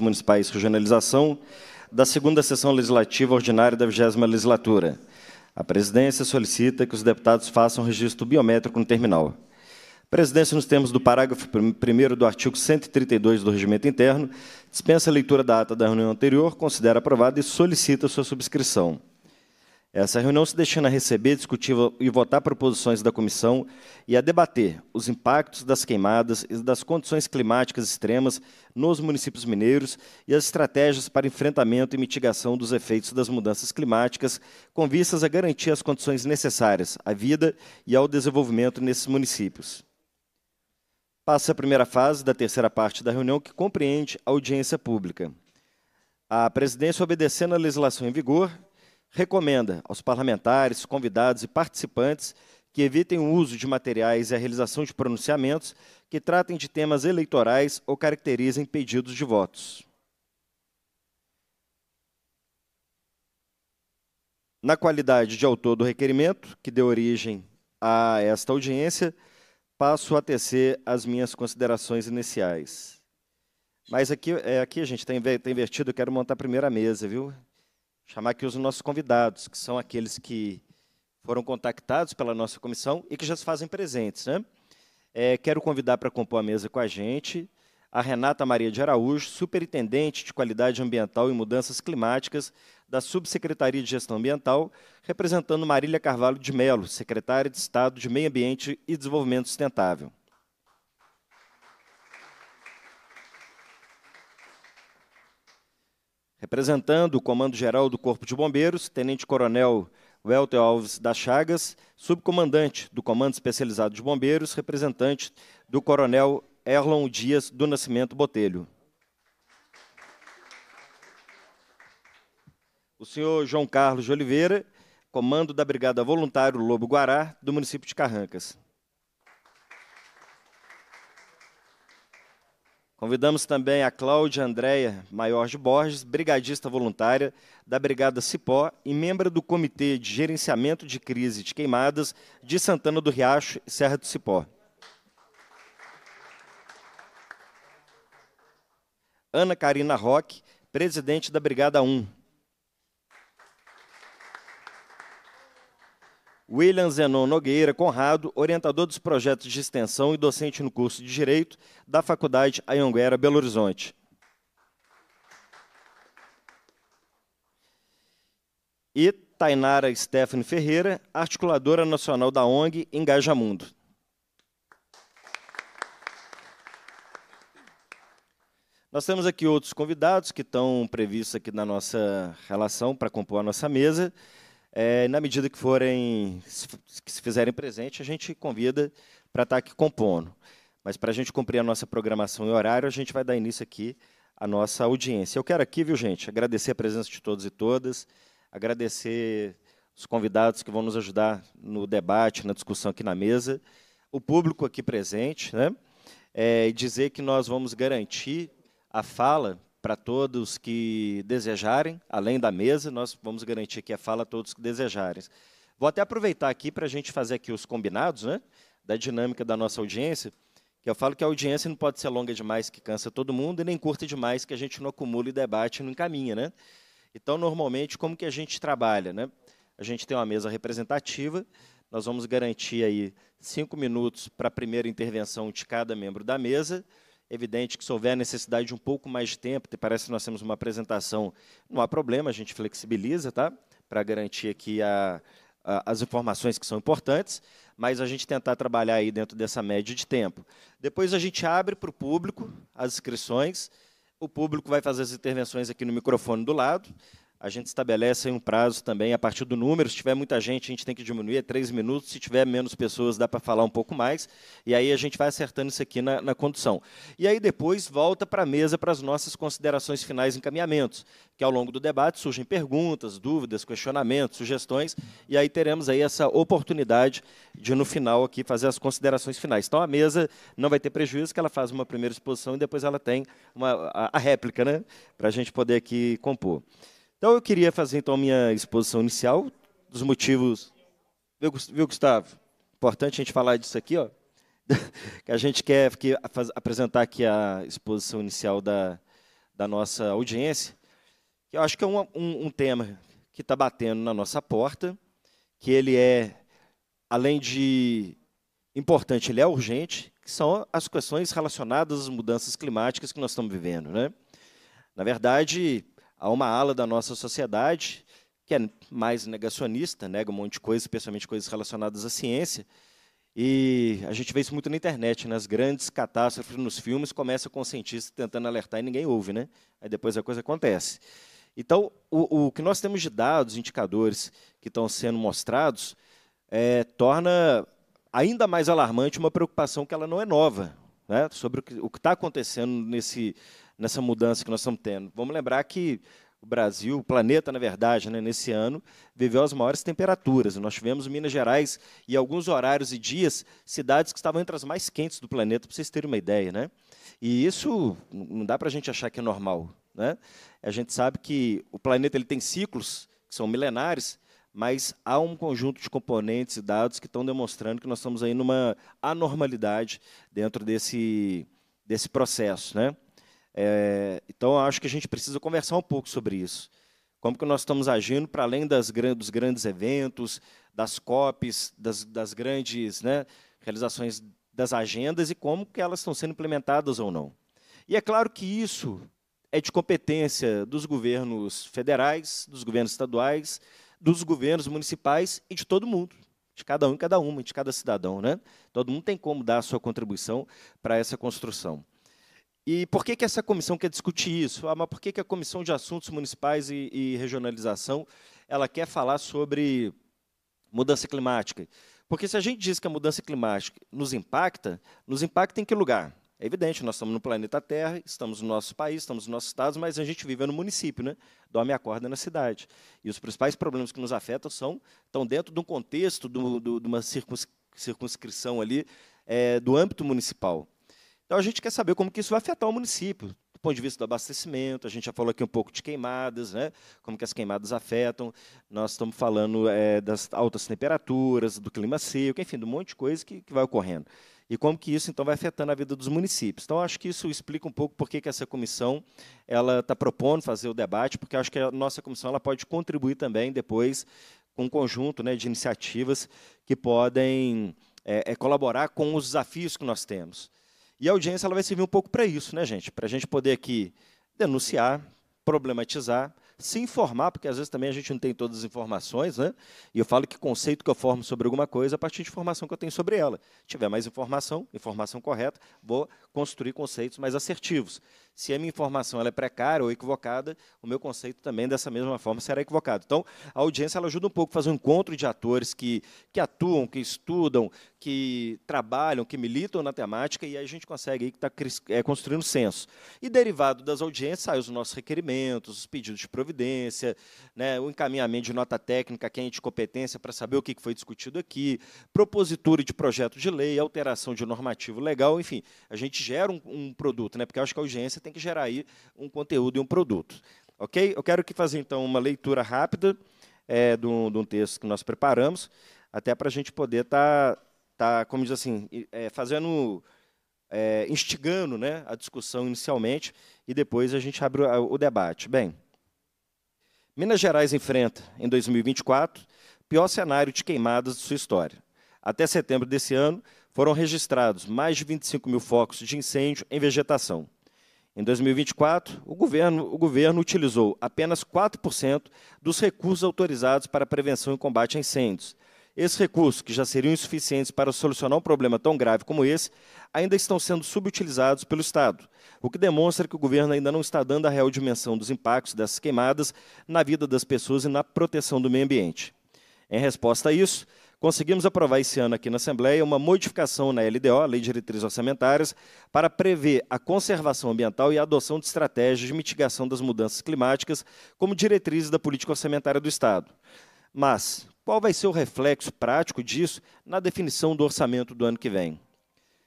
Municipais Regionalização da segunda sessão legislativa ordinária da 20 legislatura. A presidência solicita que os deputados façam registro biométrico no terminal. Presidência, nos termos do parágrafo 1 do artigo 132 do Regimento Interno, dispensa a leitura da ata da reunião anterior, considera aprovada e solicita sua subscrição. Essa reunião se destina a receber, discutir e votar proposições da comissão e a debater os impactos das queimadas e das condições climáticas extremas nos municípios mineiros e as estratégias para enfrentamento e mitigação dos efeitos das mudanças climáticas, com vistas a garantir as condições necessárias à vida e ao desenvolvimento nesses municípios. Passa a primeira fase da terceira parte da reunião, que compreende a audiência pública. A presidência, obedecendo à legislação em vigor, recomenda aos parlamentares, convidados e participantes que evitem o uso de materiais e a realização de pronunciamentos que tratem de temas eleitorais ou caracterizem pedidos de votos. Na qualidade de autor do requerimento, que deu origem a esta audiência, passo a tecer as minhas considerações iniciais. Mas aqui, é, aqui gente, está invertido, eu quero montar a primeira mesa, viu? chamar aqui os nossos convidados, que são aqueles que foram contactados pela nossa comissão e que já se fazem presentes. Né? É, quero convidar para compor a mesa com a gente a Renata Maria de Araújo, Superintendente de Qualidade Ambiental e Mudanças Climáticas da Subsecretaria de Gestão Ambiental, representando Marília Carvalho de Melo, Secretária de Estado de Meio Ambiente e Desenvolvimento Sustentável. Representando o Comando Geral do Corpo de Bombeiros, Tenente Coronel Welter Alves das Chagas, subcomandante do Comando Especializado de Bombeiros, representante do Coronel Erlon Dias do Nascimento Botelho. O senhor João Carlos de Oliveira, comando da Brigada Voluntário Lobo Guará, do município de Carrancas. Convidamos também a Cláudia Andréia Maior de Borges, brigadista voluntária da Brigada Cipó e membro do Comitê de Gerenciamento de Crise de Queimadas de Santana do Riacho e Serra do Cipó. Ana Karina Roque, presidente da Brigada 1, William Zenon Nogueira Conrado, orientador dos projetos de extensão e docente no curso de Direito da Faculdade Anhanguera, Belo Horizonte. E Tainara Stephanie Ferreira, articuladora nacional da ONG Engaja Mundo. Nós temos aqui outros convidados que estão previstos aqui na nossa relação para compor a nossa mesa. É, na medida que forem, que se fizerem presente, a gente convida para estar tá aqui compondo. Mas para a gente cumprir a nossa programação e horário, a gente vai dar início aqui à nossa audiência. Eu quero aqui, viu, gente, agradecer a presença de todos e todas, agradecer os convidados que vão nos ajudar no debate, na discussão aqui na mesa, o público aqui presente, né? É, dizer que nós vamos garantir a fala para todos que desejarem, além da mesa, nós vamos garantir aqui a fala a todos que desejarem. Vou até aproveitar aqui para a gente fazer aqui os combinados, né, da dinâmica da nossa audiência, que eu falo que a audiência não pode ser longa demais que cansa todo mundo e nem curta demais que a gente não acumula e debate não encaminha, né? Então, normalmente, como que a gente trabalha, né? A gente tem uma mesa representativa, nós vamos garantir aí cinco minutos para a primeira intervenção de cada membro da mesa, Evidente que se houver necessidade de um pouco mais de tempo, parece que nós temos uma apresentação, não há problema, a gente flexibiliza, tá? Para garantir aqui a, a, as informações que são importantes, mas a gente tentar trabalhar aí dentro dessa média de tempo. Depois a gente abre para o público as inscrições, o público vai fazer as intervenções aqui no microfone do lado a gente estabelece um prazo também a partir do número. Se tiver muita gente, a gente tem que diminuir, é três minutos. Se tiver menos pessoas, dá para falar um pouco mais. E aí a gente vai acertando isso aqui na, na condução. E aí depois volta para a mesa para as nossas considerações finais e encaminhamentos, que ao longo do debate surgem perguntas, dúvidas, questionamentos, sugestões. E aí teremos aí essa oportunidade de, no final, aqui fazer as considerações finais. Então a mesa não vai ter prejuízo, que ela faz uma primeira exposição e depois ela tem uma, a, a réplica, né? Para a gente poder aqui compor. Então eu queria fazer então a minha exposição inicial dos motivos, viu Gustavo? Importante a gente falar disso aqui, ó, que a gente quer aqui, apresentar aqui a exposição inicial da, da nossa audiência, que eu acho que é um, um, um tema que está batendo na nossa porta, que ele é, além de importante, ele é urgente, que são as questões relacionadas às mudanças climáticas que nós estamos vivendo. Né? Na verdade, a uma ala da nossa sociedade que é mais negacionista, nega um monte de coisas especialmente coisas relacionadas à ciência. E a gente vê isso muito na internet, nas né? grandes catástrofes nos filmes, começa com o cientista tentando alertar e ninguém ouve, né? Aí depois a coisa acontece. Então, o, o que nós temos de dados, indicadores que estão sendo mostrados, é, torna ainda mais alarmante uma preocupação que ela não é nova, né? sobre o que está acontecendo nesse nessa mudança que nós estamos tendo. Vamos lembrar que o Brasil, o planeta, na verdade, né, nesse ano, viveu as maiores temperaturas. Nós tivemos Minas Gerais e alguns horários e dias, cidades que estavam entre as mais quentes do planeta, para vocês terem uma ideia. Né? E isso não dá para a gente achar que é normal. Né? A gente sabe que o planeta ele tem ciclos que são milenares, mas há um conjunto de componentes e dados que estão demonstrando que nós estamos aí numa anormalidade dentro desse, desse processo. Né? É, então, acho que a gente precisa conversar um pouco sobre isso. Como que nós estamos agindo para além das, dos grandes eventos, das COPs, das, das grandes né, realizações das agendas e como que elas estão sendo implementadas ou não. E é claro que isso é de competência dos governos federais, dos governos estaduais, dos governos municipais e de todo mundo, de cada um e cada uma, de cada cidadão. Né? Todo mundo tem como dar a sua contribuição para essa construção. E por que, que essa comissão quer discutir isso? Ah, mas por que, que a Comissão de Assuntos Municipais e, e Regionalização ela quer falar sobre mudança climática? Porque se a gente diz que a mudança climática nos impacta, nos impacta em que lugar? É evidente, nós estamos no planeta Terra, estamos no nosso país, estamos nos nossos estados, mas a gente vive no município, né? dorme e acorda na cidade. E os principais problemas que nos afetam são, estão dentro de um contexto, de uma circunscrição ali, é, do âmbito municipal. Então a gente quer saber como que isso vai afetar o município, do ponto de vista do abastecimento, a gente já falou aqui um pouco de queimadas, né? como que as queimadas afetam, nós estamos falando é, das altas temperaturas, do clima seco, enfim, de um monte de coisa que, que vai ocorrendo. E como que isso, então, vai afetando a vida dos municípios. Então, acho que isso explica um pouco por que, essa comissão ela está propondo fazer o debate, porque acho que a nossa comissão ela pode contribuir também depois com um conjunto né, de iniciativas que podem é, é, colaborar com os desafios que nós temos. E a audiência ela vai servir um pouco para isso, né, gente? Para a gente poder aqui denunciar, problematizar, se informar, porque às vezes também a gente não tem todas as informações, né? E eu falo que conceito que eu formo sobre alguma coisa é a partir de informação que eu tenho sobre ela. Se tiver mais informação, informação correta, vou construir conceitos mais assertivos se a minha informação ela é precária ou equivocada, o meu conceito também, dessa mesma forma, será equivocado. Então, a audiência ela ajuda um pouco a fazer um encontro de atores que, que atuam, que estudam, que trabalham, que militam na temática, e aí a gente consegue estar tá, é, construindo senso. E derivado das audiências, saem os nossos requerimentos, os pedidos de providência, né, o encaminhamento de nota técnica, quem é de competência para saber o que foi discutido aqui, propositura de projeto de lei, alteração de normativo legal, enfim, a gente gera um, um produto, né, porque eu acho que a audiência tem que gerar aí um conteúdo e um produto. Ok? Eu quero que fazer então uma leitura rápida é, de, um, de um texto que nós preparamos, até para a gente poder estar, tá, tá, como diz assim, é, fazendo, é, instigando né, a discussão inicialmente e depois a gente abre o, o debate. Bem, Minas Gerais enfrenta, em 2024, pior cenário de queimadas de sua história. Até setembro desse ano, foram registrados mais de 25 mil focos de incêndio em vegetação. Em 2024, o governo, o governo utilizou apenas 4% dos recursos autorizados para prevenção e combate a incêndios. Esses recursos, que já seriam insuficientes para solucionar um problema tão grave como esse, ainda estão sendo subutilizados pelo Estado, o que demonstra que o governo ainda não está dando a real dimensão dos impactos dessas queimadas na vida das pessoas e na proteção do meio ambiente. Em resposta a isso, conseguimos aprovar esse ano aqui na Assembleia uma modificação na LDO, Lei de Diretrizes Orçamentárias, para prever a conservação ambiental e a adoção de estratégias de mitigação das mudanças climáticas como diretrizes da política orçamentária do Estado. Mas qual vai ser o reflexo prático disso na definição do orçamento do ano que vem?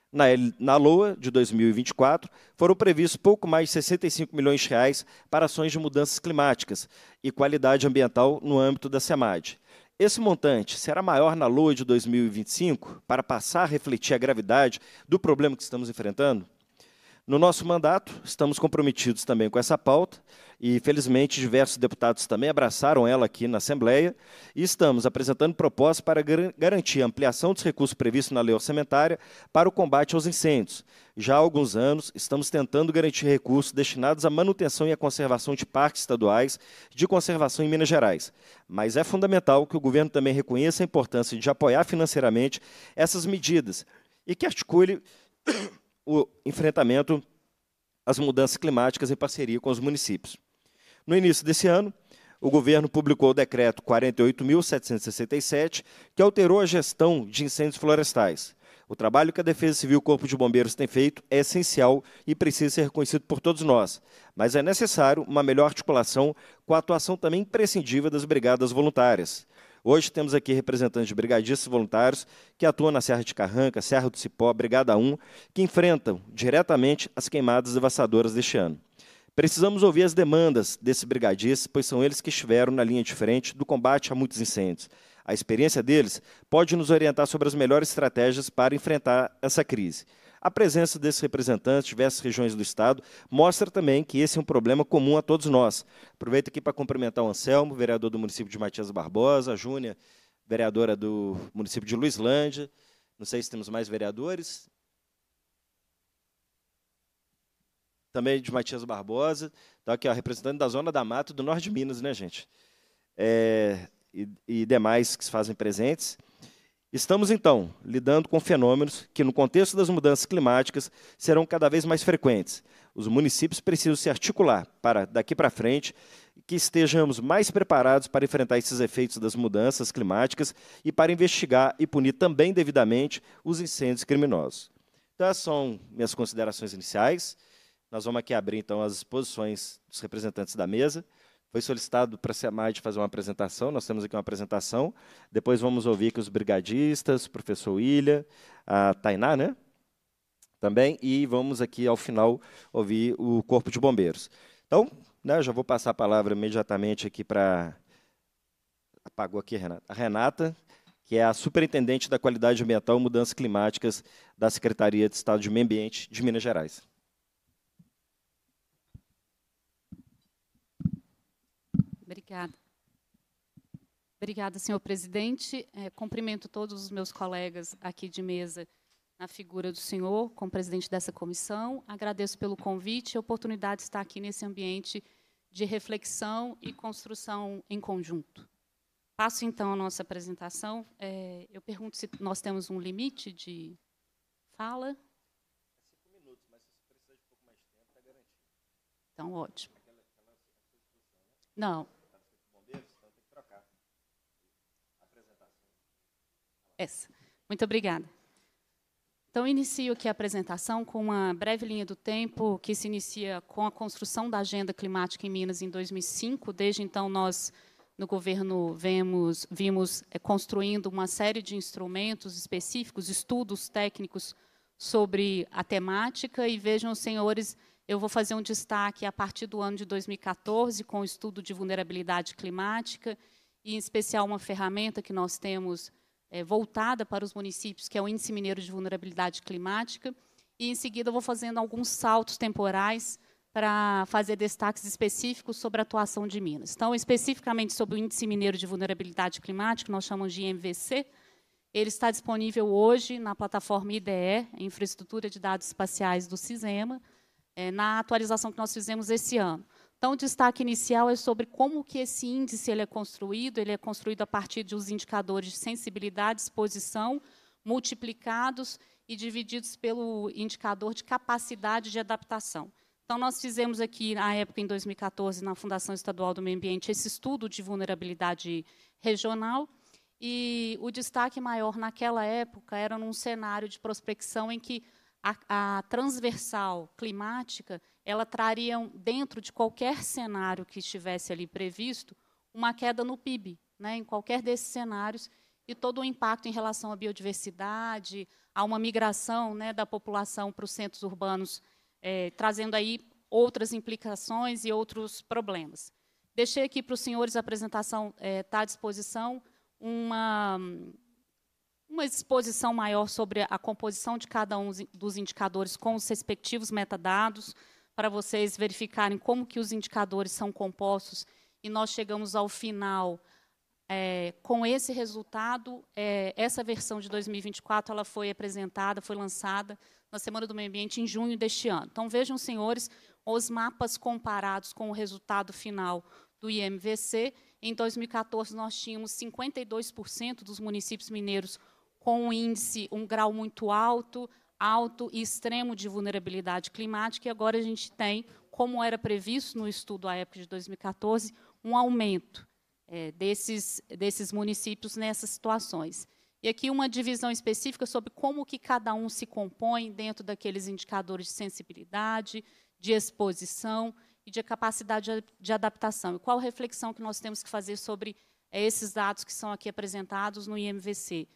Na, na LOA de 2024, foram previstos pouco mais de 65 milhões de reais para ações de mudanças climáticas e qualidade ambiental no âmbito da SEMAD. Esse montante será maior na lua de 2025 para passar a refletir a gravidade do problema que estamos enfrentando? No nosso mandato, estamos comprometidos também com essa pauta e, felizmente, diversos deputados também abraçaram ela aqui na Assembleia e estamos apresentando propostas para garantir a ampliação dos recursos previstos na lei orçamentária para o combate aos incêndios. Já há alguns anos, estamos tentando garantir recursos destinados à manutenção e à conservação de parques estaduais de conservação em Minas Gerais. Mas é fundamental que o governo também reconheça a importância de apoiar financeiramente essas medidas e que articule o enfrentamento às mudanças climáticas em parceria com os municípios. No início desse ano, o governo publicou o decreto 48.767, que alterou a gestão de incêndios florestais. O trabalho que a Defesa Civil e o Corpo de Bombeiros têm feito é essencial e precisa ser reconhecido por todos nós, mas é necessário uma melhor articulação com a atuação também imprescindível das brigadas voluntárias. Hoje temos aqui representantes de brigadistas voluntários que atuam na Serra de Carranca, Serra do Cipó, Brigada 1, que enfrentam diretamente as queimadas devastadoras deste ano. Precisamos ouvir as demandas desses brigadistas, pois são eles que estiveram na linha de frente do combate a muitos incêndios. A experiência deles pode nos orientar sobre as melhores estratégias para enfrentar essa crise. A presença desses representantes em diversas regiões do Estado mostra também que esse é um problema comum a todos nós. Aproveito aqui para cumprimentar o Anselmo, vereador do município de Matias Barbosa, a Júnia, vereadora do município de Luislândia. Não sei se temos mais vereadores. Também de Matias Barbosa, Está aqui, ó, representante da Zona da Mata do Norte de Minas, né, gente? É, e, e demais que se fazem presentes. Estamos, então, lidando com fenômenos que, no contexto das mudanças climáticas, serão cada vez mais frequentes. Os municípios precisam se articular para, daqui para frente, que estejamos mais preparados para enfrentar esses efeitos das mudanças climáticas e para investigar e punir também devidamente os incêndios criminosos. Então, essas são minhas considerações iniciais. Nós vamos aqui abrir, então, as exposições dos representantes da mesa foi solicitado para a CEMAD fazer uma apresentação, nós temos aqui uma apresentação, depois vamos ouvir que os brigadistas, o professor Ilha, a Tainá, né? Também, e vamos aqui, ao final, ouvir o Corpo de Bombeiros. Então, né, já vou passar a palavra imediatamente aqui para... Apagou aqui, Renata. A Renata, que é a Superintendente da Qualidade Ambiental e Mudanças Climáticas da Secretaria de Estado de Meio Ambiente de Minas Gerais. Obrigada. Obrigada, senhor presidente. É, cumprimento todos os meus colegas aqui de mesa na figura do senhor como presidente dessa comissão. Agradeço pelo convite e a oportunidade de estar aqui nesse ambiente de reflexão e construção em conjunto. Passo, então, a nossa apresentação. É, eu pergunto se nós temos um limite de fala. Então, ótimo. Né? Não, essa. Muito obrigada. Então, inicio aqui a apresentação com uma breve linha do tempo que se inicia com a construção da agenda climática em Minas em 2005. Desde então, nós, no governo, vemos, vimos é, construindo uma série de instrumentos específicos, estudos técnicos sobre a temática. E vejam, senhores, eu vou fazer um destaque a partir do ano de 2014 com o estudo de vulnerabilidade climática e, em especial, uma ferramenta que nós temos é, voltada para os municípios, que é o Índice Mineiro de Vulnerabilidade Climática, e em seguida eu vou fazendo alguns saltos temporais para fazer destaques específicos sobre a atuação de Minas. Então, especificamente sobre o Índice Mineiro de Vulnerabilidade Climática, nós chamamos de MVC, ele está disponível hoje na plataforma IDE, Infraestrutura de Dados Espaciais do CISEMA, é, na atualização que nós fizemos esse ano. Então, o destaque inicial é sobre como que esse índice ele é construído. Ele é construído a partir dos indicadores de sensibilidade, exposição, multiplicados e divididos pelo indicador de capacidade de adaptação. Então, nós fizemos aqui, na época, em 2014, na Fundação Estadual do Meio Ambiente, esse estudo de vulnerabilidade regional. E o destaque maior naquela época era num cenário de prospecção em que a, a transversal climática ela traria, dentro de qualquer cenário que estivesse ali previsto, uma queda no PIB, né, em qualquer desses cenários, e todo o impacto em relação à biodiversidade, a uma migração né, da população para os centros urbanos, é, trazendo aí outras implicações e outros problemas. Deixei aqui para os senhores a apresentação, está é, tá à disposição, uma, uma exposição maior sobre a composição de cada um dos indicadores com os respectivos metadados, para vocês verificarem como que os indicadores são compostos e nós chegamos ao final é, com esse resultado. É, essa versão de 2024 ela foi apresentada, foi lançada na Semana do Meio Ambiente em junho deste ano. Então vejam, senhores, os mapas comparados com o resultado final do IMVC. Em 2014 nós tínhamos 52% dos municípios mineiros com um índice, um grau muito alto, alto e extremo de vulnerabilidade climática, e agora a gente tem, como era previsto no estudo à época de 2014, um aumento é, desses, desses municípios nessas situações. E aqui uma divisão específica sobre como que cada um se compõe dentro daqueles indicadores de sensibilidade, de exposição e de capacidade de adaptação. E qual reflexão que nós temos que fazer sobre é, esses dados que são aqui apresentados no IMVC?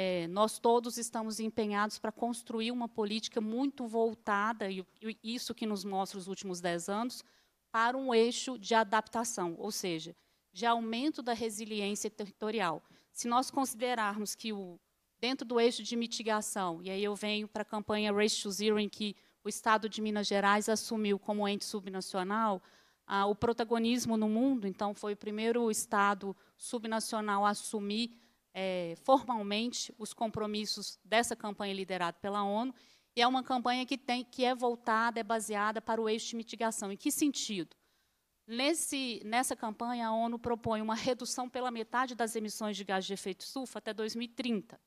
é, nós todos estamos empenhados para construir uma política muito voltada, e, e isso que nos mostra os últimos dez anos, para um eixo de adaptação, ou seja, de aumento da resiliência territorial. Se nós considerarmos que o dentro do eixo de mitigação, e aí eu venho para a campanha Race to Zero, em que o Estado de Minas Gerais assumiu como ente subnacional ah, o protagonismo no mundo, então foi o primeiro Estado subnacional a assumir é, formalmente os compromissos dessa campanha liderada pela ONU, e é uma campanha que, tem, que é voltada, é baseada para o eixo de mitigação. Em que sentido? Nesse, nessa campanha, a ONU propõe uma redução pela metade das emissões de gás de efeito estufa até 2030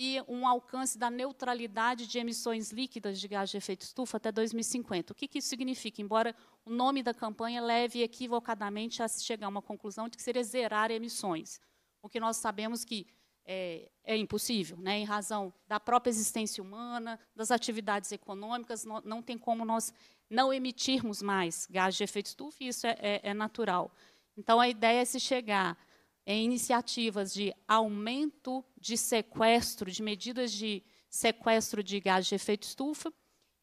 e um alcance da neutralidade de emissões líquidas de gás de efeito estufa até 2050. O que, que isso significa? Embora o nome da campanha leve equivocadamente a se chegar a uma conclusão de que seria zerar emissões o que nós sabemos que é, é, impossível, né, em razão da própria existência humana, das atividades econômicas, não, não tem como nós não emitirmos mais gás de efeito estufa, e isso é, é, é natural. Então, a ideia é se chegar em iniciativas de aumento de sequestro, de medidas de sequestro de gás de efeito estufa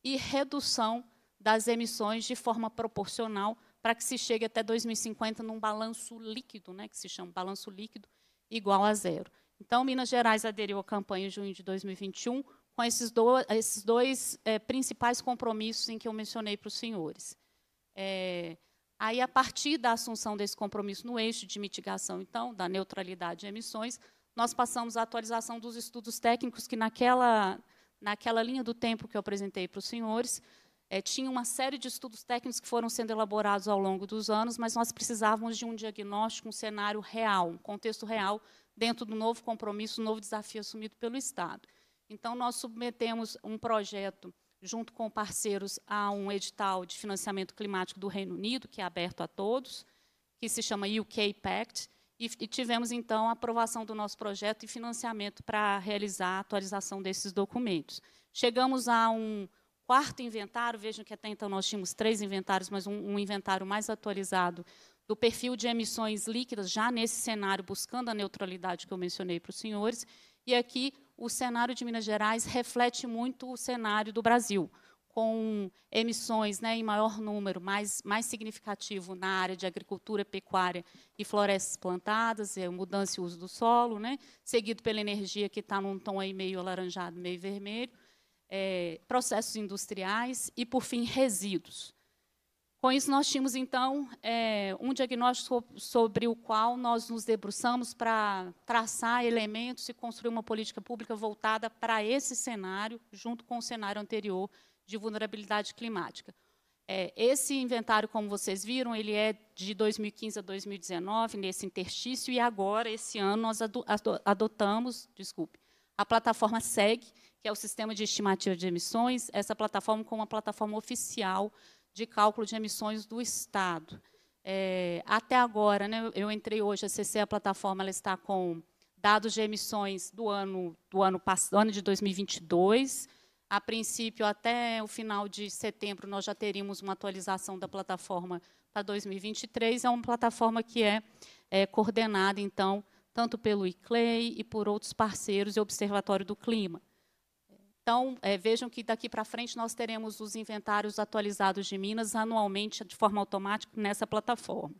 e redução das emissões de forma proporcional para que se chegue até 2050 num balanço líquido, né, que se chama balanço líquido, igual a zero. Então, Minas Gerais aderiu à campanha em junho de 2021 com esses, do, esses dois é, principais compromissos em que eu mencionei para os senhores. É, aí, a partir da assunção desse compromisso no eixo de mitigação, então, da neutralidade de emissões, nós passamos a atualização dos estudos técnicos que, naquela, naquela linha do tempo que eu apresentei para os senhores, é, tinha uma série de estudos técnicos que foram sendo elaborados ao longo dos anos, mas nós precisávamos de um diagnóstico, um cenário real, um contexto real, dentro do novo compromisso, do novo desafio assumido pelo Estado. Então, nós submetemos um projeto, junto com parceiros, a um edital de financiamento climático do Reino Unido, que é aberto a todos, que se chama UK Pact, e, e tivemos, então, a aprovação do nosso projeto e financiamento para realizar a atualização desses documentos. Chegamos a um quarto inventário, vejam que até então nós tínhamos três inventários, mas um, um inventário mais atualizado do perfil de emissões líquidas, já nesse cenário, buscando a neutralidade que eu mencionei para os senhores. E aqui, o cenário de Minas Gerais reflete muito o cenário do Brasil, com emissões né, em maior número, mais, mais significativo na área de agricultura, pecuária e florestas plantadas, mudança e uso do solo, né, seguido pela energia, que está num tom aí meio alaranjado, meio vermelho é, processos industriais e, por fim, resíduos. Com isso, nós tínhamos, então, é, um diagnóstico sobre o qual nós nos debruçamos para traçar elementos e construir uma política pública voltada para esse cenário, junto com o cenário anterior de vulnerabilidade climática. É, esse inventário, como vocês viram, ele é de 2015 a 2019, nesse interstício, e agora, esse ano, nós adotamos, desculpe, a plataforma SEG, que é o Sistema de Estimativa de Emissões, essa plataforma como uma plataforma oficial de cálculo de emissões do Estado. É, até agora, né, eu entrei hoje, acessei a plataforma, ela está com dados de emissões do ano do ano, ano de 2022. A princípio, até o final de setembro, nós já teríamos uma atualização da plataforma para 2023. É uma plataforma que é, é coordenada, então, tanto pelo ICLEI e por outros parceiros e Observatório do Clima. Então, é, vejam que daqui para frente nós teremos os inventários atualizados de Minas anualmente, de forma automática, nessa plataforma.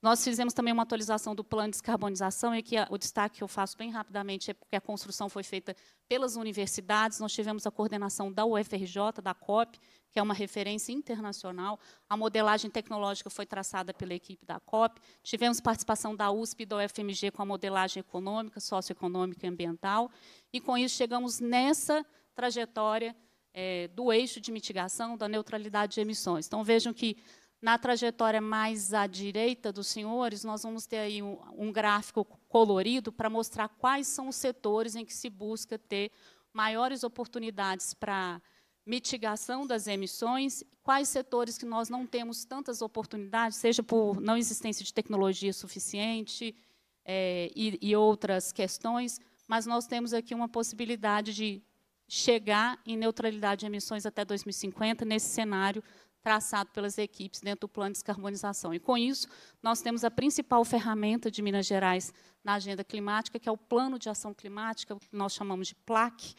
Nós fizemos também uma atualização do plano de descarbonização, e aqui o destaque que eu faço bem rapidamente é porque a construção foi feita pelas universidades, nós tivemos a coordenação da UFRJ, da COP, que é uma referência internacional, a modelagem tecnológica foi traçada pela equipe da COP, tivemos participação da USP e da UFMG com a modelagem econômica, socioeconômica e ambiental, e com isso chegamos nessa trajetória é, do eixo de mitigação da neutralidade de emissões. Então, vejam que na trajetória mais à direita dos senhores, nós vamos ter aí um, um gráfico colorido para mostrar quais são os setores em que se busca ter maiores oportunidades para mitigação das emissões, quais setores que nós não temos tantas oportunidades, seja por não existência de tecnologia suficiente é, e, e outras questões, mas nós temos aqui uma possibilidade de chegar em neutralidade de emissões até 2050, nesse cenário traçado pelas equipes dentro do plano de descarbonização. E, com isso, nós temos a principal ferramenta de Minas Gerais na agenda climática, que é o Plano de Ação Climática, que nós chamamos de PLAC.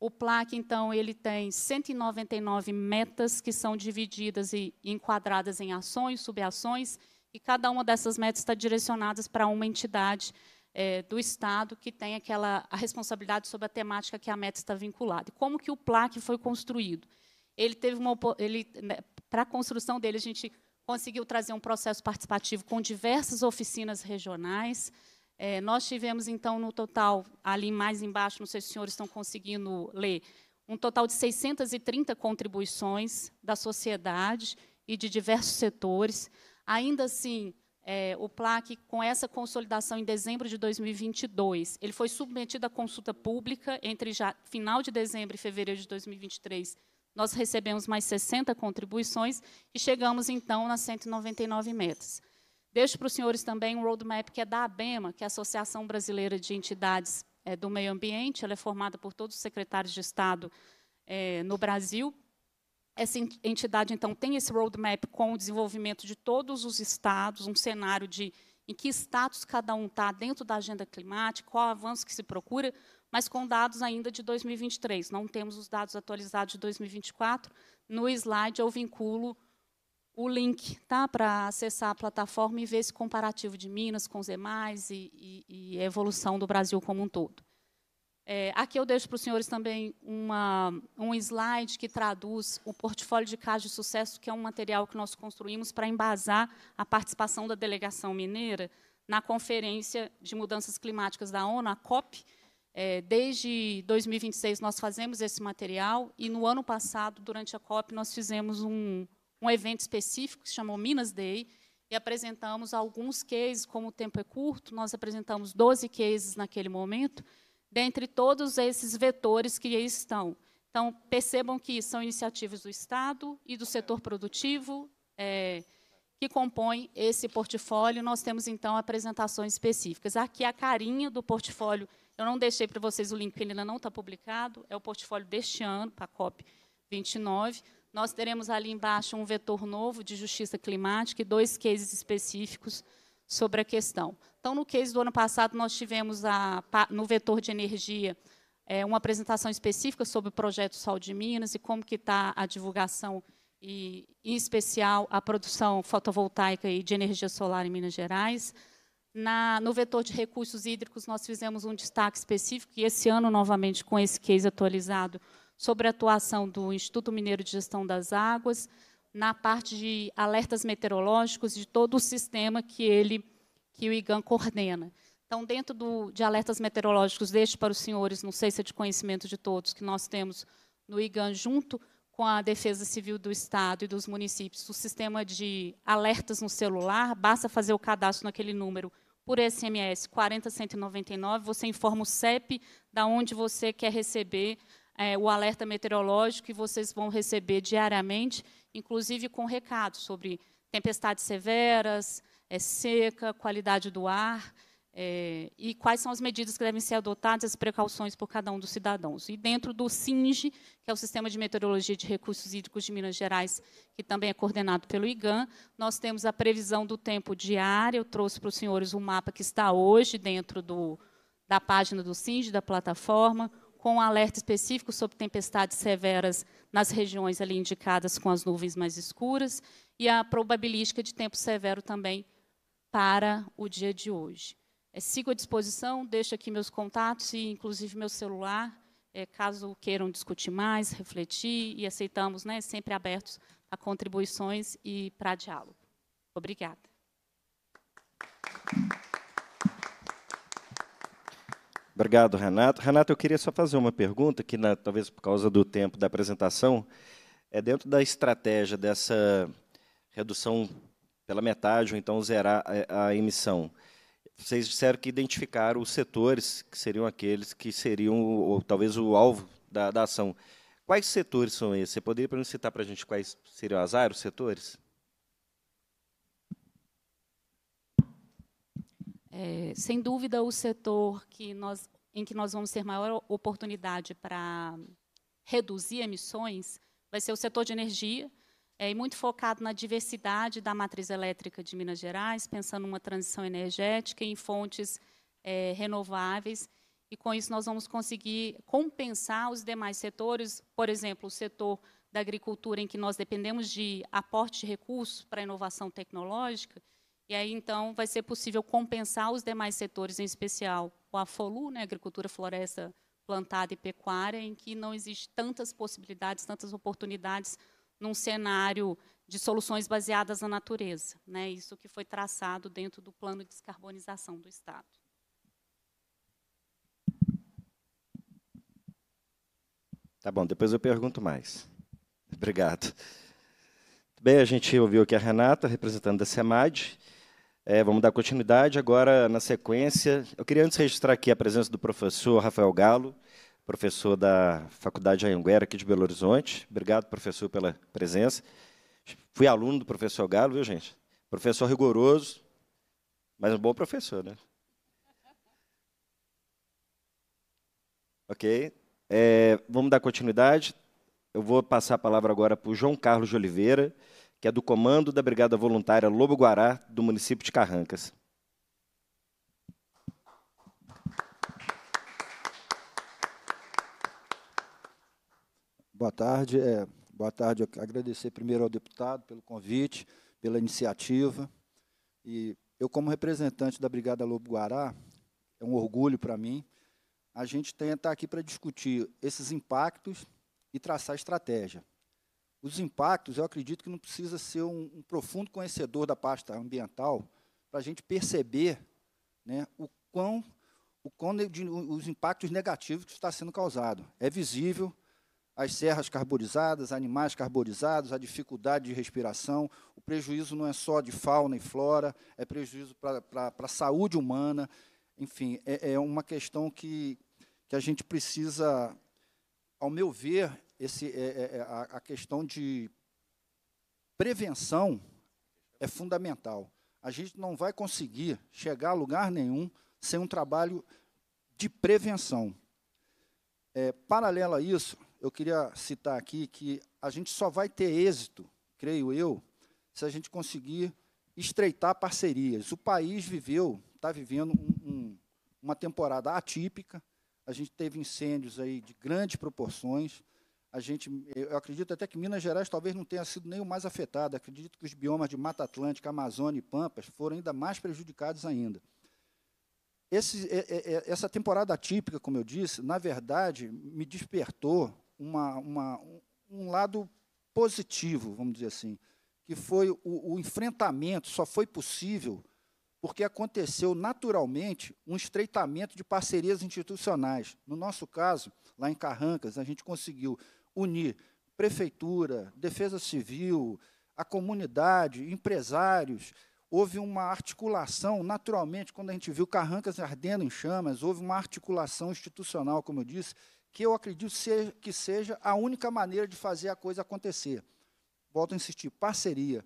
O PLAC, então, ele tem 199 metas que são divididas e enquadradas em ações, subações, e cada uma dessas metas está direcionada para uma entidade é, do Estado que tem aquela a responsabilidade sobre a temática que a meta está vinculada. E como que o PLAC foi construído? Ele teve uma ele né, para a construção dele a gente conseguiu trazer um processo participativo com diversas oficinas regionais. É, nós tivemos então no total ali mais embaixo, não sei se os senhores estão conseguindo ler, um total de 630 contribuições da sociedade e de diversos setores. Ainda assim, é, o PLAC, com essa consolidação em dezembro de 2022, ele foi submetido à consulta pública entre já, final de dezembro e fevereiro de 2023. Nós recebemos mais 60 contribuições e chegamos, então, nas 199 metas. Deixo para os senhores também um roadmap que é da ABEMA, que é a Associação Brasileira de Entidades é, do Meio Ambiente. Ela é formada por todos os secretários de Estado é, no Brasil, essa entidade, então, tem esse roadmap com o desenvolvimento de todos os estados, um cenário de em que status cada um está dentro da agenda climática, qual avanço que se procura, mas com dados ainda de 2023. Não temos os dados atualizados de 2024. No slide eu vinculo o link tá, para acessar a plataforma e ver esse comparativo de Minas com os demais e, e, e a evolução do Brasil como um todo. É, aqui eu deixo para os senhores também uma, um slide que traduz o portfólio de casos de sucesso, que é um material que nós construímos para embasar a participação da delegação mineira na Conferência de Mudanças Climáticas da ONU, a COP. É, desde 2026 nós fazemos esse material e no ano passado, durante a COP, nós fizemos um, um evento específico que se chamou Minas Day, e apresentamos alguns cases, como o tempo é curto, nós apresentamos 12 cases naquele momento, dentre todos esses vetores que aí estão. Então, percebam que são iniciativas do Estado e do setor produtivo é, que compõem esse portfólio. Nós temos, então, apresentações específicas. Aqui a carinha do portfólio. Eu não deixei para vocês o link, ele ainda não está publicado. É o portfólio deste ano, para a COP 29. Nós teremos ali embaixo um vetor novo de justiça climática e dois cases específicos sobre a questão. Então, no case do ano passado, nós tivemos a, no vetor de energia é, uma apresentação específica sobre o projeto Sol de Minas e como que está a divulgação e, em especial, a produção fotovoltaica e de energia solar em Minas Gerais. Na, no vetor de recursos hídricos, nós fizemos um destaque específico, e esse ano, novamente, com esse case atualizado, sobre a atuação do Instituto Mineiro de Gestão das Águas, na parte de alertas meteorológicos de todo o sistema que ele que o IGAN coordena. Então, dentro do, de alertas meteorológicos, deixo para os senhores, não sei se é de conhecimento de todos, que nós temos no IGAN, junto com a Defesa Civil do Estado e dos municípios, o sistema de alertas no celular, basta fazer o cadastro naquele número por SMS 40199, você informa o CEP da onde você quer receber é, o alerta meteorológico que vocês vão receber diariamente, inclusive com recados sobre tempestades severas, é, seca, qualidade do ar. É, e quais são as medidas que devem ser adotadas, as precauções por cada um dos cidadãos. E dentro do SINGE, que é o Sistema de Meteorologia de Recursos Hídricos de Minas Gerais, que também é coordenado pelo IGAN, nós temos a previsão do tempo diário. Eu trouxe para os senhores o um mapa que está hoje dentro do, da página do SINGE, da plataforma com um alerta específico sobre tempestades severas nas regiões ali indicadas com as nuvens mais escuras e a probabilística de tempo severo também para o dia de hoje. É, sigo à disposição, deixo aqui meus contatos e inclusive meu celular, é, caso queiram discutir mais, refletir e aceitamos, né, sempre abertos a contribuições e para diálogo. Obrigada. Obrigado, Renato. Renato, eu queria só fazer uma pergunta, que na, talvez por causa do tempo da apresentação, é dentro da estratégia dessa redução pela metade, ou então zerar a, a emissão. Vocês disseram que identificaram os setores que seriam aqueles que seriam, ou talvez, o alvo da, da ação. Quais setores são esses? Você poderia citar para a gente quais seriam as áreas, os setores? É, sem dúvida, o setor que nós, em que nós vamos ter maior oportunidade para reduzir emissões vai ser o setor de energia, é, e muito focado na diversidade da matriz elétrica de Minas Gerais, pensando uma transição energética em fontes é, renováveis. E com isso nós vamos conseguir compensar os demais setores, por exemplo, o setor da agricultura, em que nós dependemos de aporte de recursos para inovação tecnológica, e aí, então, vai ser possível compensar os demais setores, em especial o AFOLU, né, agricultura, floresta, plantada e pecuária, em que não existe tantas possibilidades, tantas oportunidades num cenário de soluções baseadas na natureza. Né? Isso que foi traçado dentro do plano de descarbonização do Estado. Tá bom, depois eu pergunto mais. Obrigado. Bem, a gente ouviu aqui a Renata, representante da SEMAD. É, vamos dar continuidade agora na sequência. Eu queria antes registrar aqui a presença do professor Rafael Galo, professor da Faculdade Anhanguera aqui de Belo Horizonte. Obrigado, professor, pela presença. Fui aluno do professor Galo, viu, gente? Professor rigoroso, mas um bom professor, né? Ok. É, vamos dar continuidade. Eu vou passar a palavra agora para o João Carlos de Oliveira, que é do comando da Brigada Voluntária Lobo Guará, do município de Carrancas. Boa tarde. É, boa tarde. Eu agradecer primeiro ao deputado pelo convite, pela iniciativa. E eu, como representante da Brigada Lobo Guará, é um orgulho para mim. A gente tem estar aqui para discutir esses impactos e traçar estratégia. Os impactos, eu acredito que não precisa ser um, um profundo conhecedor da pasta ambiental para a gente perceber né, o quão, o quão os impactos negativos que está sendo causado. É visível as serras carbonizadas, animais carbonizados, a dificuldade de respiração, o prejuízo não é só de fauna e flora, é prejuízo para a saúde humana, enfim, é, é uma questão que, que a gente precisa, ao meu ver, esse, é, é, é, a, a questão de prevenção é fundamental. A gente não vai conseguir chegar a lugar nenhum sem um trabalho de prevenção. É, paralelo a isso, eu queria citar aqui que a gente só vai ter êxito, creio eu, se a gente conseguir estreitar parcerias. O país viveu, está vivendo um, um, uma temporada atípica. A gente teve incêndios aí de grandes proporções a gente, eu acredito até que Minas Gerais talvez não tenha sido nem o mais afetado. Acredito que os biomas de Mata Atlântica, Amazônia e Pampas foram ainda mais prejudicados ainda. Esse, é, é, é, essa temporada atípica, como eu disse, na verdade, me despertou uma, uma, um lado positivo, vamos dizer assim, que foi o, o enfrentamento só foi possível porque aconteceu naturalmente um estreitamento de parcerias institucionais. No nosso caso, lá em Carrancas, a gente conseguiu unir prefeitura, defesa civil, a comunidade, empresários. Houve uma articulação, naturalmente, quando a gente viu Carrancas ardendo em chamas, houve uma articulação institucional, como eu disse, que eu acredito ser, que seja a única maneira de fazer a coisa acontecer. Volto a insistir, parceria.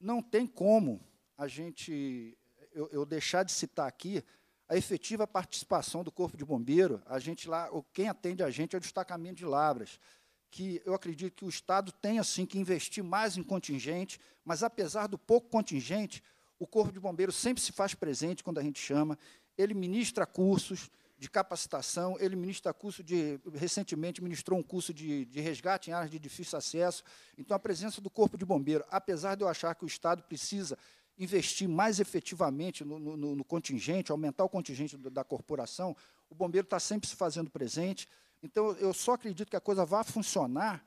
Não tem como a gente, eu, eu deixar de citar aqui, a efetiva participação do Corpo de Bombeiro, a gente lá, quem atende a gente é o destacamento de Labras que eu acredito que o Estado tenha assim, que investir mais em contingente, mas apesar do pouco contingente, o Corpo de Bombeiros sempre se faz presente quando a gente chama, ele ministra cursos de capacitação, ele ministra curso de, recentemente ministrou um curso de, de resgate em áreas de difícil acesso, então a presença do Corpo de Bombeiro, apesar de eu achar que o Estado precisa investir mais efetivamente no, no, no contingente, aumentar o contingente da corporação, o bombeiro está sempre se fazendo presente, então, eu só acredito que a coisa vá funcionar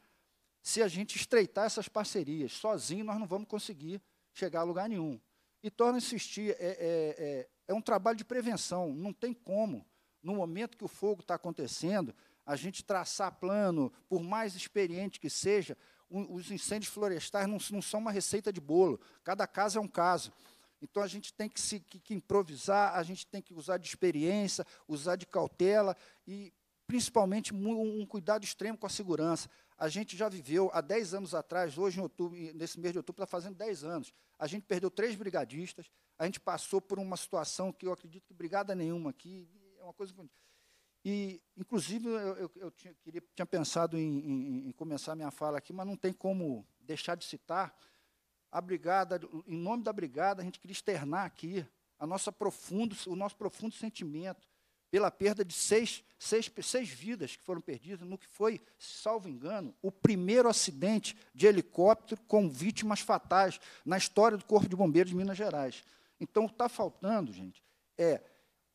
se a gente estreitar essas parcerias. Sozinho, nós não vamos conseguir chegar a lugar nenhum. E torno a insistir, é, é, é, é um trabalho de prevenção, não tem como. No momento que o fogo está acontecendo, a gente traçar plano, por mais experiente que seja, um, os incêndios florestais não, não, são uma receita de bolo. Cada caso é um caso. Então a gente tem que, se, que, que improvisar, a gente tem que usar de experiência, usar de cautela e principalmente um cuidado extremo com a segurança. A gente já viveu há 10 anos atrás, hoje em outubro, nesse mês de outubro, está fazendo 10 anos. A gente perdeu três brigadistas, a gente passou por uma situação que eu acredito que brigada nenhuma aqui, é uma coisa. E, inclusive, eu, eu, eu tinha, queria, tinha pensado em, em, em começar minha fala aqui, mas não tem como deixar de citar. A brigada, em nome da brigada, a gente queria externar aqui a nossa profundo, o nosso profundo sentimento pela perda de seis, seis, seis vidas que foram perdidas no que foi, salvo engano, o primeiro acidente de helicóptero com vítimas fatais na história do Corpo de Bombeiros de Minas Gerais. Então, está faltando, gente, é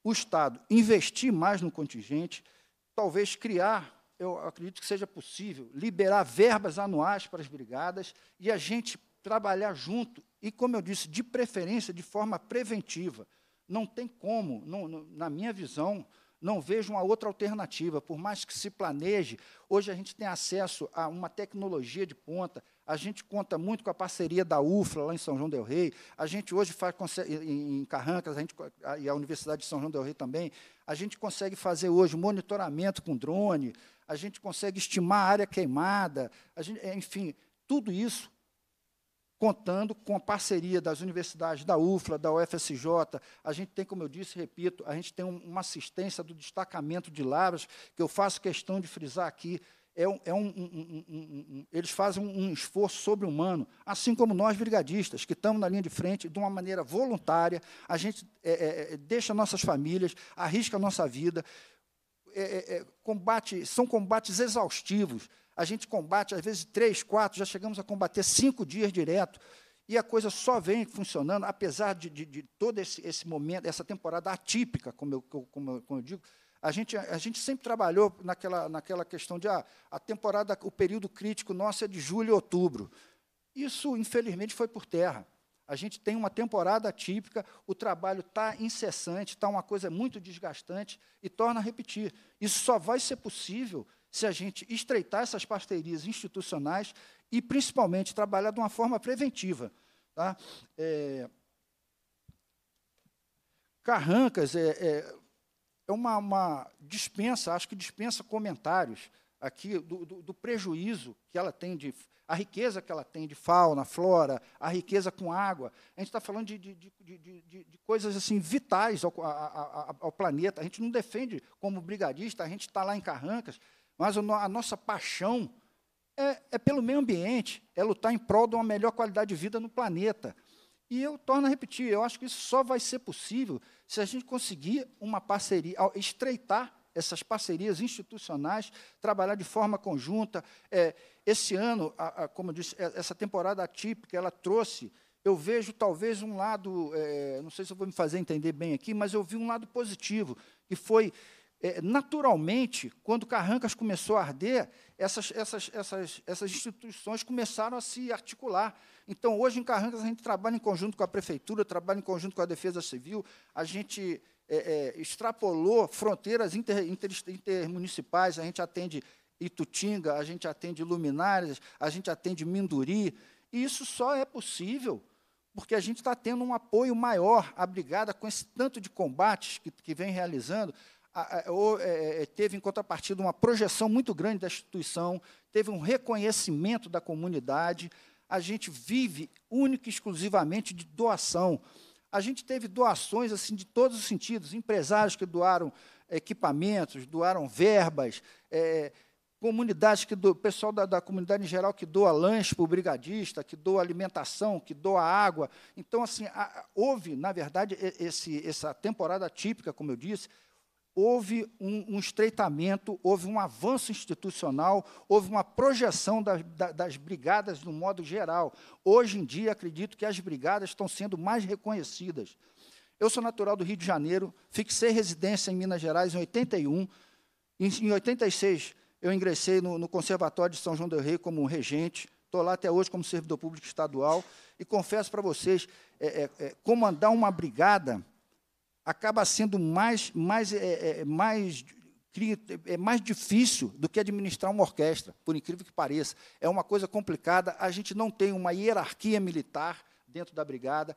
o Estado investir mais no contingente, talvez criar, eu acredito que seja possível, liberar verbas anuais para as brigadas e a gente trabalhar junto e, como eu disse, de preferência, de forma preventiva. Não tem como, não, não, na minha visão, não vejo uma outra alternativa. Por mais que se planeje, hoje a gente tem acesso a uma tecnologia de ponta. A gente conta muito com a parceria da UFRA, lá em São João del Rei. A gente hoje faz em Carrancas, a gente, a, e a Universidade de São João del Rei também. A gente consegue fazer hoje monitoramento com drone. A gente consegue estimar a área queimada. Gente, enfim, tudo isso contando com a parceria das universidades da UFLA, da UFSJ. A gente tem, como eu disse, repito, a gente tem uma assistência do destacamento de Lavras, que eu faço questão de frisar aqui. É um, é um, um, eles fazem um, esforço sobre-humano, assim como nós, brigadistas, que estamos na linha de frente de uma maneira voluntária, a gente é, é, é deixa nossas famílias, arrisca a nossa vida, é, é, combate, são combates exaustivos, a gente combate, às vezes, três, quatro, já chegamos a combater cinco dias direto. E a coisa só vem funcionando, apesar de, de, de todo esse, esse, momento, essa temporada atípica, como eu, como eu, como eu digo, a gente, a gente sempre trabalhou naquela, naquela questão de ah, a temporada, o período crítico nosso é de julho e outubro. Isso, infelizmente, foi por terra. A gente tem uma temporada atípica, o trabalho está incessante, está uma coisa muito desgastante e torna a repetir. Isso só vai ser possível se a gente estreitar essas parcerias institucionais e, principalmente, trabalhar de uma forma preventiva. Tá? É, Carrancas é, é, é uma, uma, dispensa, acho que dispensa comentários aqui do, do, do prejuízo que ela tem de a riqueza que ela tem de fauna, flora, a riqueza com água. A gente está falando de, de, de, de, coisas assim vitais ao, a, a, ao, planeta. A gente não defende como brigadista, a gente está lá em Carrancas mas a nossa paixão é, é pelo meio ambiente, é lutar em prol de uma melhor qualidade de vida no planeta. E eu torno a repetir, eu acho que isso só vai ser possível se a gente conseguir uma parceria, estreitar essas parcerias institucionais, trabalhar de forma conjunta. É, esse ano, a, a, como eu disse, é, essa temporada atípica, ela trouxe, eu vejo talvez um lado, é, não sei se eu vou me fazer entender bem aqui, mas eu vi um lado positivo, que foi é, naturalmente, quando Carrancas começou a arder, essas, essas, essas, essas instituições começaram a se articular. Então, hoje em Carrancas, a gente trabalha em conjunto com a Prefeitura, trabalha em conjunto com a Defesa Civil, a gente é, é, extrapolou fronteiras inter, inter, intermunicipais, a gente atende Itutinga, a gente atende Luminárias, a gente atende Minduri, e isso só é possível porque a gente está tendo um apoio maior à brigada com esse tanto de combates que, que vem realizando, é, é, é, teve, em contrapartida, uma projeção muito grande da instituição, teve um reconhecimento da comunidade. A gente vive única e exclusivamente de doação. A gente teve doações assim de todos os sentidos, empresários que doaram equipamentos, doaram verbas, é, comunidades que do pessoal da, da, comunidade em geral que doa lanche para o brigadista, que doa alimentação, que doa água. Então, assim, a, houve, na verdade, esse, essa temporada típica, como eu disse, houve um, um, estreitamento, houve um avanço institucional, houve uma projeção da, da, das brigadas no modo geral. Hoje em dia, acredito que as brigadas estão sendo mais reconhecidas. Eu sou natural do Rio de Janeiro, fixei residência em Minas Gerais em 81. Em, em 86, eu ingressei no, no Conservatório de São João del Rei como regente. Estou lá até hoje como servidor público estadual. E confesso para vocês, é, é, é, comandar uma brigada acaba sendo mais, mais, é, é, mais, é mais difícil do que administrar uma orquestra, por incrível que pareça. É uma coisa complicada, a gente não tem uma hierarquia militar dentro da brigada.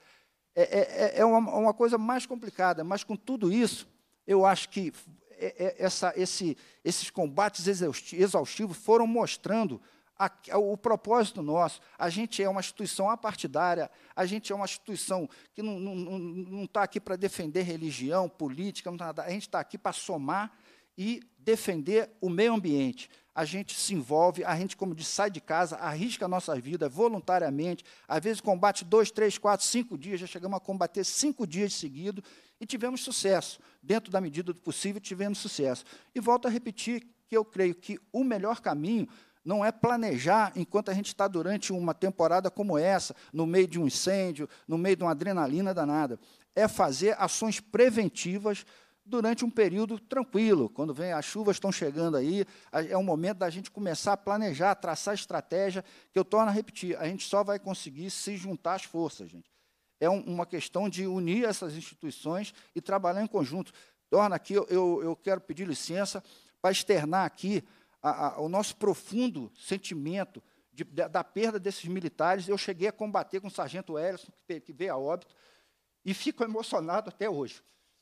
É, é, é, é uma, uma, coisa mais complicada, mas com tudo isso, eu acho que é, é, essa, esse, esses combates exaustivos foram mostrando a, o propósito nosso. A gente é uma instituição apartidária, a gente é uma instituição que não está aqui para defender religião, política, não tá nada. a gente está aqui para somar e defender o meio ambiente. A gente se envolve, a gente, como diz, sai de casa, arrisca a nossa vida voluntariamente. Às vezes combate dois, três, quatro, cinco dias, já chegamos a combater cinco dias seguidos e tivemos sucesso. Dentro da medida do possível, tivemos sucesso. E volto a repetir que eu creio que o melhor caminho não é planejar enquanto a gente está durante uma temporada como essa, no meio de um incêndio, no meio de uma adrenalina danada. É fazer ações preventivas durante um período tranquilo, quando vem as chuvas estão chegando aí, é o momento da gente começar a planejar, a traçar estratégia, que eu torno a repetir, a gente só vai conseguir se juntar as forças, gente. É um, uma questão de unir essas instituições e trabalhar em conjunto. Torna aqui, eu, eu quero pedir licença para externar aqui a, a, o nosso profundo sentimento de, de, da perda desses militares. Eu cheguei a combater com o sargento Ellison, que, que veio a óbito, e fico emocionado até hoje.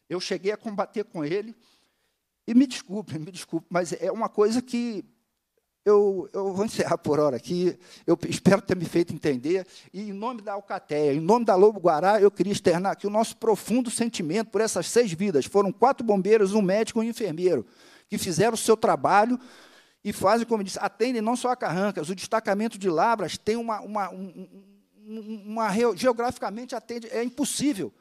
Eu cheguei a combater com ele, e me desculpe, me desculpe, mas é uma coisa que eu, eu, vou encerrar por hora aqui. Eu espero ter me feito entender. E em nome da Alcateia, em nome da Lobo Guará, eu queria externar aqui o nosso profundo sentimento por essas seis vidas. Foram quatro bombeiros, um médico e um enfermeiro, que fizeram o seu trabalho e fazem, como disse, atendem não só a Carrancas, o destacamento de Labras tem uma, uma, um, uma, uma geograficamente atende, é impossível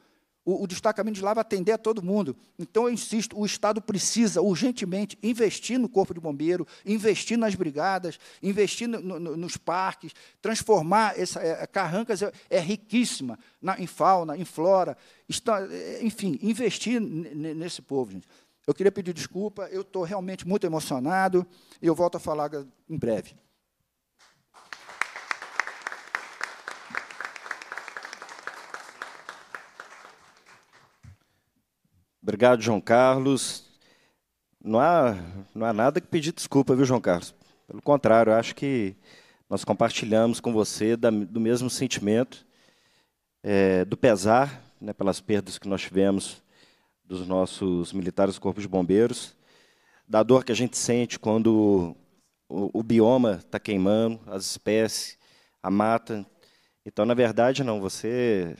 o, o destacamento de Labras atender a todo mundo. Então, eu insisto, o Estado precisa urgentemente investir no corpo de bombeiro, investir nas brigadas, investir no, no, nos parques, transformar essa é, é, Carrancas é, é riquíssima na, em fauna, em flora, está, é, enfim, investir nesse povo, gente. Eu queria pedir desculpa, eu estou realmente muito emocionado e eu volto a falar em breve. Obrigado, João Carlos. Não há, não há nada que pedir desculpa, viu, João Carlos? Pelo contrário, acho que nós compartilhamos com você da, do mesmo sentimento, é, do pesar né, pelas perdas que nós tivemos dos nossos militares do Corpo de Bombeiros, da dor que a gente sente quando o, o bioma está queimando, as espécies, a mata. Então, na verdade, não, você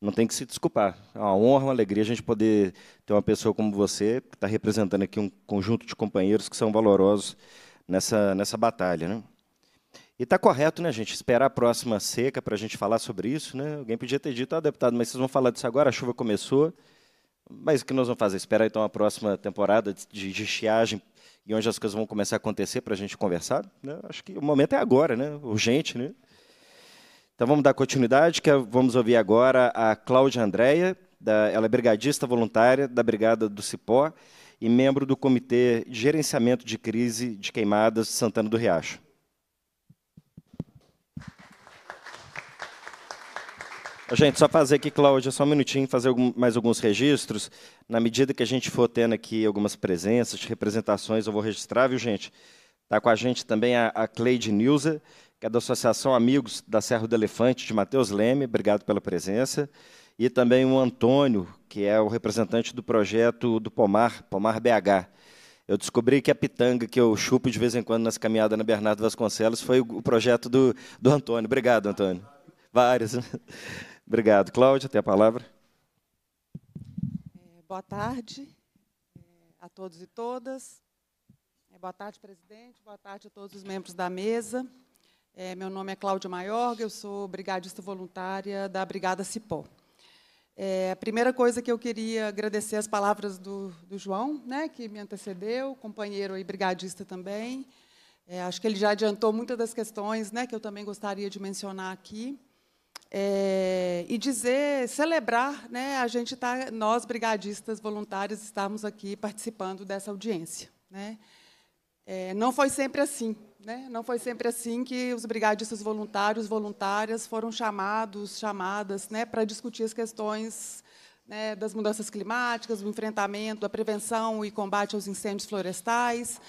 não tem que se desculpar. É uma honra, uma alegria a gente poder ter uma pessoa como você, que está representando aqui um conjunto de companheiros que são valorosos nessa, nessa batalha. Né? E está correto, né, gente? Esperar a próxima seca para a gente falar sobre isso. Né? Alguém podia ter dito, ah, deputado, mas vocês vão falar disso agora, a chuva começou. Mas o que nós vamos fazer? Esperar então a próxima temporada de, de estiagem e onde as coisas vão começar a acontecer para a gente conversar? Né? Acho que o momento é agora, né? urgente. Né? Então vamos dar continuidade, que é, vamos ouvir agora a Cláudia Andréia, ela é brigadista voluntária da Brigada do Cipó e membro do Comitê de Gerenciamento de Crise de Queimadas de Santana do Riacho. Gente, só fazer aqui, Cláudia, só um minutinho, fazer mais alguns registros. Na medida que a gente for tendo aqui algumas presenças, representações, eu vou registrar, viu, gente? Está com a gente também a, a Cleide Nilza, que é da Associação Amigos da Serra do Elefante, de Matheus Leme, obrigado pela presença. E também o Antônio, que é o representante do projeto do Pomar, Pomar BH. Eu descobri que a pitanga que eu chupo de vez em quando nas caminhadas na Bernardo Vasconcelos foi o projeto do, do Antônio. Obrigado, Antônio. Várias. Né? Obrigado. Cláudia, tem a palavra. É, boa tarde é, a todos e todas. É, boa tarde, presidente. Boa tarde a todos os membros da mesa. É, meu nome é Cláudia Maiorga, eu sou brigadista voluntária da Brigada Cipó. É, a primeira coisa que eu queria agradecer as palavras do, do João, né, que me antecedeu, companheiro e brigadista também. É, acho que ele já adiantou muitas das questões né, que eu também gostaria de mencionar aqui. É, e dizer, celebrar, né, a gente tá, nós brigadistas voluntários estamos aqui participando dessa audiência, né? É, não foi sempre assim, né? Não foi sempre assim que os brigadistas voluntários, voluntárias foram chamados, chamadas, né, para discutir as questões né, das mudanças climáticas, o enfrentamento, a prevenção e combate aos incêndios florestais.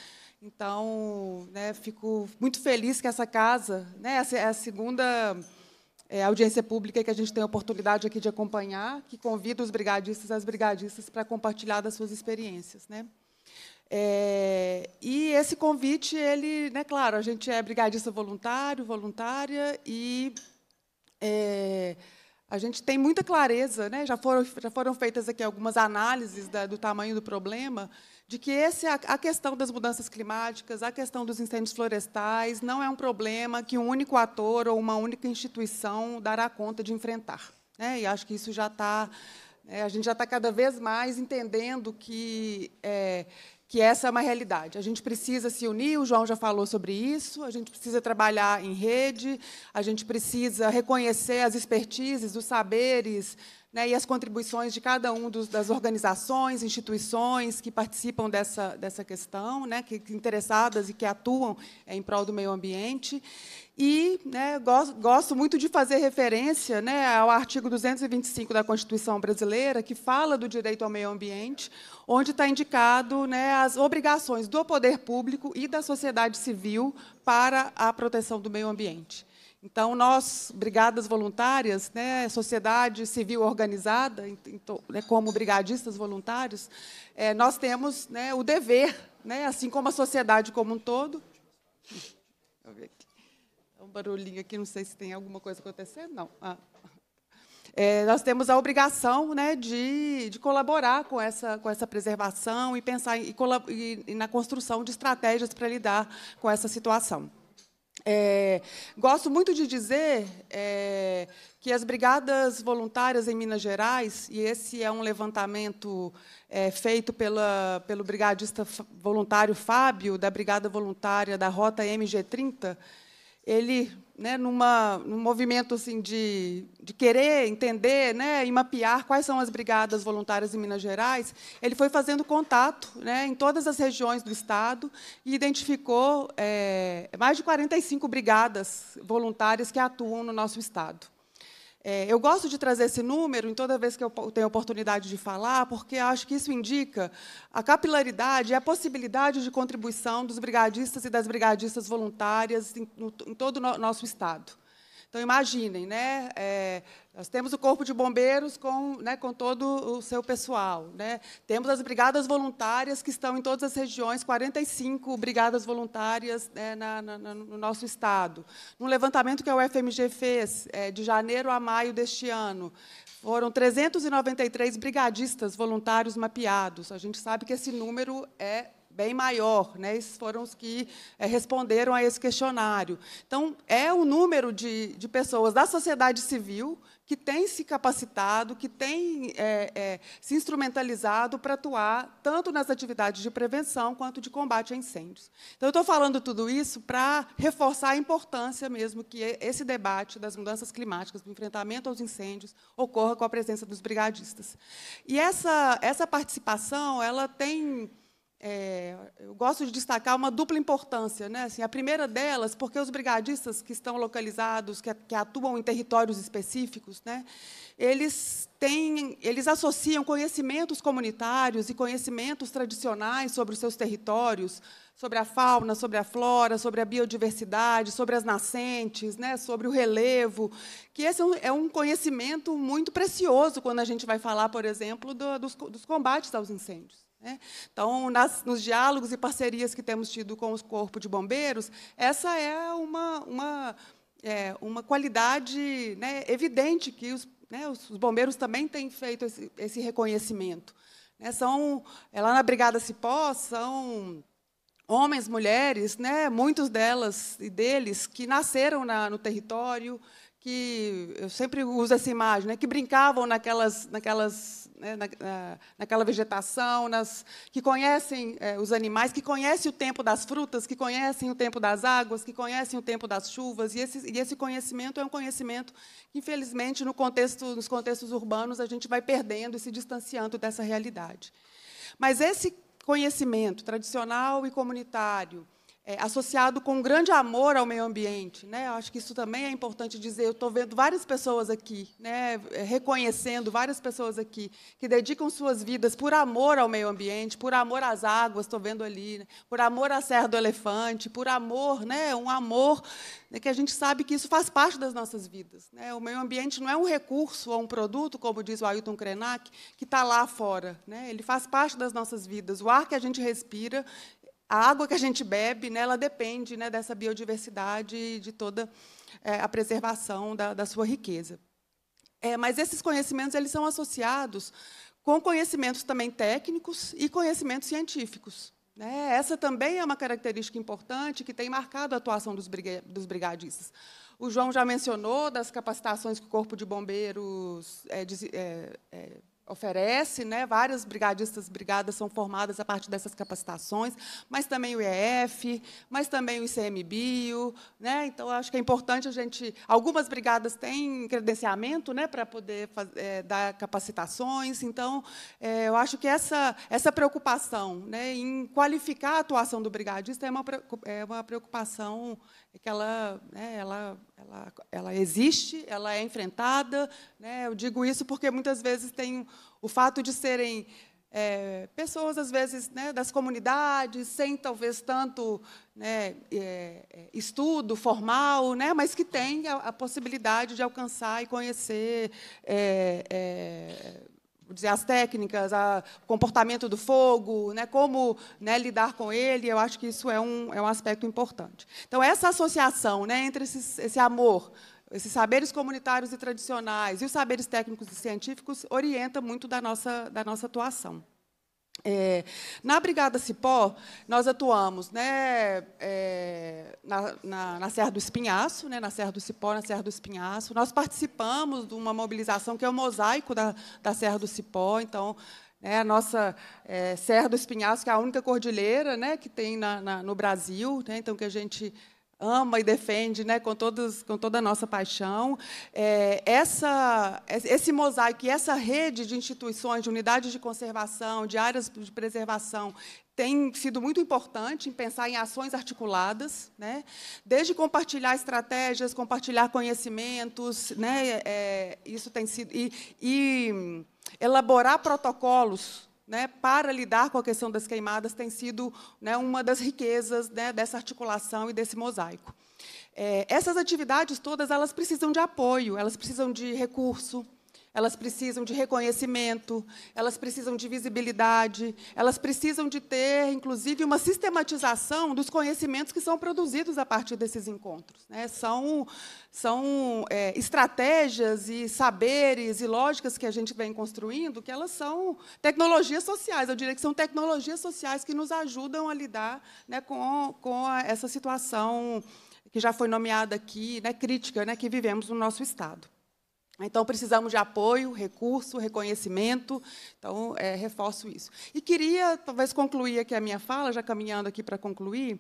Então, né, fico muito feliz que essa casa, né, essa é segunda é, audiência pública que a gente tem a oportunidade aqui de acompanhar, que convida os brigadistas e as brigadistas para compartilhar das suas experiências. Né? É, e esse convite, ele, né, claro, a gente é brigadista voluntário, voluntária, e é, a gente tem muita clareza, né, já, foram, já foram feitas aqui algumas análises da, do tamanho do problema, de que esse, a questão das mudanças climáticas, a questão dos incêndios florestais, não é um problema que um único ator ou uma única instituição dará conta de enfrentar. Né? E acho que isso já está. É, a gente já está cada vez mais entendendo que, é, que essa é uma realidade. A gente precisa se unir, o João já falou sobre isso, a gente precisa trabalhar em rede, a gente precisa reconhecer as expertises, os saberes, né, e as contribuições de cada um dos, das organizações, instituições que participam dessa, dessa questão, né, que, que interessadas e que atuam é, em prol do meio ambiente. E né, gosto, gosto, muito de fazer referência né, ao artigo 225 da Constituição Brasileira, que fala do direito ao meio ambiente, onde está indicado né, as obrigações do poder público e da sociedade civil para a proteção do meio ambiente. Então, nós, brigadas voluntárias, né, sociedade civil organizada, né, como brigadistas voluntários, é, nós temos né, o dever, né, assim como a sociedade como um todo. Deixa eu ver aqui. É um barulhinho aqui, não sei se tem alguma coisa acontecendo. Não. Ah. É, nós temos a obrigação né, de, de, colaborar com essa, com essa preservação e pensar em, e, e na construção de estratégias para lidar com essa situação. É, gosto muito de dizer é, que as brigadas voluntárias em Minas Gerais, e esse é um levantamento é, feito pela, pelo brigadista voluntário Fábio, da Brigada Voluntária da Rota MG30, ele né, numa, num movimento assim, de, de querer entender né, e mapear quais são as brigadas voluntárias em Minas Gerais, ele foi fazendo contato né, em todas as regiões do Estado e identificou é, mais de 45 brigadas voluntárias que atuam no nosso Estado. É, eu gosto de trazer esse número em toda vez que eu tenho oportunidade de falar, porque acho que isso indica a capilaridade e a possibilidade de contribuição dos brigadistas e das brigadistas voluntárias em, no, em todo o no, nosso Estado. Então, imaginem, né? É, nós temos o Corpo de Bombeiros com, né, com todo o seu pessoal. Né? Temos as brigadas voluntárias que estão em todas as regiões, 45 brigadas voluntárias né, na, na, no nosso estado. No levantamento que a UFMG fez, é, de janeiro a maio deste ano, foram 393 brigadistas voluntários mapeados. A gente sabe que esse número é bem maior. Né? Esses foram os que é, responderam a esse questionário. Então, é o número de, de pessoas da sociedade civil que tem se capacitado, que tem é, é, se instrumentalizado para atuar tanto nas atividades de prevenção quanto de combate a incêndios. Então, eu estou falando tudo isso para reforçar a importância mesmo que esse debate das mudanças climáticas, do enfrentamento aos incêndios, ocorra com a presença dos brigadistas. E essa, essa participação, ela tem é, eu gosto de destacar uma dupla importância. Né? Assim, a primeira delas, porque os brigadistas que estão localizados, que, que atuam em territórios específicos, né, eles, têm, eles associam conhecimentos comunitários e conhecimentos tradicionais sobre os seus territórios, sobre a fauna, sobre a flora, sobre a biodiversidade, sobre as nascentes, né, sobre o relevo, que esse é um é conhecimento muito precioso quando a gente vai falar, por exemplo, do, dos, dos combates aos incêndios. Né? Então, nas, nos diálogos e parcerias que temos tido com o Corpo de Bombeiros, essa é uma, uma, é, uma qualidade né, evidente que os, né, os, bombeiros também têm feito esse, esse reconhecimento. Né, são, é, lá na Brigada Cipó, são homens, mulheres, né? muitos delas e deles que nasceram na, no território, que eu sempre uso essa imagem, né, que brincavam naquelas, naquelas, né, na, naquela vegetação, nas, que conhecem é, os animais, que conhecem o tempo das frutas, que conhecem o tempo das águas, que conhecem o tempo das chuvas, e esse, e esse conhecimento é um conhecimento que, infelizmente, no contexto, nos contextos urbanos, a gente vai perdendo e se distanciando dessa realidade. Mas esse conhecimento tradicional e comunitário, é, associado com um grande amor ao meio ambiente. Né? Eu acho que isso também é importante dizer. Eu estou vendo várias pessoas aqui, né? É, reconhecendo várias pessoas aqui que dedicam suas vidas por amor ao meio ambiente, por amor às águas, estou vendo ali, né? por amor à Serra do Elefante, por amor, né? um amor né? que a gente sabe que isso faz parte das nossas vidas. Né? O meio ambiente não é um recurso ou um produto, como diz o Ailton Krenak, que está lá fora. Né? Ele faz parte das nossas vidas. O ar que a gente respira a água que a gente bebe, né, ela depende né, dessa biodiversidade e de toda é, a preservação da, da sua riqueza. É, mas esses conhecimentos eles são associados com conhecimentos também técnicos e conhecimentos científicos. Né? Essa também é uma característica importante que tem marcado a atuação dos, dos brigadistas. O João já mencionou das capacitações que o Corpo de Bombeiros é, de, é, é oferece, né? Várias brigadistas brigadas são formadas a partir dessas capacitações, mas também o IEF, mas também o ICMBio, né? Então acho que é importante a gente, algumas brigadas têm credenciamento, né, para poder é, dar capacitações. Então é, eu acho que essa essa preocupação, né, em qualificar a atuação do brigadista é uma é uma preocupação é que ela, né, ela, ela, ela existe, ela é enfrentada. Né? Eu digo isso porque muitas vezes tem o fato de serem é, pessoas, às vezes, né, das comunidades, sem talvez tanto né, é, é estudo formal, né, mas que têm a, a, possibilidade de alcançar e conhecer é, é dizer, as técnicas, a, o comportamento do fogo, né, como né, lidar com ele, eu acho que isso é um, é um aspecto importante. Então, essa associação né, entre esses, esse amor esses saberes comunitários e tradicionais e os saberes técnicos e científicos orienta muito da nossa, da nossa atuação. É, na Brigada Cipó, nós atuamos né, é, na, na, na, Serra do Espinhaço, né, na Serra do Cipó, na Serra do Espinhaço. Nós participamos de uma mobilização que é o mosaico da, da Serra do Cipó. Então, né, a nossa é, Serra do Espinhaço, que é a única cordilheira né, que tem na, na, no Brasil, né, então que a gente ama e defende né, com, todos, com toda a nossa paixão. É, essa, esse mosaico e essa rede de instituições, de unidades de conservação, de áreas de preservação, tem sido muito importante em pensar em ações articuladas, né? desde compartilhar estratégias, compartilhar conhecimentos, né? É, isso tem sido e, e elaborar protocolos né, para lidar com a questão das queimadas tem sido né, uma das riquezas né, dessa articulação e desse mosaico. É, essas atividades todas elas precisam de apoio, elas precisam de recurso, elas precisam de reconhecimento, elas precisam de visibilidade, elas precisam de ter, inclusive, uma sistematização dos conhecimentos que são produzidos a partir desses encontros. Né? São, são é, estratégias e saberes e lógicas que a gente vem construindo, que elas são tecnologias sociais, eu diria que são tecnologias sociais que nos ajudam a lidar né, com, com essa situação que já foi nomeada aqui, né, crítica, né, que vivemos no nosso Estado. Então, precisamos de apoio, recurso, reconhecimento. Então, é, reforço isso. E queria, talvez, concluir aqui a minha fala, já caminhando aqui para concluir,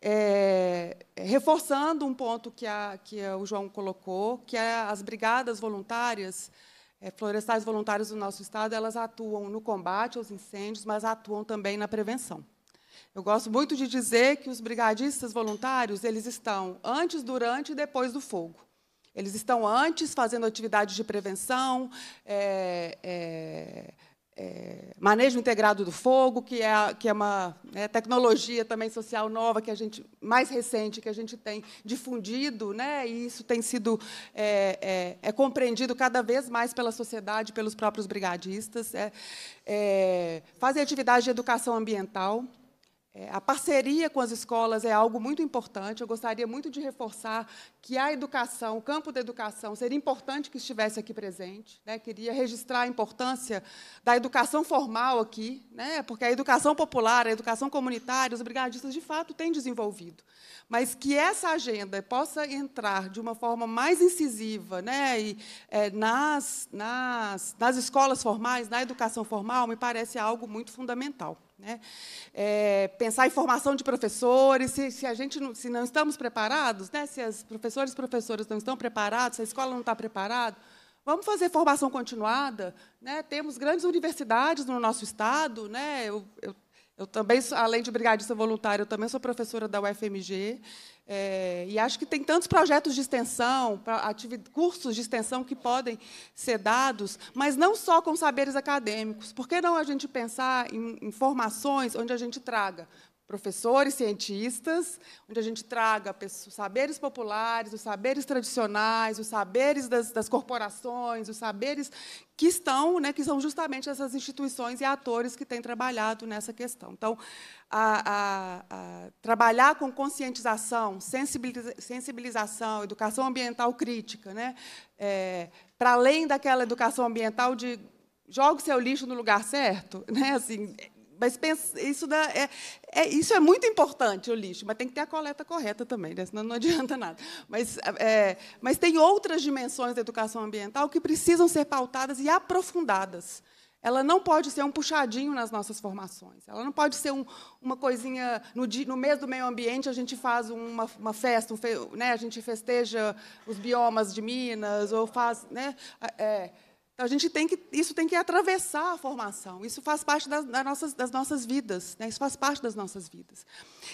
é, reforçando um ponto que, a, que o João colocou, que é as brigadas voluntárias, é, florestais voluntárias do nosso Estado, elas atuam no combate aos incêndios, mas atuam também na prevenção. Eu gosto muito de dizer que os brigadistas voluntários, eles estão antes, durante e depois do fogo. Eles estão antes fazendo atividades de prevenção, é, é, é, manejo integrado do fogo, que é, que é uma né, tecnologia também social nova que a gente mais recente que a gente tem difundido, né? E isso tem sido é, é, é compreendido cada vez mais pela sociedade, pelos próprios brigadistas. É, é, fazem atividade de educação ambiental. É, a parceria com as escolas é algo muito importante. Eu gostaria muito de reforçar que a educação, o campo da educação, seria importante que estivesse aqui presente. Né? Queria registrar a importância da educação formal aqui, né? porque a educação popular, a educação comunitária, os brigadistas, de fato, têm desenvolvido. Mas que essa agenda possa entrar de uma forma mais incisiva né? e, é, nas, nas, nas escolas formais, na educação formal, me parece algo muito fundamental. Né? É, pensar em formação de professores, se, se a gente não, se não estamos preparados, né? se as professores e professoras não estão preparados, se a escola não está preparada, vamos fazer formação continuada. Né? Temos grandes universidades no nosso estado. Né? Eu, eu eu também, além de brigadista voluntário, eu também sou professora da UFMG. É, eh, e acho que tem tantos projetos de extensão, cursos de extensão que podem ser dados, mas não só com saberes acadêmicos. Por que não a gente pensar em, em formações onde a gente traga professores, cientistas, onde a gente traga os saberes populares, os saberes tradicionais, os saberes das, das corporações, os saberes que estão, né, que são justamente essas instituições e atores que têm trabalhado nessa questão. Então, a, a, a trabalhar com conscientização, sensibiliza, sensibilização, educação ambiental crítica, né, é, para além daquela educação ambiental de joga o seu lixo no lugar certo, né, assim, mas pensa, isso, dá, é, é, isso é muito importante, o lixo, mas tem que ter a coleta correta também, né? senão não adianta nada. Mas, é, mas tem outras dimensões da educação ambiental que precisam ser pautadas e aprofundadas. Ela não pode ser um puxadinho nas nossas formações. Ela não pode ser um, uma coisinha. No, dia, no, mês do meio ambiente, a gente faz uma, uma festa, um fe, né? a gente festeja os biomas de Minas, ou faz. Né? É, então, a gente tem que, isso tem que atravessar a formação, isso faz parte das, das, nossas, das nossas, vidas, né? isso faz parte das nossas vidas.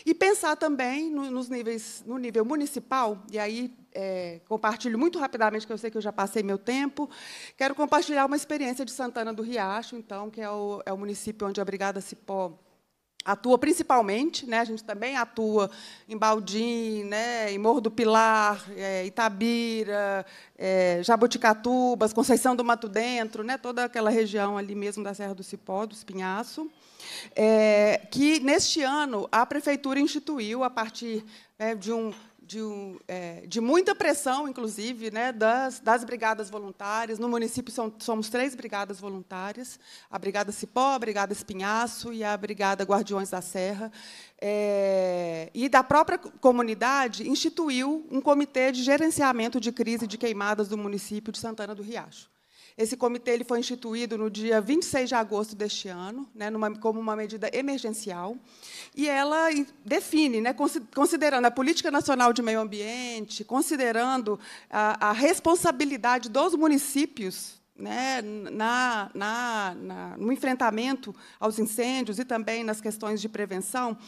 E pensar também no, nos níveis, no nível municipal, e aí é, compartilho muito rapidamente, que eu sei que eu já passei meu tempo, quero compartilhar uma experiência de Santana do Riacho, então, que é o, é o município onde a Brigada Cipó atua principalmente, né? a gente também atua em Baldim, né? em Morro do Pilar, é, Itabira, é, Jaboticatubas, Conceição do Mato Dentro, né? toda aquela região ali mesmo da Serra do Cipó, do Espinhaço, é, que, neste ano, a Prefeitura instituiu, a partir né, de um de, um, é, de muita pressão, inclusive, né, das, das brigadas voluntárias. No município são, somos três brigadas voluntárias: a Brigada Cipó, a Brigada Espinhaço e a Brigada Guardiões da Serra. É, e da própria comunidade instituiu um comitê de gerenciamento de crise de queimadas do município de Santana do Riacho. Esse comitê ele foi instituído no dia 26 de agosto deste ano, né, numa, como uma medida emergencial, e ela define, né, considerando a política nacional de meio ambiente, considerando a, a responsabilidade dos municípios né, na, na, na, no enfrentamento aos incêndios e também nas questões de prevenção,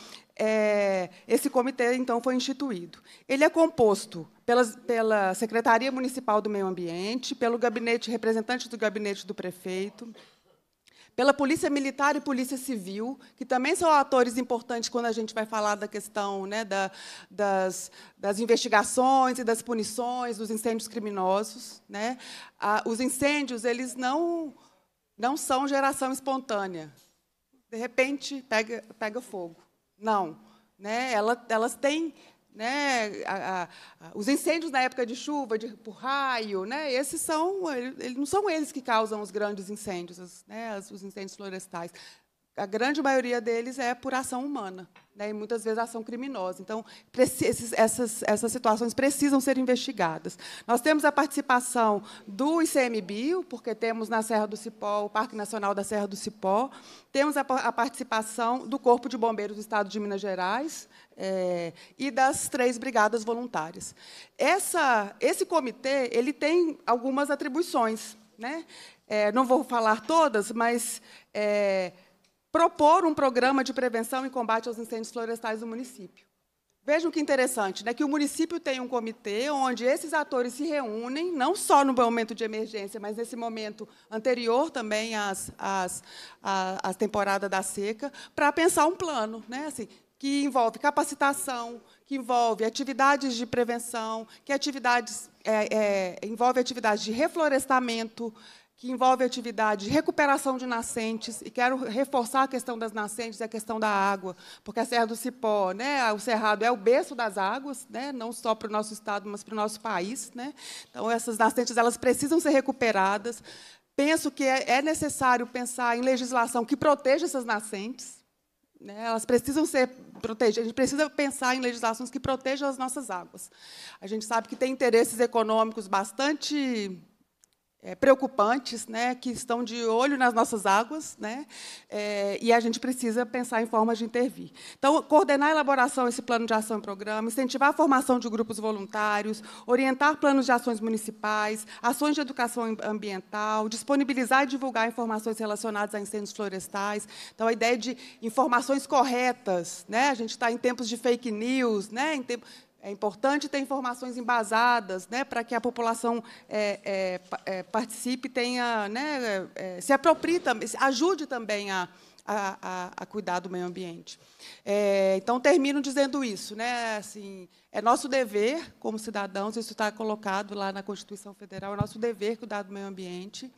é, esse comitê, então, foi instituído. Ele é composto pela Secretaria Municipal do Meio Ambiente, pelo gabinete representante do gabinete do prefeito, pela Polícia Militar e Polícia Civil, que também são atores importantes quando a gente vai falar da questão né, da, das, das, investigações e das punições dos incêndios criminosos. Né? Ah, os incêndios eles não, não são geração espontânea. De repente, pega, pega fogo. Não. Né? Ela, elas têm né, a, a, os incêndios na época de chuva, de, por raio, né, esses são, eles, não são eles que causam os grandes incêndios, as, né, as, os incêndios florestais. A grande maioria deles é por ação humana né, e muitas vezes ação criminosa. Então, esses, essas, essas situações precisam ser investigadas. Nós temos a participação do ICMBio, porque temos na Serra do Cipó, o Parque Nacional da Serra do Cipó, temos a, a participação do Corpo de Bombeiros do Estado de Minas Gerais é, e das três brigadas voluntárias. Essa, esse comitê ele tem algumas atribuições. Né? É, não vou falar todas, mas... É, propor um programa de prevenção e combate aos incêndios florestais do município. Vejam que interessante, né? que o município tem um comitê onde esses atores se reúnem, não só no momento de emergência, mas nesse momento anterior também às, às, às temporadas da seca, para pensar um plano, né? assim, que envolve capacitação, que envolve atividades de prevenção, que atividades, é, é, envolve atividades de reflorestamento, que envolve atividade de recuperação de nascentes, e quero reforçar a questão das nascentes e a questão da água, porque a Serra do Cipó, né, o Cerrado é o berço das águas, né, não só para o nosso estado, mas para o nosso país. Né? Então, essas nascentes elas precisam ser recuperadas. Penso que é, é necessário pensar em legislação que proteja essas nascentes, né, elas precisam ser protegidas. A gente precisa pensar em legislações que protejam as nossas águas. A gente sabe que tem interesses econômicos bastante é, preocupantes, né, que estão de olho nas nossas águas, né, é, e a gente precisa pensar em formas de intervir. Então, coordenar a elaboração desse plano de ação e programa, incentivar a formação de grupos voluntários, orientar planos de ações municipais, ações de educação ambiental, disponibilizar e divulgar informações relacionadas a incêndios florestais. Então, a ideia de informações corretas, né, a gente está em tempos de fake news, né, em tempos é importante ter informações embasadas né, para que a população é, é, é participe, tenha, né, é, é, se aproprie, ajude também a, a, a, cuidar do meio ambiente. É, então, termino dizendo isso. Né? Assim, é nosso dever, como cidadãos, isso está colocado lá na Constituição Federal, é nosso dever cuidar do meio ambiente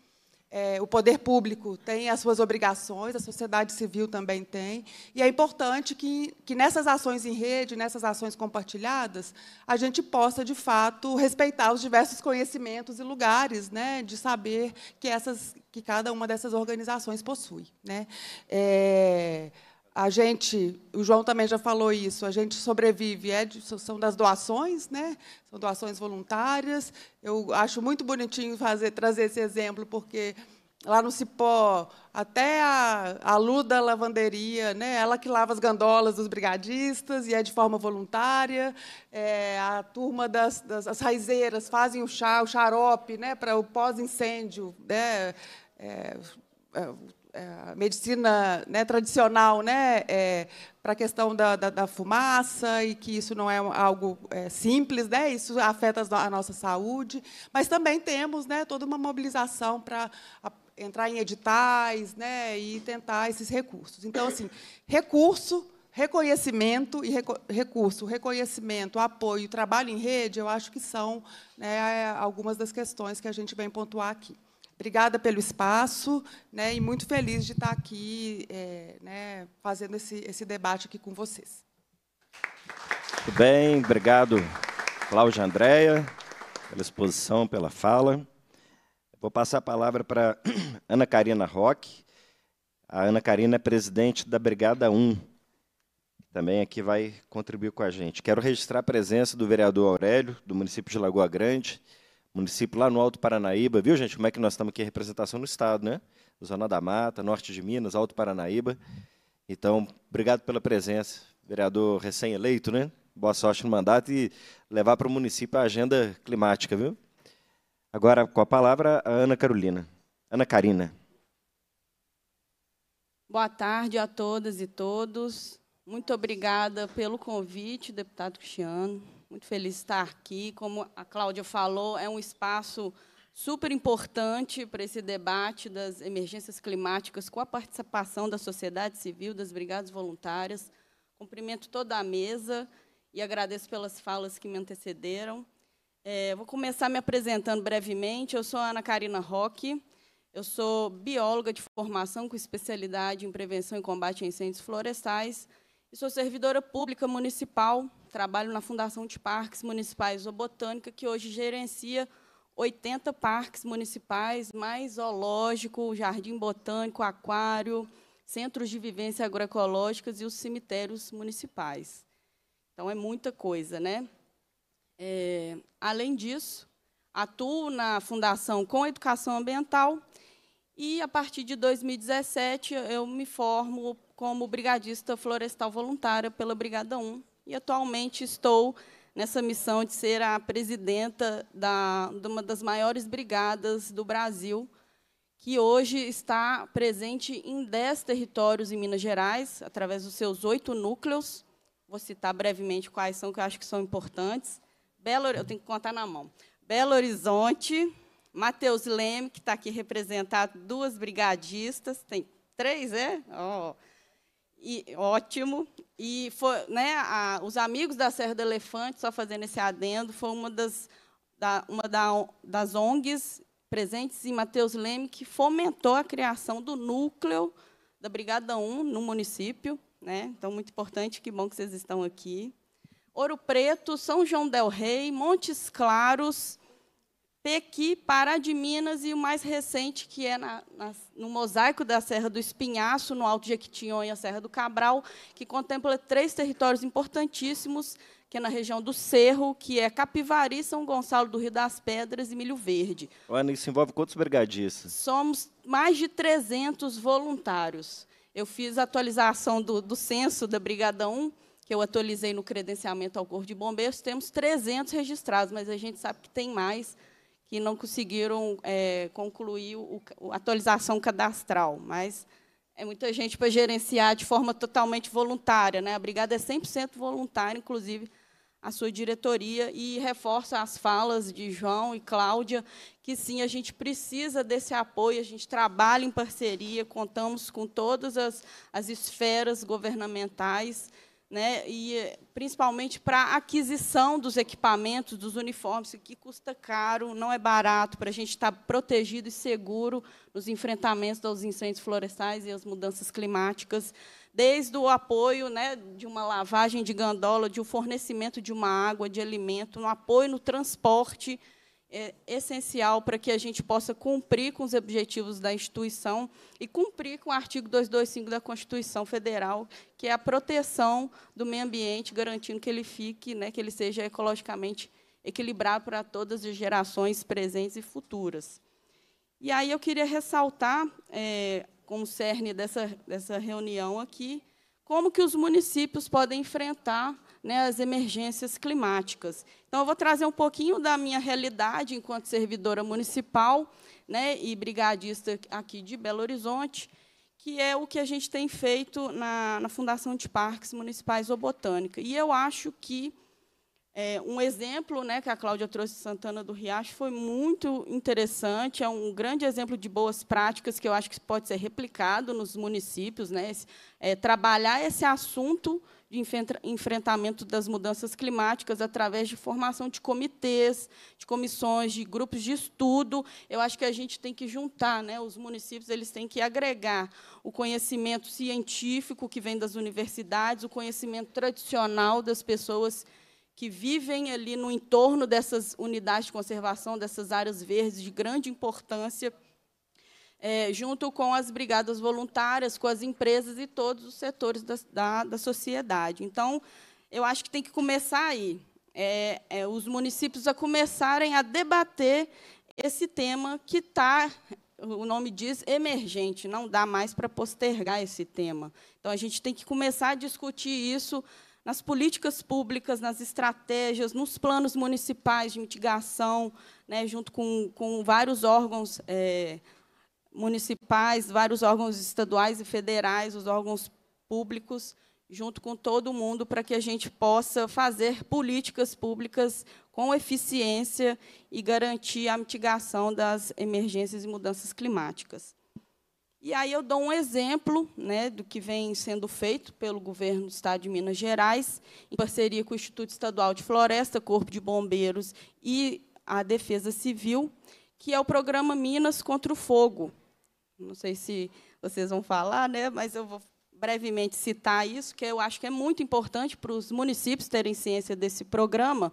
é, o poder público tem as suas obrigações, a sociedade civil também tem, e é importante que, que nessas ações em rede, nessas ações compartilhadas, a gente possa, de fato, respeitar os diversos conhecimentos e lugares né, de saber que, essas, que cada uma dessas organizações possui. Né? É, a gente, o João também já falou isso, a gente sobrevive, é, são das doações, né? são doações voluntárias. Eu acho muito bonitinho fazer, trazer esse exemplo, porque lá no Cipó, até a, a Lu da lavanderia, né? ela que lava as gandolas dos brigadistas e é de forma voluntária. É, a turma das, das raizeiras fazem o chá, o xarope né? para o pós-incêndio. Né? É, é, é, a medicina né, tradicional né, é, para a questão da, da, da, fumaça e que isso não é algo é, simples, né, isso afeta a nossa saúde, mas também temos né, toda uma mobilização para entrar em editais né, e tentar esses recursos. Então, assim, recurso, reconhecimento e reco recurso, reconhecimento, apoio, trabalho em rede, eu acho que são né, é, algumas das questões que a gente vem pontuar aqui. Obrigada pelo espaço né, e muito feliz de estar aqui é, né, fazendo esse, esse debate aqui com vocês. Muito bem, obrigado, Cláudia Andréia, pela exposição, pela fala. Vou passar a palavra para Ana Karina Roque. A Ana Karina é presidente da Brigada 1, também aqui vai contribuir com a gente. Quero registrar a presença do vereador Aurélio, do município de Lagoa Grande, município lá no Alto Paranaíba, viu, gente? Como é que nós estamos aqui, representação no Estado, né? Zona da Mata, Norte de Minas, Alto Paranaíba. Então, obrigado pela presença, vereador recém-eleito, né? Boa sorte no mandato e levar para o município a agenda climática, viu? Agora, com a palavra, a Ana Carolina. Ana Carina. Boa tarde a todas e todos. Muito obrigada pelo convite, deputado Cristiano muito feliz de estar aqui. Como a Cláudia falou, é um espaço super importante para esse debate das emergências climáticas com a participação da sociedade civil, das brigadas voluntárias. Cumprimento toda a mesa e agradeço pelas falas que me antecederam. É, vou começar me apresentando brevemente. Eu sou a Ana Karina Roque, eu sou bióloga de formação com especialidade em prevenção e combate a incêndios florestais, sou servidora pública municipal, trabalho na Fundação de Parques Municipais Zoobotânica, que hoje gerencia 80 parques municipais, mais zoológico, jardim botânico, aquário, centros de vivência agroecológicas e os cemitérios municipais. Então, é muita coisa. né? É, além disso, atuo na Fundação com Educação Ambiental e, a partir de 2017, eu me formo como brigadista florestal voluntária pela Brigada 1 e atualmente estou nessa missão de ser a presidenta da, de uma das maiores brigadas do Brasil, que hoje está presente em dez territórios em Minas Gerais, através dos seus oito núcleos. Vou citar brevemente quais são, que eu acho que são importantes. Belo, eu tenho que contar na mão. Belo Horizonte, Matheus Leme, que está aqui representado, duas brigadistas, tem três, é? Oh. E, ótimo. E foi, né, a, os amigos da Serra do Elefante, só fazendo esse adendo, foi uma das, da, uma da, das ONGs presentes em Mateus Leme que fomentou a criação do núcleo da Brigada 1 no município. Né? Então, muito importante, que bom que vocês estão aqui. Ouro Preto, São João del Rei, Montes Claros, Pequi, Pará de Minas e o mais recente, que é na, na, no mosaico da Serra do Espinhaço, no Alto de Jequitinhonha, Serra do Cabral, que contempla três territórios importantíssimos, que é na região do Cerro, que é Capivari, São Gonçalo do Rio das Pedras e Milho Verde. Ana, isso envolve quantos brigadistas? Somos mais de 300 voluntários. Eu fiz a atualização do, do censo da Brigada 1, que eu atualizei no credenciamento ao Corpo de Bombeiros. Temos 300 registrados, mas a gente sabe que tem mais, que não conseguiram é, concluir o, a atualização cadastral, mas é muita gente para gerenciar de forma totalmente voluntária. Né? A brigada é 100% voluntária, inclusive a sua diretoria, e reforça as falas de João e Cláudia, que sim, a gente precisa desse apoio, a gente trabalha em parceria, contamos com todas as, as esferas governamentais, né, e principalmente para aquisição dos equipamentos, dos uniformes, que custa caro, não é barato, para a gente estar tá protegido e seguro nos enfrentamentos dos incêndios florestais e as mudanças climáticas, desde o apoio né, de uma lavagem de gandola, de um fornecimento de uma água, de alimento, um apoio no transporte, é essencial para que a gente possa cumprir com os objetivos da instituição e cumprir com o artigo 225 da Constituição Federal, que é a proteção do meio ambiente, garantindo que ele fique, né, que ele seja ecologicamente equilibrado para todas as gerações presentes e futuras. E aí eu queria ressaltar, é, como cerne dessa, dessa reunião aqui, como que os municípios podem enfrentar né, as emergências climáticas. Então, eu vou trazer um pouquinho da minha realidade enquanto servidora municipal né, e brigadista aqui de Belo Horizonte, que é o que a gente tem feito na, na Fundação de Parques Municipais ou Botânica. E eu acho que é, um exemplo né, que a Cláudia trouxe de Santana do Riacho foi muito interessante, é um grande exemplo de boas práticas que eu acho que pode ser replicado nos municípios. Né, esse, é, trabalhar esse assunto de enfrentamento das mudanças climáticas através de formação de comitês, de comissões, de grupos de estudo. Eu acho que a gente tem que juntar, né? os municípios eles têm que agregar o conhecimento científico que vem das universidades, o conhecimento tradicional das pessoas que vivem ali no entorno dessas unidades de conservação, dessas áreas verdes de grande importância é, junto com as brigadas voluntárias, com as empresas e todos os setores da, da, da sociedade. Então, eu acho que tem que começar aí, é, é, os municípios a começarem a debater esse tema que está, o nome diz, emergente, não dá mais para postergar esse tema. Então, a gente tem que começar a discutir isso nas políticas públicas, nas estratégias, nos planos municipais de mitigação, né, junto com, com vários órgãos é, municipais, vários órgãos estaduais e federais, os órgãos públicos, junto com todo mundo, para que a gente possa fazer políticas públicas com eficiência e garantir a mitigação das emergências e mudanças climáticas. E aí eu dou um exemplo né, do que vem sendo feito pelo governo do Estado de Minas Gerais, em parceria com o Instituto Estadual de Floresta, Corpo de Bombeiros e a Defesa Civil, que é o programa Minas contra o Fogo, não sei se vocês vão falar, né, mas eu vou brevemente citar isso, que eu acho que é muito importante para os municípios terem ciência desse programa,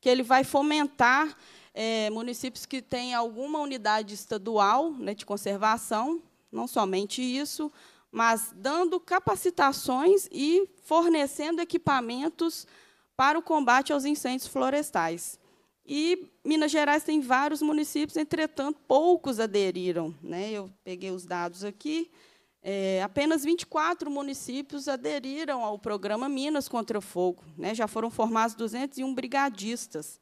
que ele vai fomentar é, municípios que têm alguma unidade estadual né, de conservação, não somente isso, mas dando capacitações e fornecendo equipamentos para o combate aos incêndios florestais. E Minas Gerais tem vários municípios, entretanto, poucos aderiram. Né? Eu peguei os dados aqui. É, apenas 24 municípios aderiram ao programa Minas contra o Fogo. Né? Já foram formados 201 brigadistas.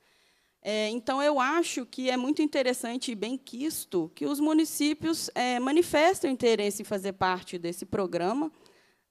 É, então, eu acho que é muito interessante e bem quisto que os municípios é, manifestem interesse em fazer parte desse programa,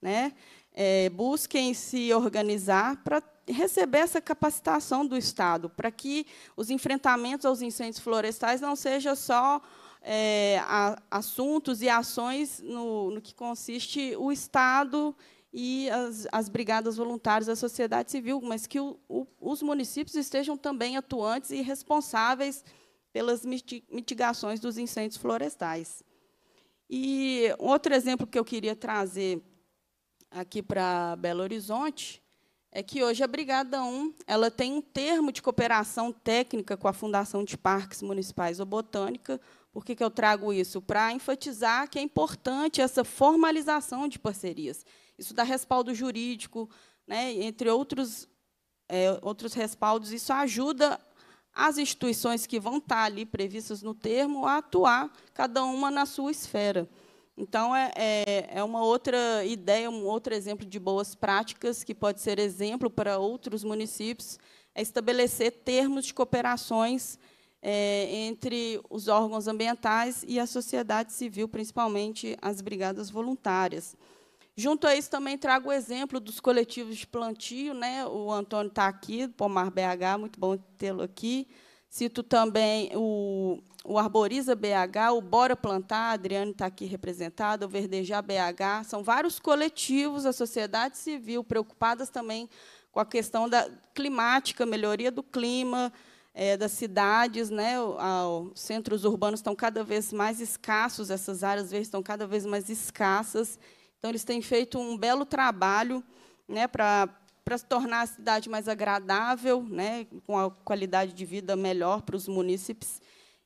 né? É, busquem se organizar para receber essa capacitação do Estado, para que os enfrentamentos aos incêndios florestais não sejam só é, a, assuntos e ações no, no, que consiste o Estado e as, as brigadas voluntárias, da sociedade civil, mas que o, o, os municípios estejam também atuantes e responsáveis pelas mitigações dos incêndios florestais. E outro exemplo que eu queria trazer aqui para Belo Horizonte é que hoje a Brigada 1 ela tem um termo de cooperação técnica com a Fundação de Parques Municipais ou Botânica. Por que, que eu trago isso? Para enfatizar que é importante essa formalização de parcerias. Isso dá respaldo jurídico, né, entre outros, é, outros respaldos. Isso ajuda as instituições que vão estar tá ali previstas no termo a atuar, cada uma na sua esfera. Então, é, é, é, uma outra ideia, um outro exemplo de boas práticas, que pode ser exemplo para outros municípios, é estabelecer termos de cooperações é, entre os órgãos ambientais e a sociedade civil, principalmente as brigadas voluntárias. Junto a isso, também trago o exemplo dos coletivos de plantio. Né? O Antônio está aqui, do Pomar BH, muito bom tê-lo aqui. Cito também o o Arboriza BH, o Bora Plantar, Adriano está aqui representado, o Verdejar BH, são vários coletivos, a sociedade civil, preocupadas também com a questão da climática, melhoria do clima, é, das cidades, né? os centros urbanos estão cada vez mais escassos, essas áreas verdes estão cada vez mais escassas. Então, eles têm feito um belo trabalho né, para para tornar a cidade mais agradável, né, com a qualidade de vida melhor para os munícipes.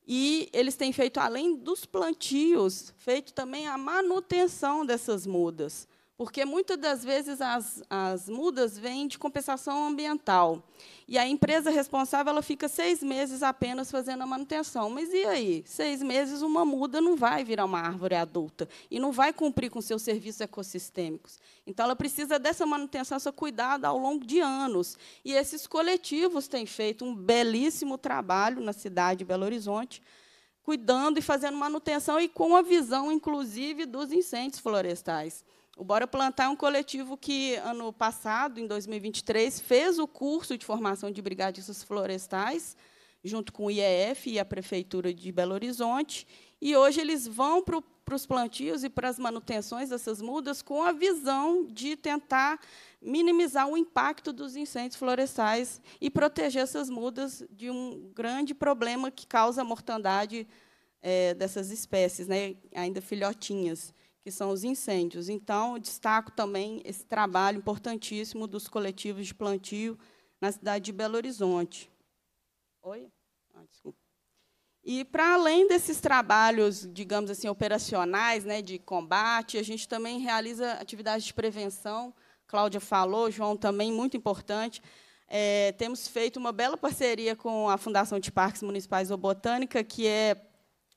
E eles têm feito, além dos plantios, feito também a manutenção dessas mudas. Porque muitas das vezes as, as mudas vêm de compensação ambiental. E a empresa responsável ela fica seis meses apenas fazendo a manutenção. Mas e aí? Seis meses, uma muda não vai virar uma árvore adulta e não vai cumprir com seus serviços ecossistêmicos. Então, ela precisa dessa manutenção, essa cuidada ao longo de anos. E esses coletivos têm feito um belíssimo trabalho na cidade de Belo Horizonte, cuidando e fazendo manutenção e com a visão, inclusive, dos incêndios florestais. O Bora Plantar é um coletivo que, ano passado, em 2023, fez o curso de formação de brigadistas florestais, junto com o IEF e a Prefeitura de Belo Horizonte. E hoje eles vão para, o, para os plantios e para as manutenções dessas mudas com a visão de tentar minimizar o impacto dos incêndios florestais e proteger essas mudas de um grande problema que causa a mortandade é, dessas espécies, né, ainda filhotinhas que são os incêndios. Então, destaco também esse trabalho importantíssimo dos coletivos de plantio na cidade de Belo Horizonte. Oi? Ah, desculpa. E, para além desses trabalhos, digamos assim, operacionais, né, de combate, a gente também realiza atividades de prevenção. Cláudia falou, João também, muito importante. É, temos feito uma bela parceria com a Fundação de Parques Municipais ou Botânica, que é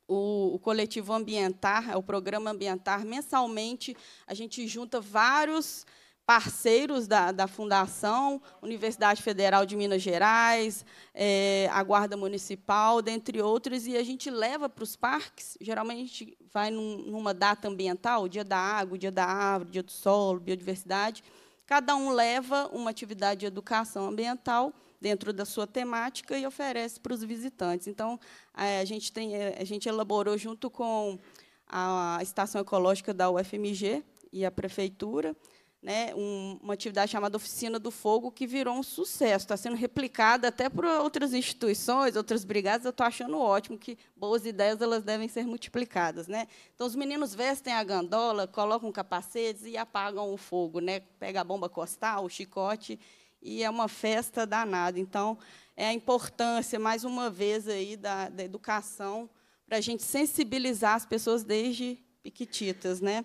o, o, coletivo ambientar, é o programa ambientar, mensalmente a gente junta vários parceiros da, da Fundação, Universidade Federal de Minas Gerais, é, a Guarda Municipal, dentre outros, e a gente leva para os parques, geralmente a gente vai num, numa data ambiental, o dia da água, o dia da árvore, o dia do solo, biodiversidade, cada um leva uma atividade de educação ambiental, dentro da sua temática e oferece para os visitantes. Então, é, a gente, tem, é, a gente elaborou junto com a Estação Ecológica da UFMG e a Prefeitura, né, um, uma atividade chamada Oficina do Fogo, que virou um sucesso. Está sendo replicada até por outras instituições, outras brigadas. Eu estou achando ótimo que boas ideias elas devem ser multiplicadas. Né? Então, os meninos vestem a gandola, colocam capacetes e apagam o fogo. Né? Pega a bomba costal, o chicote e é uma festa danada. Então, é a importância, mais uma vez, aí, da, da educação para a gente sensibilizar as pessoas desde piquititas. Né?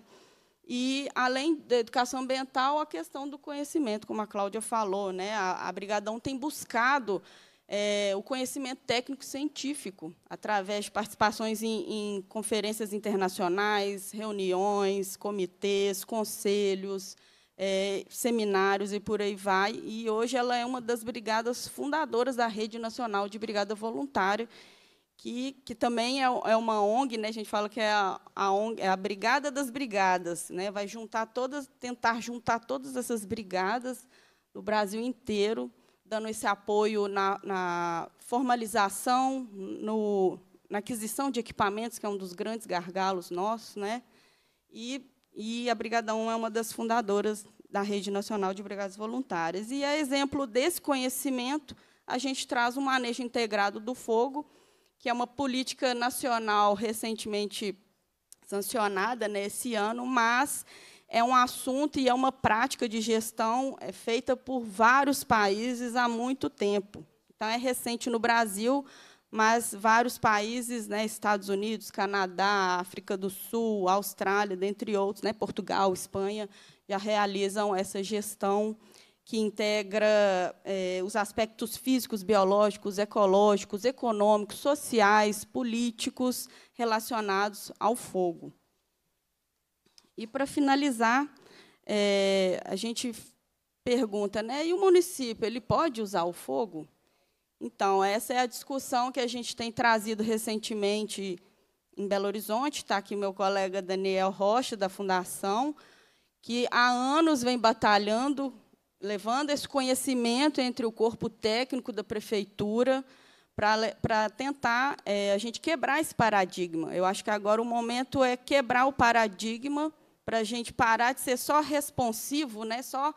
E, além da educação ambiental, a questão do conhecimento, como a Cláudia falou. Né? A, a Brigadão tem buscado é, o conhecimento técnico científico, através de participações em, em conferências internacionais, reuniões, comitês, conselhos, é, seminários e por aí vai. E hoje ela é uma das brigadas fundadoras da Rede Nacional de Brigada Voluntária, que, que também é, é uma ONG, né? a gente fala que é a, a, ONG, é a Brigada das Brigadas, né? vai juntar todas, tentar juntar todas essas brigadas do Brasil inteiro, dando esse apoio na, na formalização, no, na aquisição de equipamentos, que é um dos grandes gargalos nossos, né? e e a Brigada 1 é uma das fundadoras da Rede Nacional de Brigadas Voluntárias. E, a exemplo desse conhecimento, a gente traz o um manejo integrado do fogo, que é uma política nacional recentemente sancionada nesse né, ano, mas é um assunto e é uma prática de gestão é, feita por vários países há muito tempo. Então, é recente no Brasil mas vários países, né, Estados Unidos, Canadá, África do Sul, Austrália, dentre outros, né, Portugal, Espanha, já realizam essa gestão que integra é, os aspectos físicos, biológicos, ecológicos, econômicos, sociais, políticos relacionados ao fogo. E, para finalizar, é, a gente pergunta, né, e o município, ele pode usar o fogo? Então, essa é a discussão que a gente tem trazido recentemente em Belo Horizonte. Está aqui meu colega Daniel Rocha, da Fundação, que há anos vem batalhando, levando esse conhecimento entre o corpo técnico da prefeitura para tentar é, a gente quebrar esse paradigma. Eu acho que agora o momento é quebrar o paradigma para a gente parar de ser só responsivo, né? só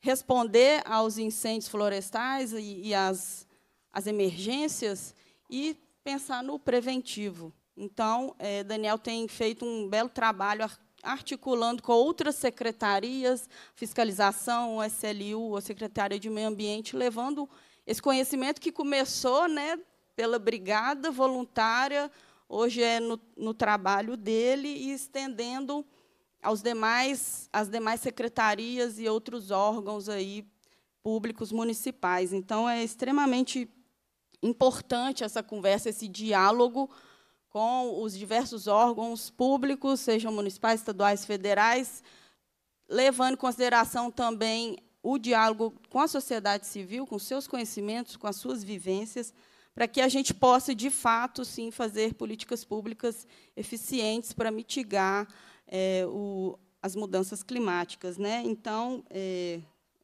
responder aos incêndios florestais e, e às as emergências e pensar no preventivo. Então, é, Daniel tem feito um belo trabalho articulando com outras secretarias, fiscalização, o SLU, a Secretaria de Meio Ambiente, levando esse conhecimento que começou né, pela brigada voluntária, hoje é no, no trabalho dele, e estendendo aos demais, às demais secretarias e outros órgãos aí públicos municipais. Então, é extremamente importante essa conversa, esse diálogo com os diversos órgãos públicos, sejam municipais, estaduais, federais, levando em consideração também o diálogo com a sociedade civil, com seus conhecimentos, com as suas vivências, para que a gente possa, de fato, sim, fazer políticas públicas eficientes para mitigar é, o, as mudanças climáticas. Né? Então, é,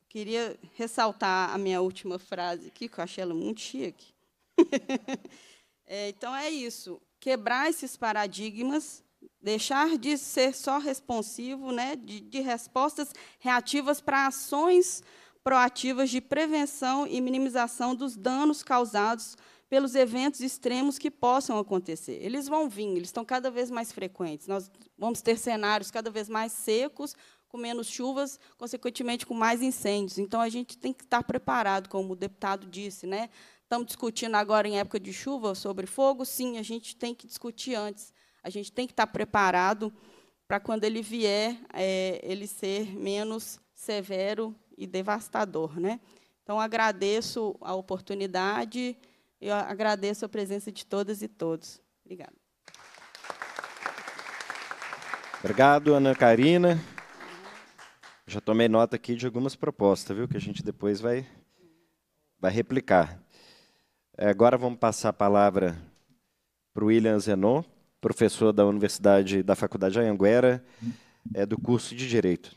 queria ressaltar a minha última frase aqui, que eu achei ela muito chique, é, então, é isso. Quebrar esses paradigmas, deixar de ser só responsivo, né, de, de respostas reativas para ações proativas de prevenção e minimização dos danos causados pelos eventos extremos que possam acontecer. Eles vão vir, eles estão cada vez mais frequentes. Nós vamos ter cenários cada vez mais secos, com menos chuvas, consequentemente com mais incêndios. Então a gente tem que estar preparado, como o deputado disse, né? Estamos discutindo agora em época de chuva sobre fogo. Sim, a gente tem que discutir antes. A gente tem que estar preparado para quando ele vier, é, ele ser menos severo e devastador, né? Então agradeço a oportunidade e agradeço a presença de todas e todos. Obrigada. Obrigado, Ana Karina. Já tomei nota aqui de algumas propostas, viu, que a gente depois vai vai replicar. É, agora vamos passar a palavra para o William Zenon, professor da Universidade da Faculdade Anhanguera, é, do curso de Direito.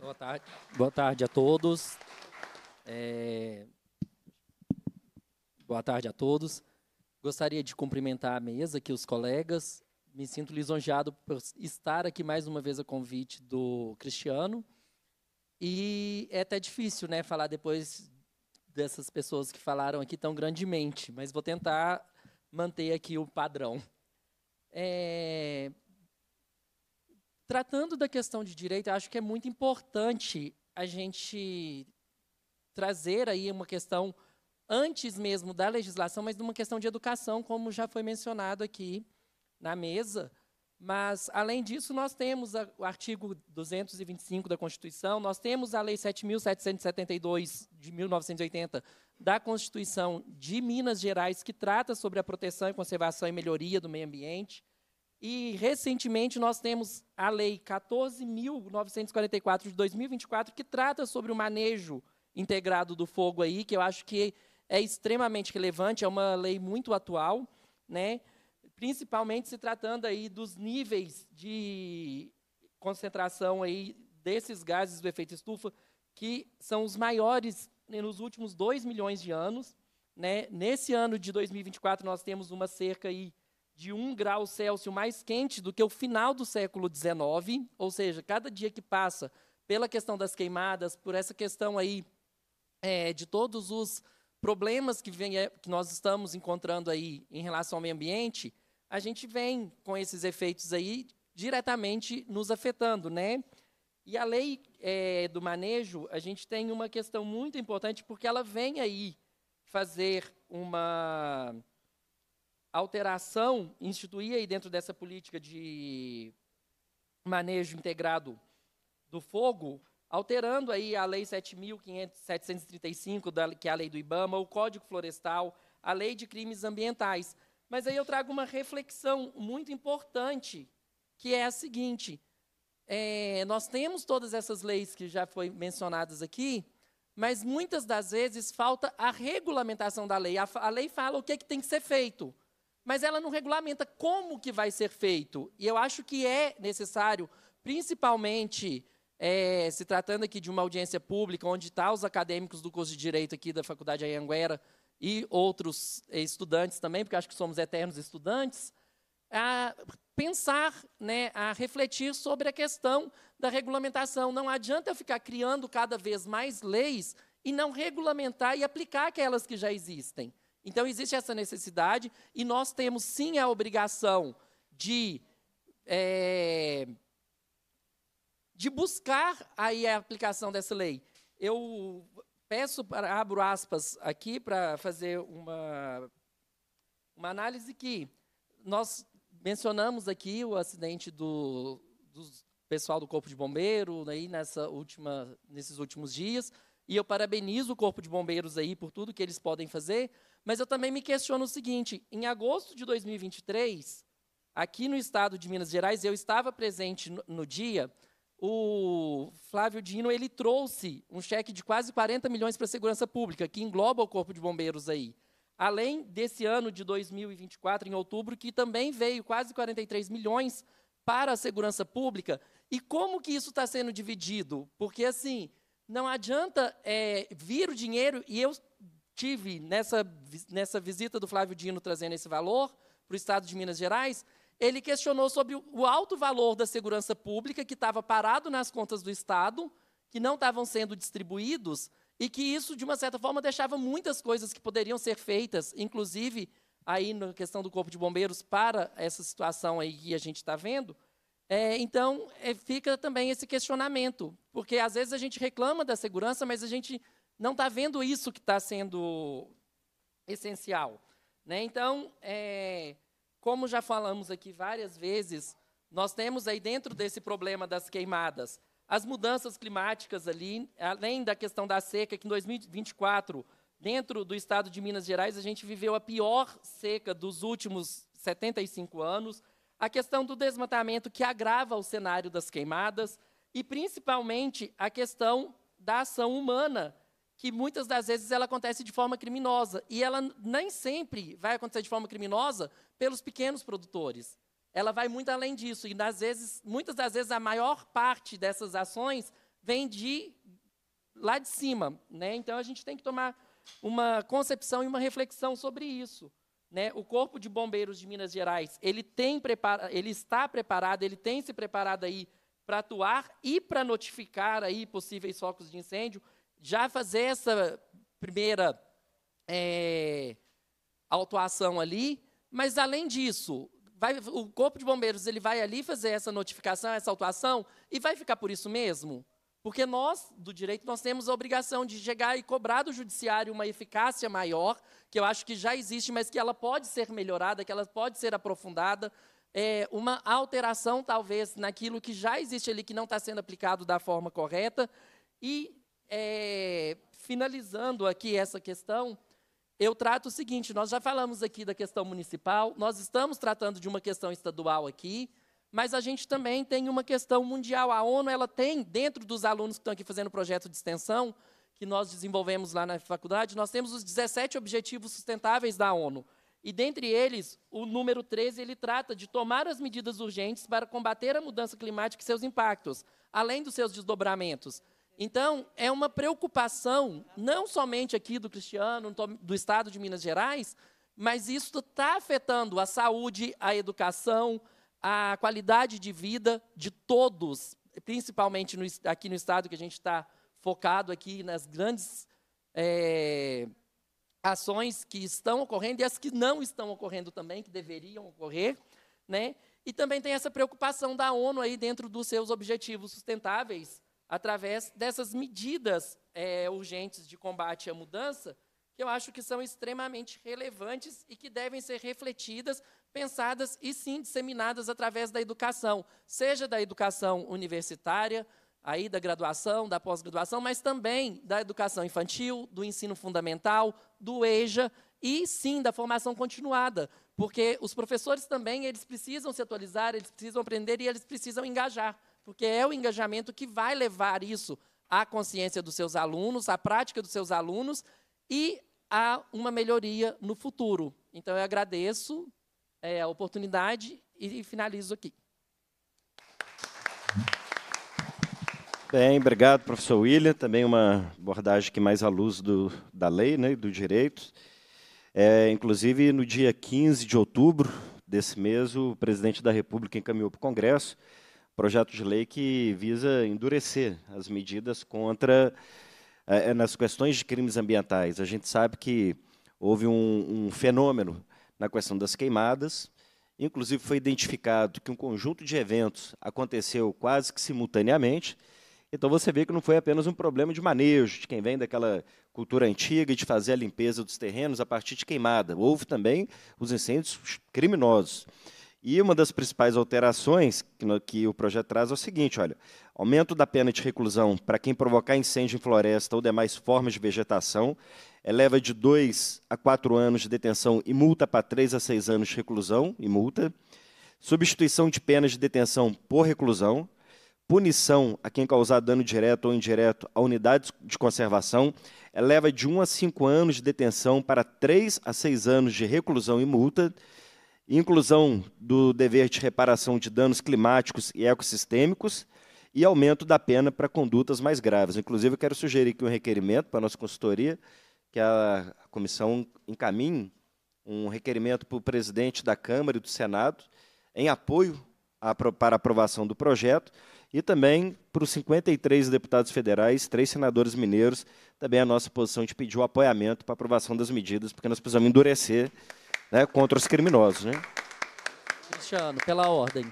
Boa tarde, boa tarde a todos. É... Boa tarde a todos. Gostaria de cumprimentar a mesa aqui, os colegas. Me sinto lisonjeado por estar aqui mais uma vez a convite do Cristiano. E é até difícil né, falar depois dessas pessoas que falaram aqui tão grandemente, mas vou tentar manter aqui o padrão. É... Tratando da questão de direito, acho que é muito importante a gente trazer aí uma questão antes mesmo da legislação, mas de uma questão de educação, como já foi mencionado aqui na mesa. Mas, além disso, nós temos a, o artigo 225 da Constituição, nós temos a Lei 7.772 de 1980 da Constituição de Minas Gerais, que trata sobre a proteção e conservação e melhoria do meio ambiente. E, recentemente, nós temos a Lei 14.944 de 2024, que trata sobre o manejo integrado do fogo aí, que eu acho que é extremamente relevante, é uma lei muito atual, né? principalmente se tratando aí dos níveis de concentração aí desses gases do efeito estufa, que são os maiores nos últimos 2 milhões de anos. Né? Nesse ano de 2024, nós temos uma cerca aí de 1 grau Celsius mais quente do que o final do século XIX, ou seja, cada dia que passa, pela questão das queimadas, por essa questão aí é, de todos os problemas que, vem, é, que nós estamos encontrando aí em relação ao meio ambiente, a gente vem com esses efeitos aí diretamente nos afetando, né? E a lei é, do manejo, a gente tem uma questão muito importante porque ela vem aí fazer uma alteração, instituir aí dentro dessa política de manejo integrado do fogo, alterando aí a lei 7.735, que é a lei do IBAMA, o Código Florestal, a lei de crimes ambientais. Mas aí eu trago uma reflexão muito importante, que é a seguinte: é, nós temos todas essas leis que já foi mencionadas aqui, mas muitas das vezes falta a regulamentação da lei. A, a lei fala o que, é que tem que ser feito, mas ela não regulamenta como que vai ser feito. E eu acho que é necessário, principalmente é, se tratando aqui de uma audiência pública, onde estão tá os acadêmicos do curso de Direito aqui da Faculdade Anhanguera, e outros estudantes também, porque acho que somos eternos estudantes, a pensar, né, a refletir sobre a questão da regulamentação. Não adianta eu ficar criando cada vez mais leis e não regulamentar e aplicar aquelas que já existem. Então, existe essa necessidade e nós temos, sim, a obrigação de, é, de buscar aí a aplicação dessa lei. Eu peço para abro aspas aqui para fazer uma uma análise que nós mencionamos aqui o acidente do, do pessoal do corpo de bombeiro aí nessa última nesses últimos dias e eu parabenizo o corpo de bombeiros aí por tudo que eles podem fazer mas eu também me questiono o seguinte em agosto de 2023 aqui no estado de Minas Gerais eu estava presente no, no dia o Flávio Dino ele trouxe um cheque de quase 40 milhões para a segurança pública, que engloba o Corpo de Bombeiros aí. Além desse ano de 2024, em outubro, que também veio quase 43 milhões para a segurança pública. E como que isso está sendo dividido? Porque, assim, não adianta é, vir o dinheiro, e eu tive nessa, nessa visita do Flávio Dino trazendo esse valor para o Estado de Minas Gerais, ele questionou sobre o alto valor da segurança pública que estava parado nas contas do Estado, que não estavam sendo distribuídos, e que isso, de uma certa forma, deixava muitas coisas que poderiam ser feitas, inclusive aí na questão do Corpo de Bombeiros, para essa situação aí que a gente está vendo. É, então, é, fica também esse questionamento, porque às vezes a gente reclama da segurança, mas a gente não está vendo isso que está sendo essencial. Né? Então, é, como já falamos aqui várias vezes, nós temos aí dentro desse problema das queimadas as mudanças climáticas ali, além da questão da seca, que em 2024, dentro do estado de Minas Gerais, a gente viveu a pior seca dos últimos 75 anos, a questão do desmatamento que agrava o cenário das queimadas e, principalmente, a questão da ação humana, que muitas das vezes ela acontece de forma criminosa. E ela nem sempre vai acontecer de forma criminosa pelos pequenos produtores. Ela vai muito além disso. E vezes, muitas das vezes a maior parte dessas ações vem de lá de cima. Né? Então a gente tem que tomar uma concepção e uma reflexão sobre isso. Né? O Corpo de Bombeiros de Minas Gerais, ele, tem prepara ele está preparado, ele tem se preparado aí para atuar e para notificar aí possíveis focos de incêndio, já fazer essa primeira é, autuação ali, mas além disso, vai, o corpo de bombeiros ele vai ali fazer essa notificação, essa autuação e vai ficar por isso mesmo, porque nós do direito nós temos a obrigação de chegar e cobrar do judiciário uma eficácia maior, que eu acho que já existe, mas que ela pode ser melhorada, que ela pode ser aprofundada, é, uma alteração talvez naquilo que já existe ali que não está sendo aplicado da forma correta e é, finalizando aqui essa questão, eu trato o seguinte: nós já falamos aqui da questão municipal, nós estamos tratando de uma questão estadual aqui, mas a gente também tem uma questão mundial. A ONU ela tem, dentro dos alunos que estão aqui fazendo projeto de extensão, que nós desenvolvemos lá na faculdade, nós temos os 17 objetivos sustentáveis da ONU. E dentre eles, o número 13, ele trata de tomar as medidas urgentes para combater a mudança climática e seus impactos, além dos seus desdobramentos. Então, é uma preocupação, não somente aqui do Cristiano, do estado de Minas Gerais, mas isso está afetando a saúde, a educação, a qualidade de vida de todos, principalmente no, aqui no estado que a gente está focado aqui nas grandes é, ações que estão ocorrendo e as que não estão ocorrendo também, que deveriam ocorrer, né? E também tem essa preocupação da ONU aí dentro dos seus objetivos sustentáveis, através dessas medidas é, urgentes de combate à mudança, que eu acho que são extremamente relevantes e que devem ser refletidas, pensadas e sim disseminadas através da educação, seja da educação universitária, aí da graduação, da pós-graduação, mas também da educação infantil, do ensino fundamental, do EJA e sim da formação continuada, porque os professores também eles precisam se atualizar, eles precisam aprender e eles precisam engajar porque é o engajamento que vai levar isso à consciência dos seus alunos, à prática dos seus alunos e a uma melhoria no futuro. Então, eu agradeço é, a oportunidade e finalizo aqui. Bem, obrigado, professor William. Também uma abordagem que mais à luz do, da lei né, e do direito. É, inclusive, no dia 15 de outubro desse mês, o presidente da República encaminhou para o Congresso projeto de lei que visa endurecer as medidas contra eh, eh, nas questões de crimes ambientais. A gente sabe que houve um, um fenômeno na questão das queimadas. Inclusive, foi identificado que um conjunto de eventos aconteceu quase que simultaneamente. Então, você vê que não foi apenas um problema de manejo, de quem vem daquela cultura antiga e de fazer a limpeza dos terrenos a partir de queimada. Houve também os incêndios criminosos. E uma das principais alterações que, no, que, o projeto traz é o seguinte: olha, aumento da pena de reclusão para quem provocar incêndio em floresta ou demais formas de vegetação, eleva de 2 a 4 anos de detenção e multa para 3 a 6 anos de reclusão e multa, substituição de penas de detenção por reclusão, punição a quem causar dano direto ou indireto à unidade de conservação, eleva de 1 a 5 anos de detenção para 3 a 6 anos de reclusão e multa inclusão do dever de reparação de danos climáticos e ecossistêmicos e aumento da pena para condutas mais graves. Inclusive, eu quero sugerir que um requerimento para a nossa consultoria, que a comissão encaminhe um requerimento para o presidente da Câmara e do Senado em apoio para a aprovação do projeto e também para os 53 deputados federais, três senadores mineiros, também a nossa posição de pedir o apoiamento para a aprovação das medidas, porque nós precisamos endurecer né, contra os criminosos. Né? Cristiano, pela ordem.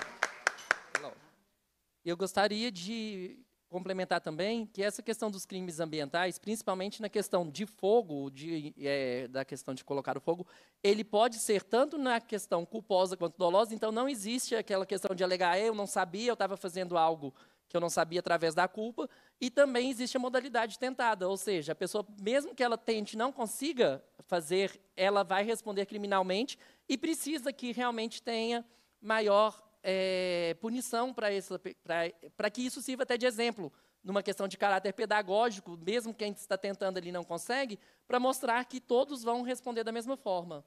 Eu gostaria de complementar também que essa questão dos crimes ambientais, principalmente na questão de fogo, de, é, da questão de colocar o fogo, ele pode ser tanto na questão culposa quanto dolosa, então não existe aquela questão de alegar, ah, eu não sabia, eu estava fazendo algo que eu não sabia através da culpa, e também existe a modalidade tentada, ou seja, a pessoa, mesmo que ela tente não consiga fazer, ela vai responder criminalmente e precisa que realmente tenha maior é, punição para que isso sirva até de exemplo, numa questão de caráter pedagógico, mesmo quem está tentando ali não consegue, para mostrar que todos vão responder da mesma forma.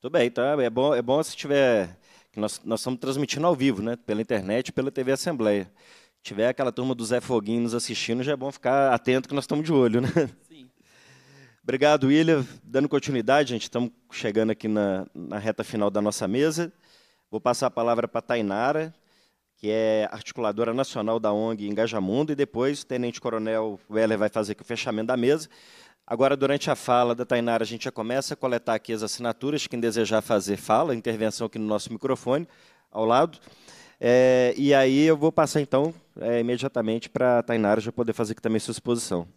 Tudo bem, tá? É bom, é bom se tiver. Nós, nós estamos transmitindo ao vivo, né? Pela internet, pela TV Assembleia tiver aquela turma do Zé Foguinho nos assistindo, já é bom ficar atento que nós estamos de olho, né? Sim. Obrigado, William. Dando continuidade, gente, estamos chegando aqui na, na reta final da nossa mesa. Vou passar a palavra para a Tainara, que é articuladora nacional da ONG Engajamundo, e depois o Tenente Coronel Weller vai fazer aqui o fechamento da mesa. Agora, durante a fala da Tainara, a gente já começa a coletar aqui as assinaturas, quem desejar fazer fala, intervenção aqui no nosso microfone, ao lado. É, e aí eu vou passar então é, imediatamente para a Tainara já poder fazer também sua exposição.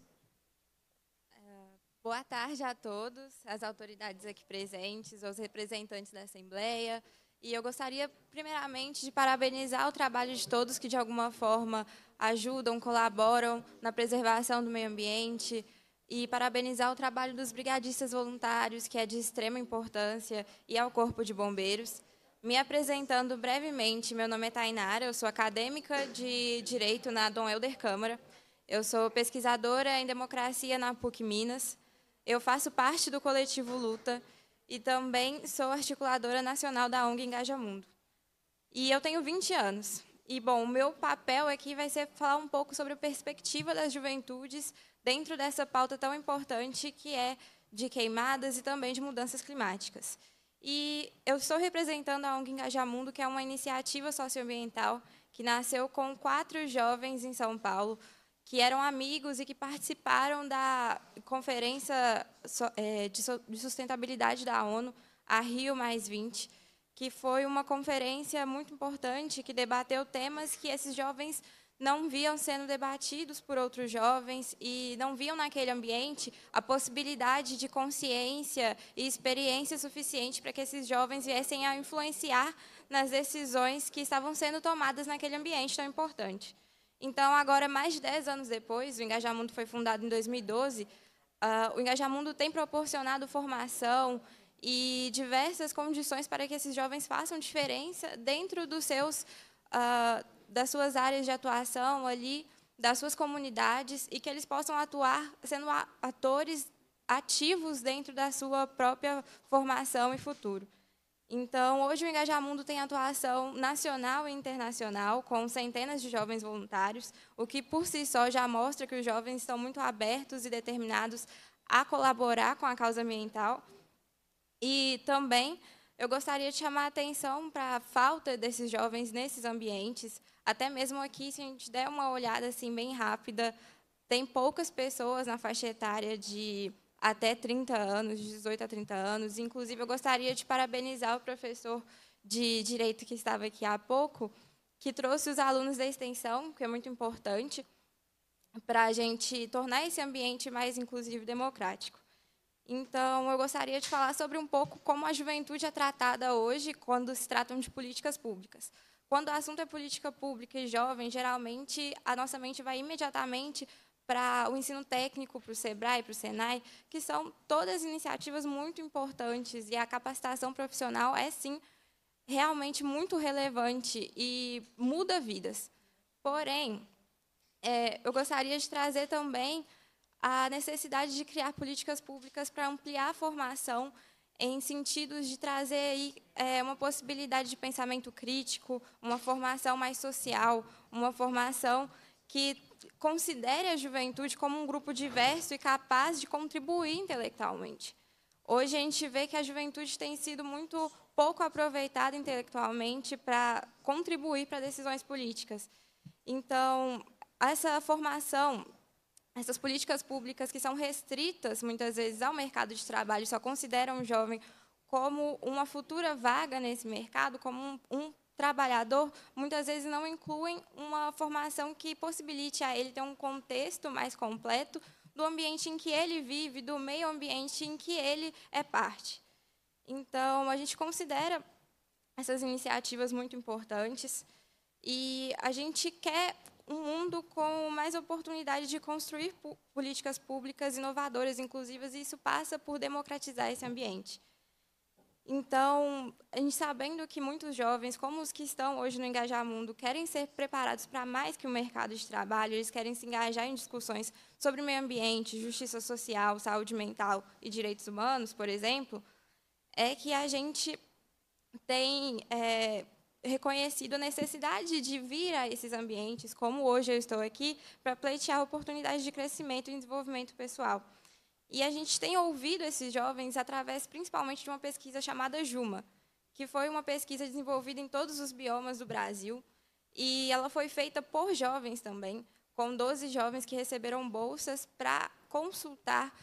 É, boa tarde a todos, as autoridades aqui presentes, os representantes da Assembleia. E eu gostaria, primeiramente, de parabenizar o trabalho de todos que, de alguma forma, ajudam, colaboram na preservação do meio ambiente e parabenizar o trabalho dos brigadistas voluntários, que é de extrema importância, e ao Corpo de Bombeiros. Me apresentando brevemente, meu nome é Tainara, eu sou acadêmica de Direito na Dom Helder Câmara. Eu sou pesquisadora em democracia na PUC Minas. Eu faço parte do coletivo Luta e também sou articuladora nacional da ONG Engaja Mundo. E eu tenho 20 anos. E, bom, o meu papel aqui vai ser falar um pouco sobre a perspectiva das juventudes dentro dessa pauta tão importante que é de queimadas e também de mudanças climáticas. E eu estou representando a ONG Engajamundo, que é uma iniciativa socioambiental que nasceu com quatro jovens em São Paulo, que eram amigos e que participaram da conferência é, de sustentabilidade da ONU, a Rio que foi uma conferência muito importante que debateu temas que esses jovens não viam sendo debatidos por outros jovens e não viam naquele ambiente a possibilidade de consciência e experiência suficiente para que esses jovens viessem a influenciar nas decisões que estavam sendo tomadas naquele ambiente tão importante. Então, agora, mais de 10 anos depois, o Engajamundo foi fundado em 2012, uh, ah, o Engajamundo tem proporcionado formação e diversas condições para que esses jovens façam diferença dentro dos seus uh, das suas áreas de atuação ali, das suas comunidades, e que eles possam atuar sendo atores ativos dentro da sua própria formação e futuro. Então, hoje o Engajamundo tem atuação nacional e internacional, com centenas de jovens voluntários, o que por si só já mostra que os jovens estão muito abertos e determinados a colaborar com a causa ambiental. E também eu gostaria de chamar a atenção para a falta desses jovens nesses ambientes. Até mesmo aqui, se a gente der uma olhada assim bem rápida, tem poucas pessoas na faixa etária de até 30 anos, de 18 a 30 anos. Inclusive, eu gostaria de parabenizar o professor de Direito que estava aqui há pouco, que trouxe os alunos da extensão, que é muito importante, para a gente tornar esse ambiente mais inclusivo e democrático. Então, eu gostaria de falar sobre um pouco como a juventude é tratada hoje quando se tratam de políticas públicas. Quando o assunto é política pública e jovem, geralmente a nossa mente vai imediatamente para o ensino técnico, para o SEBRAE, para o SENAI, que são todas iniciativas muito importantes e a capacitação profissional é, sim, realmente muito relevante e muda vidas. Porém, é, eu gostaria de trazer também a necessidade de criar políticas públicas para ampliar a formação em sentidos de trazer aí, é, uma possibilidade de pensamento crítico, uma formação mais social, uma formação que considere a juventude como um grupo diverso e capaz de contribuir intelectualmente. Hoje a gente vê que a juventude tem sido muito pouco aproveitada intelectualmente para contribuir para decisões políticas. Então, essa formação essas políticas públicas que são restritas muitas vezes ao mercado de trabalho, só consideram o jovem como uma futura vaga nesse mercado, como um, um trabalhador, muitas vezes não incluem uma formação que possibilite a ele ter um contexto mais completo do ambiente em que ele vive, do meio ambiente em que ele é parte. Então, a gente considera essas iniciativas muito importantes e a gente quer um mundo com mais oportunidade de construir políticas públicas inovadoras, inclusivas, e isso passa por democratizar esse ambiente. Então, a gente sabendo que muitos jovens, como os que estão hoje no Engajar Mundo, querem ser preparados para mais que o mercado de trabalho, eles querem se engajar em discussões sobre meio ambiente, justiça social, saúde mental e direitos humanos, por exemplo, é que a gente tem é, reconhecido a necessidade de vir a esses ambientes, como hoje eu estou aqui, para pleitear oportunidades de crescimento e desenvolvimento pessoal. E a gente tem ouvido esses jovens através, principalmente, de uma pesquisa chamada Juma, que foi uma pesquisa desenvolvida em todos os biomas do Brasil, e ela foi feita por jovens também, com 12 jovens que receberam bolsas para consultar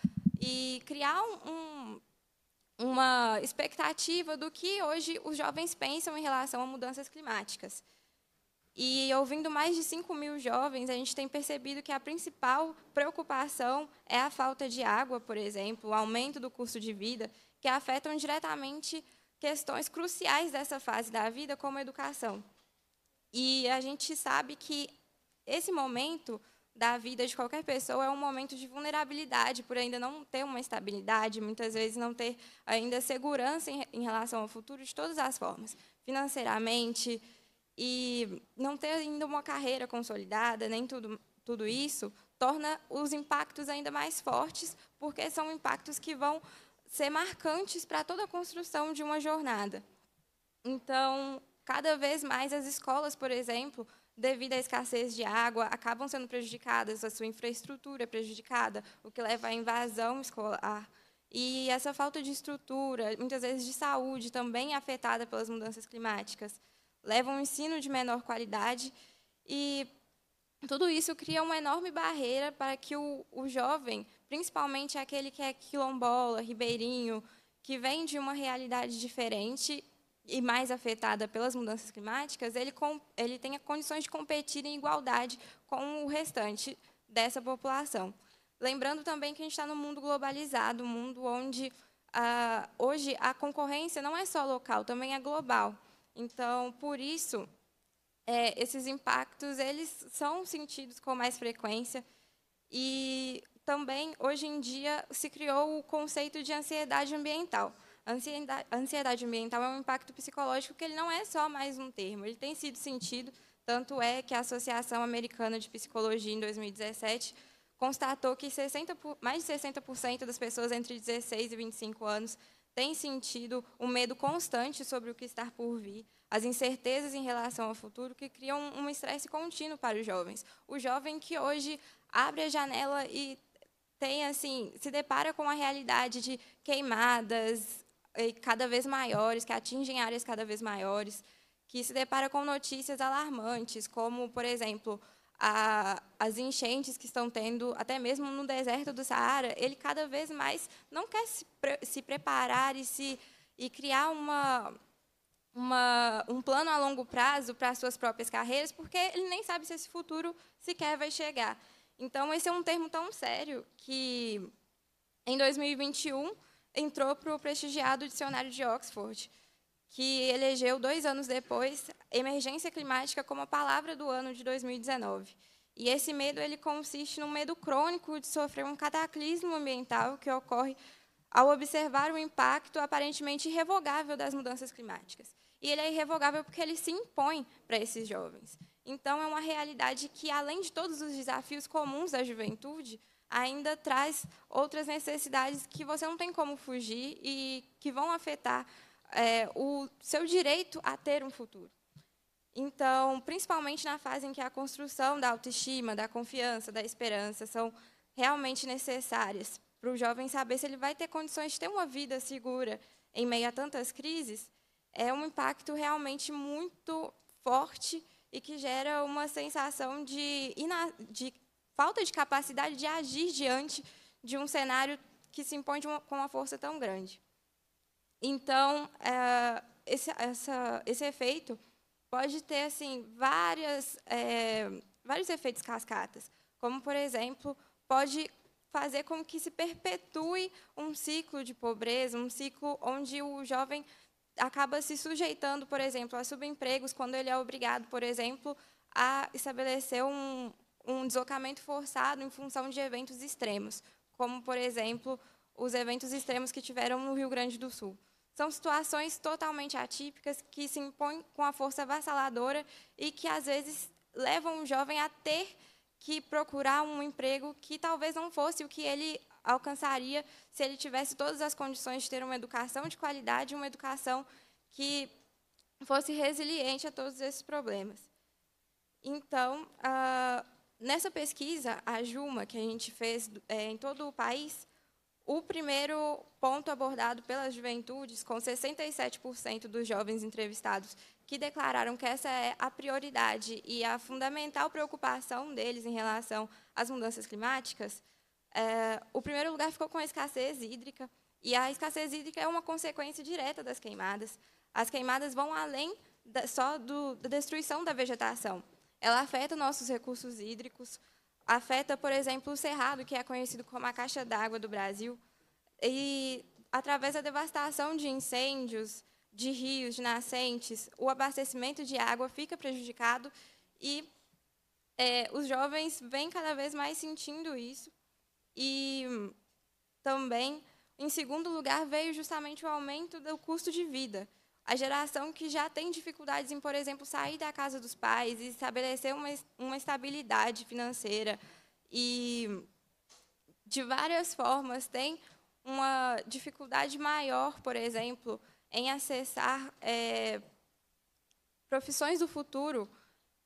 e criar um, um uma expectativa do que hoje os jovens pensam em relação a mudanças climáticas. E ouvindo mais de 5 mil jovens, a gente tem percebido que a principal preocupação é a falta de água, por exemplo, o aumento do custo de vida, que afetam diretamente questões cruciais dessa fase da vida, como a educação. E a gente sabe que esse momento da vida de qualquer pessoa é um momento de vulnerabilidade, por ainda não ter uma estabilidade, muitas vezes não ter ainda segurança em, em relação ao futuro de todas as formas, financeiramente, e não ter ainda uma carreira consolidada, nem tudo, tudo isso, torna os impactos ainda mais fortes, porque são impactos que vão ser marcantes para toda a construção de uma jornada. Então, cada vez mais as escolas, por exemplo, devido à escassez de água, acabam sendo prejudicadas, a sua infraestrutura é prejudicada, o que leva à invasão escolar. E essa falta de estrutura, muitas vezes de saúde, também é afetada pelas mudanças climáticas, leva a um ensino de menor qualidade e tudo isso cria uma enorme barreira para que o, o jovem, principalmente aquele que é quilombola, ribeirinho, que vem de uma realidade diferente, e mais afetada pelas mudanças climáticas, ele, ele tenha condições de competir em igualdade com o restante dessa população. Lembrando também que a gente está no mundo globalizado, um mundo onde ah, hoje a concorrência não é só local, também é global. Então, por isso, é, esses impactos eles são sentidos com mais frequência e também hoje em dia se criou o conceito de ansiedade ambiental, a ansiedade ambiental é um impacto psicológico que ele não é só mais um termo, ele tem sido sentido, tanto é que a Associação Americana de Psicologia, em 2017, constatou que 60, mais de 60% das pessoas entre 16 e 25 anos têm sentido um medo constante sobre o que está por vir, as incertezas em relação ao futuro que criam um estresse contínuo para os jovens. O jovem que hoje abre a janela e tem assim se depara com a realidade de queimadas, cada vez maiores, que atingem áreas cada vez maiores, que se depara com notícias alarmantes, como, por exemplo, a, as enchentes que estão tendo, até mesmo no deserto do Saara, ele cada vez mais não quer se, pre, se preparar e, se, e criar uma, uma, um plano a longo prazo para as suas próprias carreiras, porque ele nem sabe se esse futuro sequer vai chegar. Então, esse é um termo tão sério que, em 2021, entrou para o prestigiado Dicionário de Oxford, que elegeu, dois anos depois, emergência climática como a palavra do ano de 2019. E esse medo ele consiste num medo crônico de sofrer um cataclismo ambiental que ocorre ao observar o impacto aparentemente irrevogável das mudanças climáticas. E ele é irrevogável porque ele se impõe para esses jovens. Então, é uma realidade que, além de todos os desafios comuns da juventude, ainda traz outras necessidades que você não tem como fugir e que vão afetar é, o seu direito a ter um futuro. Então, principalmente na fase em que a construção da autoestima, da confiança, da esperança são realmente necessárias para o jovem saber se ele vai ter condições de ter uma vida segura em meio a tantas crises, é um impacto realmente muito forte e que gera uma sensação de, de falta de capacidade de agir diante de um cenário que se impõe uma, com uma força tão grande. Então, é, esse, essa, esse efeito pode ter assim várias, é, vários efeitos cascatas, como, por exemplo, pode fazer com que se perpetue um ciclo de pobreza, um ciclo onde o jovem acaba se sujeitando, por exemplo, a subempregos, quando ele é obrigado, por exemplo, a estabelecer um, um deslocamento forçado em função de eventos extremos, como, por exemplo, os eventos extremos que tiveram no Rio Grande do Sul. São situações totalmente atípicas que se impõem com a força avassaladora e que, às vezes, levam um jovem a ter que procurar um emprego que talvez não fosse o que ele alcançaria se ele tivesse todas as condições de ter uma educação de qualidade, uma educação que fosse resiliente a todos esses problemas. Então, uh, nessa pesquisa, a Juma, que a gente fez é, em todo o país, o primeiro ponto abordado pelas juventudes, com 67% dos jovens entrevistados que declararam que essa é a prioridade e a fundamental preocupação deles em relação às mudanças climáticas, é, o primeiro lugar ficou com a escassez hídrica. E a escassez hídrica é uma consequência direta das queimadas. As queimadas vão além da, só do, da destruição da vegetação. Ela afeta nossos recursos hídricos, afeta, por exemplo, o Cerrado, que é conhecido como a caixa d'água do Brasil, e através da devastação de incêndios, de rios, de nascentes, o abastecimento de água fica prejudicado e é, os jovens vêm cada vez mais sentindo isso. E também, em segundo lugar, veio justamente o aumento do custo de vida a geração que já tem dificuldades em, por exemplo, sair da casa dos pais e estabelecer uma, uma estabilidade financeira e de várias formas tem uma dificuldade maior, por exemplo, em acessar é, profissões do futuro,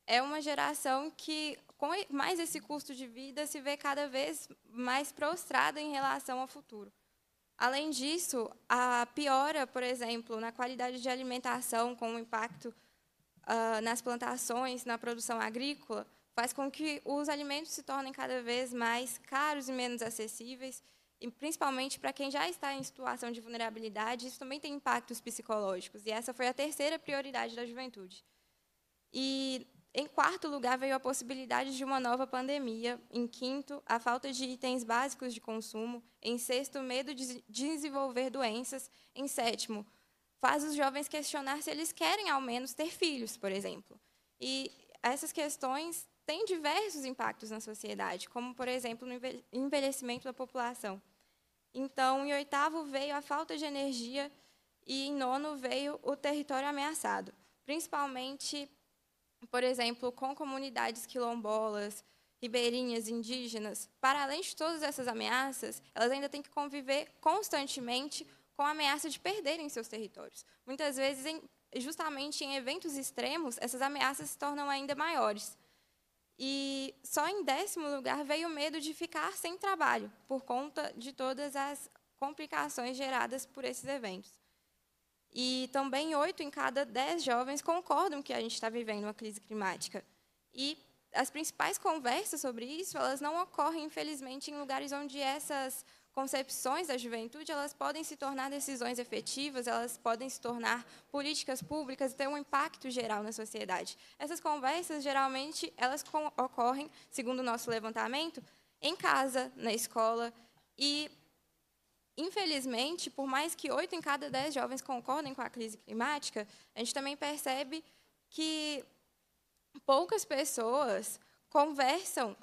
é uma geração que, com mais esse custo de vida, se vê cada vez mais prostrada em relação ao futuro. Além disso, a piora, por exemplo, na qualidade de alimentação, com o impacto uh, nas plantações, na produção agrícola, faz com que os alimentos se tornem cada vez mais caros e menos acessíveis, e principalmente para quem já está em situação de vulnerabilidade, isso também tem impactos psicológicos, e essa foi a terceira prioridade da juventude. E em quarto lugar, veio a possibilidade de uma nova pandemia. Em quinto, a falta de itens básicos de consumo. Em sexto, medo de desenvolver doenças. Em sétimo, faz os jovens questionar se eles querem, ao menos, ter filhos, por exemplo. E essas questões têm diversos impactos na sociedade, como, por exemplo, no envelhecimento da população. Então, em oitavo, veio a falta de energia e, em nono, veio o território ameaçado, principalmente por exemplo, com comunidades quilombolas, ribeirinhas, indígenas, para além de todas essas ameaças, elas ainda têm que conviver constantemente com a ameaça de perderem seus territórios. Muitas vezes, em, justamente em eventos extremos, essas ameaças se tornam ainda maiores. E só em décimo lugar veio o medo de ficar sem trabalho, por conta de todas as complicações geradas por esses eventos. E também oito em cada dez jovens concordam que a gente está vivendo uma crise climática. E as principais conversas sobre isso, elas não ocorrem, infelizmente, em lugares onde essas concepções da juventude, elas podem se tornar decisões efetivas, elas podem se tornar políticas públicas e ter um impacto geral na sociedade. Essas conversas, geralmente, elas ocorrem, segundo o nosso levantamento, em casa, na escola, e Infelizmente, por mais que oito em cada dez jovens concordem com a crise climática, a gente também percebe que poucas pessoas conversam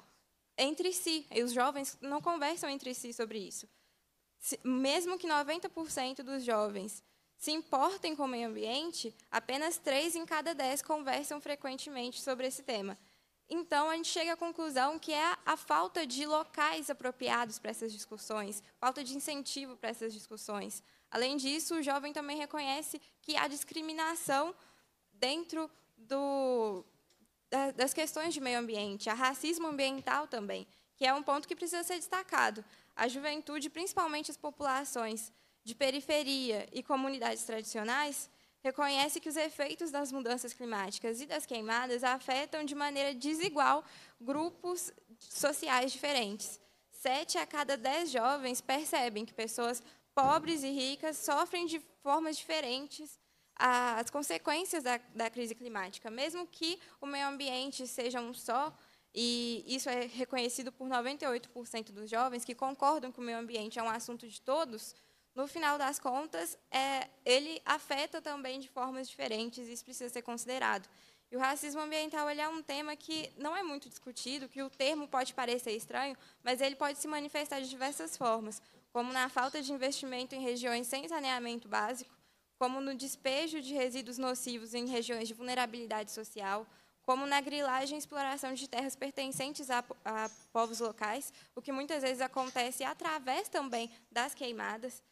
entre si, e os jovens não conversam entre si sobre isso. mesmo que 90% dos jovens se importem com o meio ambiente, apenas três em cada dez conversam frequentemente sobre esse tema. Então, a gente chega à conclusão que é a falta de locais apropriados para essas discussões, falta de incentivo para essas discussões. Além disso, o jovem também reconhece que há discriminação dentro do, das questões de meio ambiente, há racismo ambiental também, que é um ponto que precisa ser destacado. A juventude, principalmente as populações de periferia e comunidades tradicionais, reconhece que os efeitos das mudanças climáticas e das queimadas afetam de maneira desigual grupos sociais diferentes. Sete a cada dez jovens percebem que pessoas pobres e ricas sofrem de formas diferentes as consequências da, da crise climática. Mesmo que o meio ambiente seja um só, e isso é reconhecido por 98% dos jovens que concordam que o meio ambiente é um assunto de todos, no final das contas, é, ele afeta também de formas diferentes, e isso precisa ser considerado. E o racismo ambiental ele é um tema que não é muito discutido, que o termo pode parecer estranho, mas ele pode se manifestar de diversas formas, como na falta de investimento em regiões sem saneamento básico, como no despejo de resíduos nocivos em regiões de vulnerabilidade social, como na grilagem e exploração de terras pertencentes a, a povos locais, o que muitas vezes acontece através também das queimadas,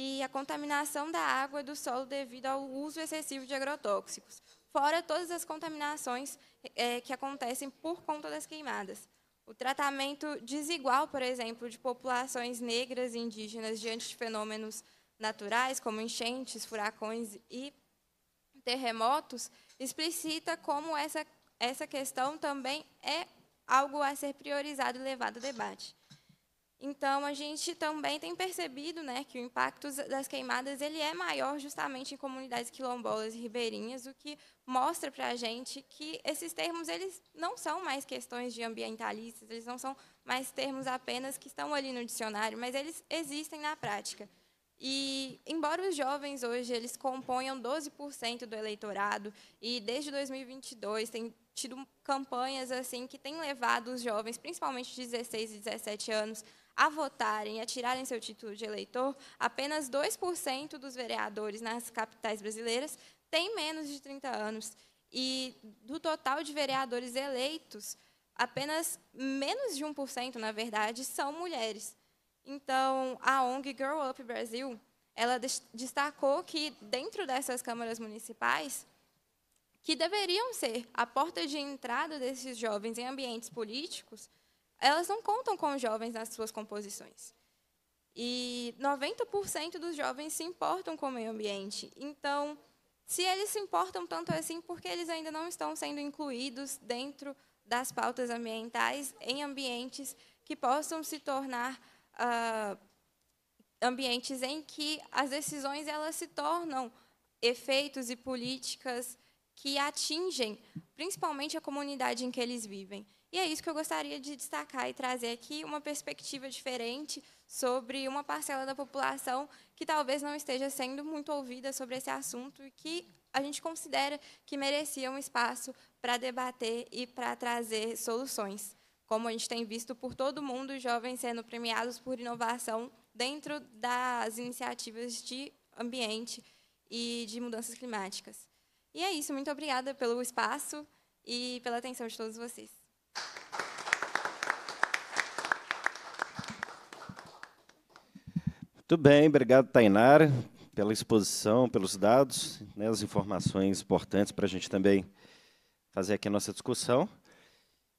e a contaminação da água e do solo devido ao uso excessivo de agrotóxicos, fora todas as contaminações é, que acontecem por conta das queimadas. O tratamento desigual, por exemplo, de populações negras e indígenas diante de fenômenos naturais, como enchentes, furacões e terremotos, explicita como essa, essa questão também é algo a ser priorizado e levado ao debate. Então, a gente também tem percebido né, que o impacto das queimadas ele é maior justamente em comunidades quilombolas e ribeirinhas, o que mostra para a gente que esses termos eles não são mais questões de ambientalistas, eles não são mais termos apenas que estão ali no dicionário, mas eles existem na prática. E, embora os jovens hoje eles componham 12% do eleitorado, e desde 2022 tem tido campanhas assim que têm levado os jovens, principalmente de 16 e 17 anos, a votarem e a tirarem seu título de eleitor, apenas 2% dos vereadores nas capitais brasileiras têm menos de 30 anos. E do total de vereadores eleitos, apenas menos de 1%, na verdade, são mulheres. Então, a ONG Girl Up Brasil, ela destacou que dentro dessas câmaras municipais, que deveriam ser a porta de entrada desses jovens em ambientes políticos, elas não contam com jovens nas suas composições. E 90% dos jovens se importam com o meio ambiente. Então, se eles se importam tanto assim, por que eles ainda não estão sendo incluídos dentro das pautas ambientais em ambientes que possam se tornar ah, ambientes em que as decisões elas se tornam efeitos e políticas que atingem principalmente a comunidade em que eles vivem. E é isso que eu gostaria de destacar e trazer aqui uma perspectiva diferente sobre uma parcela da população que talvez não esteja sendo muito ouvida sobre esse assunto e que a gente considera que merecia um espaço para debater e para trazer soluções. Como a gente tem visto por todo mundo, jovens sendo premiados por inovação dentro das iniciativas de ambiente e de mudanças climáticas. E é isso, muito obrigada pelo espaço e pela atenção de todos vocês. Muito bem, obrigado, Tainara, pela exposição, pelos dados, né, as informações importantes para a gente também fazer aqui a nossa discussão.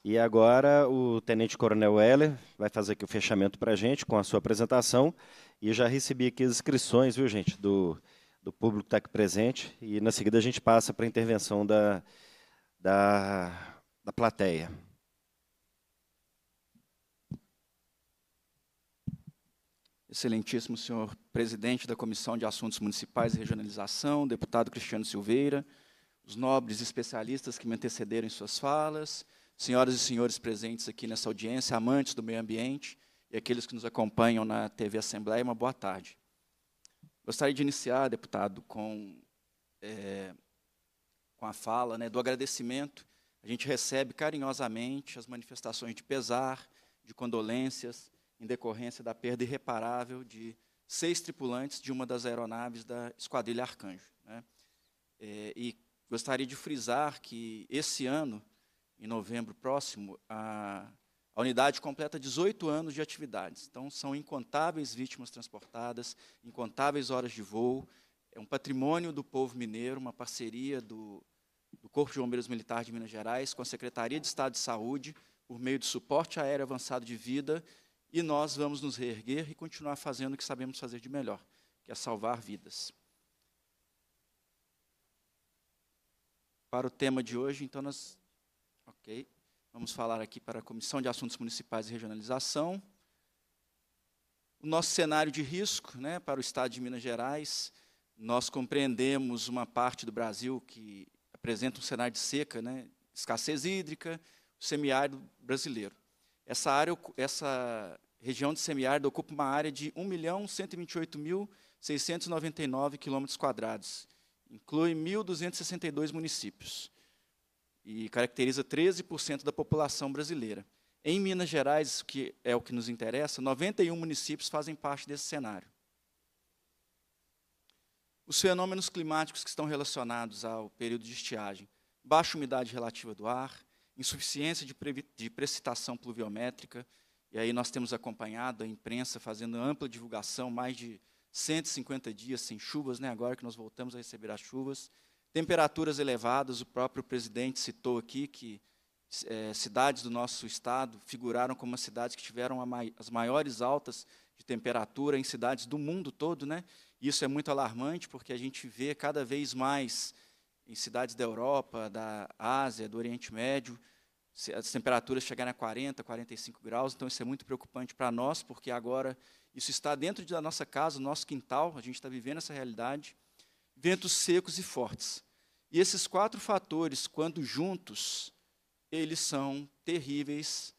E agora o Tenente Coronel Heller vai fazer aqui o fechamento para a gente com a sua apresentação. E já recebi aqui as inscrições, viu, gente, do, do público que está aqui presente. E na seguida a gente passa para a intervenção da, da, da plateia. Excelentíssimo senhor presidente da Comissão de Assuntos Municipais e Regionalização, deputado Cristiano Silveira, os nobres especialistas que me antecederam em suas falas, senhoras e senhores presentes aqui nessa audiência, amantes do meio ambiente e aqueles que nos acompanham na TV Assembleia, uma boa tarde. Gostaria de iniciar, deputado, com, é, com a fala né, do agradecimento. A gente recebe carinhosamente as manifestações de pesar, de condolências em decorrência da perda irreparável de seis tripulantes de uma das aeronaves da Esquadrilha Arcanjo. Né? É, e gostaria de frisar que esse ano, em novembro próximo, a, a unidade completa 18 anos de atividades. Então, são incontáveis vítimas transportadas, incontáveis horas de voo. É um patrimônio do povo mineiro, uma parceria do, do Corpo de Bombeiros Militar de Minas Gerais com a Secretaria de Estado de Saúde, por meio do suporte aéreo avançado de vida e nós vamos nos reerguer e continuar fazendo o que sabemos fazer de melhor, que é salvar vidas. Para o tema de hoje, então nós OK. Vamos falar aqui para a Comissão de Assuntos Municipais e Regionalização. O nosso cenário de risco, né, para o estado de Minas Gerais, nós compreendemos uma parte do Brasil que apresenta um cenário de seca, né, escassez hídrica, o semiárido brasileiro. Essa, área, essa região de semiárido ocupa uma área de 1.128.699 km, inclui 1.262 municípios e caracteriza 13% da população brasileira. Em Minas Gerais, que é o que nos interessa, 91 municípios fazem parte desse cenário. Os fenômenos climáticos que estão relacionados ao período de estiagem: baixa umidade relativa do ar, insuficiência de, pre, de precipitação pluviométrica, e aí nós temos acompanhado a imprensa fazendo ampla divulgação, mais de 150 dias sem chuvas, né, agora que nós voltamos a receber as chuvas. Temperaturas elevadas, o próprio presidente citou aqui que é, cidades do nosso estado figuraram como as cidades que tiveram mai, as maiores altas de temperatura em cidades do mundo todo. Né? Isso é muito alarmante, porque a gente vê cada vez mais em cidades da Europa, da Ásia, do Oriente Médio, as temperaturas chegarem a 40, 45 graus, então isso é muito preocupante para nós, porque agora isso está dentro da nossa casa, do nosso quintal, a gente está vivendo essa realidade. Ventos secos e fortes. E esses quatro fatores, quando juntos, eles são terríveis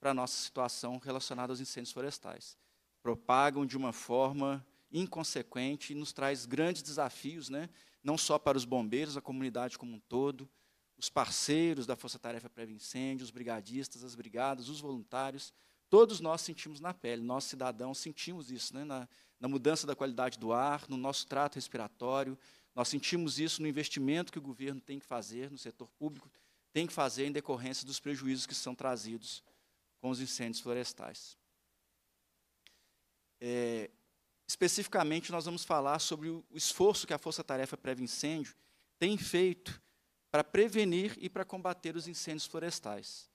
para a nossa situação relacionada aos incêndios florestais. Propagam de uma forma inconsequente e nos traz grandes desafios, né? não só para os bombeiros, a comunidade como um todo, os parceiros da Força Tarefa Prévia Incêndio, os brigadistas, as brigadas, os voluntários, todos nós sentimos na pele, nós cidadãos sentimos isso, né, na, na mudança da qualidade do ar, no nosso trato respiratório, nós sentimos isso no investimento que o governo tem que fazer, no setor público tem que fazer em decorrência dos prejuízos que são trazidos com os incêndios florestais. É, Especificamente, nós vamos falar sobre o esforço que a Força Tarefa Pré-Incêndio tem feito para prevenir e para combater os incêndios florestais.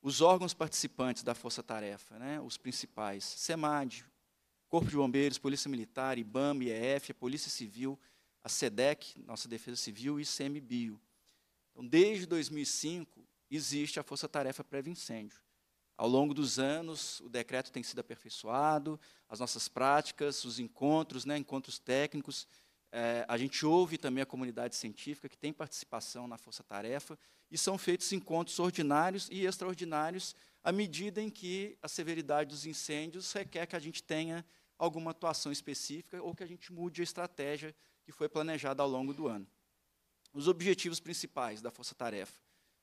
Os órgãos participantes da Força Tarefa, né, os principais, SEMAD, Corpo de Bombeiros, Polícia Militar, IBAMA, IEF, a Polícia Civil, a SEDEC, Nossa Defesa Civil e ICMBio. Então, desde 2005, existe a Força Tarefa Pré-Incêndio. Ao longo dos anos, o decreto tem sido aperfeiçoado, as nossas práticas, os encontros, né, encontros técnicos. É, a gente ouve também a comunidade científica, que tem participação na força-tarefa, e são feitos encontros ordinários e extraordinários à medida em que a severidade dos incêndios requer que a gente tenha alguma atuação específica ou que a gente mude a estratégia que foi planejada ao longo do ano. Os objetivos principais da força-tarefa: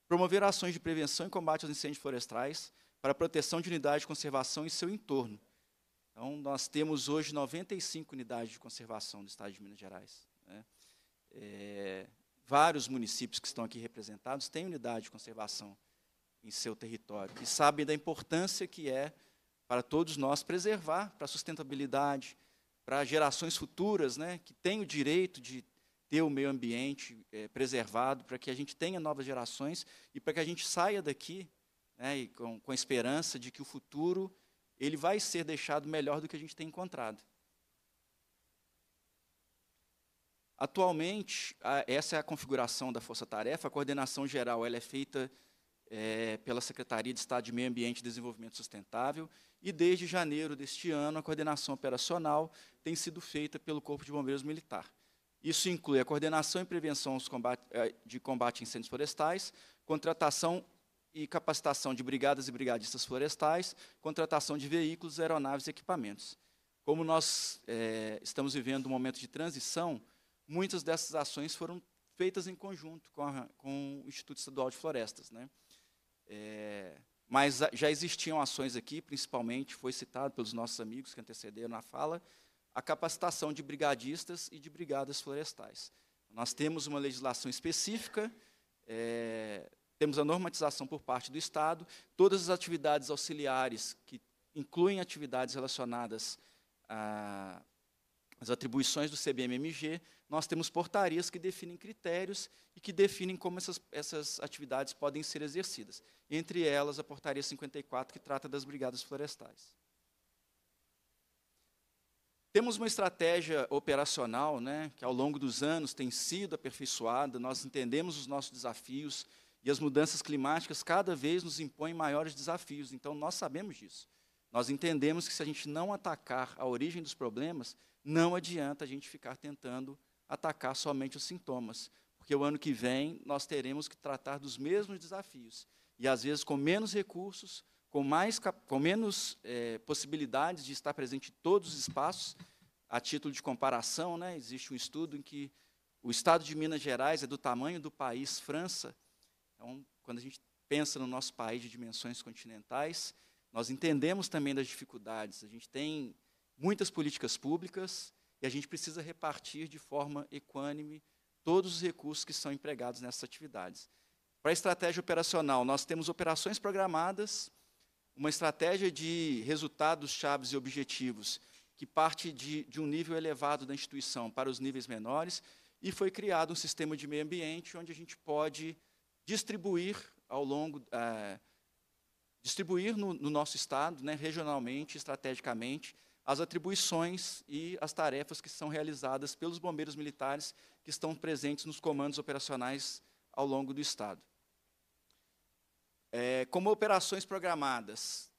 promover ações de prevenção e combate aos incêndios florestais para a proteção de unidades de conservação em seu entorno. Então, nós temos hoje 95 unidades de conservação do Estado de Minas Gerais. Né? É, vários municípios que estão aqui representados têm unidade de conservação em seu território e sabem da importância que é para todos nós preservar, para a sustentabilidade, para gerações futuras né, que têm o direito de ter o meio ambiente é, preservado, para que a gente tenha novas gerações e para que a gente saia daqui né, e com, com a esperança de que o futuro ele vai ser deixado melhor do que a gente tem encontrado. Atualmente, a, essa é a configuração da força-tarefa. A coordenação geral ela é feita é, pela Secretaria de Estado de Meio Ambiente e Desenvolvimento Sustentável e, desde janeiro deste ano, a coordenação operacional tem sido feita pelo Corpo de Bombeiros Militar. Isso inclui a coordenação e prevenção eh, de combate a incêndios florestais, contratação e capacitação de brigadas e brigadistas florestais, contratação de veículos, aeronaves e equipamentos. Como nós é, estamos vivendo um momento de transição, muitas dessas ações foram feitas em conjunto com, a, com o Instituto Estadual de Florestas. Né? É, mas já existiam ações aqui, principalmente, foi citado pelos nossos amigos que antecederam a fala, a capacitação de brigadistas e de brigadas florestais. Nós temos uma legislação específica é, temos a normatização por parte do Estado, todas as atividades auxiliares, que incluem atividades relacionadas às atribuições do CBMMG, nós temos portarias que definem critérios e que definem como essas, essas atividades podem ser exercidas. Entre elas, a portaria 54, que trata das brigadas florestais. Temos uma estratégia operacional, né, que ao longo dos anos tem sido aperfeiçoada, nós entendemos os nossos desafios, e as mudanças climáticas cada vez nos impõem maiores desafios. Então, nós sabemos disso. Nós entendemos que se a gente não atacar a origem dos problemas, não adianta a gente ficar tentando atacar somente os sintomas. Porque o ano que vem nós teremos que tratar dos mesmos desafios. E às vezes com menos recursos, com, mais, com menos é, possibilidades de estar presente em todos os espaços. A título de comparação, né, existe um estudo em que o estado de Minas Gerais é do tamanho do país França, então, quando a gente pensa no nosso país de dimensões continentais, nós entendemos também das dificuldades. A gente tem muitas políticas públicas e a gente precisa repartir de forma equânime todos os recursos que são empregados nessas atividades. Para a estratégia operacional, nós temos operações programadas, uma estratégia de resultados, chaves e objetivos, que parte de, de um nível elevado da instituição para os níveis menores, e foi criado um sistema de meio ambiente onde a gente pode distribuir ao longo, uh, distribuir no, no, nosso estado, né, regionalmente, estrategicamente, as atribuições e as tarefas que são realizadas pelos bombeiros militares que estão presentes nos comandos operacionais ao longo do estado. É, como operações programadas,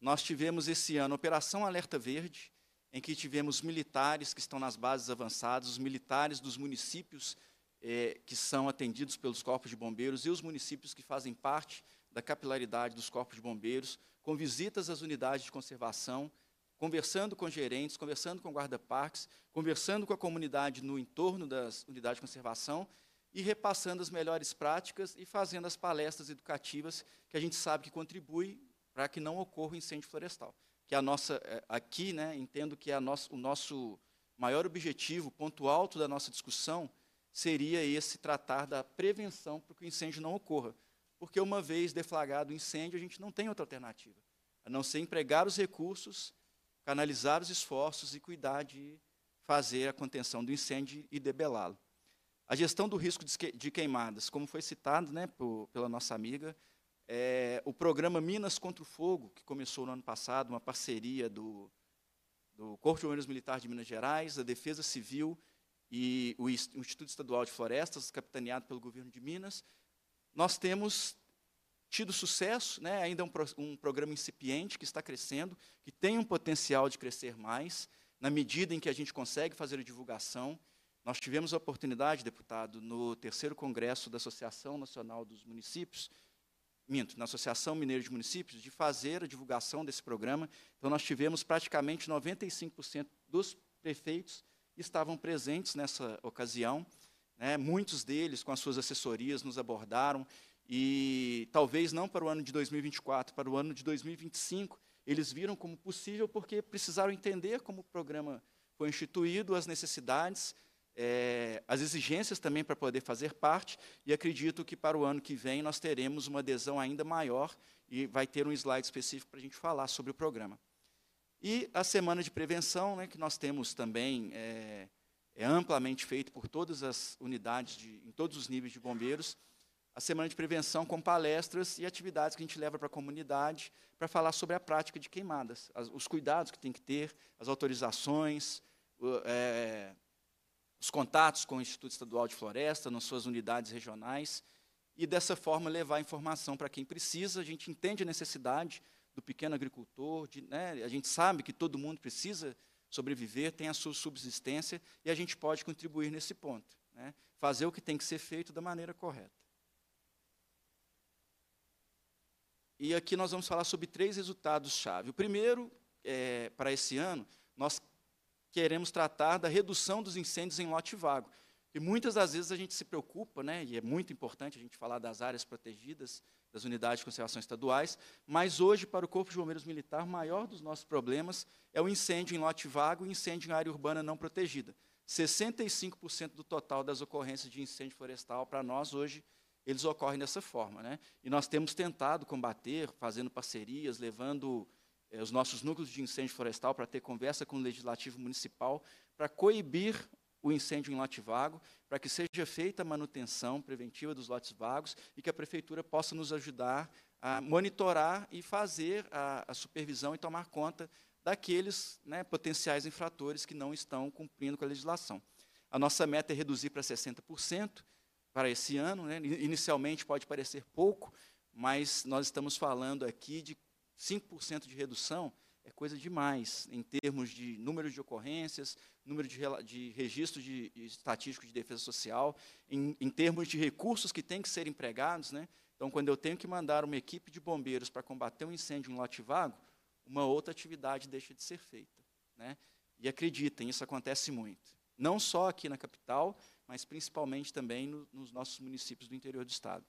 nós tivemos esse ano Operação Alerta Verde, em que tivemos militares que estão nas bases avançadas, os militares dos municípios é, que são atendidos pelos corpos de bombeiros e os municípios que fazem parte da capilaridade dos corpos de bombeiros, com visitas às unidades de conservação, conversando com gerentes, conversando com guarda-parques, conversando com a comunidade no entorno das unidades de conservação e repassando as melhores práticas e fazendo as palestras educativas que a gente sabe que contribui para que não ocorra o incêndio florestal. Que a nossa é, aqui, né, entendo que é o nosso maior objetivo, ponto alto da nossa discussão, seria esse tratar da prevenção para que o incêndio não ocorra. Porque uma vez deflagrado o incêndio, a gente não tem outra alternativa, a não ser empregar os recursos, canalizar os esforços e cuidar de fazer a contenção do incêndio e debelá-lo. A gestão do risco de queimadas, como foi citado né, por, pela nossa amiga, é, o programa Minas contra o Fogo, que começou no ano passado, uma parceria do, do Corpo de Bombeiros Militar de Minas Gerais, da Defesa Civil e o Instituto Estadual de Florestas, capitaneado pelo governo de Minas, nós temos tido sucesso, né? ainda é um, pro, um programa incipiente que está crescendo, que tem um potencial de crescer mais, na medida em que a gente consegue fazer a divulgação. Nós tivemos a oportunidade, deputado, no terceiro congresso da Associação Nacional dos Municípios, minto, na Associação Mineira de Municípios, de fazer a divulgação desse programa. Então, nós tivemos praticamente 95% dos prefeitos estavam presentes nessa ocasião. Né? Muitos deles, com as suas assessorias, nos abordaram e talvez não para o ano de 2024, para o ano de 2025, eles viram como possível porque precisaram entender como o programa foi instituído, as necessidades, é, as exigências também para poder fazer parte, e acredito que para o ano que vem nós teremos uma adesão ainda maior e vai ter um slide específico para a gente falar sobre o programa. E a semana de prevenção, né, que nós temos também, é, é amplamente feito por todas as unidades, de, em todos os níveis de bombeiros, a semana de prevenção com palestras e atividades que a gente leva para a comunidade para falar sobre a prática de queimadas, as, os cuidados que tem que ter, as autorizações, o, é, os contatos com o Instituto Estadual de Floresta, nas suas unidades regionais, e dessa forma levar informação para quem precisa. A gente entende a necessidade, do pequeno agricultor, de, né, a gente sabe que todo mundo precisa sobreviver, tem a sua subsistência, e a gente pode contribuir nesse ponto. Né, fazer o que tem que ser feito da maneira correta. E aqui nós vamos falar sobre três resultados-chave. O primeiro, é, para esse ano, nós queremos tratar da redução dos incêndios em lote vago. E muitas das vezes a gente se preocupa, né, e é muito importante a gente falar das áreas protegidas, das unidades de conservação estaduais, mas hoje, para o Corpo de Bombeiros Militar, o maior dos nossos problemas é o incêndio em lote vago e incêndio em área urbana não protegida. 65% do total das ocorrências de incêndio florestal, para nós, hoje, eles ocorrem dessa forma. Né? E nós temos tentado combater, fazendo parcerias, levando eh, os nossos núcleos de incêndio florestal para ter conversa com o Legislativo Municipal, para coibir o incêndio em lote vago, para que seja feita a manutenção preventiva dos lotes vagos e que a prefeitura possa nos ajudar a monitorar e fazer a, a supervisão e tomar conta daqueles né, potenciais infratores que não estão cumprindo com a legislação. A nossa meta é reduzir para 60% para esse ano. Né? Inicialmente pode parecer pouco, mas nós estamos falando aqui de 5% de redução é coisa demais em termos de número de ocorrências, número de, de registro de, de estatístico de defesa social, em, em, termos de recursos que têm que ser empregados. Né? Então, quando eu tenho que mandar uma equipe de bombeiros para combater um incêndio em lote vago, uma outra atividade deixa de ser feita. Né? E acreditem, isso acontece muito. Não só aqui na capital, mas principalmente também no, nos nossos municípios do interior do estado.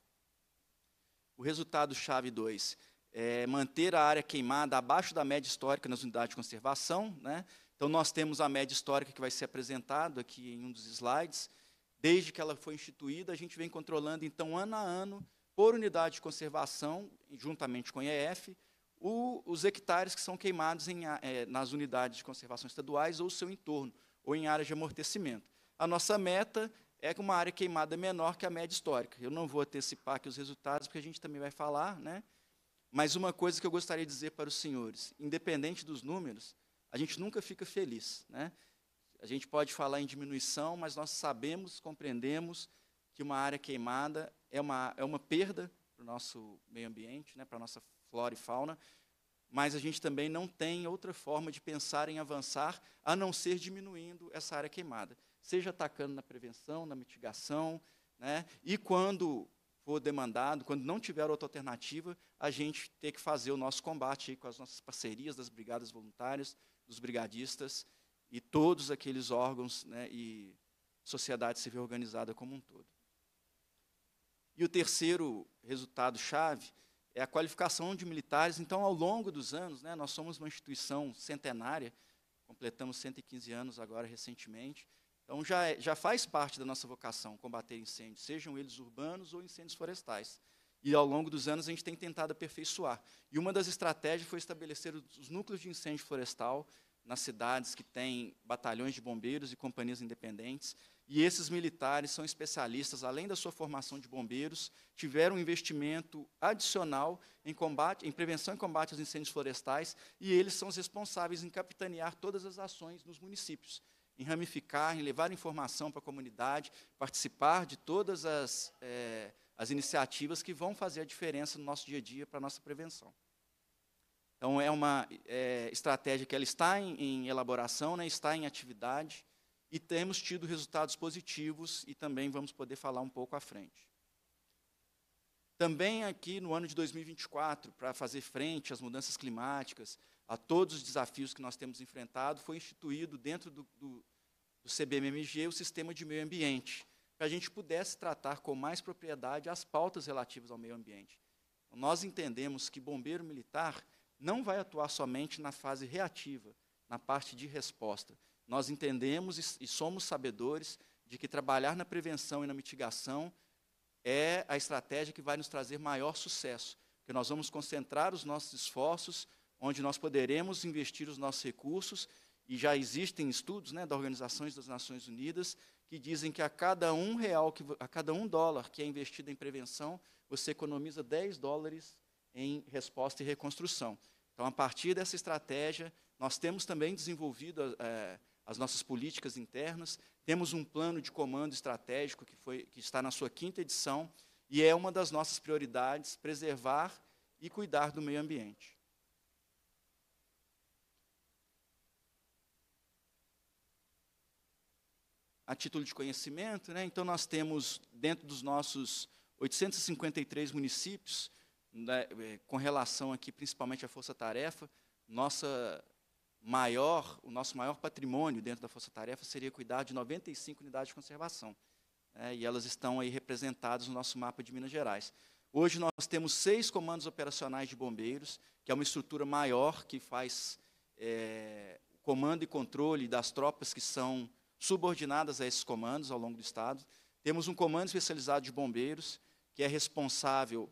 O resultado chave 2 é, manter a área queimada abaixo da média histórica nas unidades de conservação. Né? Então, nós temos a média histórica que vai ser apresentada aqui em um dos slides. Desde que ela foi instituída, a gente vem controlando, então, ano a ano, por unidade de conservação, juntamente com a EF, o, os hectares que são queimados em, é, nas unidades de conservação estaduais ou seu entorno, ou em áreas de amortecimento. A nossa meta é uma área queimada é menor que a média histórica. Eu não vou antecipar aqui os resultados, porque a gente também vai falar, né? Mas uma coisa que eu gostaria de dizer para os senhores, independente dos números, a gente nunca fica feliz, né? A gente pode falar em diminuição, mas nós sabemos, compreendemos que uma área queimada é uma, é uma perda para o nosso meio ambiente, né, para a nossa flora e fauna, mas a gente também não tem outra forma de pensar em avançar a não ser diminuindo essa área queimada, seja atacando na prevenção, na mitigação, né, e quando for demandado, quando não tiver outra alternativa, a gente ter que fazer o nosso combate com as nossas parcerias das brigadas voluntárias, dos brigadistas e todos aqueles órgãos né, e sociedade civil organizada como um todo. E o terceiro resultado-chave é a qualificação de militares. Então, ao longo dos anos, né, nós somos uma instituição centenária, completamos 115 anos agora recentemente, então já, é, já faz parte da nossa vocação combater incêndios, sejam eles urbanos ou incêndios florestais. E ao longo dos anos a gente tem tentado aperfeiçoar. E uma das estratégias foi estabelecer os núcleos de incêndio florestal nas cidades que têm batalhões de bombeiros e companhias independentes. E esses militares são especialistas, além da sua formação de bombeiros, tiveram um investimento adicional em, combate, em prevenção e combate aos incêndios florestais, e eles são os responsáveis em capitanear todas as ações nos municípios em ramificar, em levar informação para a comunidade, participar de todas as, é, as iniciativas que vão fazer a diferença no nosso dia a dia para a nossa prevenção. Então, é uma é, estratégia que ela está em, em elaboração, né, está em atividade, e temos tido resultados positivos, e também vamos poder falar um pouco à frente. Também aqui no ano de 2024, para fazer frente às mudanças climáticas, a todos os desafios que nós temos enfrentado, foi instituído dentro do, do, do CBMMG o sistema de meio ambiente, para a gente pudesse tratar com mais propriedade as pautas relativas ao meio ambiente. Então, nós entendemos que bombeiro militar não vai atuar somente na fase reativa, na parte de resposta. Nós entendemos e, e somos sabedores de que trabalhar na prevenção e na mitigação é a estratégia que vai nos trazer maior sucesso, porque nós vamos concentrar os nossos esforços onde nós poderemos investir os nossos recursos, e já existem estudos né, da Organização das Nações Unidas que dizem que a cada um real, que, a cada um dólar que é investido em prevenção, você economiza 10 dólares em resposta e reconstrução. Então, a partir dessa estratégia, nós temos também desenvolvido é, as nossas políticas internas, temos um plano de comando estratégico que, foi, que está na sua quinta edição, e é uma das nossas prioridades preservar e cuidar do meio ambiente. a título de conhecimento, né? então nós temos dentro dos nossos 853 municípios, né, eh, com relação aqui principalmente à força-tarefa, nossa maior, o nosso maior patrimônio dentro da força-tarefa seria cuidar de 95 unidades de conservação, né, e elas estão aí representadas no nosso mapa de Minas Gerais. Hoje nós temos seis comandos operacionais de bombeiros, que é uma estrutura maior que faz é, comando e controle das tropas que são subordinadas a esses comandos ao longo do Estado. Temos um comando especializado de bombeiros, que é responsável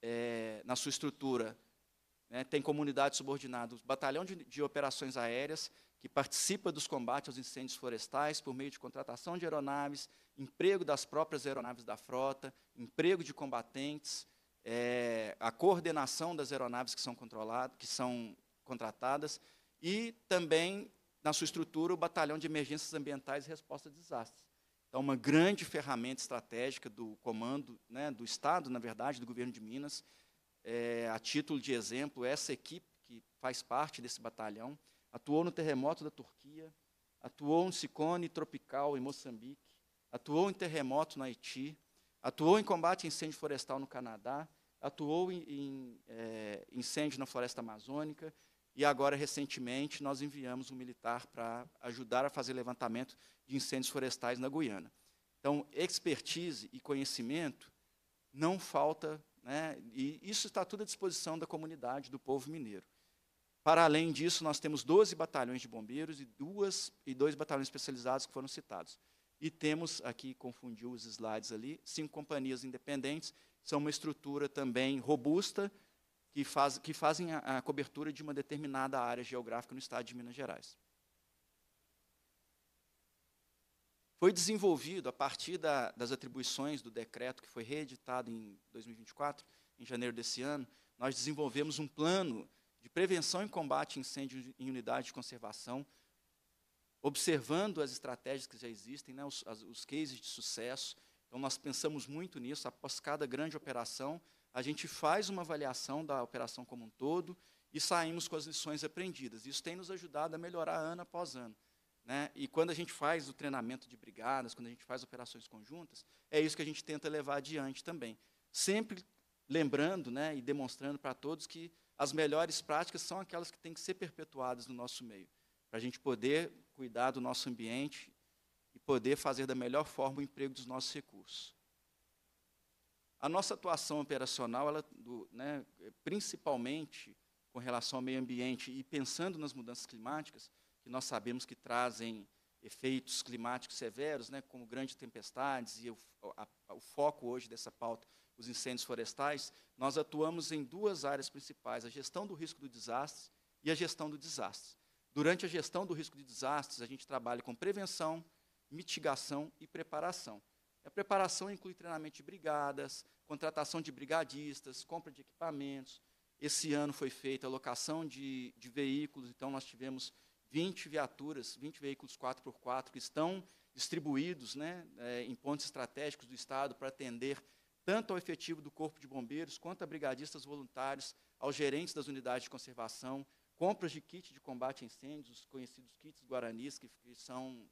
é, na sua estrutura, né, tem comunidades subordinadas, batalhão de, de operações aéreas, que participa dos combates aos incêndios florestais por meio de contratação de aeronaves, emprego das próprias aeronaves da frota, emprego de combatentes, é, a coordenação das aeronaves que são, controladas, que são contratadas, e também na sua estrutura o Batalhão de Emergências Ambientais e Resposta a Desastres. Então, uma grande ferramenta estratégica do comando, né, do Estado, na verdade, do governo de Minas. É, a título de exemplo, essa equipe que faz parte desse batalhão atuou no terremoto da Turquia, atuou no ciclone tropical em Moçambique, atuou em terremoto no Haiti, atuou em combate a incêndio florestal no Canadá, atuou em, em é, incêndio na floresta amazônica, e agora, recentemente, nós enviamos um militar para ajudar a fazer levantamento de incêndios florestais na Guiana. Então, expertise e conhecimento não falta, né, e isso está tudo à disposição da comunidade, do povo mineiro. Para além disso, nós temos 12 batalhões de bombeiros e, duas, e dois batalhões especializados que foram citados. E temos, aqui confundiu os slides ali, cinco companhias independentes, são uma estrutura também robusta, que, faz, que fazem a, a cobertura de uma determinada área geográfica no estado de Minas Gerais. Foi desenvolvido, a partir da, das atribuições do decreto que foi reeditado em 2024, em janeiro desse ano, nós desenvolvemos um plano de prevenção e combate a incêndio em unidade de conservação, observando as estratégias que já existem, né, os, as, os cases de sucesso. Então, nós pensamos muito nisso. Após cada grande operação, a gente faz uma avaliação da operação como um todo e saímos com as lições aprendidas. Isso tem nos ajudado a melhorar ano após ano. Né? E quando a gente faz o treinamento de brigadas, quando a gente faz operações conjuntas, é isso que a gente tenta levar adiante também. Sempre lembrando né, e demonstrando para todos que as melhores práticas são aquelas que têm que ser perpetuadas no nosso meio, para a gente poder cuidar do nosso ambiente e poder fazer da melhor forma o emprego dos nossos recursos. A nossa atuação operacional, ela, do, né, principalmente com relação ao meio ambiente e pensando nas mudanças climáticas, que nós sabemos que trazem efeitos climáticos severos, né, como grandes tempestades e o, a, o foco hoje dessa pauta, os incêndios florestais, nós atuamos em duas áreas principais, a gestão do risco do desastre e a gestão do desastre. Durante a gestão do risco de desastres, a gente trabalha com prevenção, mitigação e preparação. A preparação inclui treinamento de brigadas, contratação de brigadistas, compra de equipamentos. Esse ano foi feita a locação de, de veículos, então nós tivemos 20 viaturas, 20 veículos 4x4 que estão distribuídos né, é, em pontos estratégicos do Estado para atender tanto ao efetivo do Corpo de Bombeiros, quanto a brigadistas voluntários, aos gerentes das unidades de conservação, compras de kit de combate a incêndios, os conhecidos kits guaranis, que, que são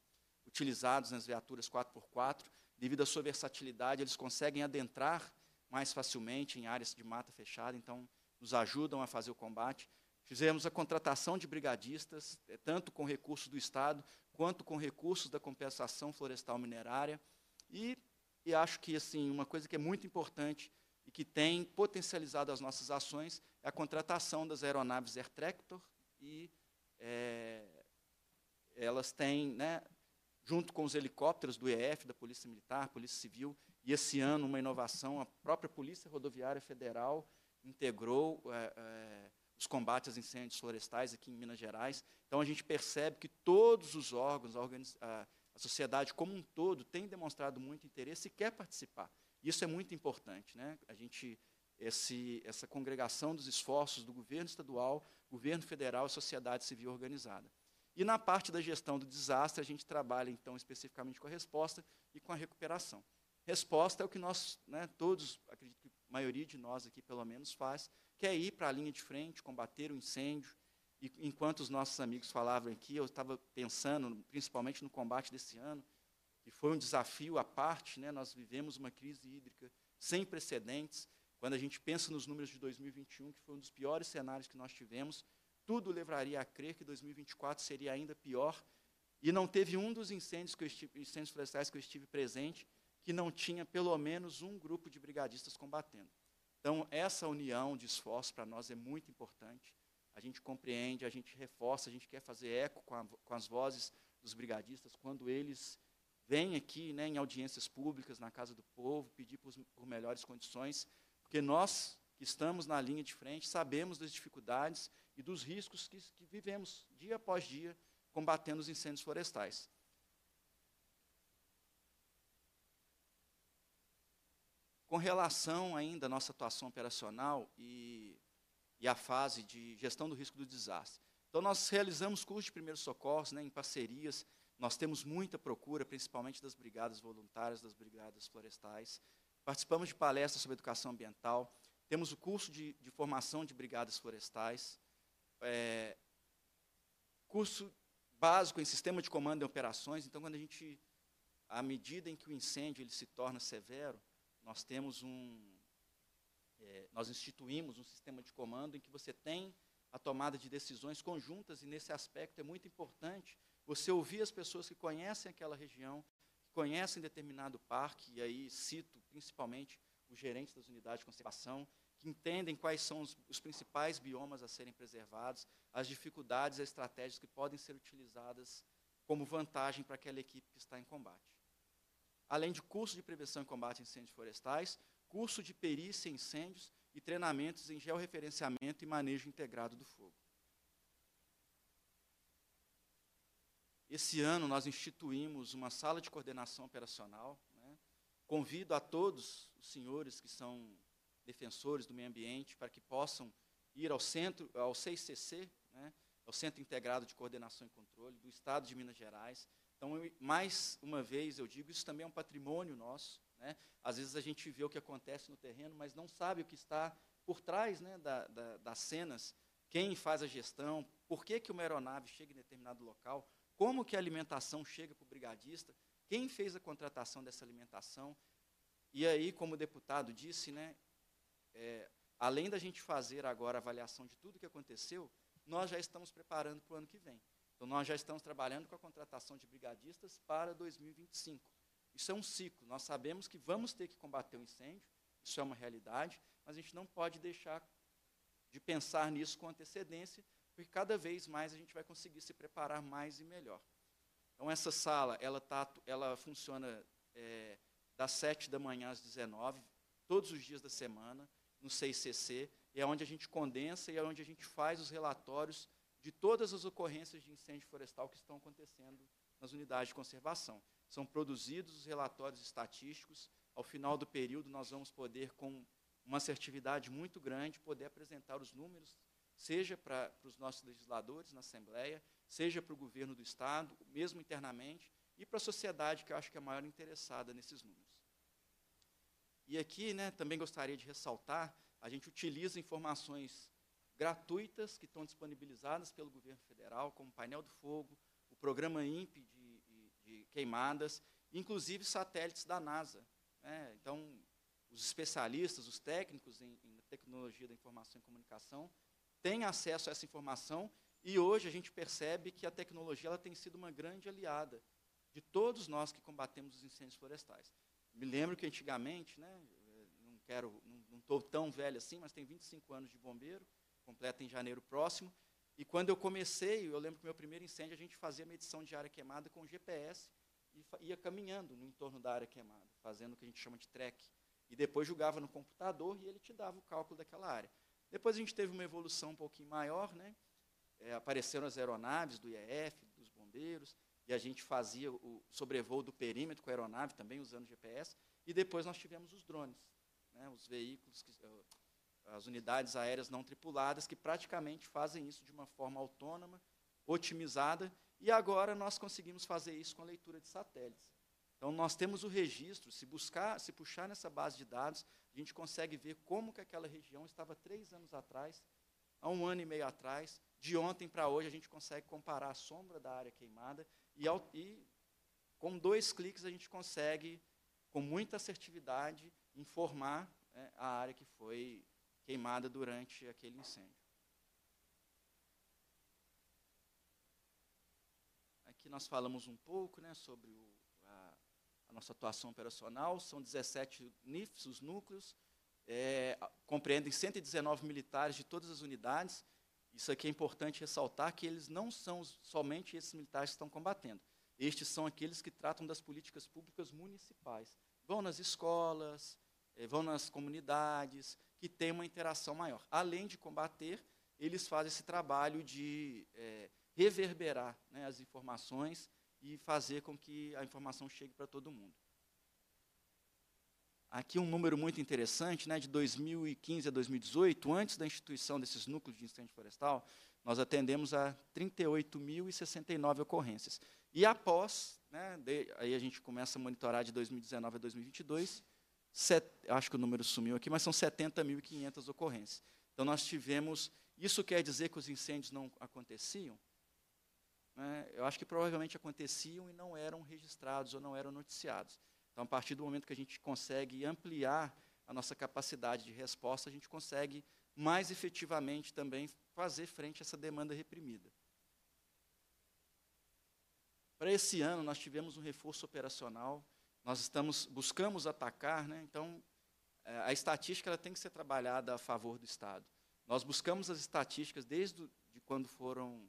utilizados nas viaturas 4x4, devido à sua versatilidade, eles conseguem adentrar mais facilmente em áreas de mata fechada, então nos ajudam a fazer o combate. Fizemos a contratação de brigadistas, eh, tanto com recursos do Estado, quanto com recursos da compensação florestal minerária. E, e acho que assim uma coisa que é muito importante e que tem potencializado as nossas ações é a contratação das aeronaves Air Tractor e é, elas têm né, junto com os helicópteros do EF, da Polícia Militar, Polícia Civil, e esse ano uma inovação, a própria Polícia Rodoviária Federal integrou é, é, os combates aos incêndios florestais aqui em Minas Gerais. Então a gente percebe que todos os órgãos, a, a sociedade como um todo, tem demonstrado muito interesse e quer participar. Isso é muito importante, né? A gente esse, essa congregação dos esforços do governo estadual, governo federal e sociedade civil organizada. E na parte da gestão do desastre, a gente trabalha, então, especificamente com a resposta e com a recuperação. Resposta é o que nós, né, todos, acredito que a maioria de nós aqui, pelo menos, faz, que é ir para a linha de frente, combater o incêndio. E enquanto os nossos amigos falavam aqui, eu estava pensando, principalmente no combate desse ano, que foi um desafio à parte, né, nós vivemos uma crise hídrica sem precedentes. Quando a gente pensa nos números de 2021, que foi um dos piores cenários que nós tivemos, tudo levaria a crer que 2024 seria ainda pior. E não teve um dos incêndios, que eu estive, incêndios florestais que eu estive presente que não tinha pelo menos um grupo de brigadistas combatendo. Então, essa união de esforço para nós é muito importante. A gente compreende, a gente reforça, a gente quer fazer eco com, a, com as vozes dos brigadistas quando eles vêm aqui né, em audiências públicas, na Casa do Povo, pedir por, por melhores condições, porque nós que estamos na linha de frente, sabemos das dificuldades e dos riscos que, que vivemos dia após dia combatendo os incêndios florestais. Com relação ainda à nossa atuação operacional e, e à fase de gestão do risco do desastre. Então, nós realizamos cursos de primeiros socorros né, em parcerias. Nós temos muita procura, principalmente das brigadas voluntárias, das brigadas florestais. Participamos de palestras sobre educação ambiental. Temos o curso de, de formação de brigadas florestais, é, curso básico em sistema de comando e operações. Então, quando a gente, à medida em que o incêndio ele se torna severo, nós temos um, é, nós instituímos um sistema de comando em que você tem a tomada de decisões conjuntas e nesse aspecto é muito importante você ouvir as pessoas que conhecem aquela região, que conhecem determinado parque, e aí cito principalmente os gerentes das unidades de conservação que entendem quais são os, os, principais biomas a serem preservados, as dificuldades, as estratégias que podem ser utilizadas como vantagem para aquela equipe que está em combate. Além de curso de prevenção e combate a incêndios florestais, curso de perícia em incêndios e treinamentos em georreferenciamento e manejo integrado do fogo. Esse ano nós instituímos uma sala de coordenação operacional. Né? Convido a todos os senhores que são defensores do meio ambiente, para que possam ir ao centro, ao CICC, né, ao Centro Integrado de Coordenação e Controle do Estado de Minas Gerais. Então, eu, mais uma vez, eu digo, isso também é um patrimônio nosso. Né? Às vezes a gente vê o que acontece no terreno, mas não sabe o que está por trás né, da, da, das cenas, quem faz a gestão, por que, que uma aeronave chega em determinado local, como que a alimentação chega para o brigadista, quem fez a contratação dessa alimentação. E aí, como o deputado disse, né, é, além da gente fazer agora a avaliação de tudo o que aconteceu, nós já estamos preparando para o ano que vem. Então, nós já estamos trabalhando com a contratação de brigadistas para 2025. Isso é um ciclo. Nós sabemos que vamos ter que combater o um incêndio, isso é uma realidade, mas a gente não pode deixar de pensar nisso com antecedência, porque cada vez mais a gente vai conseguir se preparar mais e melhor. Então, essa sala, ela, tá, ela funciona é, das 7 da manhã às 19, todos os dias da semana no CICC é onde a gente condensa e é onde a gente faz os relatórios de todas as ocorrências de incêndio florestal que estão acontecendo nas unidades de conservação. São produzidos os relatórios estatísticos. Ao final do período, nós vamos poder, com uma assertividade muito grande, poder apresentar os números, seja para, para os nossos legisladores na Assembleia, seja para o governo do Estado, mesmo internamente, e para a sociedade, que eu acho que é a maior interessada nesses números. E aqui né, também gostaria de ressaltar: a gente utiliza informações gratuitas que estão disponibilizadas pelo governo federal, como o painel do fogo, o programa INPE de, de, de queimadas, inclusive satélites da NASA. Né? Então, os especialistas, os técnicos em, em tecnologia da informação e comunicação têm acesso a essa informação e hoje a gente percebe que a tecnologia ela tem sido uma grande aliada de todos nós que combatemos os incêndios florestais. Me lembro que antigamente, né, eh, não quero, não estou tão velho assim, mas tenho 25 anos de bombeiro, completa em janeiro próximo. E quando eu comecei, eu lembro que meu primeiro incêndio a gente fazia medição de área queimada com GPS e ia caminhando no entorno da área queimada, fazendo o que a gente chama de track. E depois jogava no computador e ele te dava o cálculo daquela área. Depois a gente teve uma evolução um pouquinho maior, né? É, apareceram as aeronaves do IEF, dos bombeiros, e a gente fazia o sobrevoo do perímetro com a aeronave, também usando GPS, e depois nós tivemos os drones, né, os veículos, que, eh, as unidades aéreas não tripuladas, que praticamente fazem isso de uma forma autônoma, otimizada, e agora nós conseguimos fazer isso com a leitura de satélites. Então, nós temos o registro, se buscar, se puxar nessa base de dados, a gente consegue ver como que aquela região estava três anos atrás, há um ano e meio atrás, de ontem para hoje, a gente consegue comparar a sombra da área queimada e, ao, e com dois cliques a gente consegue, com muita assertividade, informar é, a área que foi queimada durante aquele incêndio. Aqui nós falamos um pouco né, sobre o, a, a, nossa atuação operacional. São 17 NIFs, os núcleos, é, compreendem 119 militares de todas as unidades, isso aqui é importante ressaltar que eles não são somente esses militares que estão combatendo. Estes são aqueles que tratam das políticas públicas municipais. Vão nas escolas, eh, vão nas comunidades, que tem uma interação maior. Além de combater, eles fazem esse trabalho de é, reverberar né, as informações e fazer com que a informação chegue para todo mundo. Aqui um número muito interessante, né, de 2015 a 2018, antes da instituição desses núcleos de incêndio florestal, nós atendemos a 38.069 ocorrências. E após, né, de, aí a gente começa a monitorar de 2019 a 2022, set, acho que o número sumiu aqui, mas são 70.500 ocorrências. Então nós tivemos, isso quer dizer que os incêndios não aconteciam? Né, eu acho que provavelmente aconteciam e não eram registrados ou não eram noticiados. Então, a partir do momento que a gente consegue ampliar a nossa capacidade de resposta, a gente consegue mais efetivamente também fazer frente a essa demanda reprimida. Para esse ano, nós tivemos um reforço operacional, nós estamos buscamos atacar, né? então é, a estatística ela tem que ser trabalhada a favor do Estado. Nós buscamos as estatísticas desde de quando foram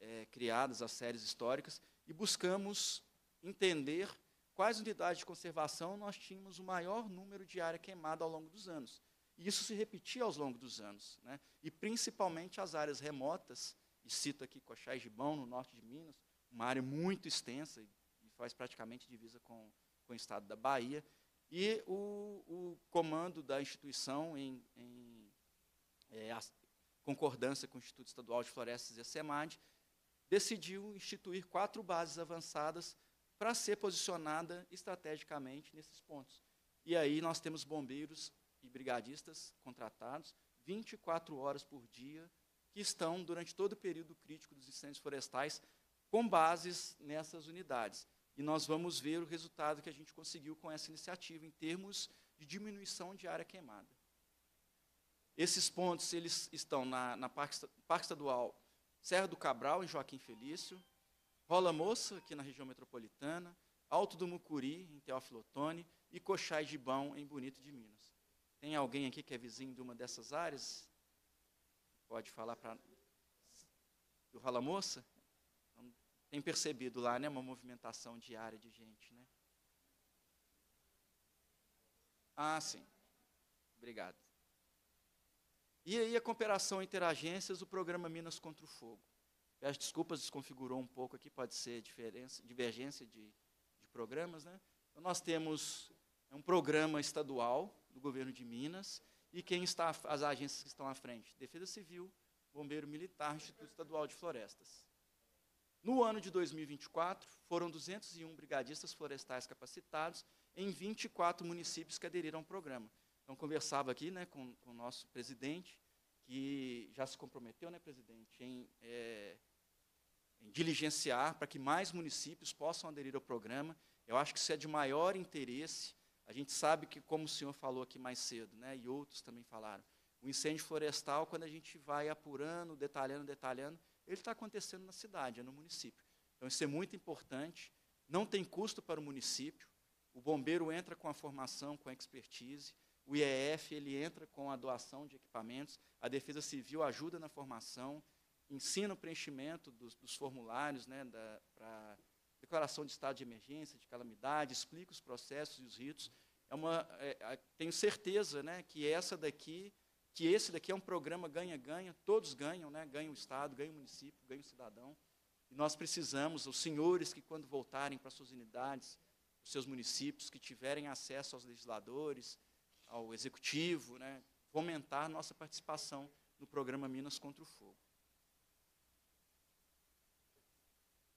é, criadas as séries históricas e buscamos entender quais unidades de conservação nós tínhamos o maior número de área queimada ao longo dos anos. E isso se repetia ao longo dos anos. Né? E principalmente as áreas remotas, e cito aqui Coxais de Bão, no norte de Minas, uma área muito extensa, e faz praticamente divisa com, com o estado da Bahia, e o, o comando da instituição em, em é, concordância com o Instituto Estadual de Florestas e a SEMAD, decidiu instituir quatro bases avançadas para ser posicionada estrategicamente nesses pontos. E aí nós temos bombeiros e brigadistas contratados 24 horas por dia, que estão durante todo o período crítico dos incêndios florestais com bases nessas unidades. E nós vamos ver o resultado que a gente conseguiu com essa iniciativa em termos de diminuição de área queimada. Esses pontos eles estão na, na Parque, Parque Estadual Serra do Cabral, em Joaquim Felício, Rola Moça, aqui na região metropolitana, Alto do Mucuri, em Teófilo Otoni, e Coxai de Bão, em Bonito de Minas. Tem alguém aqui que é vizinho de uma dessas áreas? Pode falar para do Rola Moça? tem percebido lá, né, uma movimentação diária de gente, né? Ah, sim. Obrigado. E aí a cooperação entre agências, o programa Minas contra o Fogo. Peço desculpas, desconfigurou um pouco aqui, pode ser diferença, divergência de, de programas. Né? Então, nós temos é um programa estadual do governo de Minas e quem está as agências que estão à frente? Defesa Civil, Bombeiro Militar, Instituto Estadual de Florestas. No ano de 2024, foram 201 brigadistas florestais capacitados em 24 municípios que aderiram ao programa. Então, conversava aqui né, com, com o nosso presidente, que já se comprometeu, né, presidente, em, é, em diligenciar para que mais municípios possam aderir ao programa. Eu acho que isso é de maior interesse. A gente sabe que, como o senhor falou aqui mais cedo, né, e outros também falaram, o incêndio florestal, quando a gente vai apurando, detalhando, detalhando, ele está acontecendo na cidade, é no município. Então, isso é muito importante. Não tem custo para o município. O bombeiro entra com a formação, com a expertise. O IEF ele entra com a doação de equipamentos, a Defesa Civil ajuda na formação, ensina o preenchimento dos, dos formulários né, para declaração de estado de emergência, de calamidade, explica os processos e os ritos. É uma, é, é, tenho certeza né, que essa daqui, que esse daqui é um programa ganha-ganha, todos ganham, né, ganha o Estado, ganha o município, ganha o cidadão. E nós precisamos, os senhores que quando voltarem para suas unidades, os seus municípios, que tiverem acesso aos legisladores, ao executivo, né, fomentar nossa participação no programa Minas contra o Fogo.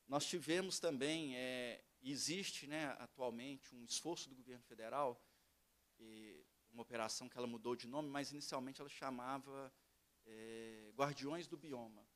Nós tivemos também, é, existe né, atualmente um esforço do governo federal, uma operação que ela mudou de nome, mas inicialmente ela chamava é, Guardiões do Bioma.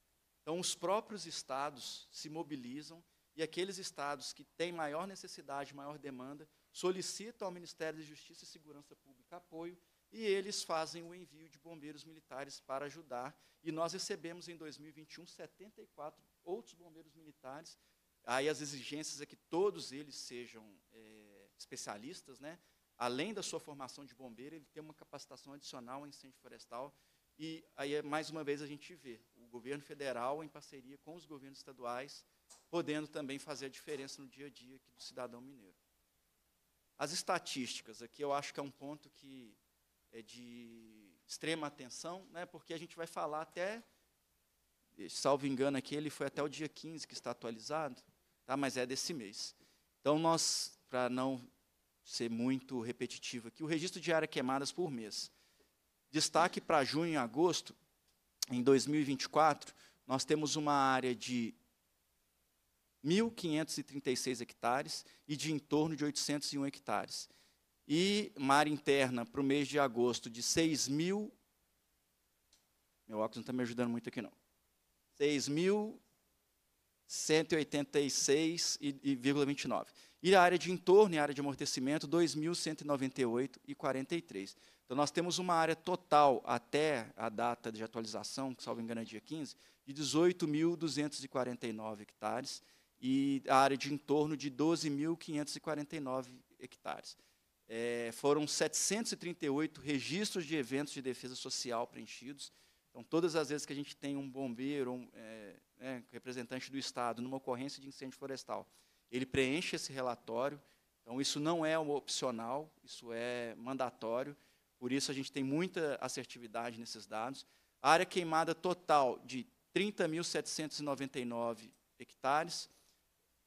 Então, os próprios estados se mobilizam e aqueles estados que têm maior necessidade, maior demanda, solicita ao Ministério da Justiça e Segurança Pública apoio e eles fazem o envio de bombeiros militares para ajudar. E nós recebemos em 2021 74 outros bombeiros militares. Aí as exigências é que todos eles sejam é, especialistas, né? Além da sua formação de bombeiro, ele tem uma capacitação adicional em incêndio florestal. E aí, mais uma vez, a gente vê o governo federal, em parceria com os governos estaduais, podendo também fazer a diferença no dia a dia do cidadão mineiro. As estatísticas, aqui eu acho que é um ponto que é de extrema atenção, né, porque a gente vai falar até, salvo engano aqui, ele foi até o dia 15 que está atualizado, tá, mas é desse mês. Então, nós, para não ser muito repetitivo aqui, o registro de áreas queimadas por mês. Destaque para junho e agosto, em 2024, nós temos uma área de 1.536 hectares e de em torno de 801 hectares. E mar interna para o mês de agosto de 6 mil. Meu óculos não está me ajudando muito aqui, não. 6.186,29. E a área de entorno e área de amortecimento, 2.198,43. Então, nós temos uma área total até a data de atualização, que salvo engano é dia 15, de 18.249 hectares e a área de entorno de 12.549 hectares. É, foram 738 registros de eventos de defesa social preenchidos. Então, todas as vezes que a gente tem um bombeiro, um é, né, representante do Estado, numa ocorrência de incêndio florestal, ele preenche esse relatório. Então, isso não é opcional, isso é mandatório. Por isso, a gente tem muita assertividade nesses dados. A área queimada total de 30.799 hectares,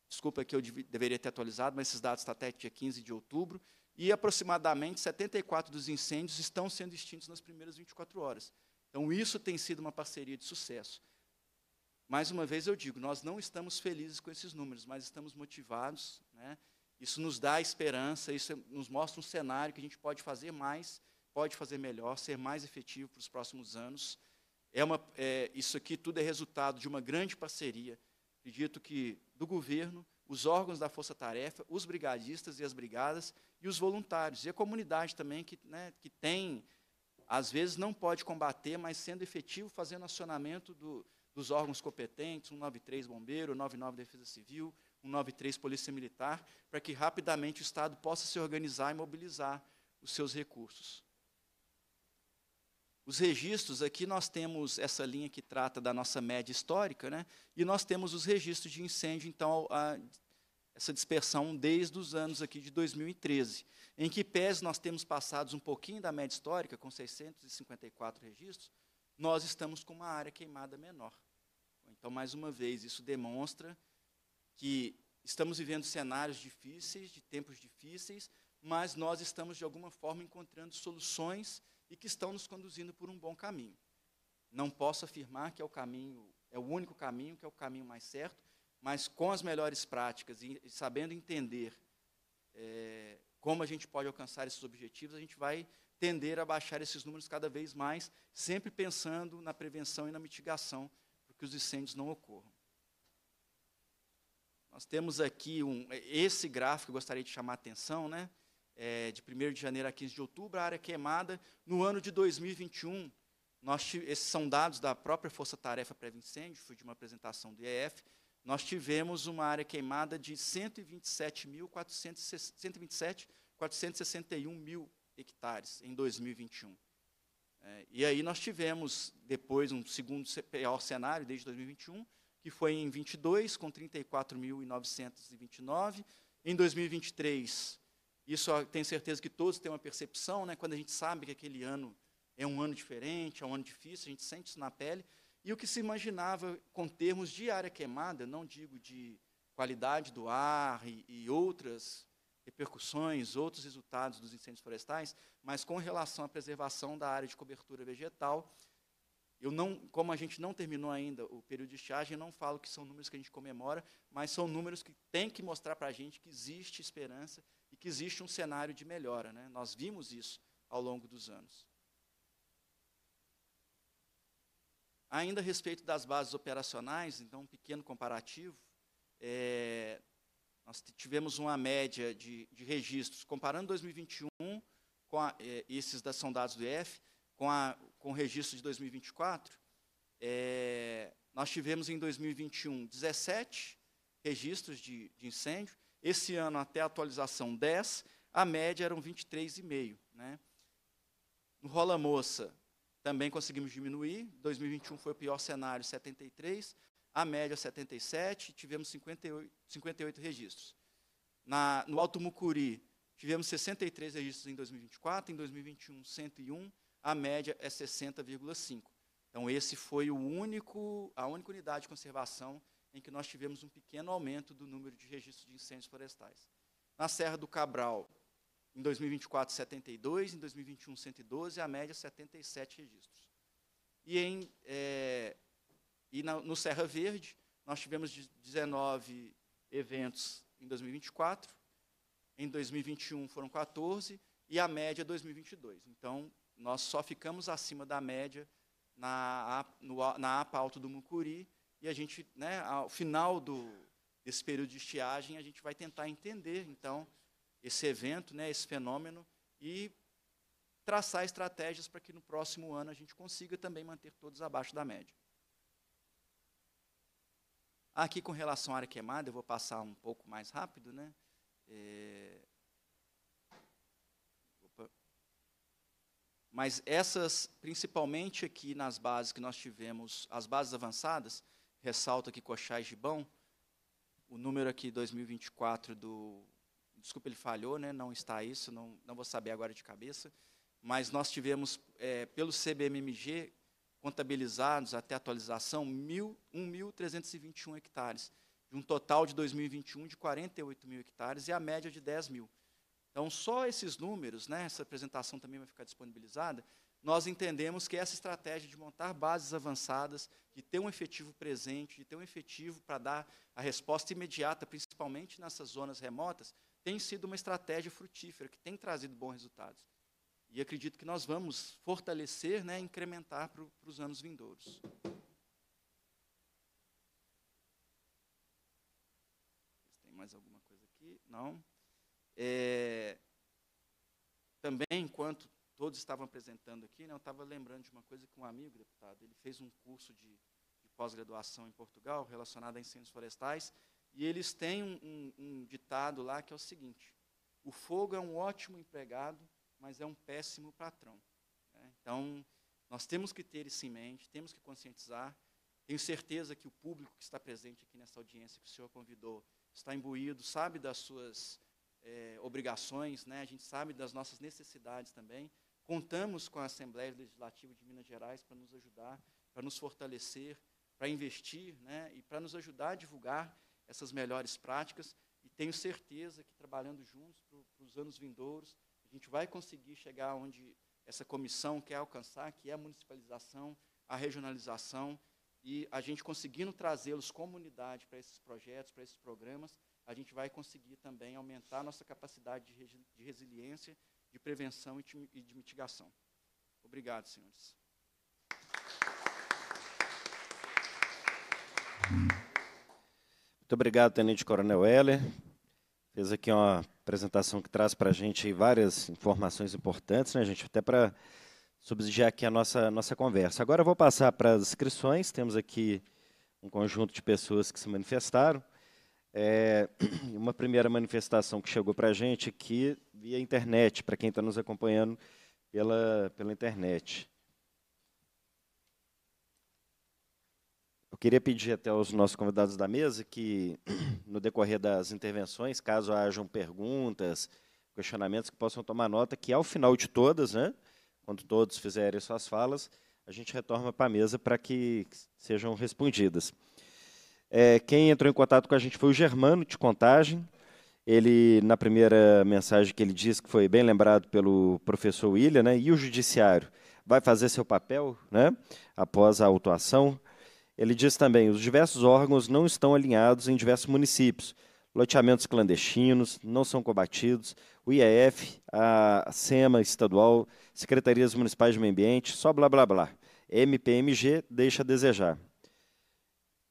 Desculpa que eu deveria ter atualizado, mas esses dados estão até dia 15 de outubro. E aproximadamente 74 dos incêndios estão sendo extintos nas primeiras 24 horas. Então, isso tem sido uma parceria de sucesso. Mais uma vez eu digo, nós não estamos felizes com esses números, mas estamos motivados. Né? Isso nos dá esperança, isso nos mostra um cenário que a gente pode fazer mais, pode fazer melhor, ser mais efetivo para os próximos anos. É uma, é, isso aqui tudo é resultado de uma grande parceria acredito que do governo, os órgãos da Força Tarefa, os brigadistas e as brigadas, e os voluntários, e a comunidade também, que, né, que tem, às vezes não pode combater, mas sendo efetivo, fazendo acionamento do, dos órgãos competentes, 193 Bombeiro, 99 Defesa Civil, 193 Polícia Militar, para que rapidamente o Estado possa se organizar e mobilizar os seus recursos. Os registros, aqui nós temos essa linha que trata da nossa média histórica, né? e nós temos os registros de incêndio, então, a, essa dispersão desde os anos aqui de 2013, em que pese nós temos passado um pouquinho da média histórica, com 654 registros, nós estamos com uma área queimada menor. Então, mais uma vez, isso demonstra que estamos vivendo cenários difíceis, de tempos difíceis, mas nós estamos, de alguma forma, encontrando soluções e que estão nos conduzindo por um bom caminho. Não posso afirmar que é o caminho, é o único caminho, que é o caminho mais certo, mas com as melhores práticas e sabendo entender é, como a gente pode alcançar esses objetivos, a gente vai tender a baixar esses números cada vez mais, sempre pensando na prevenção e na mitigação, para que os incêndios não ocorram. Nós temos aqui um, esse gráfico, eu gostaria de chamar a atenção, né? é, de 1 de janeiro a 15 de outubro, a área queimada, no ano de 2021, nós, esses são dados da própria Força Tarefa Pré-Incêndio, foi de uma apresentação do IEF, nós tivemos uma área queimada de 127.461 mil hectares em 2021. É, e aí nós tivemos, depois, um segundo pior cenário desde 2021, que foi em 22, com 34.929. Em 2023, isso tenho certeza que todos têm uma percepção, né? quando a gente sabe que aquele ano é um ano diferente, é um ano difícil, a gente sente isso na pele. E o que se imaginava com termos de área queimada, não digo de qualidade do ar e, e outras repercussões, outros resultados dos incêndios florestais, mas com relação à preservação da área de cobertura vegetal, eu não, como a gente não terminou ainda o período de estiagem, eu não falo que são números que a gente comemora, mas são números que têm que mostrar para a gente que existe esperança que existe um cenário de melhora. Né? Nós vimos isso ao longo dos anos. Ainda a respeito das bases operacionais, então, um pequeno comparativo, é, nós tivemos uma média de, de registros, comparando 2021, com a, é, esses da, são dados do EF, com, a, com o registro de 2024, é, nós tivemos em 2021 17 registros de, de incêndio esse ano, até a atualização 10, a média eram 23,5. Né? No Rola Moça, também conseguimos diminuir. 2021 foi o pior cenário, 73. A média, 77. Tivemos 58, 58 registros. Na, no Alto Mucuri, tivemos 63 registros em 2024. Em 2021, 101. A média é 60,5. Então, esse foi o único, a única unidade de conservação em que nós tivemos um pequeno aumento do número de registros de incêndios florestais. Na Serra do Cabral, em 2024, 72, em 2021, 112, a média 77 é registros. E, em, é, e na, no Serra Verde, nós tivemos 19 eventos em 2024, em 2021 foram 14, e a média 2022. É então, nós só ficamos acima da média na, no, na APA Alto do Mucuri, e a gente, né, ao final do, desse período de estiagem, a gente vai tentar entender, então, esse evento, né, esse fenômeno, e traçar estratégias para que no próximo ano a gente consiga também manter todos abaixo da média. Aqui, com relação à área queimada, eu vou passar um pouco mais rápido. Né? É... Mas essas, principalmente aqui nas bases que nós tivemos, as bases avançadas, ressalto aqui Coxá e Gibão, o número aqui 2024 do... Desculpa, ele falhou, né? não está isso, não, não vou saber agora de cabeça, mas nós tivemos, é, pelo CBMMG, contabilizados até atualização, 1.321 hectares, de um total de 2021 de 48 mil hectares e a média de 10 mil. Então, só esses números, né, essa apresentação também vai ficar disponibilizada, nós entendemos que essa estratégia de montar bases avançadas, de ter um efetivo presente, de ter um efetivo para dar a resposta imediata, principalmente nessas zonas remotas, tem sido uma estratégia frutífera, que tem trazido bons resultados. E acredito que nós vamos fortalecer, né, incrementar para os anos vindouros. Tem mais alguma coisa aqui? Não. É, também, enquanto todos estavam apresentando aqui, né, eu estava lembrando de uma coisa que um amigo deputado, ele fez um curso de, de pós-graduação em Portugal relacionado a incêndios florestais, e eles têm um, um, um ditado lá que é o seguinte, o fogo é um ótimo empregado, mas é um péssimo patrão. Né? Então, nós temos que ter isso em mente, temos que conscientizar. Tenho certeza que o público que está presente aqui nessa audiência que o senhor convidou está imbuído, sabe das suas é, obrigações, né? a gente sabe das nossas necessidades também. Contamos com a Assembleia Legislativa de Minas Gerais para nos ajudar, para nos fortalecer, para investir né, e para nos ajudar a divulgar essas melhores práticas. E tenho certeza que, trabalhando juntos para os anos vindouros, a gente vai conseguir chegar onde essa comissão quer alcançar, que é a municipalização, a regionalização, e a gente conseguindo trazê-los como unidade para esses projetos, para esses programas, a gente vai conseguir também aumentar a nossa capacidade de, resiliência de prevenção e de mitigação. Obrigado, senhores. Muito obrigado, Tenente Coronel Heller. Fez aqui uma apresentação que traz para a gente várias informações importantes, né, gente? Até para subsidiar aqui a nossa, nossa conversa. Agora eu vou passar para as inscrições. Temos aqui um conjunto de pessoas que se manifestaram. É, uma primeira manifestação que chegou para a gente aqui via internet, para quem está nos acompanhando pela, pela internet. Eu queria pedir até aos nossos convidados da mesa que, no decorrer das intervenções, caso hajam perguntas, questionamentos, que possam tomar nota, que ao final de todas, né, quando todos fizerem suas falas, a gente retorna para a mesa para que sejam respondidas. É, quem entrou em contato com a gente foi o Germano de Contagem. Ele, na primeira mensagem que ele disse, que foi bem lembrado pelo professor William, né? e o judiciário vai fazer seu papel né? após a autuação? Ele diz também: os diversos órgãos não estão alinhados em diversos municípios. Loteamentos clandestinos não são combatidos. O IEF, a SEMA estadual, secretarias municipais de meio ambiente, só blá blá blá. MPMG deixa a desejar.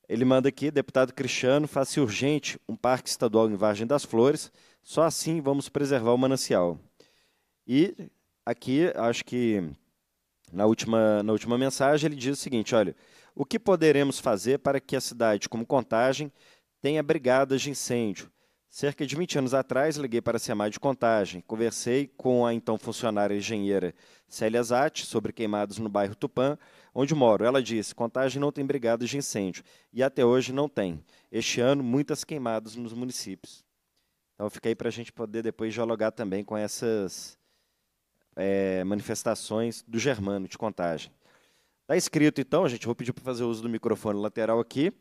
Ele manda aqui, deputado Cristiano, faça urgente um parque estadual em Vargem das Flores, só assim vamos preservar o manancial. E aqui, acho que na última, na última mensagem, ele diz o seguinte: olha, o que poderemos fazer para que a cidade, como Contagem, tenha brigadas de incêndio? Cerca de 20 anos atrás, liguei para a CMA de Contagem. Conversei com a então funcionária engenheira Célia Zatti sobre queimados no bairro Tupã onde moro. Ela disse: Contagem não tem brigadas de incêndio e até hoje não tem. Este ano, muitas queimadas nos municípios. Então, fica aí para a gente poder depois dialogar também com essas é, manifestações do Germano de Contagem. Está escrito, então, a gente, vou pedir para fazer uso do microfone lateral aqui.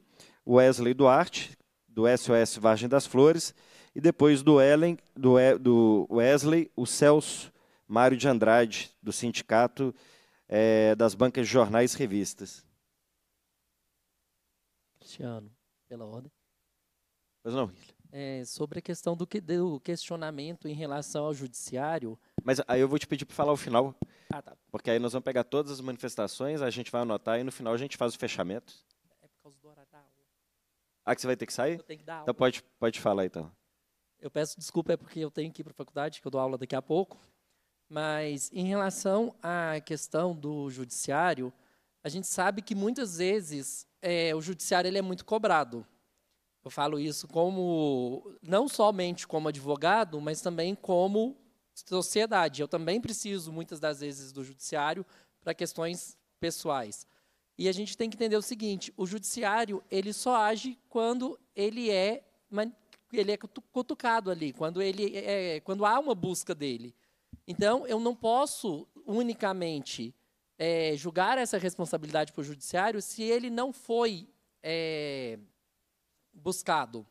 O Wesley Duarte, do SOS Vargem das Flores, e depois do, Ellen, do, do Wesley, o Celso Mário de Andrade, do Sindicato é, das bancas de jornais e revistas. Cristiano, pela ordem. Pois não, é, sobre a questão do, que, questionamento em relação ao judiciário. Mas aí eu vou te pedir para falar o final. Ah, tá. Porque aí nós vamos pegar todas as manifestações, a gente vai anotar e no final a gente faz o fechamento. É por causa do horário da aula. Ah, que você vai ter que sair? Eu tenho que dar então aula. Então pode, pode falar então. Eu peço desculpa, é porque eu tenho que ir para a faculdade, que eu dou aula daqui a pouco. Mas em relação à questão do judiciário, a gente sabe que muitas vezes é, o judiciário ele é muito cobrado. Eu falo isso como não somente como advogado, mas também como sociedade. Eu também preciso muitas das vezes do judiciário para questões pessoais. E a gente tem que entender o seguinte: o judiciário ele só age quando ele é ele é cutucado ali, quando ele é, quando há uma busca dele. Então, eu não posso unicamente é, julgar essa responsabilidade para o judiciário se ele não foi é, buscado.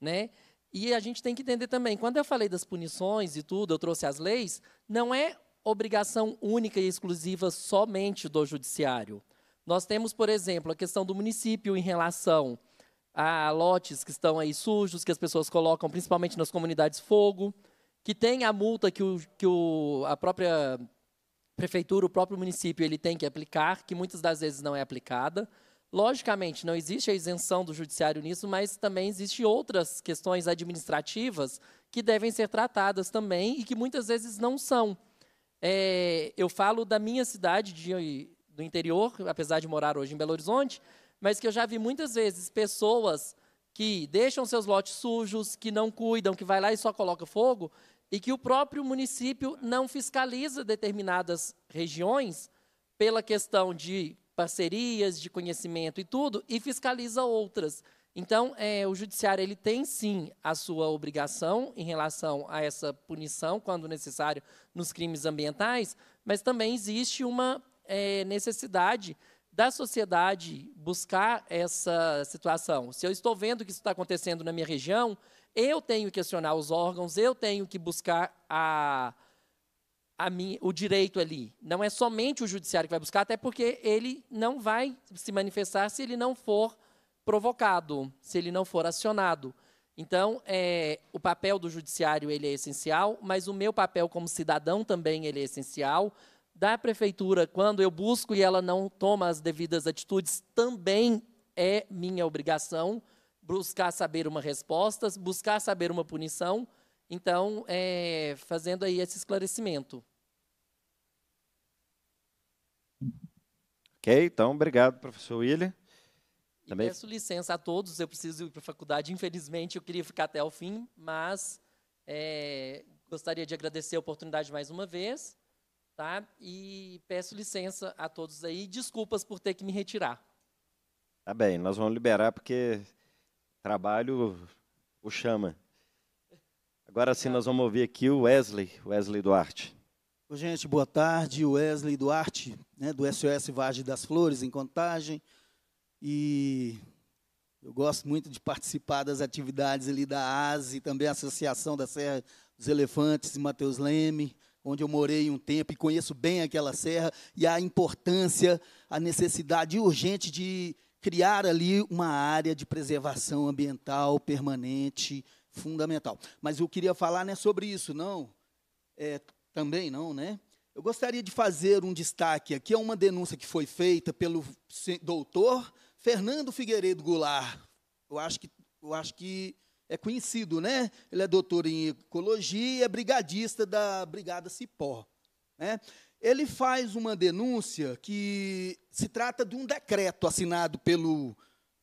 Né? E a gente tem que entender também, quando eu falei das punições e tudo, eu trouxe as leis, não é obrigação única e exclusiva somente do judiciário. Nós temos, por exemplo, a questão do município em relação a lotes que estão aí sujos, que as pessoas colocam, principalmente nas comunidades fogo que tem a multa que, o, que o, a própria prefeitura, o próprio município, ele tem que aplicar, que muitas das vezes não é aplicada. Logicamente, não existe a isenção do judiciário nisso, mas também existem outras questões administrativas que devem ser tratadas também e que muitas vezes não são. É, eu falo da minha cidade de, do interior, apesar de morar hoje em Belo Horizonte, mas que eu já vi muitas vezes pessoas que deixam seus lotes sujos, que não cuidam, que vai lá e só coloca fogo, e que o próprio município não fiscaliza determinadas regiões pela questão de parcerias, de conhecimento e tudo, e fiscaliza outras. Então, é, o judiciário ele tem sim a sua obrigação em relação a essa punição, quando necessário, nos crimes ambientais, mas também existe uma é, necessidade da sociedade buscar essa situação. Se eu estou vendo que isso está acontecendo na minha região, eu tenho que acionar os órgãos, eu tenho que buscar a, a minha, o direito ali. Não é somente o judiciário que vai buscar, até porque ele não vai se manifestar se ele não for provocado, se ele não for acionado. Então, é, o papel do judiciário ele é essencial, mas o meu papel como cidadão também ele é essencial. Da prefeitura, quando eu busco e ela não toma as devidas atitudes, também é minha obrigação buscar saber uma resposta, buscar saber uma punição. Então, é, fazendo aí esse esclarecimento. Ok, então, obrigado, professor William. Também... Peço licença a todos, eu preciso ir para a faculdade, infelizmente eu queria ficar até o fim, mas é, gostaria de agradecer a oportunidade mais uma vez, tá? E peço licença a todos aí, desculpas por ter que me retirar. Tá bem, nós vamos liberar porque Trabalho o chama. Agora sim tá. nós vamos ouvir aqui o Wesley, Wesley Duarte. Oi, gente, boa tarde. Wesley Duarte, né, do SOS Vargem das Flores, em Contagem. E eu gosto muito de participar das atividades ali da ASE, também a Associação da Serra dos Elefantes, e Matheus Leme, onde eu morei um tempo e conheço bem aquela serra e a importância, a necessidade urgente de criar ali uma área de preservação ambiental permanente, fundamental. Mas eu queria falar né, sobre isso, não. É, também não, né? Eu gostaria de fazer um destaque aqui, é uma denúncia que foi feita pelo doutor Fernando Figueiredo Goulart. Eu acho que, eu acho que é conhecido, né? Ele é doutor em ecologia e é brigadista da Brigada Cipó. Né? ele faz uma denúncia que se trata de um decreto assinado pelo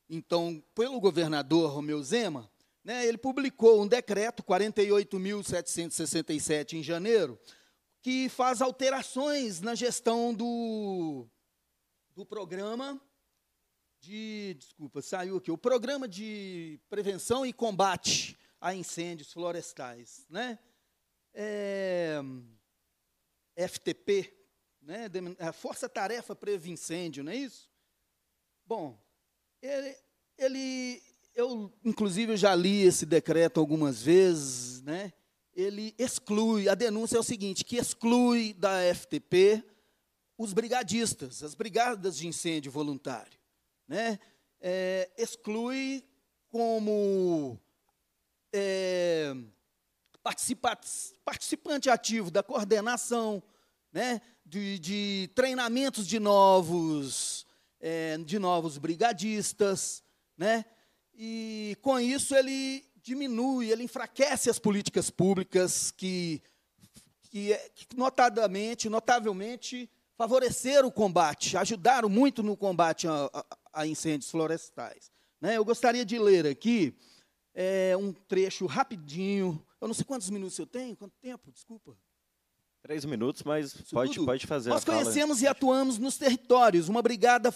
então pelo governador Romeu Zema. Né, ele publicou um decreto 48.767 em janeiro que faz alterações na gestão do, do programa de desculpa saiu aqui o programa de prevenção e combate a incêndios florestais, né? É, FTP, né, a Força Tarefa Previa Incêndio, não é isso? Bom, ele, ele, eu, inclusive, já li esse decreto algumas vezes, né? Ele exclui, a denúncia é o seguinte, que exclui da FTP os brigadistas, as brigadas de incêndio voluntário, né? É, exclui como é, participante ativo da coordenação, né, de, de treinamentos de novos, é, de novos brigadistas, né, e com isso ele diminui, ele enfraquece as políticas públicas que, que, que notadamente, notavelmente favoreceram o combate, ajudaram muito no combate a, a, a incêndios florestais. Né? Eu gostaria de ler aqui é, um trecho rapidinho eu não sei quantos minutos eu tenho, quanto tempo, desculpa. Três minutos, mas pode, pode fazer Nós conhecemos fala. e atuamos nos territórios. Uma brigada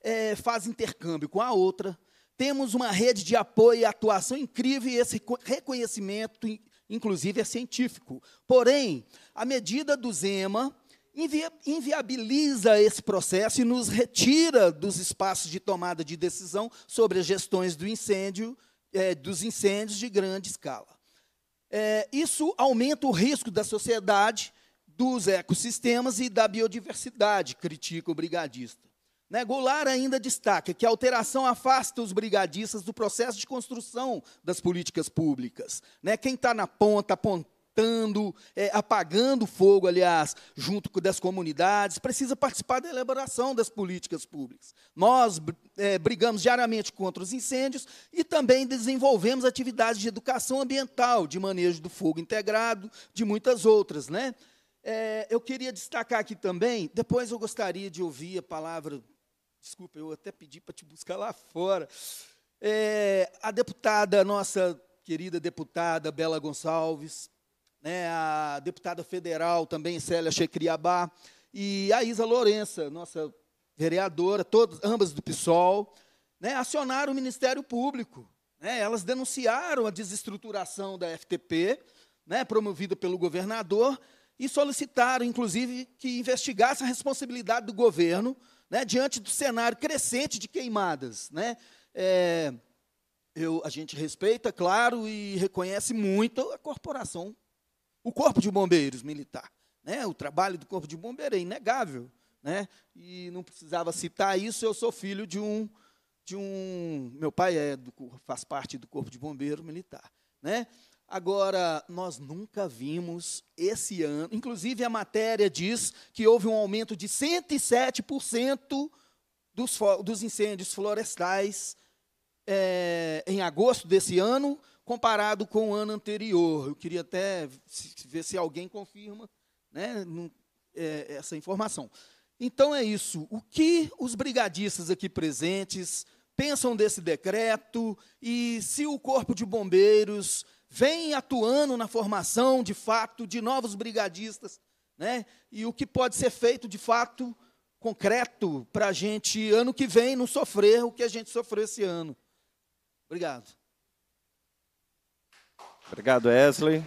é, faz intercâmbio com a outra. Temos uma rede de apoio e atuação incrível, e esse reconhecimento, inclusive, é científico. Porém, a medida do Zema invi inviabiliza esse processo e nos retira dos espaços de tomada de decisão sobre as gestões do incêndio, é, dos incêndios de grande escala. É, isso aumenta o risco da sociedade, dos ecossistemas e da biodiversidade, critica o brigadista. Né, Goulart ainda destaca que a alteração afasta os brigadistas do processo de construção das políticas públicas. Né, quem está na ponta, apontando, matando, é, apagando fogo, aliás, junto das comunidades, precisa participar da elaboração das políticas públicas. Nós é, brigamos diariamente contra os incêndios e também desenvolvemos atividades de educação ambiental, de manejo do fogo integrado, de muitas outras. Né? É, eu queria destacar aqui também, depois eu gostaria de ouvir a palavra. Desculpa, eu até pedi para te buscar lá fora. É, a deputada, nossa querida deputada Bela Gonçalves, né, a deputada federal também, Célia Checriabá, e a Isa Lourença, nossa vereadora, todas, ambas do PSOL, né, acionaram o Ministério Público. Né, elas denunciaram a desestruturação da FTP, né, promovida pelo governador, e solicitaram, inclusive, que investigasse a responsabilidade do governo né, diante do cenário crescente de queimadas. Né, é, eu, a gente respeita, claro, e reconhece muito a corporação o corpo de bombeiros militar. Né? O trabalho do corpo de bombeiro é inegável. Né? E não precisava citar isso, eu sou filho de um. De um meu pai é do, faz parte do corpo de bombeiro militar. Né? Agora, nós nunca vimos esse ano, inclusive a matéria diz que houve um aumento de 107% dos, dos incêndios florestais é, em agosto desse ano comparado com o ano anterior. Eu queria até ver se alguém confirma né, é, essa informação. Então é isso. O que os brigadistas aqui presentes pensam desse decreto e se o Corpo de Bombeiros vem atuando na formação, de fato, de novos brigadistas, né? E o que pode ser feito, de fato, concreto para a gente ano que vem não sofrer o que a gente sofreu esse ano. Obrigado. Obrigado, Wesley.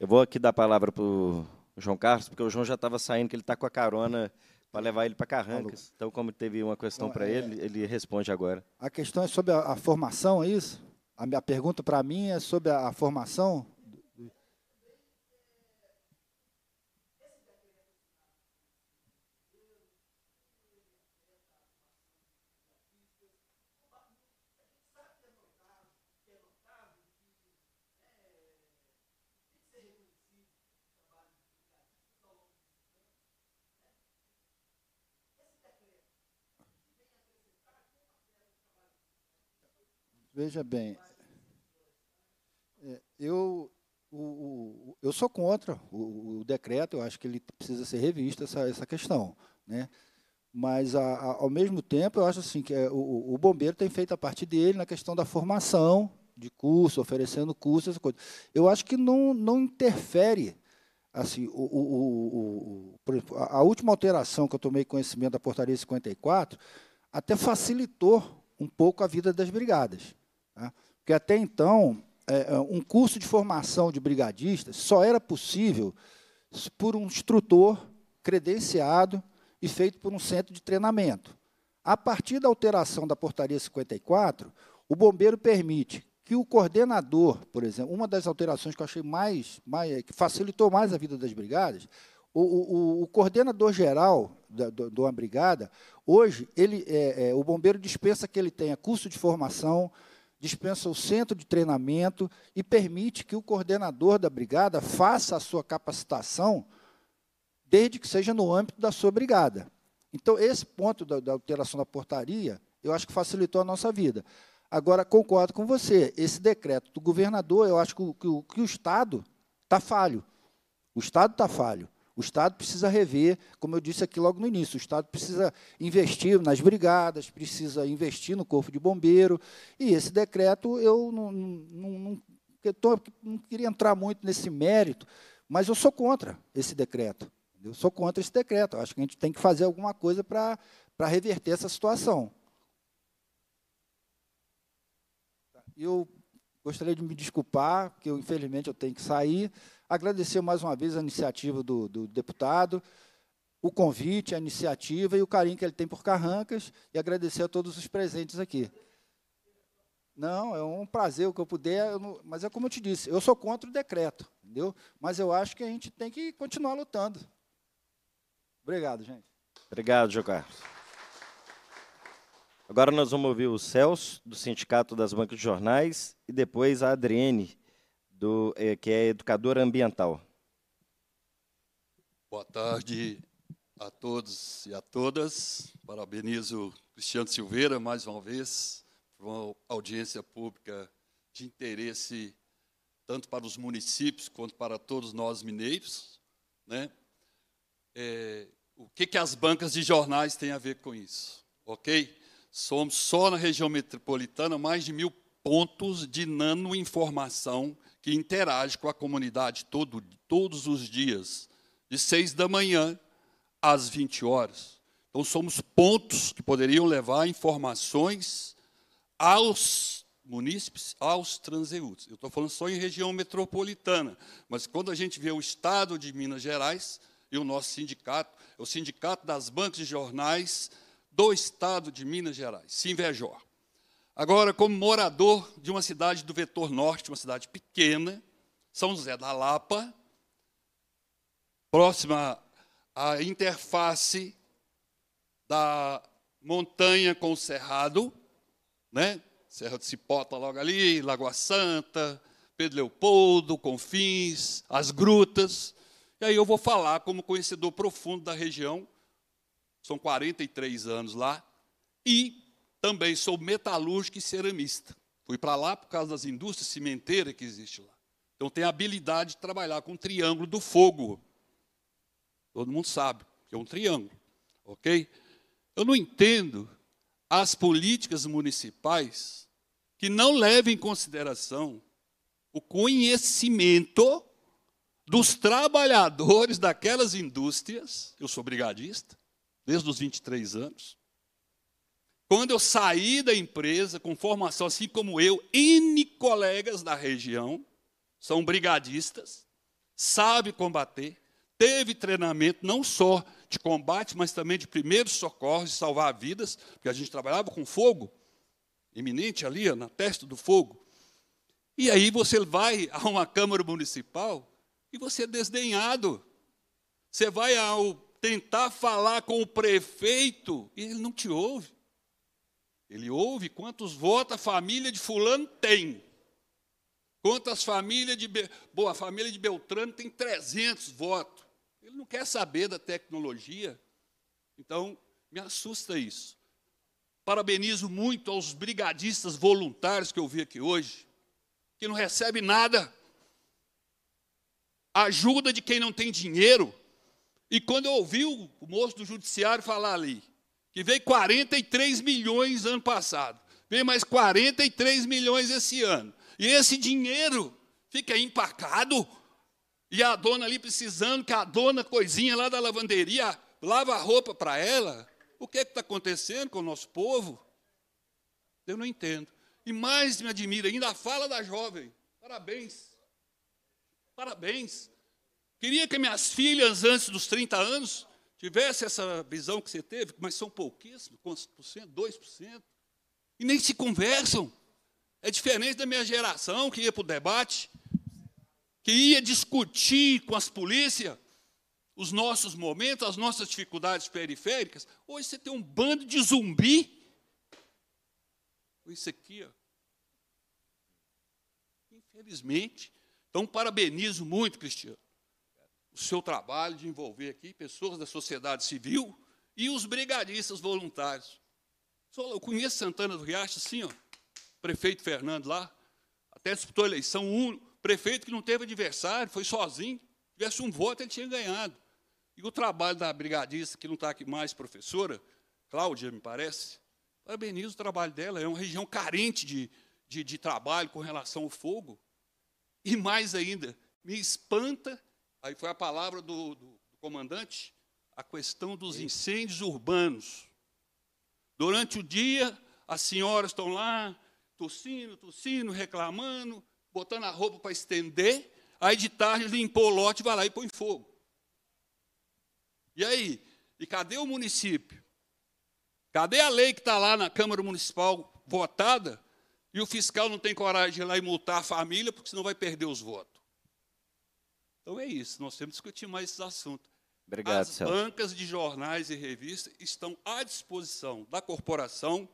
Eu vou aqui dar a palavra para o João Carlos, porque o João já estava saindo, que ele está com a carona para levar ele para Carrancas. Então, como teve uma questão para é... ele, ele responde agora. A questão é sobre a, a formação, é isso? A minha pergunta para mim é sobre a, a formação? Veja bem, é, eu, o, o, eu sou contra o, o, decreto, eu acho que ele precisa ser revisto, essa, essa questão. Né? Mas, a, a, ao mesmo tempo, eu acho assim, que é, o, o bombeiro tem feito a parte dele na questão da formação de curso, oferecendo curso, essa coisa. Eu acho que não, não interfere assim, o, o, o, a última alteração que eu tomei conhecimento da portaria 54 até facilitou um pouco a vida das brigadas. Né? Porque até então, é, é, um curso de formação de brigadistas só era possível por um instrutor credenciado e feito por um centro de treinamento. A partir da alteração da Portaria 54, o bombeiro permite que o coordenador, por exemplo, uma das alterações que eu achei mais, mais é, que facilitou mais a vida das brigadas, o, o, o coordenador geral da, de uma brigada, hoje ele, é, é, o bombeiro dispensa que ele tenha curso de formação, dispensa o centro de treinamento e permite que o coordenador da brigada faça a sua capacitação, desde que seja no âmbito da sua brigada. Então, esse ponto da, da alteração da portaria, eu acho que facilitou a nossa vida. Agora, concordo com você, esse decreto do governador, eu acho que, o, que o, que o Estado está falho. O Estado está falho. O Estado precisa rever, como eu disse aqui logo no início, o Estado precisa investir nas brigadas, precisa investir no corpo de bombeiro. E esse decreto, eu não, não, não, eu tô, não queria entrar muito nesse mérito, mas eu sou contra esse decreto. Eu sou contra esse decreto. Eu acho que a gente tem que fazer alguma coisa para reverter essa situação. Eu gostaria de me desculpar, porque eu, infelizmente eu tenho que sair. Agradecer mais uma vez a iniciativa do, do deputado, o convite, a iniciativa e o carinho que ele tem por Carrancas, e agradecer a todos os presentes aqui. Não, é um prazer o que eu puder, eu não, mas é como eu te disse, eu sou contra o decreto, entendeu? Mas eu acho que a gente tem que continuar lutando. Obrigado, gente. Obrigado, João Carlos. Agora nós vamos ouvir o Celso, do Sindicato das Bancas de Jornais, e depois a Adriene, do, é, que é educadora ambiental. Boa tarde a todos e a todas. Parabenizo Cristiano Silveira mais uma vez por uma audiência pública de interesse tanto para os municípios quanto para todos nós mineiros, né? É, o que, que as bancas de jornais têm a ver com isso? Ok? Somos só na região metropolitana mais de mil pontos de nanoinformação que interage com a comunidade todo, todos os dias, de seis da manhã às 20 horas. Então, somos pontos que poderiam levar informações aos munícipes, aos transeúdos. Eu estou falando só em região metropolitana, mas quando a gente vê o estado de Minas Gerais e o nosso sindicato, é o Sindicato das Bancas e Jornais do Estado de Minas Gerais, Sinvejor. Agora, como morador de uma cidade do vetor norte, uma cidade pequena, São José da Lapa, próxima à interface da montanha com o cerrado, né? Serra de Cipota logo ali, Lagoa Santa, Pedro Leopoldo, Confins, as grutas. E aí eu vou falar como conhecedor profundo da região. São 43 anos lá e também sou metalúrgico e ceramista. Fui para lá por causa das indústrias cimenteiras que existem lá. Então tenho a habilidade de trabalhar com o triângulo do fogo. Todo mundo sabe que é um triângulo, ok? Eu não entendo as políticas municipais que não levam em consideração o conhecimento dos trabalhadores daquelas indústrias. Eu sou brigadista, desde os 23 anos. Quando eu saí da empresa, com formação assim como eu, N colegas da região são brigadistas, sabe combater, teve treinamento não só de combate, mas também de primeiros socorros, de salvar vidas, porque a gente trabalhava com fogo iminente ali, na testa do fogo. E aí você vai a uma Câmara Municipal e você é desdenhado. Você vai ao tentar falar com o prefeito e ele não te ouve. Ele ouve quantos votos a família de fulano tem. Quantas famílias de... Be... Boa, a família de Beltrano tem 300 votos. Ele não quer saber da tecnologia. Então, me assusta isso. Parabenizo muito aos brigadistas voluntários que eu vi aqui hoje, que não recebe nada. Ajuda de quem não tem dinheiro. E quando eu ouvi o moço do judiciário falar ali, que veio 43 milhões ano passado, veio mais 43 milhões esse ano. E esse dinheiro fica empacado, e a dona ali precisando que a dona coisinha lá da lavanderia lava a roupa para ela. O que é está acontecendo com o nosso povo? Eu não entendo. E mais me admira ainda a fala da jovem. Parabéns. Parabéns. Queria que minhas filhas, antes dos 30 anos, tivesse essa visão que você teve, mas são pouquíssimos, quantos por cento? 2%. E nem se conversam. É diferente da minha geração que ia para o debate, que ia discutir com as polícias os nossos momentos, as nossas dificuldades periféricas. Hoje você tem um bando de zumbi. Isso aqui, ó. Infelizmente. Então, parabenizo muito, Cristiano o seu trabalho de envolver aqui pessoas da sociedade civil e os brigadistas voluntários. Eu conheço Santana do Riacho, assim, ó, prefeito Fernando lá, até disputou a eleição, um prefeito que não teve adversário, foi sozinho, tivesse um voto, ele tinha ganhado. E o trabalho da brigadista, que não está aqui mais, professora, Cláudia, me parece, parabenizo o trabalho dela, é uma região carente de, de, de trabalho com relação ao fogo. E mais ainda, me espanta Aí foi a palavra do, do, do comandante, a questão dos incêndios urbanos. Durante o dia, as senhoras estão lá, tossindo, tossindo, reclamando, botando a roupa para estender. Aí de tarde limpou o lote, vai lá e põe fogo. E aí? E cadê o município? Cadê a lei que está lá na Câmara Municipal votada? E o fiscal não tem coragem de ir lá e multar a família, porque senão vai perder os votos. Então é isso, nós temos que discutir mais esse assunto. Obrigado, As bancas de jornais e revistas estão à disposição da corporação,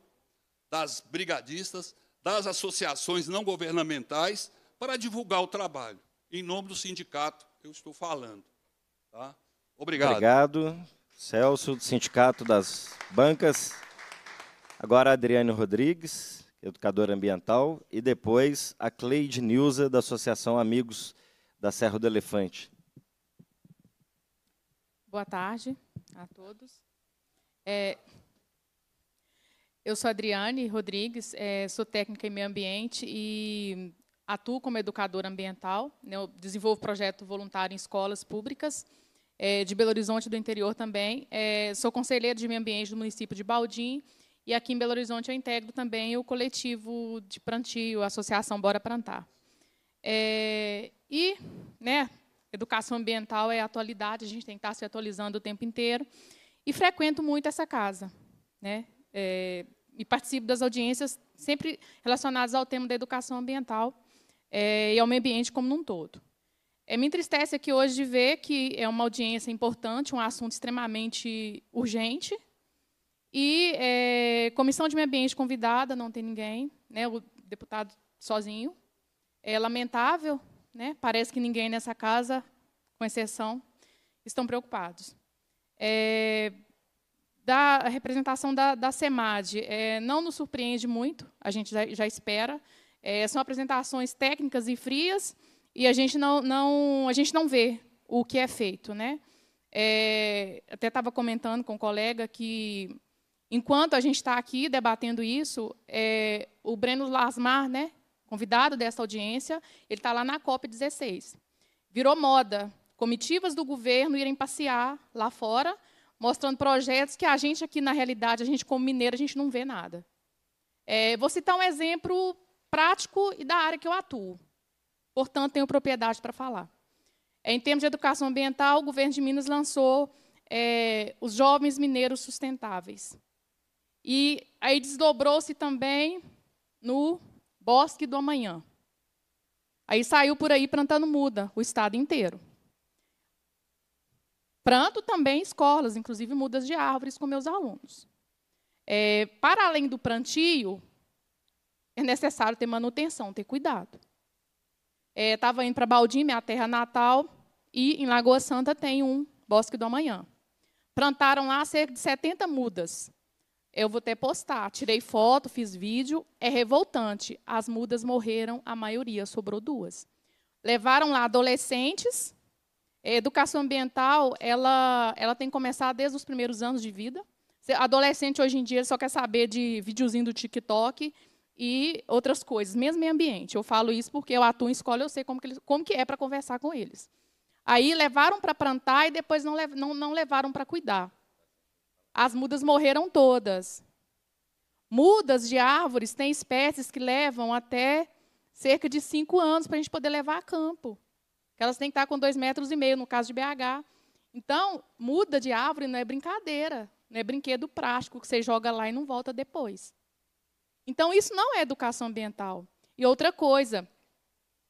das brigadistas, das associações não governamentais para divulgar o trabalho. Em nome do sindicato, eu estou falando. Tá? Obrigado. Obrigado, Celso, do Sindicato das Bancas. Agora, Adriano Rodrigues, educadora ambiental, e depois a Cleide Nilza, da Associação Amigos da Serra do Elefante. Boa tarde a todos. É, eu sou Adriane Rodrigues, é, sou técnica em meio ambiente e atuo como educadora ambiental. Né, desenvolvo projeto voluntário em escolas públicas é, de Belo Horizonte do interior também. É, sou conselheira de meio ambiente do município de Baldim e aqui em Belo Horizonte eu integro também o coletivo de plantio, a Associação Bora Plantar. É, e, né, educação ambiental é atualidade, a gente tem que estar se atualizando o tempo inteiro. E frequento muito essa casa, né? É, e participo das audiências sempre relacionadas ao tema da educação ambiental é, e ao meio ambiente como um todo. É, me entristece aqui hoje de ver que é uma audiência importante, um assunto extremamente urgente, e é, comissão de meio ambiente convidada, não tem ninguém, né, o deputado sozinho. É lamentável né? Parece que ninguém nessa casa, com exceção, estão preocupados. É, da representação da, da SEMAD, é, não nos surpreende muito, a gente já, já espera. É, são apresentações técnicas e frias e a gente não, não, a gente não vê o que é feito. Né? É, até estava comentando com um colega que, enquanto a gente está aqui debatendo isso, é, o Breno Lasmar, né, convidado dessa audiência, ele está lá na COP16. Virou moda comitivas do governo irem passear lá fora, mostrando projetos que a gente aqui, na realidade, a gente como mineiro, a gente não vê nada. É, vou citar um exemplo prático e da área que eu atuo. Portanto, tenho propriedade para falar. É, em termos de educação ambiental, o governo de Minas lançou é, os Jovens Mineiros Sustentáveis. E aí desdobrou-se também no Bosque do Amanhã. Aí saiu por aí plantando muda, o estado inteiro. Planto também escolas, inclusive mudas de árvores com meus alunos. É, para além do plantio, é necessário ter manutenção, ter cuidado. Estava é, indo para Baldim, minha terra natal, e em Lagoa Santa tem um Bosque do Amanhã. Plantaram lá cerca de 70 mudas. Eu vou até postar. Tirei foto, fiz vídeo. É revoltante. As mudas morreram, a maioria, sobrou duas. Levaram lá adolescentes. Educação ambiental, ela, ela tem que começar desde os primeiros anos de vida. Adolescente, hoje em dia, só quer saber de videozinho do TikTok e outras coisas, mesmo meio ambiente. Eu falo isso porque eu atuo em escola, eu sei como que, eles, como que é para conversar com eles. Aí levaram para plantar e depois não, não, não levaram para cuidar as mudas morreram todas. Mudas de árvores têm espécies que levam até cerca de cinco anos para a gente poder levar a campo. Elas têm que estar com dois metros e meio, no caso de BH. Então, muda de árvore não é brincadeira, não é brinquedo prático que você joga lá e não volta depois. Então, isso não é educação ambiental. E outra coisa,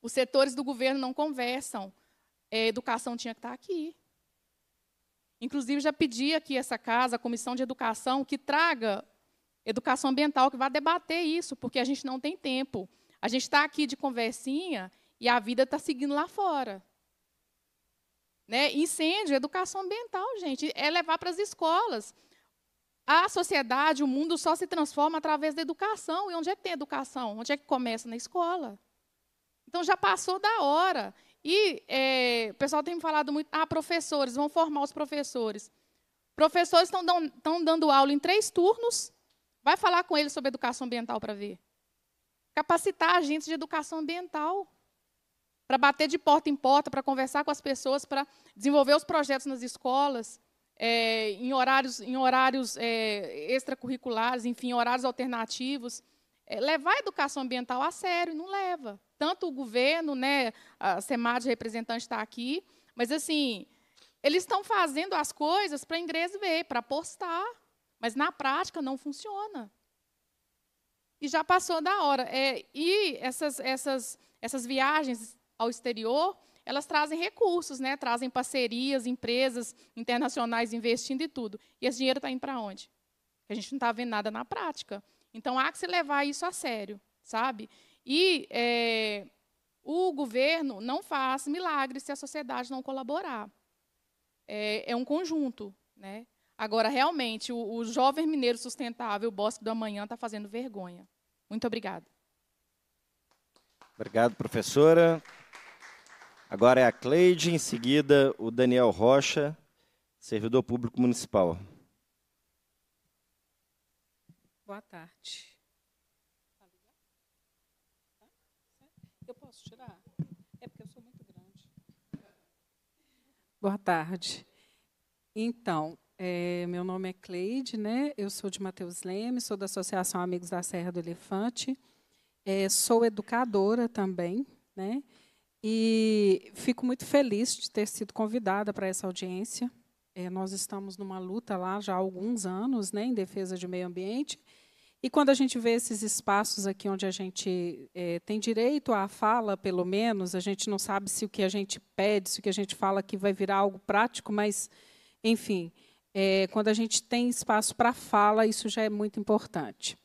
os setores do governo não conversam. É, educação tinha que estar aqui. Inclusive, já pedi aqui essa casa, a Comissão de Educação, que traga educação ambiental, que vá debater isso, porque a gente não tem tempo. A gente está aqui de conversinha e a vida está seguindo lá fora. Né? Incêndio, educação ambiental, gente, é levar para as escolas. A sociedade, o mundo só se transforma através da educação. E onde é que tem educação? Onde é que começa? Na escola. Então já passou da hora. E é, o pessoal tem me falado muito, ah, professores, vão formar os professores. Professores estão dando, dando aula em três turnos, vai falar com eles sobre educação ambiental para ver. Capacitar agentes de educação ambiental para bater de porta em porta, para conversar com as pessoas, para desenvolver os projetos nas escolas, é, em horários, em horários é, extracurriculares, enfim, horários alternativos. É, levar a educação ambiental a sério, não leva. Tanto o governo, né, a SEMAD representante está aqui, mas assim, eles estão fazendo as coisas para inglês ver, para postar, mas na prática não funciona. E já passou da hora. É, e essas, essas, essas viagens ao exterior, elas trazem recursos, né? trazem parcerias, empresas internacionais investindo e tudo. E esse dinheiro está indo para onde? A gente não está vendo nada na prática. Então, há que se levar isso a sério, sabe? E é, o governo não faz milagres se a sociedade não colaborar. É, é um conjunto. Né? Agora, realmente, o, o jovem mineiro sustentável, o Bosque do Amanhã, está fazendo vergonha. Muito obrigada. Obrigado, professora. Agora é a Cleide, em seguida o Daniel Rocha, servidor público municipal. Boa tarde. Eu posso tirar? É porque eu sou muito grande. Boa tarde. Então, é, meu nome é Cleide, né? eu sou de Mateus Leme, sou da Associação Amigos da Serra do Elefante, é, sou educadora também, né? e fico muito feliz de ter sido convidada para essa audiência. É, nós estamos numa luta lá já há alguns anos né, em defesa de meio ambiente, e quando a gente vê esses espaços aqui onde a gente é, tem direito à fala, pelo menos, a gente não sabe se o que a gente pede, se o que a gente fala aqui vai virar algo prático, mas, enfim, é, quando a gente tem espaço para fala, isso já é muito importante.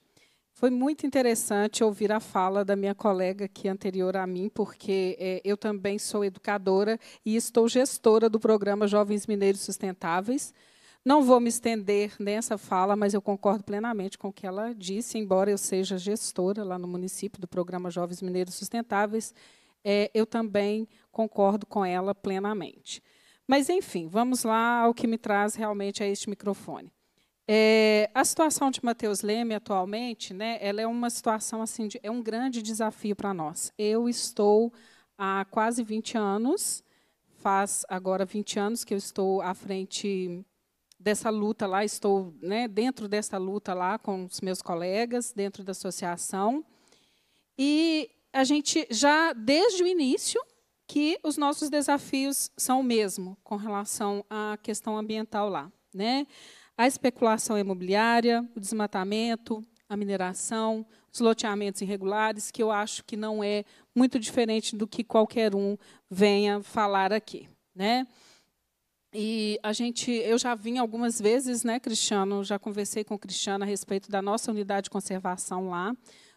Foi muito interessante ouvir a fala da minha colega aqui anterior a mim, porque é, eu também sou educadora e estou gestora do programa Jovens Mineiros Sustentáveis. Não vou me estender nessa fala, mas eu concordo plenamente com o que ela disse, embora eu seja gestora lá no município do programa Jovens Mineiros Sustentáveis, é, eu também concordo com ela plenamente. Mas, enfim, vamos lá ao que me traz realmente a este microfone. É, a situação de Mateus Leme atualmente, né, ela é uma situação assim, de, é um grande desafio para nós. Eu estou há quase 20 anos, faz agora 20 anos que eu estou à frente dessa luta lá, estou né, dentro dessa luta lá com os meus colegas, dentro da associação. E a gente já, desde o início, que os nossos desafios são o mesmo com relação à questão ambiental lá. Né? A especulação imobiliária, o desmatamento, a mineração, os loteamentos irregulares, que eu acho que não é muito diferente do que qualquer um venha falar aqui. Né? E a gente, eu já vim algumas vezes, né, Cristiano? Já conversei com o Cristiano a respeito da nossa unidade de conservação lá.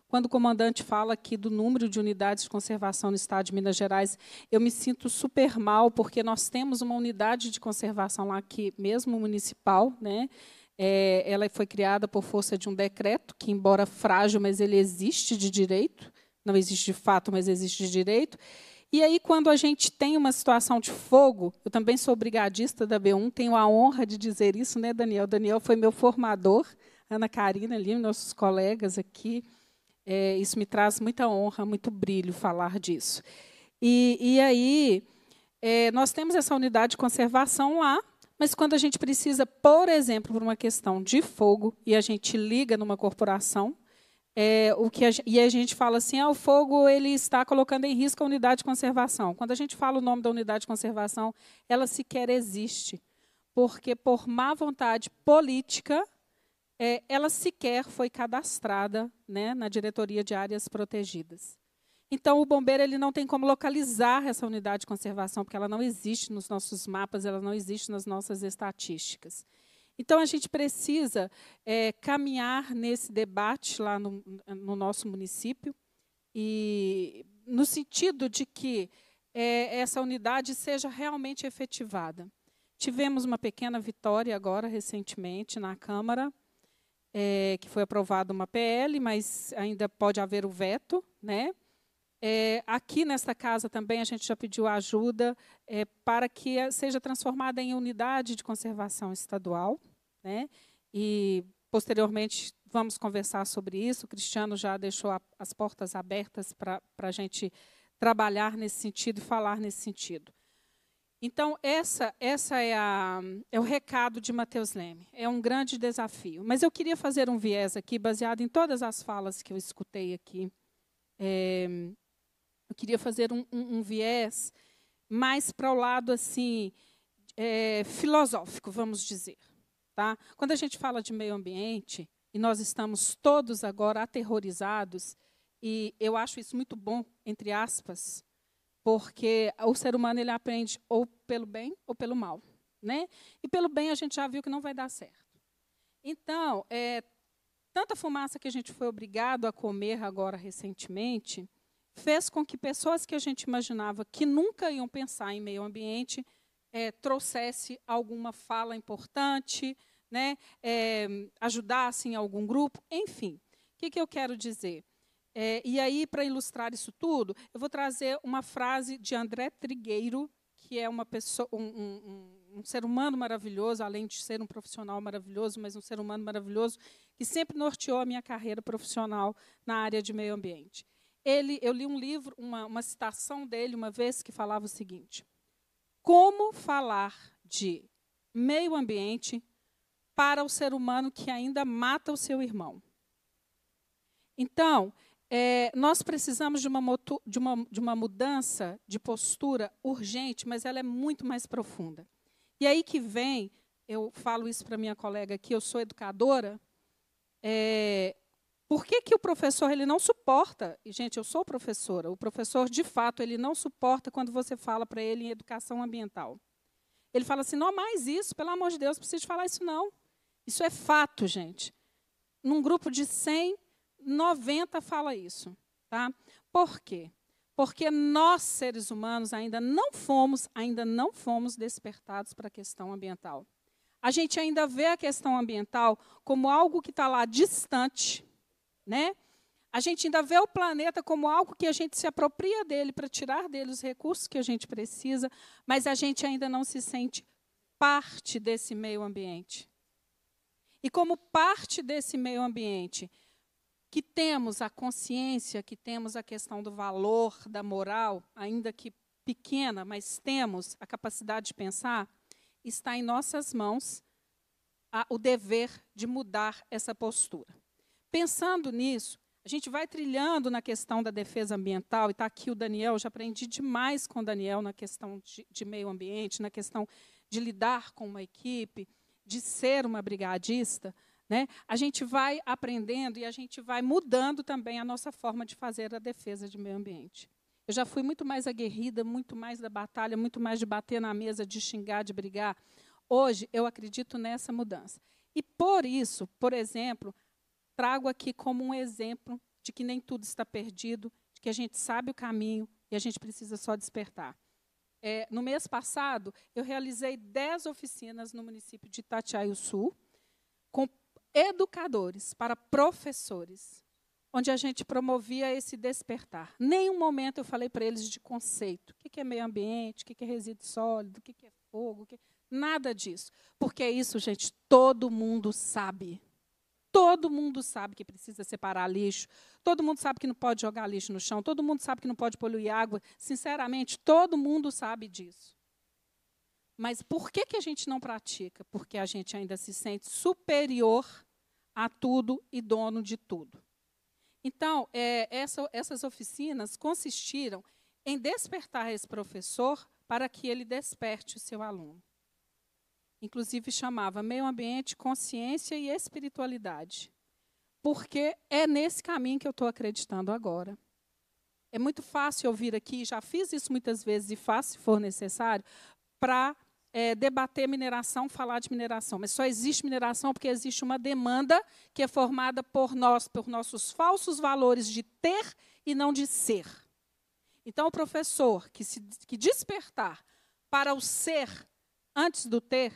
Quando o comandante fala aqui do número de unidades de conservação no estado de Minas Gerais, eu me sinto super mal, porque nós temos uma unidade de conservação lá que, mesmo municipal, né, é, ela foi criada por força de um decreto, que, embora frágil, mas ele existe de direito, não existe de fato, mas existe de direito. E aí, quando a gente tem uma situação de fogo, eu também sou brigadista da B1, tenho a honra de dizer isso, né, Daniel? Daniel foi meu formador, Ana Karina ali, nossos colegas aqui. É, isso me traz muita honra, muito brilho falar disso. E, e aí, é, nós temos essa unidade de conservação lá, mas quando a gente precisa, por exemplo, por uma questão de fogo, e a gente liga numa corporação, é, o que a, e a gente fala assim, ah, o fogo ele está colocando em risco a unidade de conservação. Quando a gente fala o nome da unidade de conservação, ela sequer existe, porque por má vontade política, é, ela sequer foi cadastrada né, na diretoria de áreas protegidas. Então, o bombeiro ele não tem como localizar essa unidade de conservação, porque ela não existe nos nossos mapas, ela não existe nas nossas estatísticas. Então, a gente precisa é, caminhar nesse debate lá no, no, nosso município, e no sentido de que é, essa unidade seja realmente efetivada. Tivemos uma pequena vitória agora, recentemente, na Câmara, é, que foi aprovada uma PL, mas ainda pode haver o veto, né? É, aqui nesta casa também a gente já pediu ajuda é, para que é, seja transformada em unidade de conservação estadual. Né? E, posteriormente, vamos conversar sobre isso. O Cristiano já deixou a, as portas abertas para a gente trabalhar nesse sentido e falar nesse sentido. Então, essa, essa é, a, é, o recado de Mateus Leme. É um grande desafio. Mas eu queria fazer um viés aqui, baseado em todas as falas que eu escutei aqui. É, eu queria fazer um, um, um viés mais para o lado assim é, filosófico, vamos dizer tá? Quando a gente fala de meio ambiente, e nós estamos todos agora aterrorizados, e eu acho isso muito bom, entre aspas, porque o ser humano ele aprende ou pelo bem ou pelo mal, né? E pelo bem a gente já viu que não vai dar certo. Então, é, tanta fumaça que a gente foi obrigado a comer agora recentemente fez com que pessoas que a gente imaginava que nunca iam pensar em meio ambiente é, trouxesse alguma fala importante, né, é, eh, ajudassem algum grupo, enfim. O que, que eu quero dizer? É, e aí, para ilustrar isso tudo, eu vou trazer uma frase de André Trigueiro, que é uma pessoa, um, um, um, ser humano maravilhoso, além de ser um profissional maravilhoso, mas um ser humano maravilhoso, que sempre norteou a minha carreira profissional na área de meio ambiente. Ele, eu li um livro, uma, uma citação dele uma vez que falava o seguinte: Como falar de meio ambiente para o ser humano que ainda mata o seu irmão. Então, é, nós precisamos de uma, de, uma, de uma mudança de postura urgente, mas ela é muito mais profunda. E aí que vem, eu falo isso para minha colega aqui, eu sou educadora, é, por que, que o professor ele não suporta? E, gente, eu sou professora. O professor, de fato, ele não suporta quando você fala para ele em educação ambiental. Ele fala assim: não mais isso, pelo amor de Deus, preciso falar isso não. Isso é fato, gente. Num grupo de 100, 90 fala isso. Tá? Por quê? Porque nós, seres humanos, ainda não fomos, ainda não fomos despertados para a questão ambiental. A gente ainda vê a questão ambiental como algo que está lá distante, né? A gente ainda vê o planeta como algo que a gente se apropria dele para tirar dele os recursos que a gente precisa, mas a gente ainda não se sente parte desse meio ambiente. E como parte desse meio ambiente, que temos a consciência, que temos a questão do valor, da moral, ainda que pequena, mas temos a capacidade de pensar, está em nossas mãos a, o dever de mudar essa postura. Pensando nisso, a gente vai trilhando na questão da defesa ambiental, e está aqui o Daniel, já aprendi demais com o Daniel na questão de, de meio ambiente, na questão de lidar com uma equipe, de ser uma brigadista, né, a gente vai aprendendo e a gente vai mudando também a nossa forma de fazer a defesa de meio ambiente. Eu já fui muito mais aguerrida, muito mais da batalha, muito mais de bater na mesa, de xingar, de brigar. Hoje, eu acredito nessa mudança. E por isso, por exemplo, trago aqui como um exemplo de que nem tudo está perdido, de que a gente sabe o caminho e a gente precisa só despertar. É, no mês passado, eu realizei 10 oficinas no município de Sul com educadores para professores, onde a gente promovia esse despertar. Nenhum momento eu falei para eles de conceito. O que é meio ambiente, o que é resíduo sólido, o que é fogo, que... nada disso. Porque é isso, gente, todo mundo sabe. Todo mundo sabe que precisa separar lixo. Todo mundo sabe que não pode jogar lixo no chão. Todo mundo sabe que não pode poluir água. Sinceramente, todo mundo sabe disso. Mas por que, que a gente não pratica? Porque a gente ainda se sente superior a tudo e dono de tudo. Então, é, essa, essas oficinas consistiram em despertar esse professor para que ele desperte o seu aluno. Inclusive chamava Meio Ambiente, Consciência e Espiritualidade. Porque é nesse caminho que eu estou acreditando agora. É muito fácil ouvir aqui, já fiz isso muitas vezes e faço se for necessário, para é, debater mineração, falar de mineração. Mas só existe mineração porque existe uma demanda que é formada por nós, por nossos falsos valores de ter e não de ser. Então, o professor que, se, que despertar para o ser antes do ter,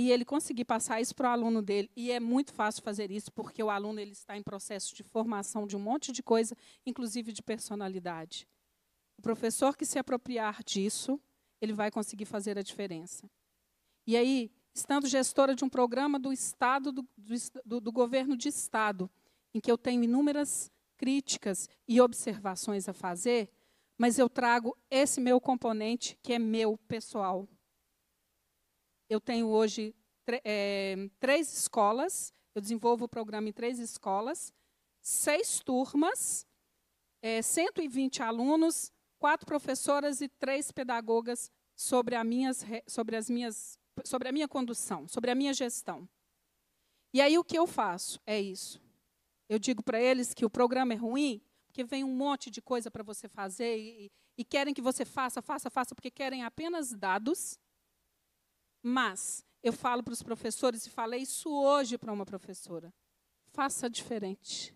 e ele conseguir passar isso para o aluno dele, e é muito fácil fazer isso, porque o aluno ele está em processo de formação de um monte de coisa, inclusive de personalidade. O professor que se apropriar disso, ele vai conseguir fazer a diferença. E aí, estando gestora de um programa do Estado, do, do, do governo de Estado, em que eu tenho inúmeras críticas e observações a fazer, mas eu trago esse meu componente que é meu pessoal. Eu tenho hoje é, três escolas, eu desenvolvo o programa em três escolas, seis turmas, é, eh, 120 alunos, quatro professoras e três pedagogas sobre, a minhas, sobre, as minhas, sobre a minha condução, sobre a minha gestão. E aí o que eu faço? É isso. Eu digo para eles que o programa é ruim, porque vem um monte de coisa para você fazer e, e, querem que você faça, faça, faça, porque querem apenas dados mas eu falo para os professores e falei isso hoje para uma professora. Faça diferente.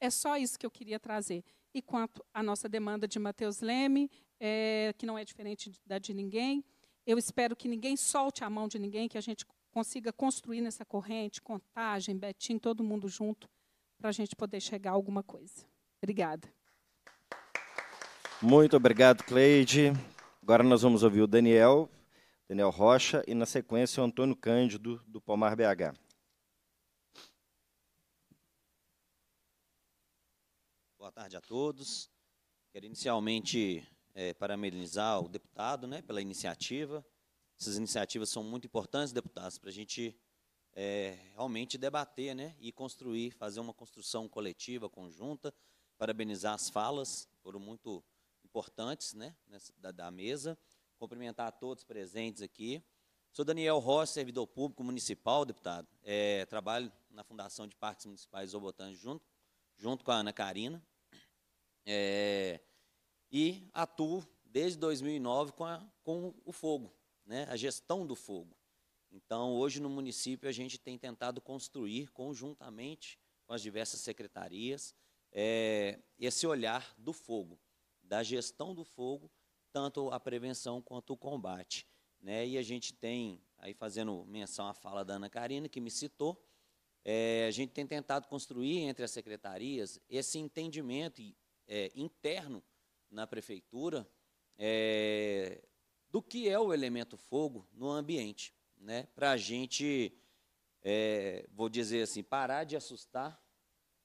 É só isso que eu queria trazer. E quanto à nossa demanda de Matheus Leme, é, que não é diferente da de ninguém, eu espero que ninguém solte a mão de ninguém, que a gente consiga construir nessa corrente, contagem, Betim, todo mundo junto, para a gente poder chegar a alguma coisa. Obrigada. Muito obrigado, Cleide. Agora nós vamos ouvir o Daniel, Daniel Rocha e, na sequência, o Antônio Cândido, do Palmar BH. Boa tarde a todos. Quero inicialmente é, parabenizar o deputado né, pela iniciativa. Essas iniciativas são muito importantes, deputados, para a gente é, realmente debater né, e construir, fazer uma construção coletiva, conjunta. Parabenizar as falas, foram muito importantes né, nessa, da, da mesa cumprimentar a todos presentes aqui. Sou Daniel Rossi, servidor público municipal, deputado. É, trabalho na Fundação de Parques Municipais Zoobotânicos junto, junto com a Ana Karina. É, e atuo desde 2009 com, a, com o fogo, né, a gestão do fogo. Então, hoje no município, a gente tem tentado construir conjuntamente com as diversas secretarias é, esse olhar do fogo, da gestão do fogo tanto a prevenção quanto o combate. Né? E a gente tem, aí fazendo menção à fala da Ana Karina, que me citou, é, a gente tem tentado construir entre as secretarias esse entendimento é, interno na prefeitura é, do que é o elemento fogo no ambiente, né? para a gente, é, vou dizer assim, parar de assustar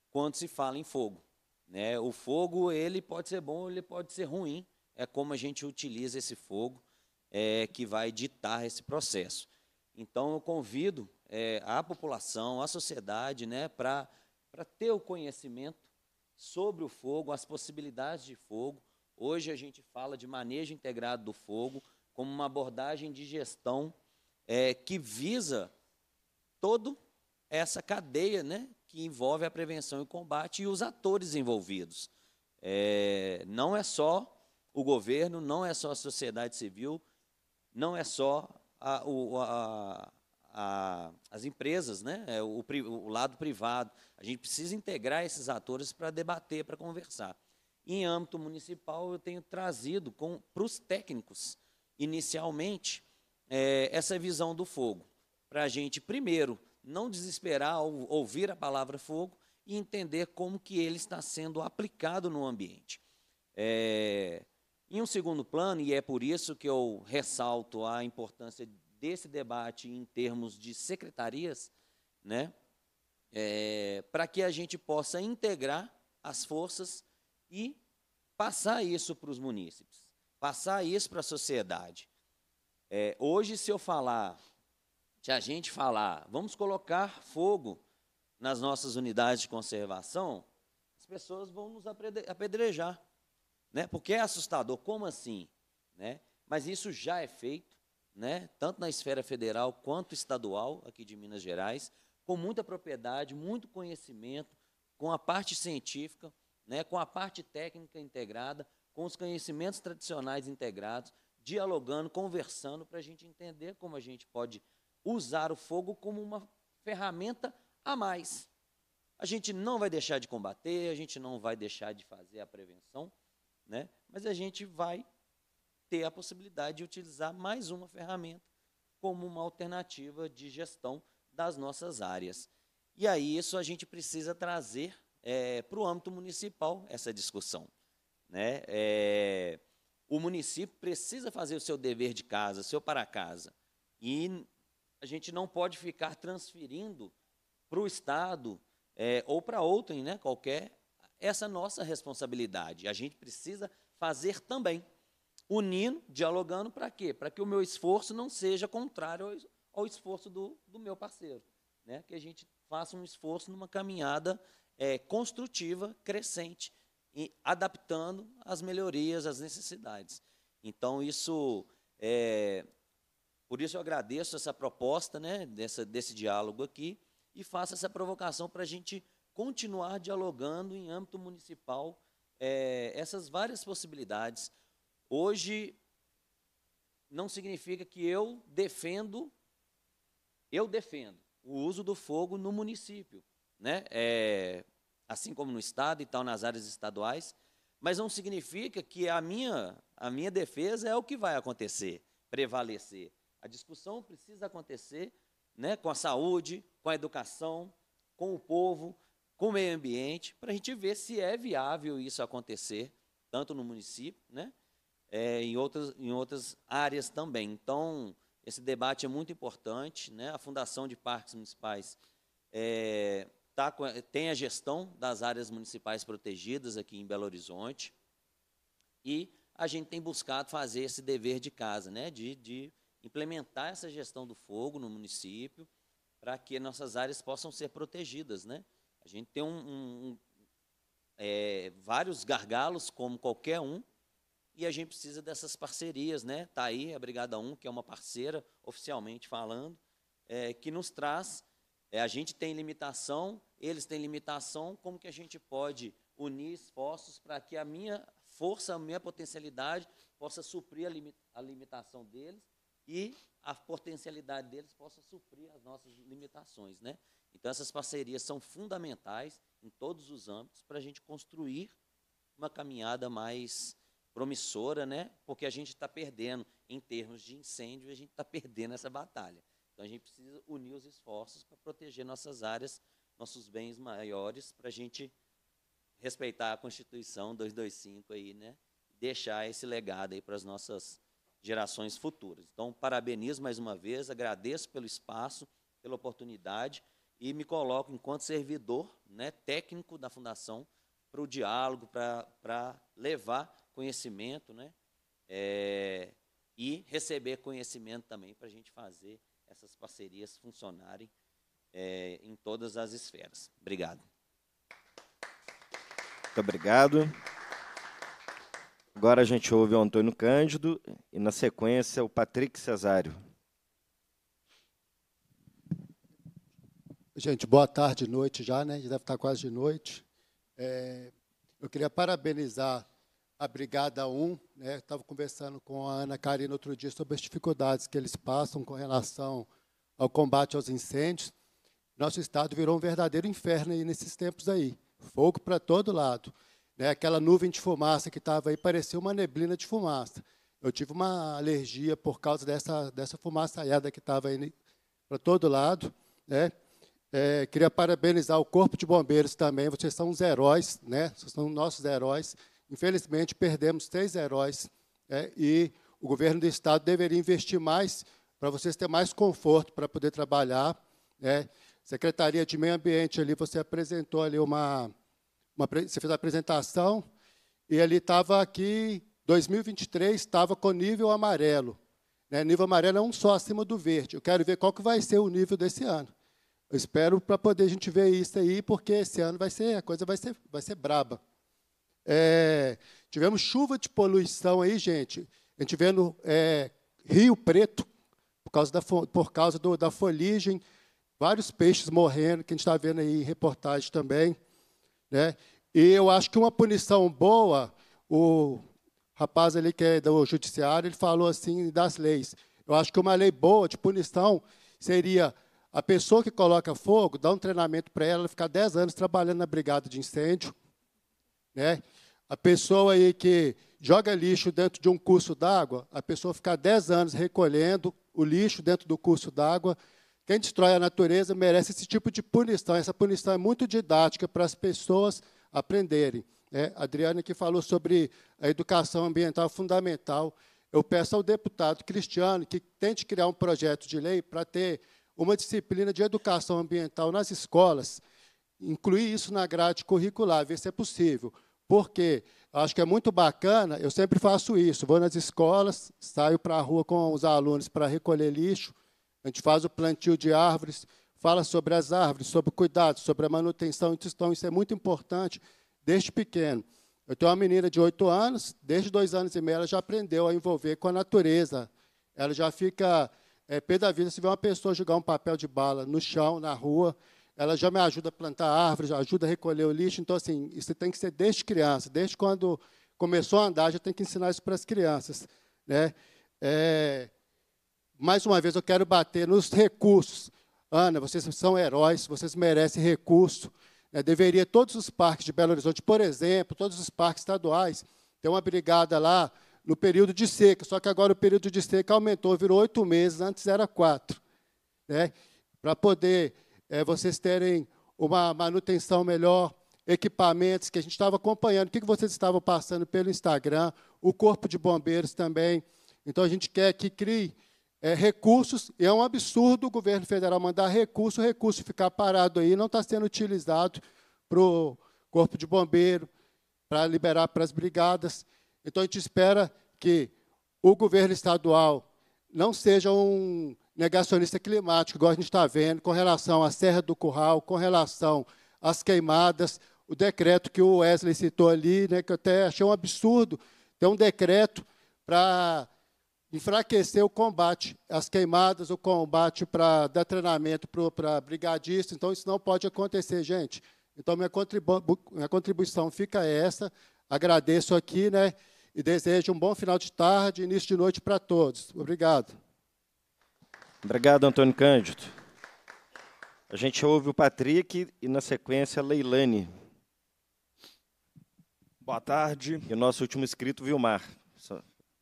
quando se fala em fogo. Né? O fogo ele pode ser bom, ele pode ser ruim, é como a gente utiliza esse fogo é, que vai ditar esse processo. Então, eu convido é, a população, a sociedade, né, para ter o conhecimento sobre o fogo, as possibilidades de fogo. Hoje a gente fala de manejo integrado do fogo como uma abordagem de gestão é, que visa toda essa cadeia né, que envolve a prevenção e o combate e os atores envolvidos. É, não é só o governo, não é só a sociedade civil, não é só a, o, a, a, as empresas, né? É o, o, lado privado. A gente precisa integrar esses atores para debater, para conversar. Em âmbito municipal, eu tenho trazido para os técnicos, inicialmente, é, essa visão do fogo. Para a gente, primeiro, não desesperar ao ouvir a palavra fogo e entender como que ele está sendo aplicado no ambiente. É, em um segundo plano, e é por isso que eu ressalto a importância desse debate em termos de secretarias, né, é, para que a gente possa integrar as forças e passar isso para os munícipes, passar isso para a sociedade. É, hoje, se eu falar, se a gente falar, vamos colocar fogo nas nossas unidades de conservação, as pessoas vão nos apedrejar né? Porque é assustador, como assim, né? Mas isso já é feito, né? Tanto na esfera federal quanto estadual aqui de Minas Gerais, com muita propriedade, muito conhecimento, com a parte científica, né? Com a parte técnica integrada, com os conhecimentos tradicionais integrados, dialogando, conversando para a gente entender como a gente pode usar o fogo como uma ferramenta a mais. A gente não vai deixar de combater, a gente não vai deixar de fazer a prevenção, né? Mas a gente vai ter a possibilidade de utilizar mais uma ferramenta como uma alternativa de gestão das nossas áreas. E aí isso a gente precisa trazer é, para o âmbito municipal essa discussão. Né? É, o município precisa fazer o seu dever de casa, seu para casa. E a gente não pode ficar transferindo para o Estado é, ou para outro né, qualquer essa nossa responsabilidade. A gente precisa fazer também, unindo, dialogando, para quê? Para que o meu esforço não seja contrário ao, ao esforço do, do, meu parceiro. Né? Que a gente faça um esforço numa caminhada é, construtiva, crescente, e adaptando as melhorias, as necessidades. Então, isso é, por isso eu agradeço essa proposta, né, dessa, desse diálogo aqui, e faço essa provocação para a gente continuar dialogando em âmbito municipal é, essas várias possibilidades. Hoje, não significa que eu defendo, eu defendo o uso do fogo no município, né? É, assim como no estado e tal, nas áreas estaduais, mas não significa que a minha, a minha defesa é o que vai acontecer, prevalecer. A discussão precisa acontecer né, com a saúde, com a educação, com o povo, com o meio ambiente, para a gente ver se é viável isso acontecer, tanto no município, né, é, em, outras, em outras áreas também. Então, esse debate é muito importante. Né, a Fundação de Parques Municipais é, tá, tem a gestão das áreas municipais protegidas aqui em Belo Horizonte e a gente tem buscado fazer esse dever de casa, né, de, de implementar essa gestão do fogo no município para que nossas áreas possam ser protegidas, né? A gente tem um, um, é, vários gargalos, como qualquer um, e a gente precisa dessas parcerias, né? Está aí a é Brigada 1, que é uma parceira, oficialmente falando, é, que nos traz. É, a gente tem limitação, eles têm limitação, como que a gente pode unir esforços para que a minha força, a minha potencialidade possa suprir a, a limitação deles e a potencialidade deles possa suprir as nossas limitações, né? Então, essas parcerias são fundamentais em todos os âmbitos para a gente construir uma caminhada mais promissora, né? porque a gente está perdendo, em termos de incêndio, a gente está perdendo essa batalha. Então, a gente precisa unir os esforços para proteger nossas áreas, nossos bens maiores, para a gente respeitar a Constituição 225 aí, né? deixar esse legado aí para as nossas gerações futuras. Então, parabenizo mais uma vez, agradeço pelo espaço, pela oportunidade e me coloco enquanto servidor né, técnico da fundação para o diálogo, para levar conhecimento né, é, e receber conhecimento também para a gente fazer essas parcerias funcionarem é, em todas as esferas. Obrigado. Muito obrigado. Agora a gente ouve o Antônio Cândido e, na sequência, o Patrick Cesário. Gente, boa tarde, noite já, né? Já deve estar quase de noite. É, eu queria parabenizar a Brigada 1. Né? Estava conversando com a Ana Karina outro dia sobre as dificuldades que eles passam com relação ao combate aos incêndios. Nosso estado virou um verdadeiro inferno aí nesses tempos aí. Fogo para todo lado. Né? Aquela nuvem de fumaça que estava aí parecia uma neblina de fumaça. Eu tive uma alergia por causa dessa, dessa fumaçaiada que estava aí para todo lado. Né? É, queria parabenizar o Corpo de Bombeiros também, vocês são os heróis, né? vocês são nossos heróis. Infelizmente, perdemos três heróis é, e o governo do Estado deveria investir mais para vocês terem mais conforto para poder trabalhar. Né? Secretaria de Meio Ambiente, ali você apresentou ali uma, uma você fez a apresentação e ali estava aqui 2023 estava com nível amarelo. Né? Nível amarelo é um só acima do verde. Eu quero ver qual que vai ser o nível desse ano. Eu espero para poder a gente ver isso aí, porque esse ano vai ser, a coisa vai ser, vai ser braba. É, tivemos chuva de poluição aí, gente. A gente vendo é, Rio Preto, por causa, da, por causa do, da foligem, vários peixes morrendo, que a gente está vendo aí em reportagem também. Né? E eu acho que uma punição boa, o rapaz ali que é do judiciário, ele falou assim das leis. Eu acho que uma lei boa de punição seria a pessoa que coloca fogo, dá um treinamento para ela, ela ficar 10 anos trabalhando na brigada de incêndio. Né? A pessoa aí que joga lixo dentro de um curso d'água, a pessoa ficar 10 anos recolhendo o lixo dentro do curso d'água. Quem destrói a natureza merece esse tipo de punição. Essa punição é muito didática para as pessoas aprenderem. Né? A Adriana que falou sobre a educação ambiental fundamental. Eu peço ao deputado Cristiano que tente criar um projeto de lei para ter uma disciplina de educação ambiental nas escolas, incluir isso na grade curricular, ver se é possível. Porque acho que é muito bacana, eu sempre faço isso, vou nas escolas, saio para a rua com os alunos para recolher lixo, a gente faz o plantio de árvores, fala sobre as árvores, sobre o cuidado, sobre a manutenção então isso é muito importante desde pequeno. Eu tenho uma menina de 8 anos, desde dois anos e meio ela já aprendeu a envolver com a natureza. Ela já fica é, pé da vida, se vê uma pessoa jogar um papel de bala no chão, na rua, ela já me ajuda a plantar árvores, ajuda a recolher o lixo. Então, assim, isso tem que ser desde criança. Desde quando começou a andar, já tem que ensinar isso para as crianças. Né? É, mais uma vez, eu quero bater nos recursos. Ana, vocês são heróis, vocês merecem recurso. Né? Deveria todos os parques de Belo Horizonte, por exemplo, todos os parques estaduais, ter uma brigada lá no período de seca, só que agora o período de seca aumentou, virou oito meses, antes era quatro. Né? Para poder é, vocês terem uma manutenção melhor, equipamentos que a gente estava acompanhando, o que, que vocês estavam passando pelo Instagram, o Corpo de Bombeiros também. Então a gente quer que crie é, recursos, e é um absurdo o governo federal mandar recurso, o recurso ficar parado aí, não está sendo utilizado para o Corpo de Bombeiro, para liberar para as brigadas. Então a gente espera que o governo estadual não seja um negacionista climático, igual a gente está vendo, com relação à Serra do Curral, com relação às queimadas, o decreto que o Wesley citou ali, né, que eu até achei um absurdo ter um decreto para enfraquecer o combate às queimadas, o combate para dar treinamento para brigadistas. Então, isso não pode acontecer, gente. Então, minha, contribu minha contribuição fica essa. Agradeço aqui, né? e desejo um bom final de tarde e início de noite para todos. Obrigado. Obrigado, Antônio Cândido. A gente ouve o Patrick e, na sequência, a Leilane. Boa tarde. E o nosso último inscrito, Vilmar.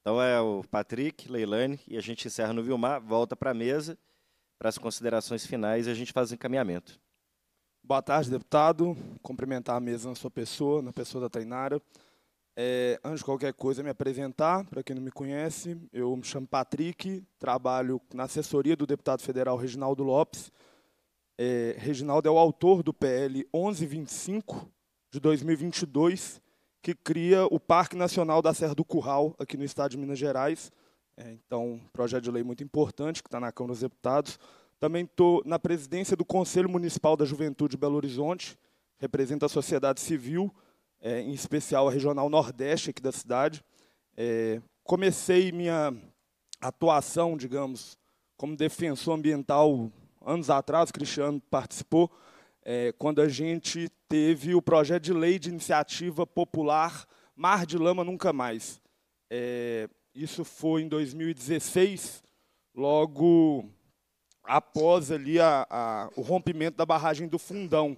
Então é o Patrick, Leilane, e a gente encerra no Vilmar, volta para a mesa, para as considerações finais e a gente faz o encaminhamento. Boa tarde, deputado. Cumprimentar a mesa na sua pessoa, na pessoa da Tainara. É, antes de qualquer coisa, me apresentar, para quem não me conhece, eu me chamo Patrick, trabalho na assessoria do deputado federal Reginaldo Lopes. É, Reginaldo é o autor do PL 1125 de 2022, que cria o Parque Nacional da Serra do Curral, aqui no estado de Minas Gerais. É, então, projeto de lei muito importante, que está na Câmara dos Deputados. Também estou na presidência do Conselho Municipal da Juventude de Belo Horizonte, Represento a sociedade civil é, em especial a regional nordeste aqui da cidade. É, comecei minha atuação, digamos, como defensor ambiental anos atrás, o Cristiano participou, é, quando a gente teve o projeto de lei de iniciativa popular Mar de Lama Nunca Mais. É, isso foi em 2016, logo após ali a, a, o rompimento da barragem do Fundão.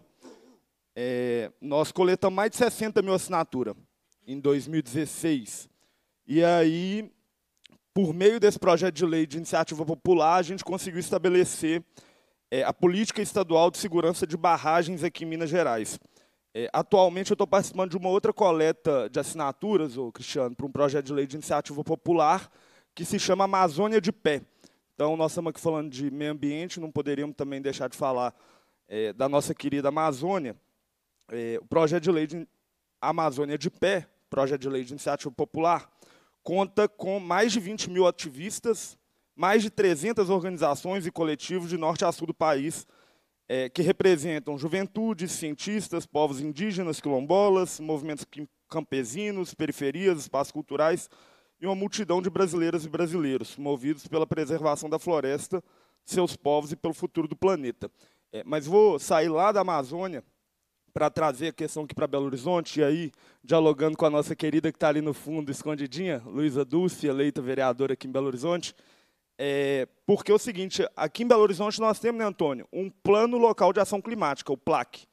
É, nós coletamos mais de 60 mil assinaturas em 2016. E aí, por meio desse projeto de lei de iniciativa popular, a gente conseguiu estabelecer é, a política estadual de segurança de barragens aqui em Minas Gerais. É, atualmente, eu estou participando de uma outra coleta de assinaturas, ô, Cristiano, para um projeto de lei de iniciativa popular que se chama Amazônia de Pé. Então, nós estamos aqui falando de meio ambiente, não poderíamos também deixar de falar é, da nossa querida Amazônia é, o projeto de lei de Amazônia de Pé, projeto de lei de iniciativa popular, conta com mais de 20 mil ativistas, mais de 300 organizações e coletivos de norte a sul do país, é, que representam juventude, cientistas, povos indígenas, quilombolas, movimentos campesinos, periferias, espaços culturais e uma multidão de brasileiras e brasileiros, movidos pela preservação da floresta, seus povos e pelo futuro do planeta. É, mas vou sair lá da Amazônia para trazer a questão aqui para Belo Horizonte, e aí, dialogando com a nossa querida que está ali no fundo, escondidinha, Luísa Dulce, eleita vereadora aqui em Belo Horizonte, é, porque é o seguinte, aqui em Belo Horizonte nós temos, né, Antônio, um plano local de ação climática, o PLAC.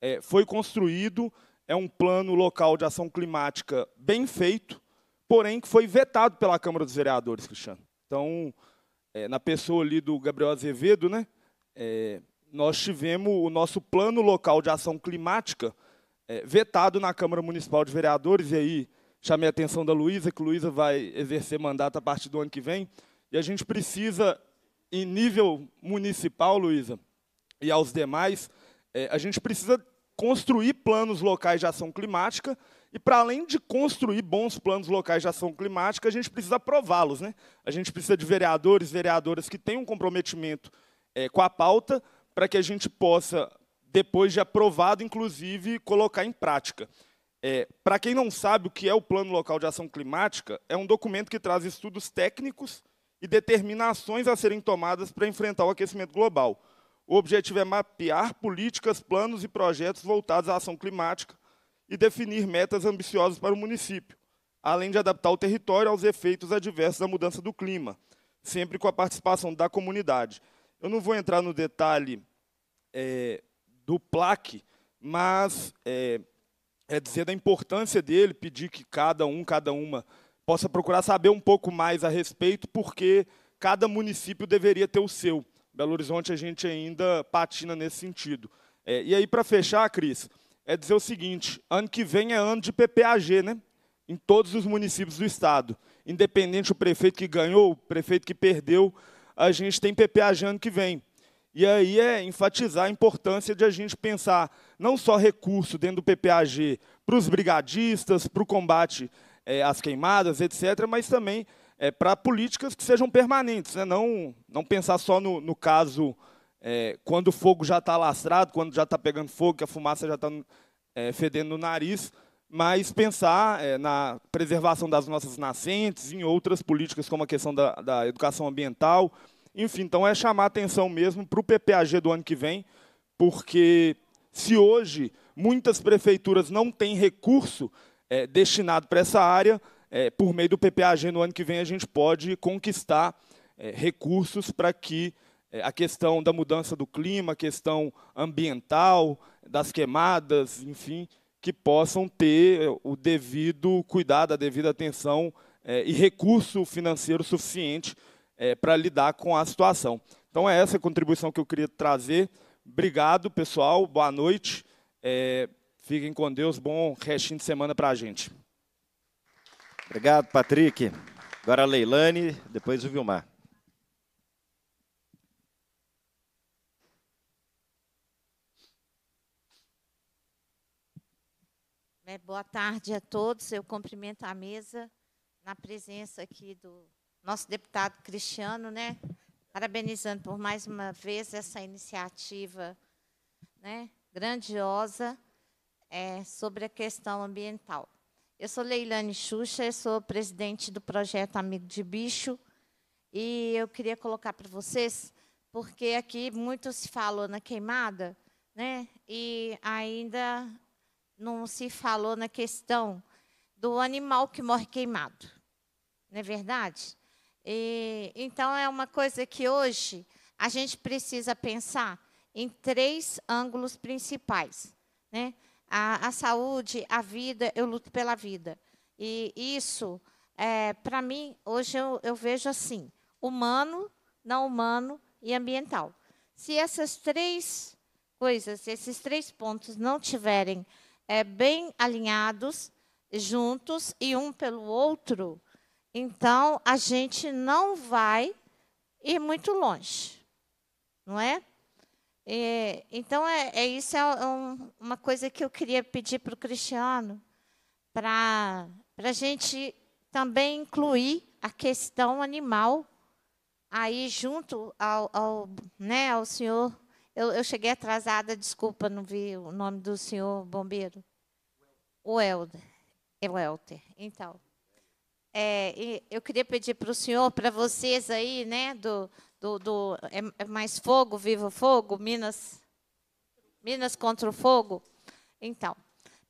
É, foi construído, é um plano local de ação climática bem feito, porém que foi vetado pela Câmara dos Vereadores, Cristiano. Então, é, na pessoa ali do Gabriel Azevedo, né, é, nós tivemos o nosso plano local de ação climática é, vetado na Câmara Municipal de Vereadores, e aí chamei a atenção da Luísa, que Luísa vai exercer mandato a partir do ano que vem, e a gente precisa, em nível municipal, Luísa, e aos demais, é, a gente precisa construir planos locais de ação climática, e para além de construir bons planos locais de ação climática, a gente precisa aprová-los. Né? A gente precisa de vereadores, vereadoras que tenham um comprometimento é, com a pauta, para que a gente possa, depois de aprovado, inclusive, colocar em prática. É, para quem não sabe o que é o Plano Local de Ação Climática, é um documento que traz estudos técnicos e determinações a serem tomadas para enfrentar o aquecimento global. O objetivo é mapear políticas, planos e projetos voltados à ação climática e definir metas ambiciosas para o município, além de adaptar o território aos efeitos adversos da mudança do clima, sempre com a participação da comunidade. Eu não vou entrar no detalhe é, do plaque, mas é, é dizer da importância dele, pedir que cada um, cada uma, possa procurar saber um pouco mais a respeito, porque cada município deveria ter o seu. Belo Horizonte a gente ainda patina nesse sentido. É, e aí, para fechar, Cris, é dizer o seguinte: ano que vem é ano de PPAG, né? Em todos os municípios do estado. Independente o prefeito que ganhou, o prefeito que perdeu, a gente tem PPA ano que vem. E aí é enfatizar a importância de a gente pensar não só recurso dentro do PPAG para os brigadistas, para o combate é, às queimadas, etc., mas também é, para políticas que sejam permanentes, né? não, não pensar só no, no caso é, quando o fogo já está lastrado, quando já está pegando fogo, que a fumaça já está é, fedendo no nariz, mas pensar é, na preservação das nossas nascentes, em outras políticas, como a questão da, da educação ambiental. Enfim, então é chamar atenção mesmo para o PPAG do ano que vem, porque se hoje muitas prefeituras não têm recurso é, destinado para essa área, é, por meio do PPAG no ano que vem a gente pode conquistar é, recursos para que é, a questão da mudança do clima, a questão ambiental, das queimadas, enfim, que possam ter eh, o devido cuidado, a devida atenção é, e recurso financeiro suficiente é, eh, para lidar com a situação. Então é essa a contribuição que eu queria trazer. Obrigado, pessoal. Boa noite. É, fiquem com Deus. Bom restinho de semana para a gente. Obrigado, Patrick. Agora a Leilane, depois o Vilmar. Né? Boa tarde a todos. Eu cumprimento a mesa na presença aqui do nosso deputado Cristiano, né? Parabenizando por mais uma vez essa iniciativa, né? Grandiosa é, sobre a questão ambiental. Eu sou Leilane Xuxa, sou presidente do projeto Amigo de Bicho e eu queria colocar para vocês, porque aqui muito se falou na queimada, né? E ainda não se falou na questão do animal que morre queimado. Não é verdade? E, então, é uma coisa que hoje a gente precisa pensar em três ângulos principais. Né? A, a saúde, a vida, eu luto pela vida. E isso, é, para mim, hoje eu, eu vejo assim, humano, não humano e ambiental. Se essas três coisas, esses três pontos não tiverem é, bem alinhados, juntos e um pelo outro, então a gente não vai ir muito longe, não é? E, então, é, é, isso é um, uma coisa que eu queria pedir para o Cristiano, para a gente também incluir a questão animal aí junto ao, ao, né, ao senhor eu, eu cheguei atrasada, desculpa, não vi o nome do senhor bombeiro. O Helder. É o Helder. Então, é, eu queria pedir para o senhor, para vocês aí, né, do, do, do é, é mais fogo, viva fogo, Minas, Minas contra o fogo. Então,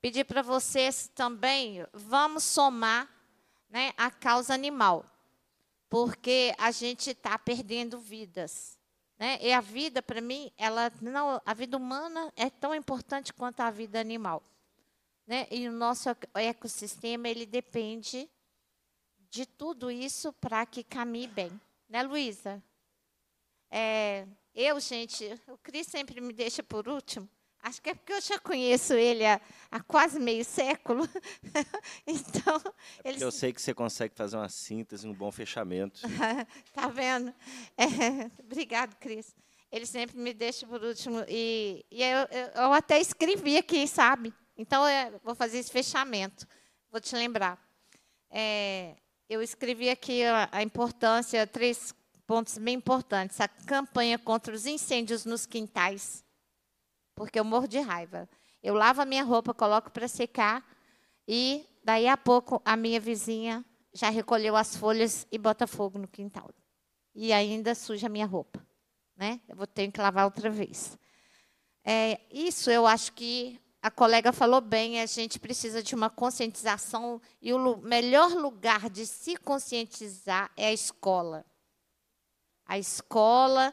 pedir para vocês também, vamos somar, né, a causa animal, porque a gente está perdendo vidas. Né? E a vida, para mim, ela não, a vida humana é tão importante quanto a vida animal. Né? E o nosso ecossistema ele depende de tudo isso para que caminhe bem. Né, Luísa? É, eu, gente, o Cris sempre me deixa por último, Acho que é porque eu já conheço ele há, há quase meio século. então, é ele... Eu sei que você consegue fazer uma síntese, um bom fechamento. tá vendo? É, obrigado, Cris. Ele sempre me deixa por último. E, e eu, eu, até escrevi aqui, sabe? Então, é, vou fazer esse fechamento. Vou te lembrar. É, eu escrevi aqui a, a importância, três pontos bem importantes. A campanha contra os incêndios nos quintais porque eu morro de raiva. Eu lavo a minha roupa, coloco para secar e daí a pouco a minha vizinha já recolheu as folhas e bota fogo no quintal. E ainda suja a minha roupa, né? Eu vou ter que lavar outra vez. É, isso eu acho que a colega falou bem, a gente precisa de uma conscientização e o melhor lugar de se conscientizar é a escola. A escola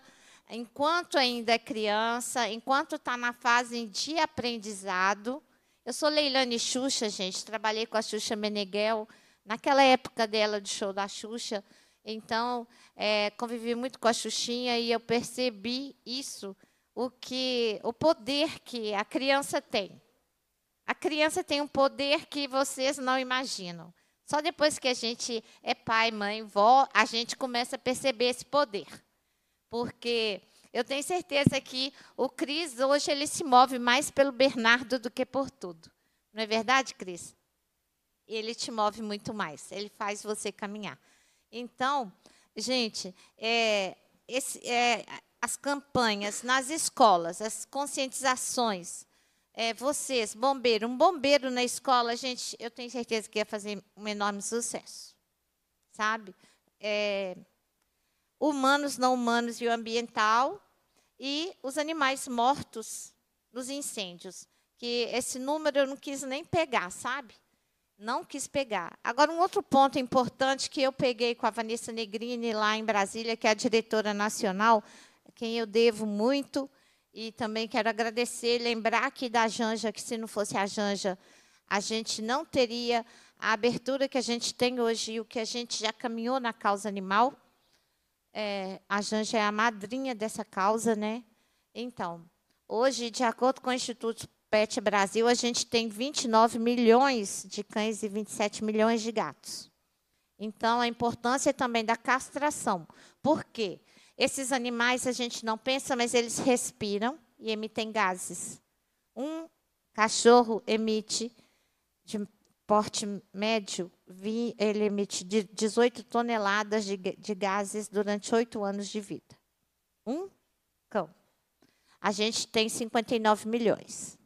enquanto ainda é criança, enquanto está na fase de aprendizado. Eu sou Leilane Xuxa, gente, trabalhei com a Xuxa Meneghel, naquela época dela do show da Xuxa, então é, convivi muito com a Xuxinha e eu percebi isso, o, que, o poder que a criança tem. A criança tem um poder que vocês não imaginam. Só depois que a gente é pai, mãe, vó, a gente começa a perceber esse poder porque eu tenho certeza que o Cris hoje ele se move mais pelo Bernardo do que por tudo. Não é verdade, Cris? Ele te move muito mais, ele faz você caminhar. Então, gente, é, esse, é, as campanhas nas escolas, as conscientizações, é, vocês, bombeiro, um bombeiro na escola, gente, eu tenho certeza que ia fazer um enorme sucesso, sabe? É, humanos, não humanos e o ambiental, e os animais mortos nos incêndios. Que esse número eu não quis nem pegar, sabe? Não quis pegar. Agora, um outro ponto importante que eu peguei com a Vanessa Negrini lá em Brasília, que é a diretora nacional, quem eu devo muito, e também quero agradecer, lembrar aqui da Janja, que se não fosse a Janja, a gente não teria a abertura que a gente tem hoje e o que a gente já caminhou na causa animal. É, a Janja é a madrinha dessa causa, né? Então, hoje, de acordo com o Instituto PET Brasil, a gente tem 29 milhões de cães e 27 milhões de gatos. Então, a importância também da castração. Por quê? Esses animais, a gente não pensa, mas eles respiram e emitem gases. Um cachorro emite, de porte médio, ele emite 18 toneladas de, de gases durante oito anos de vida. Um cão. A gente tem 59 milhões.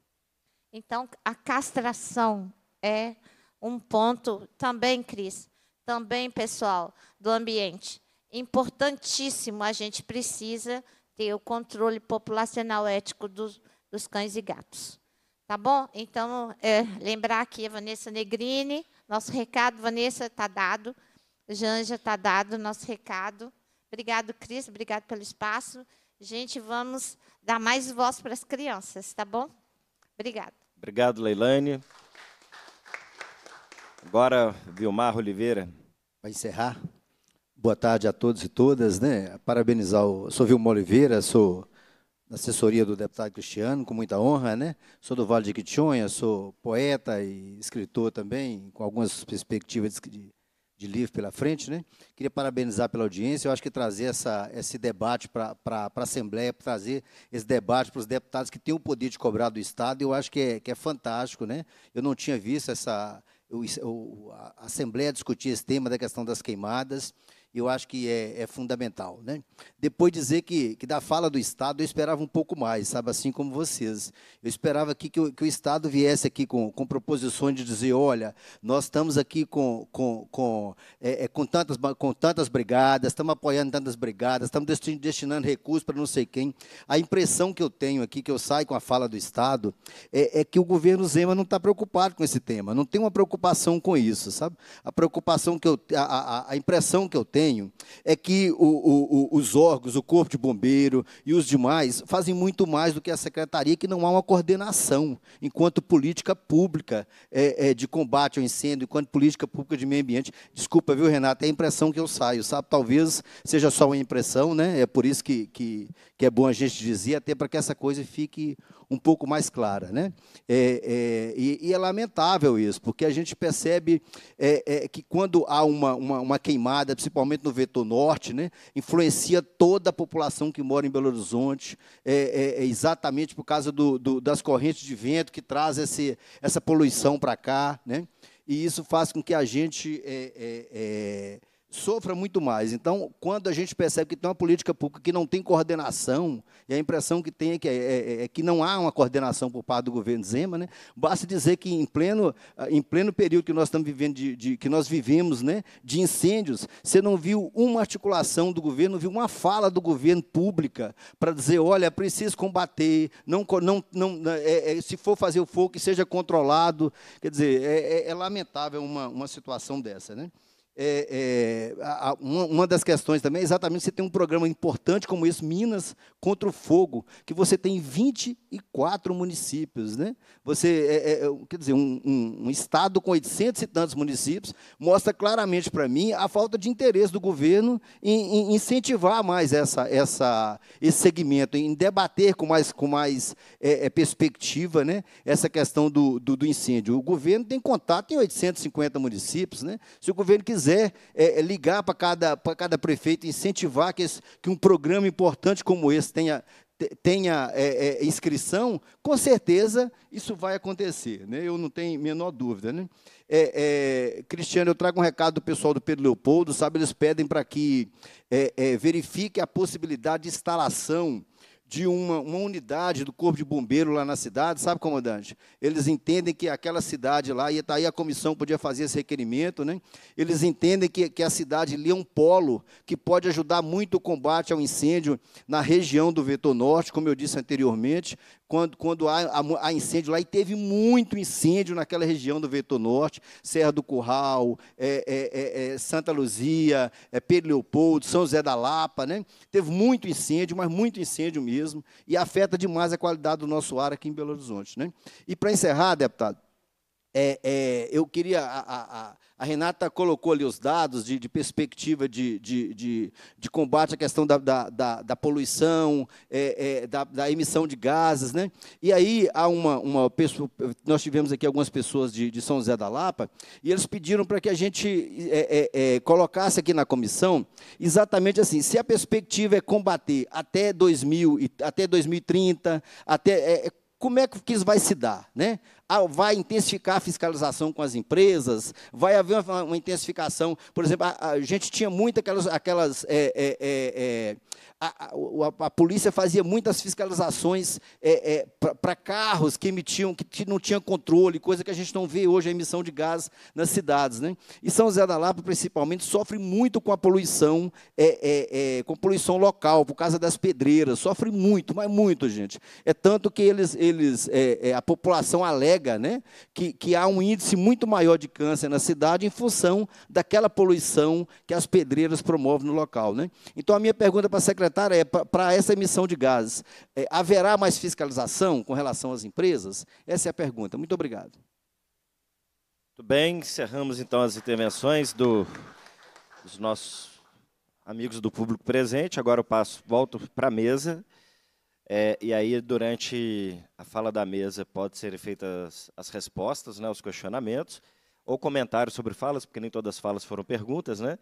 Então, a castração é um ponto também, Cris, também, pessoal, do ambiente. Importantíssimo, a gente precisa ter o controle populacional ético dos, dos cães e gatos. Tá bom? Então, é, lembrar aqui a Vanessa Negrini, nosso recado, Vanessa, está dado. Janja, está dado nosso recado. Obrigado, Cris. Obrigado pelo espaço. Gente, vamos dar mais voz para as crianças, tá bom? Obrigado. Obrigado, Leilane. Agora, Vilmar Oliveira. Vai encerrar. Boa tarde a todos e todas, né? Parabenizar o. Sou Vilmar Oliveira, sou na assessoria do deputado Cristiano, com muita honra, né? Sou do Vale de Quichonha, sou poeta e escritor também, com algumas perspectivas de, de livro pela frente, né? Queria parabenizar pela audiência. Eu acho que trazer essa, esse debate para a Assembleia, trazer esse debate para os deputados que têm o poder de cobrar do Estado, eu acho que é, que é fantástico, né? Eu não tinha visto essa. Eu, a Assembleia discutir esse tema da questão das queimadas eu acho que é, é fundamental. Né? Depois dizer que, que da fala do Estado eu esperava um pouco mais, sabe, assim como vocês. Eu esperava aqui que, que o Estado viesse aqui com, com proposições de dizer, olha, nós estamos aqui com, com, com, é, é com, tantas, com tantas brigadas, estamos apoiando tantas brigadas, estamos destinando recursos para não sei quem. A impressão que eu tenho aqui, que eu saio com a fala do Estado, é, é que o governo Zema não está preocupado com esse tema, não tem uma preocupação com isso, sabe? A preocupação que eu, a, a, a impressão que eu tenho é que o, o, o, os órgãos, o corpo de bombeiro e os demais fazem muito mais do que a secretaria, que não há uma coordenação enquanto política pública é, é, de combate ao incêndio, enquanto política pública de meio ambiente. Desculpa, viu, Renato? É a impressão que eu saio, sabe? Talvez seja só uma impressão, né? É por isso que, que, que é bom a gente dizer, até para que essa coisa fique um pouco mais clara. Né? É, é, e, e, é lamentável isso, porque a gente percebe é, é, que quando há uma, uma, uma, queimada, principalmente no vetor norte, né, influencia toda a população que mora em Belo Horizonte, é, é, exatamente por causa do, do, das correntes de vento que traz esse, essa poluição para cá. Né? E isso faz com que a gente sofra muito mais. Então, quando a gente percebe que tem uma política pública que não tem coordenação, e a impressão que tem é que, é, é, é, é que não há uma coordenação por parte do governo Zema, né? basta dizer que em pleno, ah, em pleno período que nós estamos vivendo, de, de, que nós vivemos né, de incêndios, você não viu uma articulação do governo, não viu uma fala do governo pública para dizer, olha, preciso combater, não, não, não, é, é, se for fazer o fogo, que seja controlado. Quer dizer, é, lamentável uma, uma situação dessa. Né? é, é, a, uma, uma, das questões também é exatamente você tem um programa importante como esse Minas contra o Fogo, que você tem 24 municípios. Né? Você, é, é, é, quer dizer, um, um, um, estado com 800 e tantos municípios mostra claramente para mim a falta de interesse do governo em, em, incentivar mais essa, essa, esse segmento, em debater com mais, com mais é, perspectiva né? essa questão do, do, do incêndio. O governo tem contato em 850 municípios. Né? Se o governo quiser quiser é, é, ligar para cada, para cada prefeito, incentivar que, esse, que um programa importante como esse tenha, tenha é, é, inscrição, com certeza isso vai acontecer, né? eu não tenho a menor dúvida. Né? É, é Cristiano, eu trago um recado do pessoal do Pedro Leopoldo, sabe, eles pedem para que é, verifique a possibilidade de instalação de uma, uma unidade do Corpo de Bombeiro lá na cidade, sabe, comandante? Eles entendem que aquela cidade lá, e tá aí a comissão podia fazer esse requerimento, né? Eles entendem que, que a cidade ali é um polo que pode ajudar muito o combate ao incêndio na região do vetor norte, como eu disse anteriormente quando, quando há, há, incêndio lá, e teve muito incêndio naquela região do Vetor Norte, Serra do Curral, é, é, é, é Santa Luzia, é, Pedro Leopoldo, São José da Lapa, né? teve muito incêndio, mas muito incêndio mesmo, e afeta demais a qualidade do nosso ar aqui em Belo Horizonte. Né? E para encerrar, deputado, é, é, eu queria. A, a, a, Renata colocou ali os dados de, de perspectiva de, de, de, combate à questão da, da, da, da poluição, é, é, da, da, emissão de gases. Né? E aí há uma, uma pessoa, Nós tivemos aqui algumas pessoas de, São José da Lapa, e eles pediram para que a gente é, é, colocasse aqui na comissão exatamente assim: se a perspectiva é combater até 2000, até 2030, até como é que isso vai se dar, né? vai intensificar a fiscalização com as empresas, vai haver uma, uma intensificação. Por exemplo, a, a, gente tinha muito aquelas. aquelas é, é, é, é a, a, polícia fazia muitas fiscalizações é, é, para carros que emitiam, que não tinham controle, coisa que a gente não vê hoje, a emissão de gás nas cidades. Né? E São José da Lapa, principalmente, sofre muito com a poluição, com poluição local, por causa das pedreiras. Sofre muito, mas muito, gente. É tanto que eles, eles a população alega né, que, que há um índice muito maior de câncer na cidade em função daquela poluição que as pedreiras promovem no local. Né? Então, a minha pergunta para a secretária é: para essa emissão de gases, é, haverá mais fiscalização com relação às empresas? Essa é a pergunta. Muito obrigado. Muito bem, encerramos então as intervenções do, dos nossos amigos do público presente. Agora eu passo, volto para a mesa. É, e aí, durante a fala da mesa, podem ser feitas as respostas, né, os questionamentos, ou comentários sobre falas, porque nem todas as falas foram perguntas, né,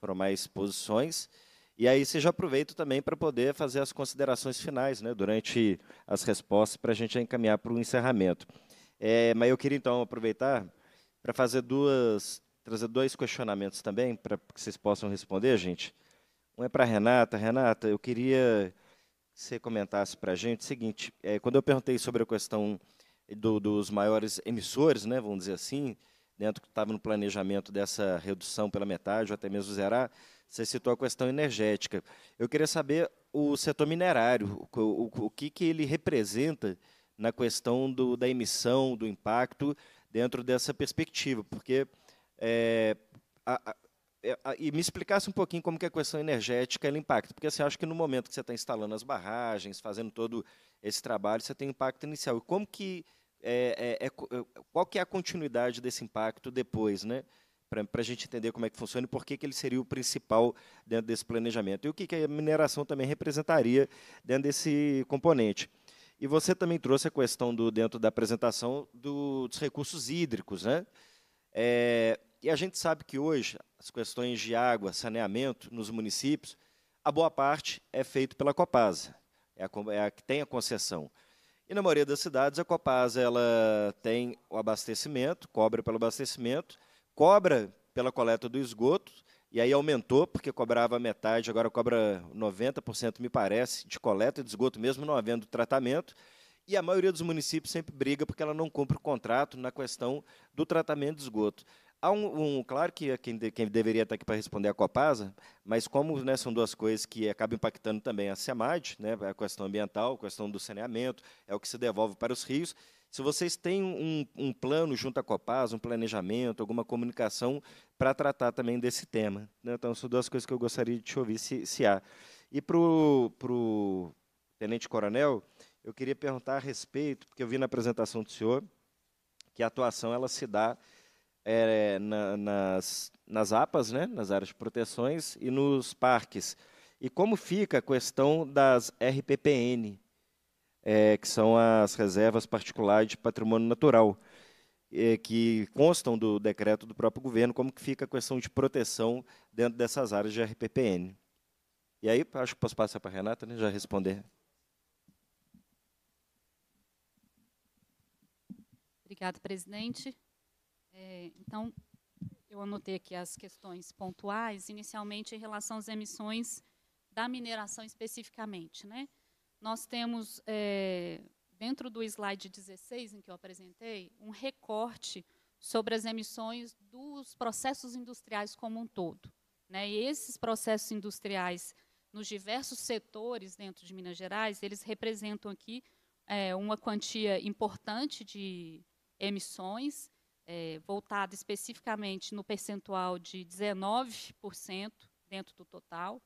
foram mais posições. E aí você já aproveita também para poder fazer as considerações finais né, durante as respostas, para a gente encaminhar para o encerramento. É, mas eu queria, então, aproveitar para fazer duas, trazer dois questionamentos também, para que vocês possam responder, gente. Um é para a Renata. Renata, eu queria você comentasse para a gente o seguinte: é, quando eu perguntei sobre a questão do, dos maiores emissores, né, vamos dizer assim, dentro que estava no planejamento dessa redução pela metade ou até mesmo zerar, você citou a questão energética. Eu queria saber o setor minerário, o, o, o que, que ele representa na questão do, da emissão, do impacto dentro dessa perspectiva, porque é, a, a, é, e me explicasse um pouquinho como que a questão energética ela impacta, porque você assim, acha que no momento que você está instalando as barragens, fazendo todo esse trabalho, você tem impacto inicial. E como que é, é, é, é, qual que é a continuidade desse impacto depois, né? Para a gente entender como é que funciona e por que, que ele seria o principal dentro desse planejamento. E o que, que a mineração também representaria dentro desse componente. E você também trouxe a questão do, dentro da apresentação do, dos recursos hídricos. Né? É, e a gente sabe que hoje as questões de água, saneamento nos municípios, a boa parte é feito pela Copasa, é a, é a que tem a concessão. E na maioria das cidades a Copasa ela tem o abastecimento, cobra pelo abastecimento, cobra pela coleta do esgoto, e aí aumentou, porque cobrava metade, agora cobra 90%, me parece, de coleta de esgoto, mesmo não havendo tratamento. E a maioria dos municípios sempre briga porque ela não cumpre o contrato na questão do tratamento de esgoto. Há um, um claro que quem, de, quem, deveria estar aqui para responder é a Copasa, mas como né, são duas coisas que acabam impactando também a SEMAD, né, a questão ambiental, a questão do saneamento, é o que se devolve para os rios. Se vocês têm um, um plano junto à Copasa, um planejamento, alguma comunicação para tratar também desse tema. Né? Então, são duas coisas que eu gostaria de te ouvir se, se há. E para o Tenente Coronel, eu queria perguntar a respeito, porque eu vi na apresentação do senhor que a atuação ela se dá é, na, nas, nas APAs, né, nas áreas de proteções, e nos parques. E como fica a questão das RPPN, é, que são as Reservas Particulares de Patrimônio Natural, é, que constam do decreto do próprio governo, como que fica a questão de proteção dentro dessas áreas de RPPN. E aí, acho que posso passar para a Renata, né, já responder. Obrigada, presidente. É, então, eu anotei aqui as questões pontuais, inicialmente em relação às emissões da mineração especificamente. Né? Nós temos, é, dentro do slide 16 em que eu apresentei, um recorte sobre as emissões dos processos industriais como um todo. Né? E esses processos industriais nos diversos setores dentro de Minas Gerais, eles representam aqui é, uma quantia importante de emissões, é, voltado especificamente no percentual de 19% dentro do total,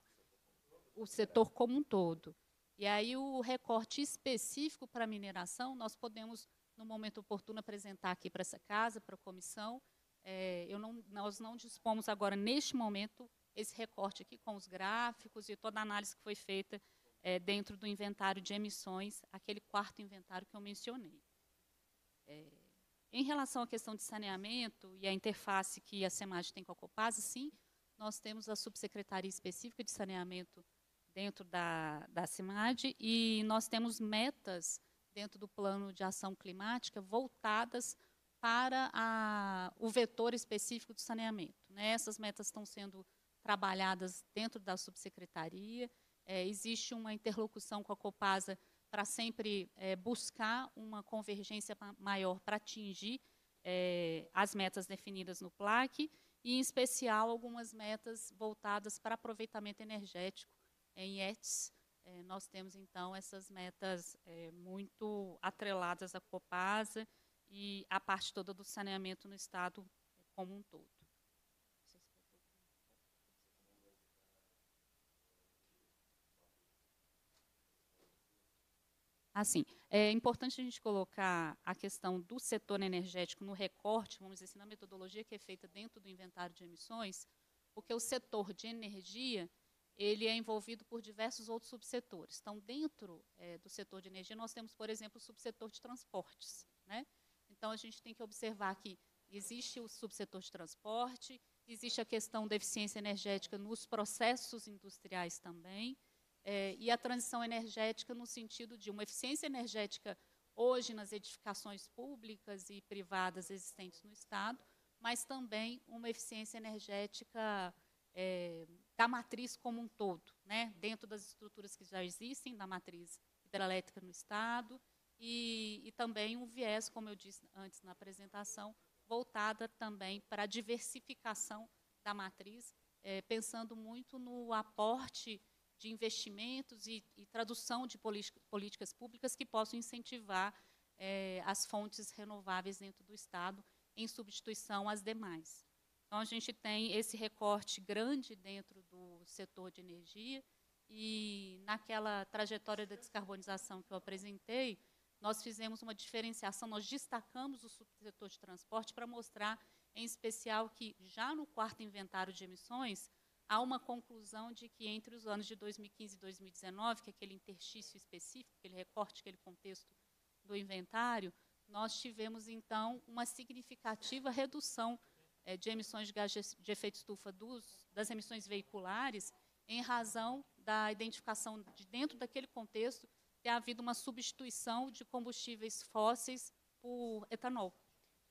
o setor como um todo. E aí o recorte específico para mineração, nós podemos, no momento oportuno, apresentar aqui para essa casa, para a comissão. É, eu não, nós não dispomos agora, neste momento, esse recorte aqui com os gráficos e toda a análise que foi feita é, dentro do inventário de emissões, aquele quarto inventário que eu mencionei. É, em relação à questão de saneamento e à interface que a SEMAG tem com a Copasa, sim, nós temos a subsecretaria específica de saneamento dentro da, da CIMAD e nós temos metas dentro do plano de ação climática voltadas para a, o vetor específico do saneamento. Né? Essas metas estão sendo trabalhadas dentro da subsecretaria, é, existe uma interlocução com a Copasa para sempre é, buscar uma convergência maior para atingir é, as metas definidas no PLAC, e, em especial, algumas metas voltadas para aproveitamento energético em ETS. É, nós temos, então, essas metas é, muito atreladas à Copasa e à parte toda do saneamento no Estado como um todo. Assim, é importante a gente colocar a questão do setor energético no recorte, vamos dizer assim, na metodologia que é feita dentro do inventário de emissões, porque o setor de energia ele é envolvido por diversos outros subsetores. Então, dentro é, do setor de energia, nós temos, por exemplo, o subsetor de transportes. Né? Então, a gente tem que observar que existe o subsetor de transporte, existe a questão da eficiência energética nos processos industriais também, é, e a transição energética no sentido de uma eficiência energética hoje nas edificações públicas e privadas existentes no Estado, mas também uma eficiência energética é, da matriz como um todo, né, dentro das estruturas que já existem da matriz hidrelétrica no Estado, e, e também um viés, como eu disse antes na apresentação, voltada também para a diversificação da matriz, é, pensando muito no aporte de investimentos e, e tradução de políticas públicas que possam incentivar é, as fontes renováveis dentro do Estado em substituição às demais. Então, a gente tem esse recorte grande dentro do setor de energia e, naquela trajetória da descarbonização que eu apresentei, nós fizemos uma diferenciação, nós destacamos o subsetor de transporte para mostrar, em especial, que já no quarto inventário de emissões, há uma conclusão de que entre os anos de 2015 e 2019, que é aquele interstício específico, aquele recorte, aquele contexto do inventário, nós tivemos, então, uma significativa redução é, de emissões de gás de efeito estufa dos, das emissões veiculares em razão da identificação de dentro daquele contexto ter havido uma substituição de combustíveis fósseis por etanol.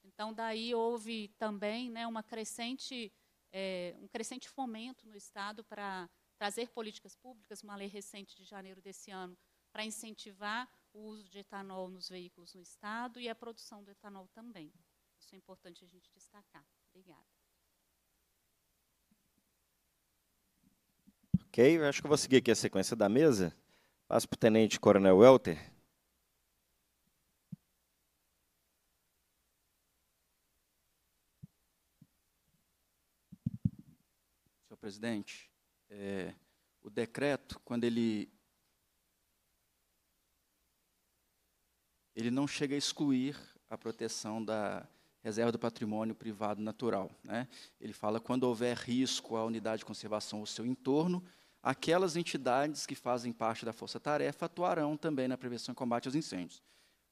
Então, daí houve também né, uma crescente é, um crescente fomento no Estado para trazer políticas públicas, uma lei recente de janeiro desse ano, para incentivar o uso de etanol nos veículos no Estado e a produção do etanol também. Isso é importante a gente destacar. Obrigada. Ok, acho que eu vou seguir aqui a sequência da mesa. Passo para o Tenente Coronel Welter. presidente, é, o decreto, quando ele. Ele não chega a excluir a proteção da reserva do patrimônio privado natural. Né? Ele fala quando houver risco à unidade de conservação ou seu entorno, aquelas entidades que fazem parte da força-tarefa atuarão também na prevenção e combate aos incêndios.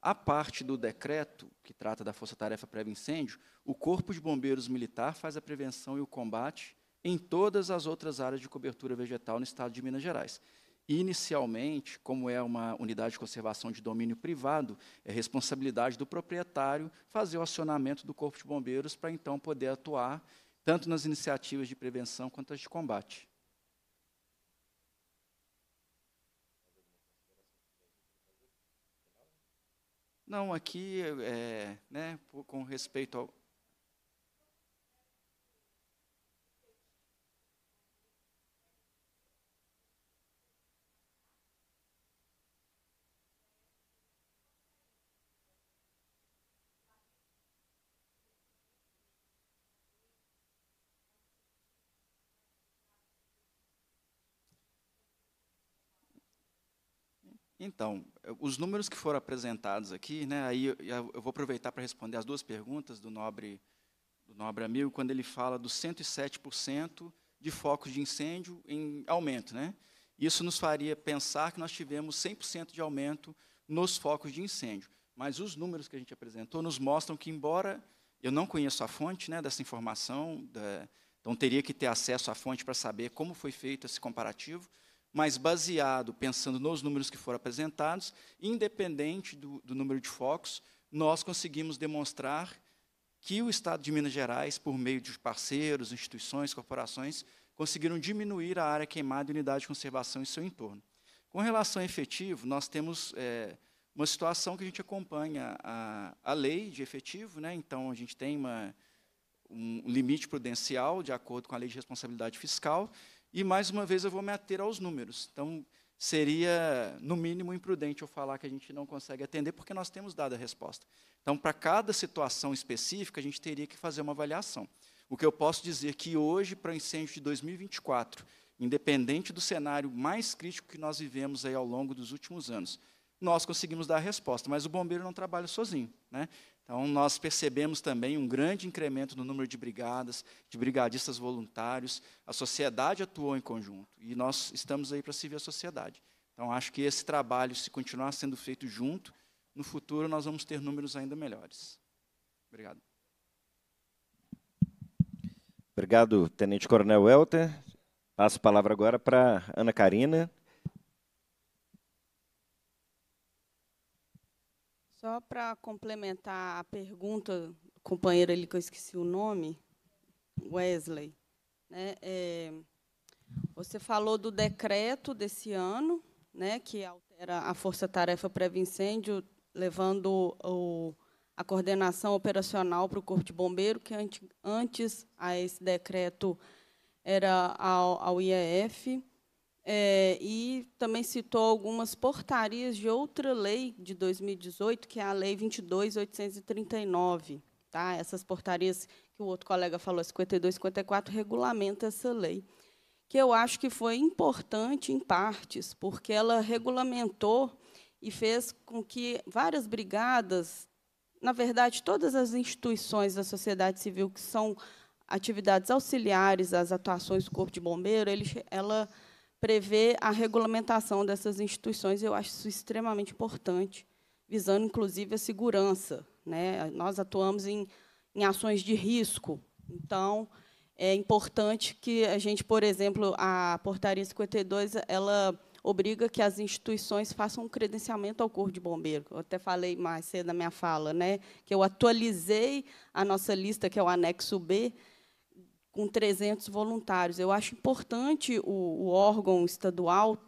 A parte do decreto que trata da força-tarefa pré incêndio, o Corpo de Bombeiros Militar faz a prevenção e o combate em todas as outras áreas de cobertura vegetal no estado de Minas Gerais. Inicialmente, como é uma unidade de conservação de domínio privado, é responsabilidade do proprietário fazer o acionamento do Corpo de Bombeiros para então poder atuar tanto nas iniciativas de prevenção quanto as de combate. Não, aqui, é, né, com respeito ao, Então, os números que foram apresentados aqui, né, aí eu, eu vou aproveitar para responder as duas perguntas do nobre, do nobre amigo, quando ele fala dos 107% de focos de incêndio em aumento. Né? Isso nos faria pensar que nós tivemos 100% de aumento nos focos de incêndio. Mas os números que a gente apresentou nos mostram que, embora eu não conheço a fonte né, dessa informação, da, então teria que ter acesso à fonte para saber como foi feito esse comparativo, mas baseado, pensando nos números que foram apresentados, independente do, do número de focos, nós conseguimos demonstrar que o Estado de Minas Gerais, por meio de parceiros, instituições, corporações, conseguiram diminuir a área queimada e unidade de conservação em seu entorno. Com relação ao efetivo, nós temos é, uma situação que a gente acompanha a, a lei de efetivo, né? então a gente tem uma, um limite prudencial de acordo com a lei de responsabilidade fiscal, e mais uma vez eu vou me ater aos números. Então, seria, no mínimo, imprudente eu falar que a gente não consegue atender, porque nós temos dado a resposta. Então, para cada situação específica, a gente teria que fazer uma avaliação. O que eu posso dizer que hoje, para o incêndio de 2024, independente do cenário mais crítico que nós vivemos aí ao longo dos últimos anos, nós conseguimos dar a resposta, mas o bombeiro não trabalha sozinho. Né? Então, nós percebemos também um grande incremento no número de brigadas, de brigadistas voluntários. A sociedade atuou em conjunto e nós estamos aí para servir a sociedade. Então, acho que esse trabalho, se continuar sendo feito junto, no futuro nós vamos ter números ainda melhores. Obrigado. Obrigado, Tenente Coronel Welter. Passo a palavra agora para Ana Karina. Só para complementar a pergunta companheiro ali, que eu esqueci o nome, Wesley. Né, é, você falou do decreto desse ano, né, que altera a força-tarefa pré-incêndio, levando o, a coordenação operacional para o Corpo de Bombeiro, que antes, antes a esse decreto era ao, ao IEF. É, e também citou algumas portarias de outra lei de 2018, que é a Lei 22.839. Tá? Essas portarias que o outro colega falou, 52 54, regulamenta essa lei, que eu acho que foi importante em partes, porque ela regulamentou e fez com que várias brigadas, na verdade, todas as instituições da sociedade civil que são atividades auxiliares às atuações do Corpo de Bombeiro, ele, ela Prever a regulamentação dessas instituições. Eu acho isso extremamente importante, visando, inclusive, a segurança. Né? Nós atuamos em, em ações de risco. Então, é importante que a gente, por exemplo, a Portaria 52, ela obriga que as instituições façam um credenciamento ao Corpo de Bombeiro. Eu até falei mais cedo na minha fala, né, que eu atualizei a nossa lista, que é o anexo B, com 300 voluntários. Eu acho importante o, o órgão estadual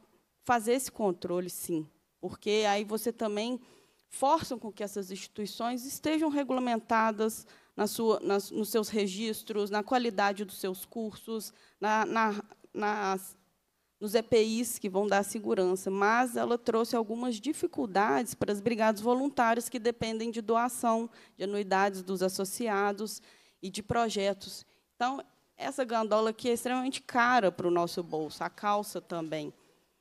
fazer esse controle, sim, porque aí você também força com que essas instituições estejam regulamentadas na sua, nas nos seus registros, na qualidade dos seus cursos, na, na, nas, nos EPIs que vão dar segurança, mas ela trouxe algumas dificuldades para as brigadas voluntárias que dependem de doação, de anuidades dos associados e de projetos. Então, essa gandola aqui é extremamente cara para o nosso bolso, a calça também.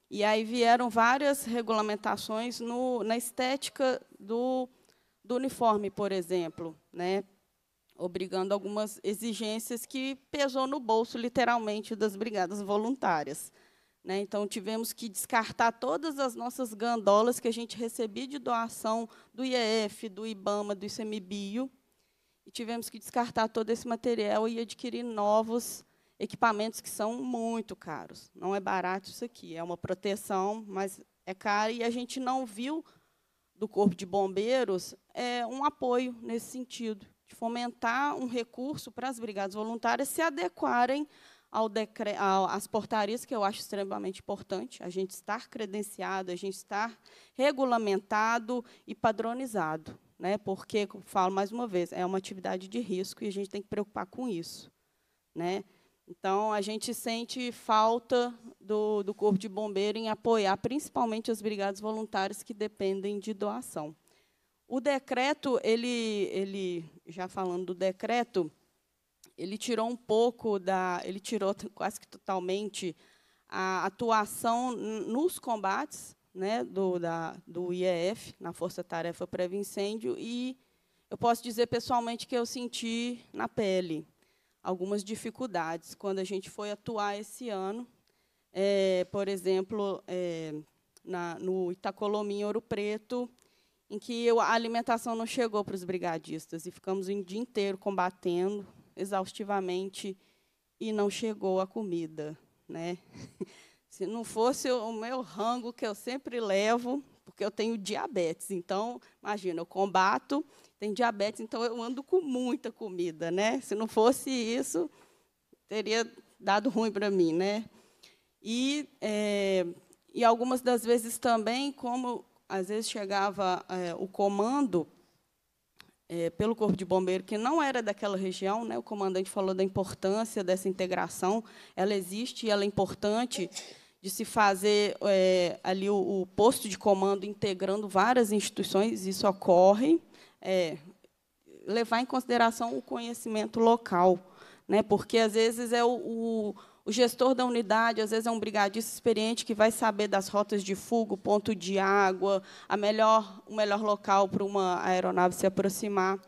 E aí vieram várias regulamentações no, na estética do, do uniforme, por exemplo, né? obrigando algumas exigências que pesou no bolso, literalmente, das brigadas voluntárias. Né? Então, tivemos que descartar todas as nossas gandolas que a gente recebia de doação do IEF, do IBAMA, do ICMBio, e tivemos que descartar todo esse material e adquirir novos equipamentos que são muito caros. Não é barato isso aqui, é uma proteção, mas é caro e a gente não viu do Corpo de Bombeiros é, um apoio nesse sentido, de fomentar um recurso para as brigadas voluntárias se adequarem ao decre, ao, às portarias, que eu acho extremamente importante, a gente estar credenciado, a gente estar regulamentado e padronizado né? porque, como falo mais uma vez, é uma atividade de risco e a gente tem que preocupar com isso. Né? Então, a gente sente falta do, do Corpo de Bombeiro em apoiar principalmente as brigadas voluntárias que dependem de doação. O decreto, ele, ele já falando do decreto, ele tirou um pouco da, ele tirou quase que totalmente a atuação nos combates né, do, da, do IEF, na Força Tarefa Pré-Incêndio, e eu posso dizer pessoalmente que eu senti na pele algumas dificuldades quando a gente foi atuar esse ano, é, por exemplo, é, na, no Itacolomi, Ouro Preto, em que eu, a alimentação não chegou para os brigadistas, e ficamos o dia inteiro combatendo exaustivamente, e não chegou a comida. Né? Se não fosse o meu rango que eu sempre levo, porque eu tenho diabetes, então, imagina, eu combato, tenho diabetes, então eu ando com muita comida, né? Se não fosse isso, teria dado ruim para mim, né? E, é, e algumas das vezes também, como às vezes chegava é, o comando é, pelo Corpo de Bombeiro, que não era daquela região, né? o comandante falou da importância dessa integração, ela existe e ela é importante, de se fazer é, ali o, o, posto de comando integrando várias instituições, isso ocorre, é, levar em consideração o conhecimento local, né? porque, às vezes, é o, o, o gestor da unidade, às vezes, é um brigadista experiente que vai saber das rotas de fuga, ponto de água, a melhor, o melhor local para uma aeronave se aproximar.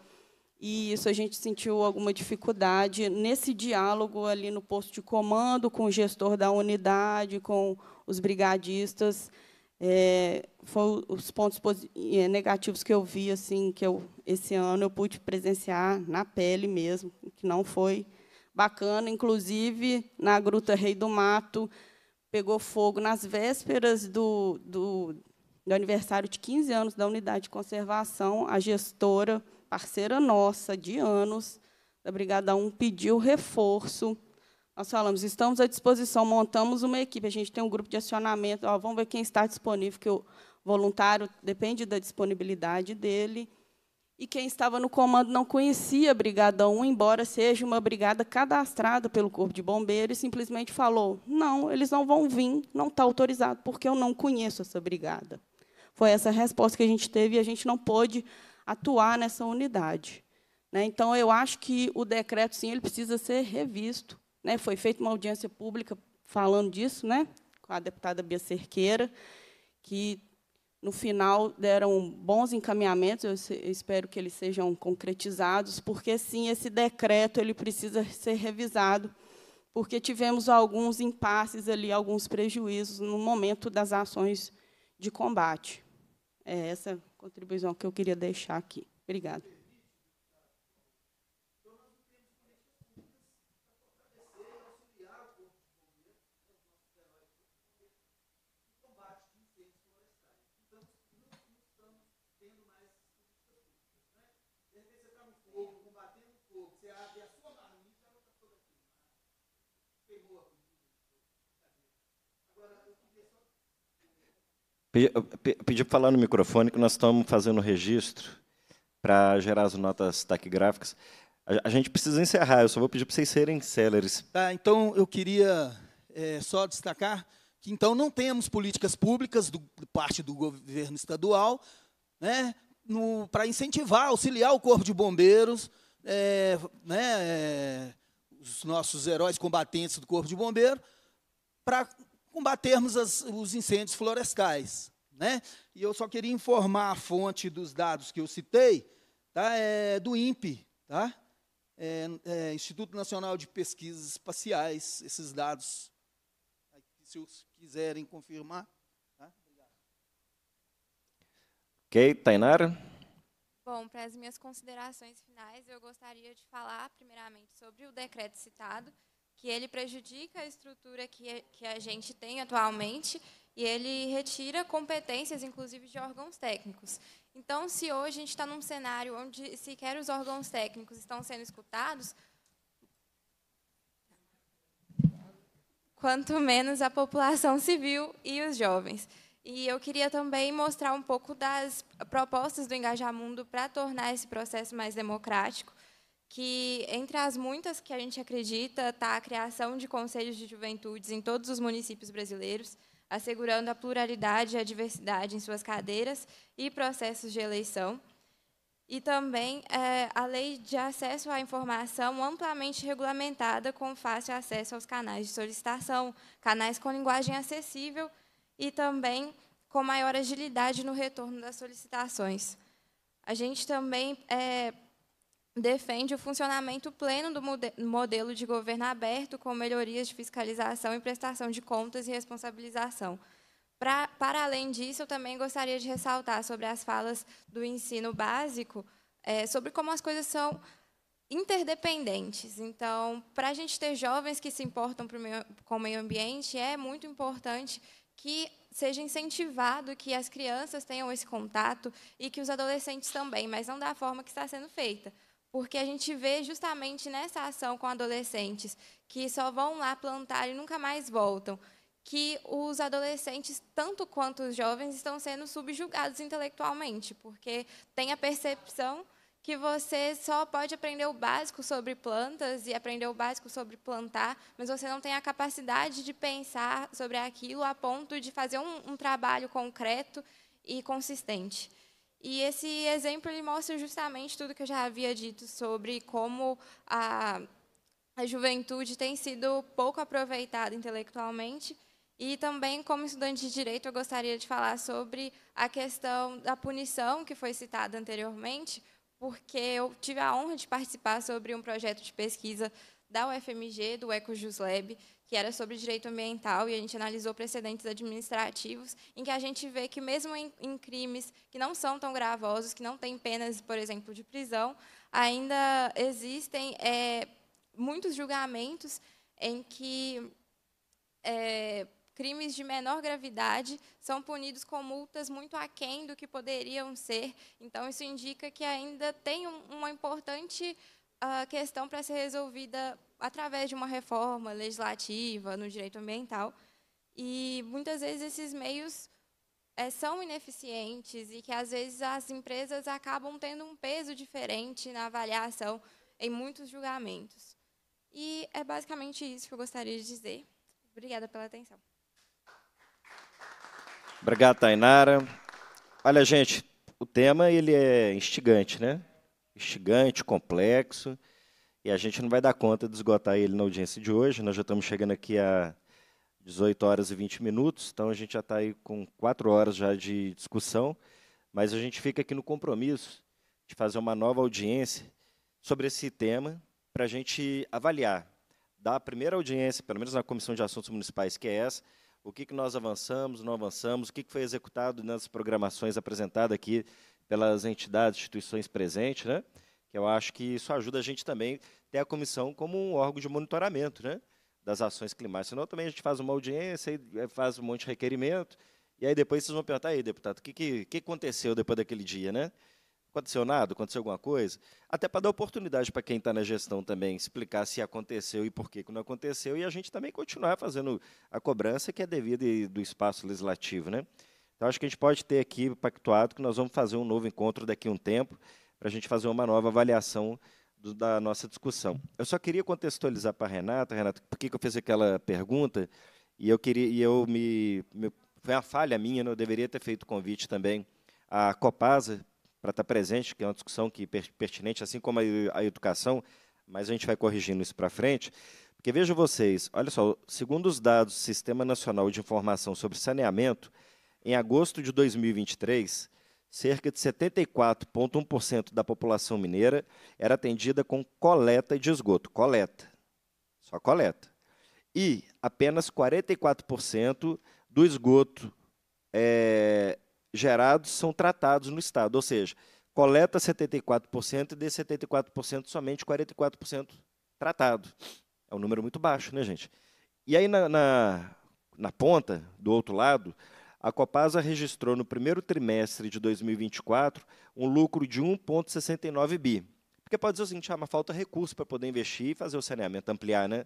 E isso a gente sentiu alguma dificuldade nesse diálogo ali no posto de comando, com o gestor da unidade, com os brigadistas. É, foi os pontos é, negativos que eu vi, assim, que eu, esse ano eu pude presenciar na pele mesmo, que não foi bacana. Inclusive, na Gruta Rei do Mato, pegou fogo nas vésperas do, do, do aniversário de 15 anos da unidade de conservação, a gestora parceira nossa de anos, da Brigada 1, pediu reforço. Nós falamos, estamos à disposição, montamos uma equipe, a gente tem um grupo de acionamento, ó, vamos ver quem está disponível, que o voluntário depende da disponibilidade dele. E quem estava no comando não conhecia a Brigada 1, embora seja uma brigada cadastrada pelo Corpo de Bombeiros, e simplesmente falou: não, eles não vão vir, não está autorizado, porque eu não conheço essa brigada. Foi essa a resposta que a gente teve e a gente não pôde atuar nessa unidade. Né? Então, eu acho que o decreto, sim, ele precisa ser revisto. Né? Foi feita uma audiência pública falando disso, né? com a deputada Bia Cerqueira, que, no final, deram bons encaminhamentos, eu, se, eu espero que eles sejam concretizados, porque, sim, esse decreto ele precisa ser revisado, porque tivemos alguns impasses ali, alguns prejuízos no momento das ações de combate. É essa contribuição que eu queria deixar aqui. Obrigada. Pedi para falar no microfone que nós estamos fazendo registro para gerar as notas taquigráficas. A, gente precisa encerrar, eu só vou pedir para vocês serem céleres. Tá, então eu queria é, só destacar que então não temos políticas públicas do parte do governo estadual né, para incentivar, auxiliar o corpo de bombeiros, é, né, é, os nossos heróis combatentes do corpo de bombeiros, para combatermos as, os incêndios florestais. Né? E eu só queria informar a fonte dos dados que eu citei, tá? é do INPE, tá? É, é, Instituto Nacional de Pesquisas Espaciais, esses dados, se os quiserem confirmar. Tá? Ok, Tainara? Bom, para as minhas considerações finais, eu gostaria de falar, primeiramente, sobre o decreto citado, que ele prejudica a estrutura que, é, que a gente tem atualmente e ele retira competências, inclusive, de órgãos técnicos. Então, se hoje a gente está num cenário onde sequer os órgãos técnicos estão sendo escutados, quanto menos a população civil e os jovens. E eu queria também mostrar um pouco das propostas do Engajar Mundo para tornar esse processo mais democrático que entre as muitas que a gente acredita está a criação de conselhos de juventudes em todos os municípios brasileiros, assegurando a pluralidade e a diversidade em suas cadeiras e processos de eleição. E também é, a lei de acesso à informação amplamente regulamentada com fácil acesso aos canais de solicitação, canais com linguagem acessível e também com maior agilidade no retorno das solicitações. A gente também é, defende o funcionamento pleno do modelo de governo aberto, com melhorias de fiscalização e prestação de contas e responsabilização. Pra, para além disso, eu também gostaria de ressaltar sobre as falas do ensino básico, é, sobre como as coisas são interdependentes. Então, para a gente ter jovens que se importam meio, com o meio ambiente, é muito importante que seja incentivado que as crianças tenham esse contato e que os adolescentes também, mas não da forma que está sendo feita. Porque a gente vê justamente nessa ação com adolescentes que só vão lá plantar e nunca mais voltam, que os adolescentes, tanto quanto os jovens, estão sendo subjugados intelectualmente, porque tem a percepção que você só pode aprender o básico sobre plantas e aprender o básico sobre plantar, mas você não tem a capacidade de pensar sobre aquilo a ponto de fazer um, um trabalho concreto e consistente. E esse exemplo ele mostra justamente tudo que eu já havia dito sobre como a, a juventude tem sido pouco aproveitada intelectualmente e também, como estudante de direito, eu gostaria de falar sobre a questão da punição que foi citada anteriormente, porque eu tive a honra de participar sobre um projeto de pesquisa da UFMG, do EcoJusLab, Lab, que era sobre direito ambiental, e a gente analisou precedentes administrativos, em que a gente vê que, mesmo em, em crimes que não são tão gravosos, que não têm penas, por exemplo, de prisão, ainda existem é, muitos julgamentos em que é, crimes de menor gravidade são punidos com multas muito aquém do que poderiam ser. Então, isso indica que ainda tem um, uma importante a questão para ser resolvida através de uma reforma legislativa no direito ambiental. E muitas vezes esses meios é, são ineficientes e que às vezes as empresas acabam tendo um peso diferente na avaliação em muitos julgamentos. E é basicamente isso que eu gostaria de dizer. Obrigada pela atenção. Obrigado, Tainara. Olha, gente, o tema ele é instigante, né? estigante, complexo, e a gente não vai dar conta de esgotar ele na audiência de hoje. Nós já estamos chegando aqui a 18 horas e 20 minutos, então a gente já está aí com quatro horas já de discussão, mas a gente fica aqui no compromisso de fazer uma nova audiência sobre esse tema para a gente avaliar, da primeira audiência, pelo menos na Comissão de Assuntos Municipais, que é essa, o que, que nós avançamos, não avançamos, o que, que foi executado nas programações apresentadas aqui pelas entidades, instituições presentes, né? Que eu acho que isso ajuda a gente também ter a comissão como um órgão de monitoramento, né? Das ações climáticas. Senão também a gente faz uma audiência, eh, faz um monte de requerimento, e aí depois vocês vão perguntar, aí, deputado, o que, que, que aconteceu depois daquele dia, né? Aconteceu nada? Aconteceu alguma coisa? Até para dar oportunidade para quem está na gestão também explicar se aconteceu e por que não aconteceu, e a gente também continuar fazendo a cobrança que é devida do espaço legislativo, né? Então, acho que a gente pode ter aqui pactuado que nós vamos fazer um novo encontro daqui a um tempo, para a gente fazer uma nova avaliação do, da nossa discussão. Eu só queria contextualizar para a Renata, Renata, por que, que eu fiz aquela pergunta, e eu queria, e eu me, me foi uma falha minha, não né? eu deveria ter feito convite também à Copasa para estar tá presente, que é uma discussão que pertinente, assim como a, a educação, mas a gente vai corrigindo isso para frente. Porque vejam vocês, olha só, segundo os dados do Sistema Nacional de Informação sobre Saneamento, em agosto de 2023, cerca de 74,1% da população mineira era atendida com coleta de esgoto. Coleta. Só coleta. E apenas 44% do esgoto é, gerado são tratados no Estado. Ou seja, coleta 74% e desse 74%, somente 44% tratado. É um número muito baixo, né, gente? E aí, na, na, na ponta, do outro lado, a Copasa registrou no primeiro trimestre de 2024 um lucro de 1,69 bi. Porque pode dizer o seguinte, ah, mas falta recurso para poder investir e fazer o saneamento ampliar, né?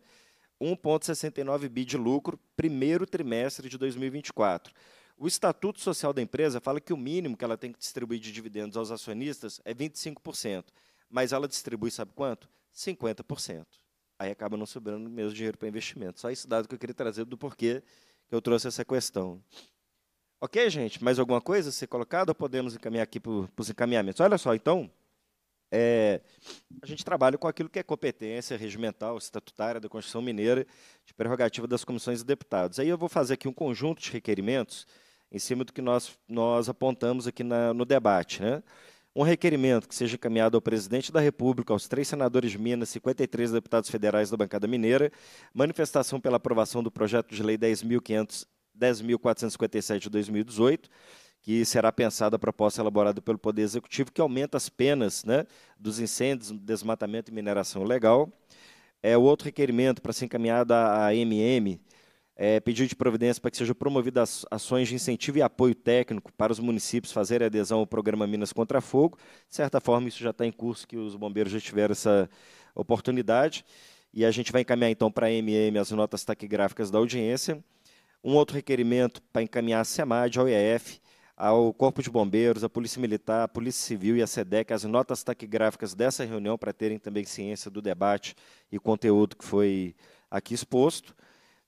1,69 bi de lucro, primeiro trimestre de 2024. O Estatuto Social da empresa fala que o mínimo que ela tem que distribuir de dividendos aos acionistas é 25%, mas ela distribui, sabe quanto? 50%. Aí acaba não sobrando mesmo dinheiro para investimento. Só esse dado que eu queria trazer do porquê que eu trouxe essa questão. Ok, gente? Mais alguma coisa a ser colocada? Ou podemos encaminhar aqui para os encaminhamentos? Olha só, então, é, a gente trabalha com aquilo que é competência regimental, estatutária da Constituição Mineira, de prerrogativa das comissões de deputados. Aí eu vou fazer aqui um conjunto de requerimentos em cima do que nós, nós apontamos aqui na, no debate. Né? Um requerimento que seja encaminhado ao presidente da República, aos três senadores de Minas, 53 deputados federais da bancada mineira, manifestação pela aprovação do projeto de lei 10.500 10.457 de 2018, que será pensada a proposta elaborada pelo Poder Executivo, que aumenta as penas né, dos incêndios, desmatamento e mineração legal. É, o outro requerimento para ser encaminhado à MM é, pedido de providência para que sejam promovidas ações de incentivo e apoio técnico para os municípios fazerem adesão ao programa Minas Contra Fogo. De certa forma, isso já está em curso, que os bombeiros já tiveram essa oportunidade. E a gente vai encaminhar, então, para a MM as notas taquigráficas da audiência. Um outro requerimento para encaminhar a SEMAD, ao IEF, ao Corpo de Bombeiros, à Polícia Militar, à Polícia Civil e à SEDEC as notas taquigráficas dessa reunião para terem também ciência do debate e conteúdo que foi aqui exposto.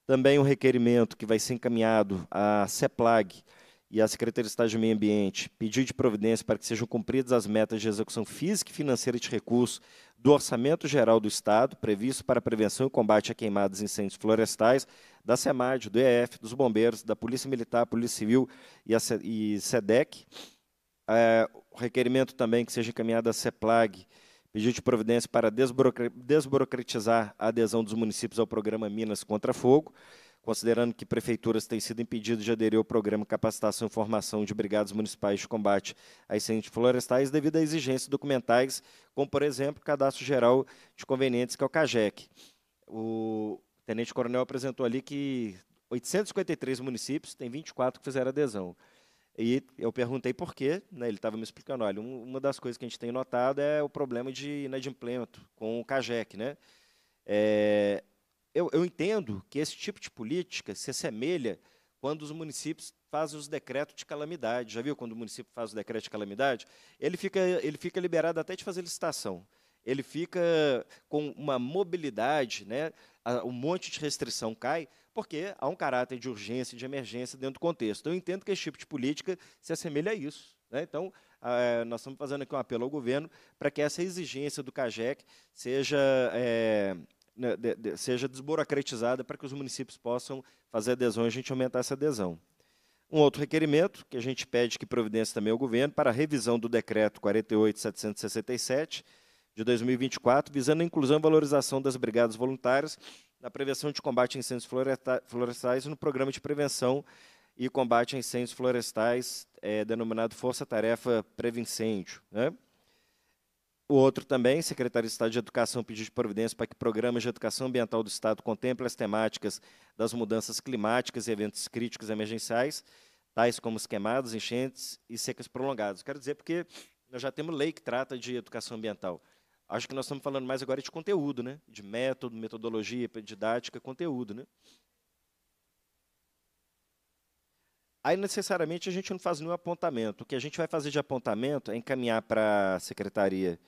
Também um requerimento que vai ser encaminhado à CEPLAG, e à Secretaria de Estado de Meio Ambiente pedido de providência para que sejam cumpridas as metas de execução física e financeira de recursos do Orçamento Geral do Estado, previsto para prevenção e combate a queimadas e incêndios florestais, da SEMAD, do EF, dos bombeiros, da Polícia Militar, Polícia Civil e, SEDEC. É, requerimento também que seja encaminhado à CEPLAG, pedido de providência para desburocratizar a adesão dos municípios ao programa Minas contra Fogo considerando que prefeituras têm sido impedidas de aderir ao programa Capacitação e Formação de Brigadas Municipais de Combate a Incêndios Florestais devido a exigências documentais, como, por exemplo, o Cadastro Geral de Convenientes, que é o CAGEC. O Tenente Coronel apresentou ali que 853 municípios, tem 24 que fizeram adesão. E eu perguntei por quê, né, ele estava me explicando, olha, um, uma das coisas que a gente tem notado é o problema de inadimplemento com o CAGEC, né? É, eu, eu entendo que esse tipo de política se assemelha quando os municípios fazem os decretos de calamidade. Já viu quando o município faz o decreto de calamidade? Ele fica, ele fica liberado até de fazer licitação. Ele fica com uma mobilidade, né? um monte de restrição cai, porque há um caráter de urgência e de emergência dentro do contexto. Então, eu entendo que esse tipo de política se assemelha a isso. Né? Então, nós estamos fazendo aqui um apelo ao governo para que essa exigência do CAGEC seja é, né, seja desburocratizada para que os municípios possam fazer adesão e a gente aumentar essa adesão. Um outro requerimento, que a gente pede que providência também ao governo, para a revisão do decreto 48767 de 2024, visando a inclusão e valorização das brigadas voluntárias na prevenção de combate a incêndios florestais no programa de prevenção e combate a incêndios florestais, é, denominado Força Tarefa Previncêndio. Né? O outro também, secretário de Estado de Educação, pediu de providência para que programas de educação ambiental do Estado contemple as temáticas das mudanças climáticas e eventos críticos emergenciais, tais como os queimados, enchentes e secas prolongadas. Quero dizer, porque nós já temos lei que trata de educação ambiental. Acho que nós estamos falando mais agora de conteúdo, né? de método, metodologia, didática, conteúdo. Né? Aí, necessariamente, a gente não faz nenhum apontamento. O que a gente vai fazer de apontamento é encaminhar para a Secretaria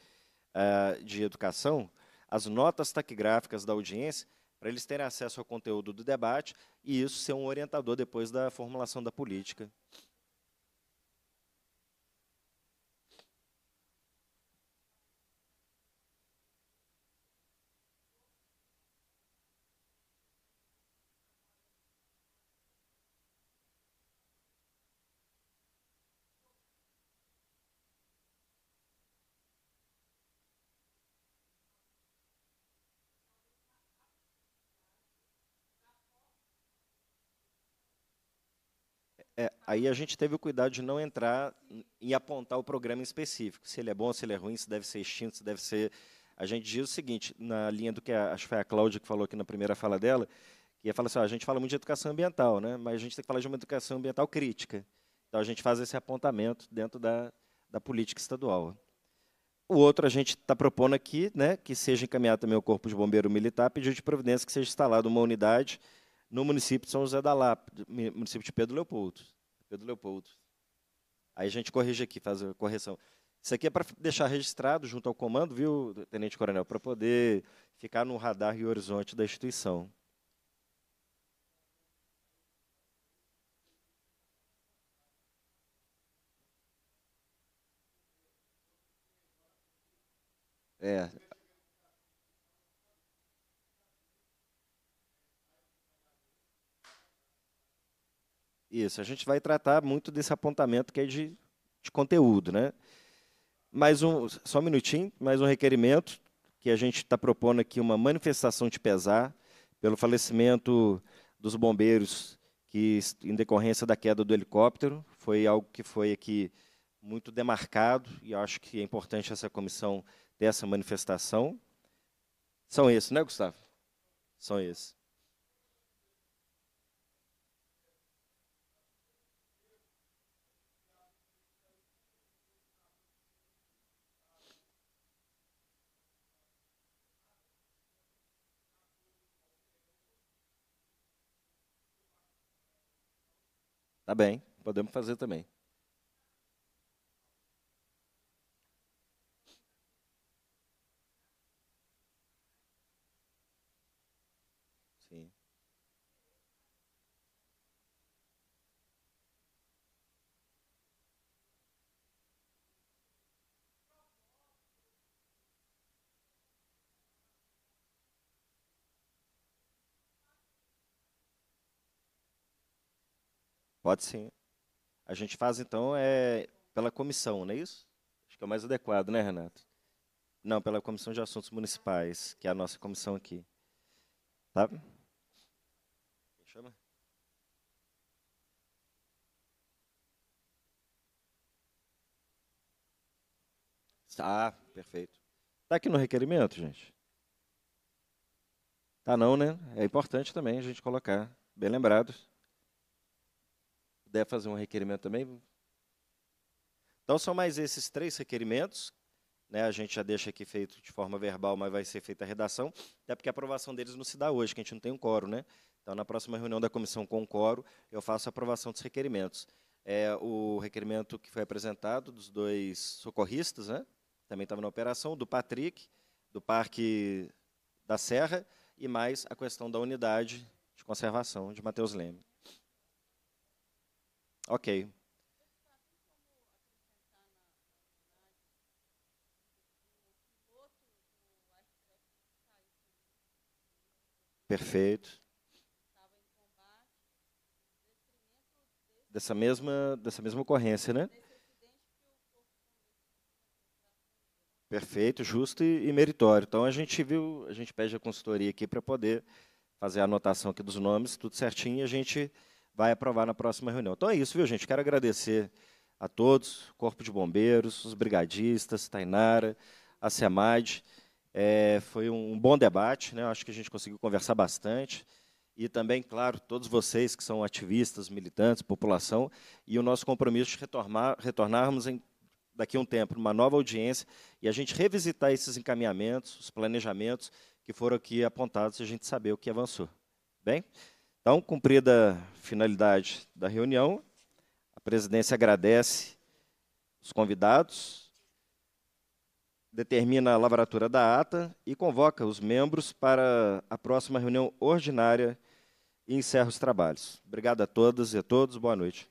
uh, de Educação as notas taquigráficas da audiência para eles terem acesso ao conteúdo do debate e isso ser um orientador depois da formulação da política. É, aí a gente teve o cuidado de não entrar em apontar o programa em específico. Se ele é bom, se ele é ruim, se deve ser extinto, se deve ser. A gente diz o seguinte, na linha do que a, acho que foi a Cláudia que falou aqui na primeira fala dela, que ia falar assim: ó, a gente fala muito de educação ambiental, né? mas a gente tem que falar de uma educação ambiental crítica. Então a gente faz esse apontamento dentro da, da política estadual. O outro a gente está propondo aqui, né, que seja encaminhado também ao Corpo de Bombeiro Militar, pedido de providência que seja instalada uma unidade no município de São José da Lapa, município de Pedro Leopoldo. Pedro Leopoldo. Aí a gente corrige aqui, faz a correção. Isso aqui é para deixar registrado junto ao comando, viu, Tenente Coronel, para poder ficar no radar e horizonte da instituição. É, Isso, a gente vai tratar muito desse apontamento que é de, de conteúdo, né? Mais um, só um minutinho, mais um requerimento que a gente está propondo aqui uma manifestação de pesar pelo falecimento dos bombeiros que em decorrência da queda do helicóptero foi algo que foi aqui muito demarcado e acho que é importante essa comissão ter essa manifestação. São esses, né, Gustavo? São esses. Tá bem, podemos fazer também. Pode sim. A gente faz, então, é pela comissão, não é isso? Acho que é o mais adequado, né, Renato? Não, pela Comissão de Assuntos Municipais, que é a nossa comissão aqui. Tá? chama? Tá, perfeito. Está aqui no requerimento, gente? Tá não, né? É importante também a gente colocar. Bem lembrados puder fazer um requerimento também. Então, são mais esses três requerimentos. Né, a gente já deixa aqui feito de forma verbal, mas vai ser feita a redação, até porque a aprovação deles não se dá hoje, que a gente não tem um coro. Né? Então, na próxima reunião da comissão com o coro, eu faço a aprovação dos requerimentos. É o requerimento que foi apresentado dos dois socorristas, né? também estava na operação, do Patrick, do Parque da Serra, e mais a questão da unidade de conservação de Matheus Leme. Ok. Perfeito. Dessa mesma, dessa mesma ocorrência, né? Perfeito, justo e, e, meritório. Então a gente viu, a gente pede a consultoria aqui para poder fazer a anotação aqui dos nomes, tudo certinho, e a gente vai aprovar na próxima reunião. Então é isso, viu, gente? Quero agradecer a todos, Corpo de Bombeiros, os brigadistas, Tainara, a SEMAD. É, foi um bom debate, né? acho que a gente conseguiu conversar bastante. E também, claro, todos vocês que são ativistas, militantes, população, e o nosso compromisso de retornar, retornarmos em, daqui a um tempo numa nova audiência e a gente revisitar esses encaminhamentos, os planejamentos que foram aqui apontados, e a gente saber o que avançou. Bem? Então, cumprida a finalidade da reunião, a presidência agradece os convidados, determina a lavratura da ata e convoca os membros para a próxima reunião ordinária e encerra os trabalhos. Obrigado a todas e a todos. Boa noite.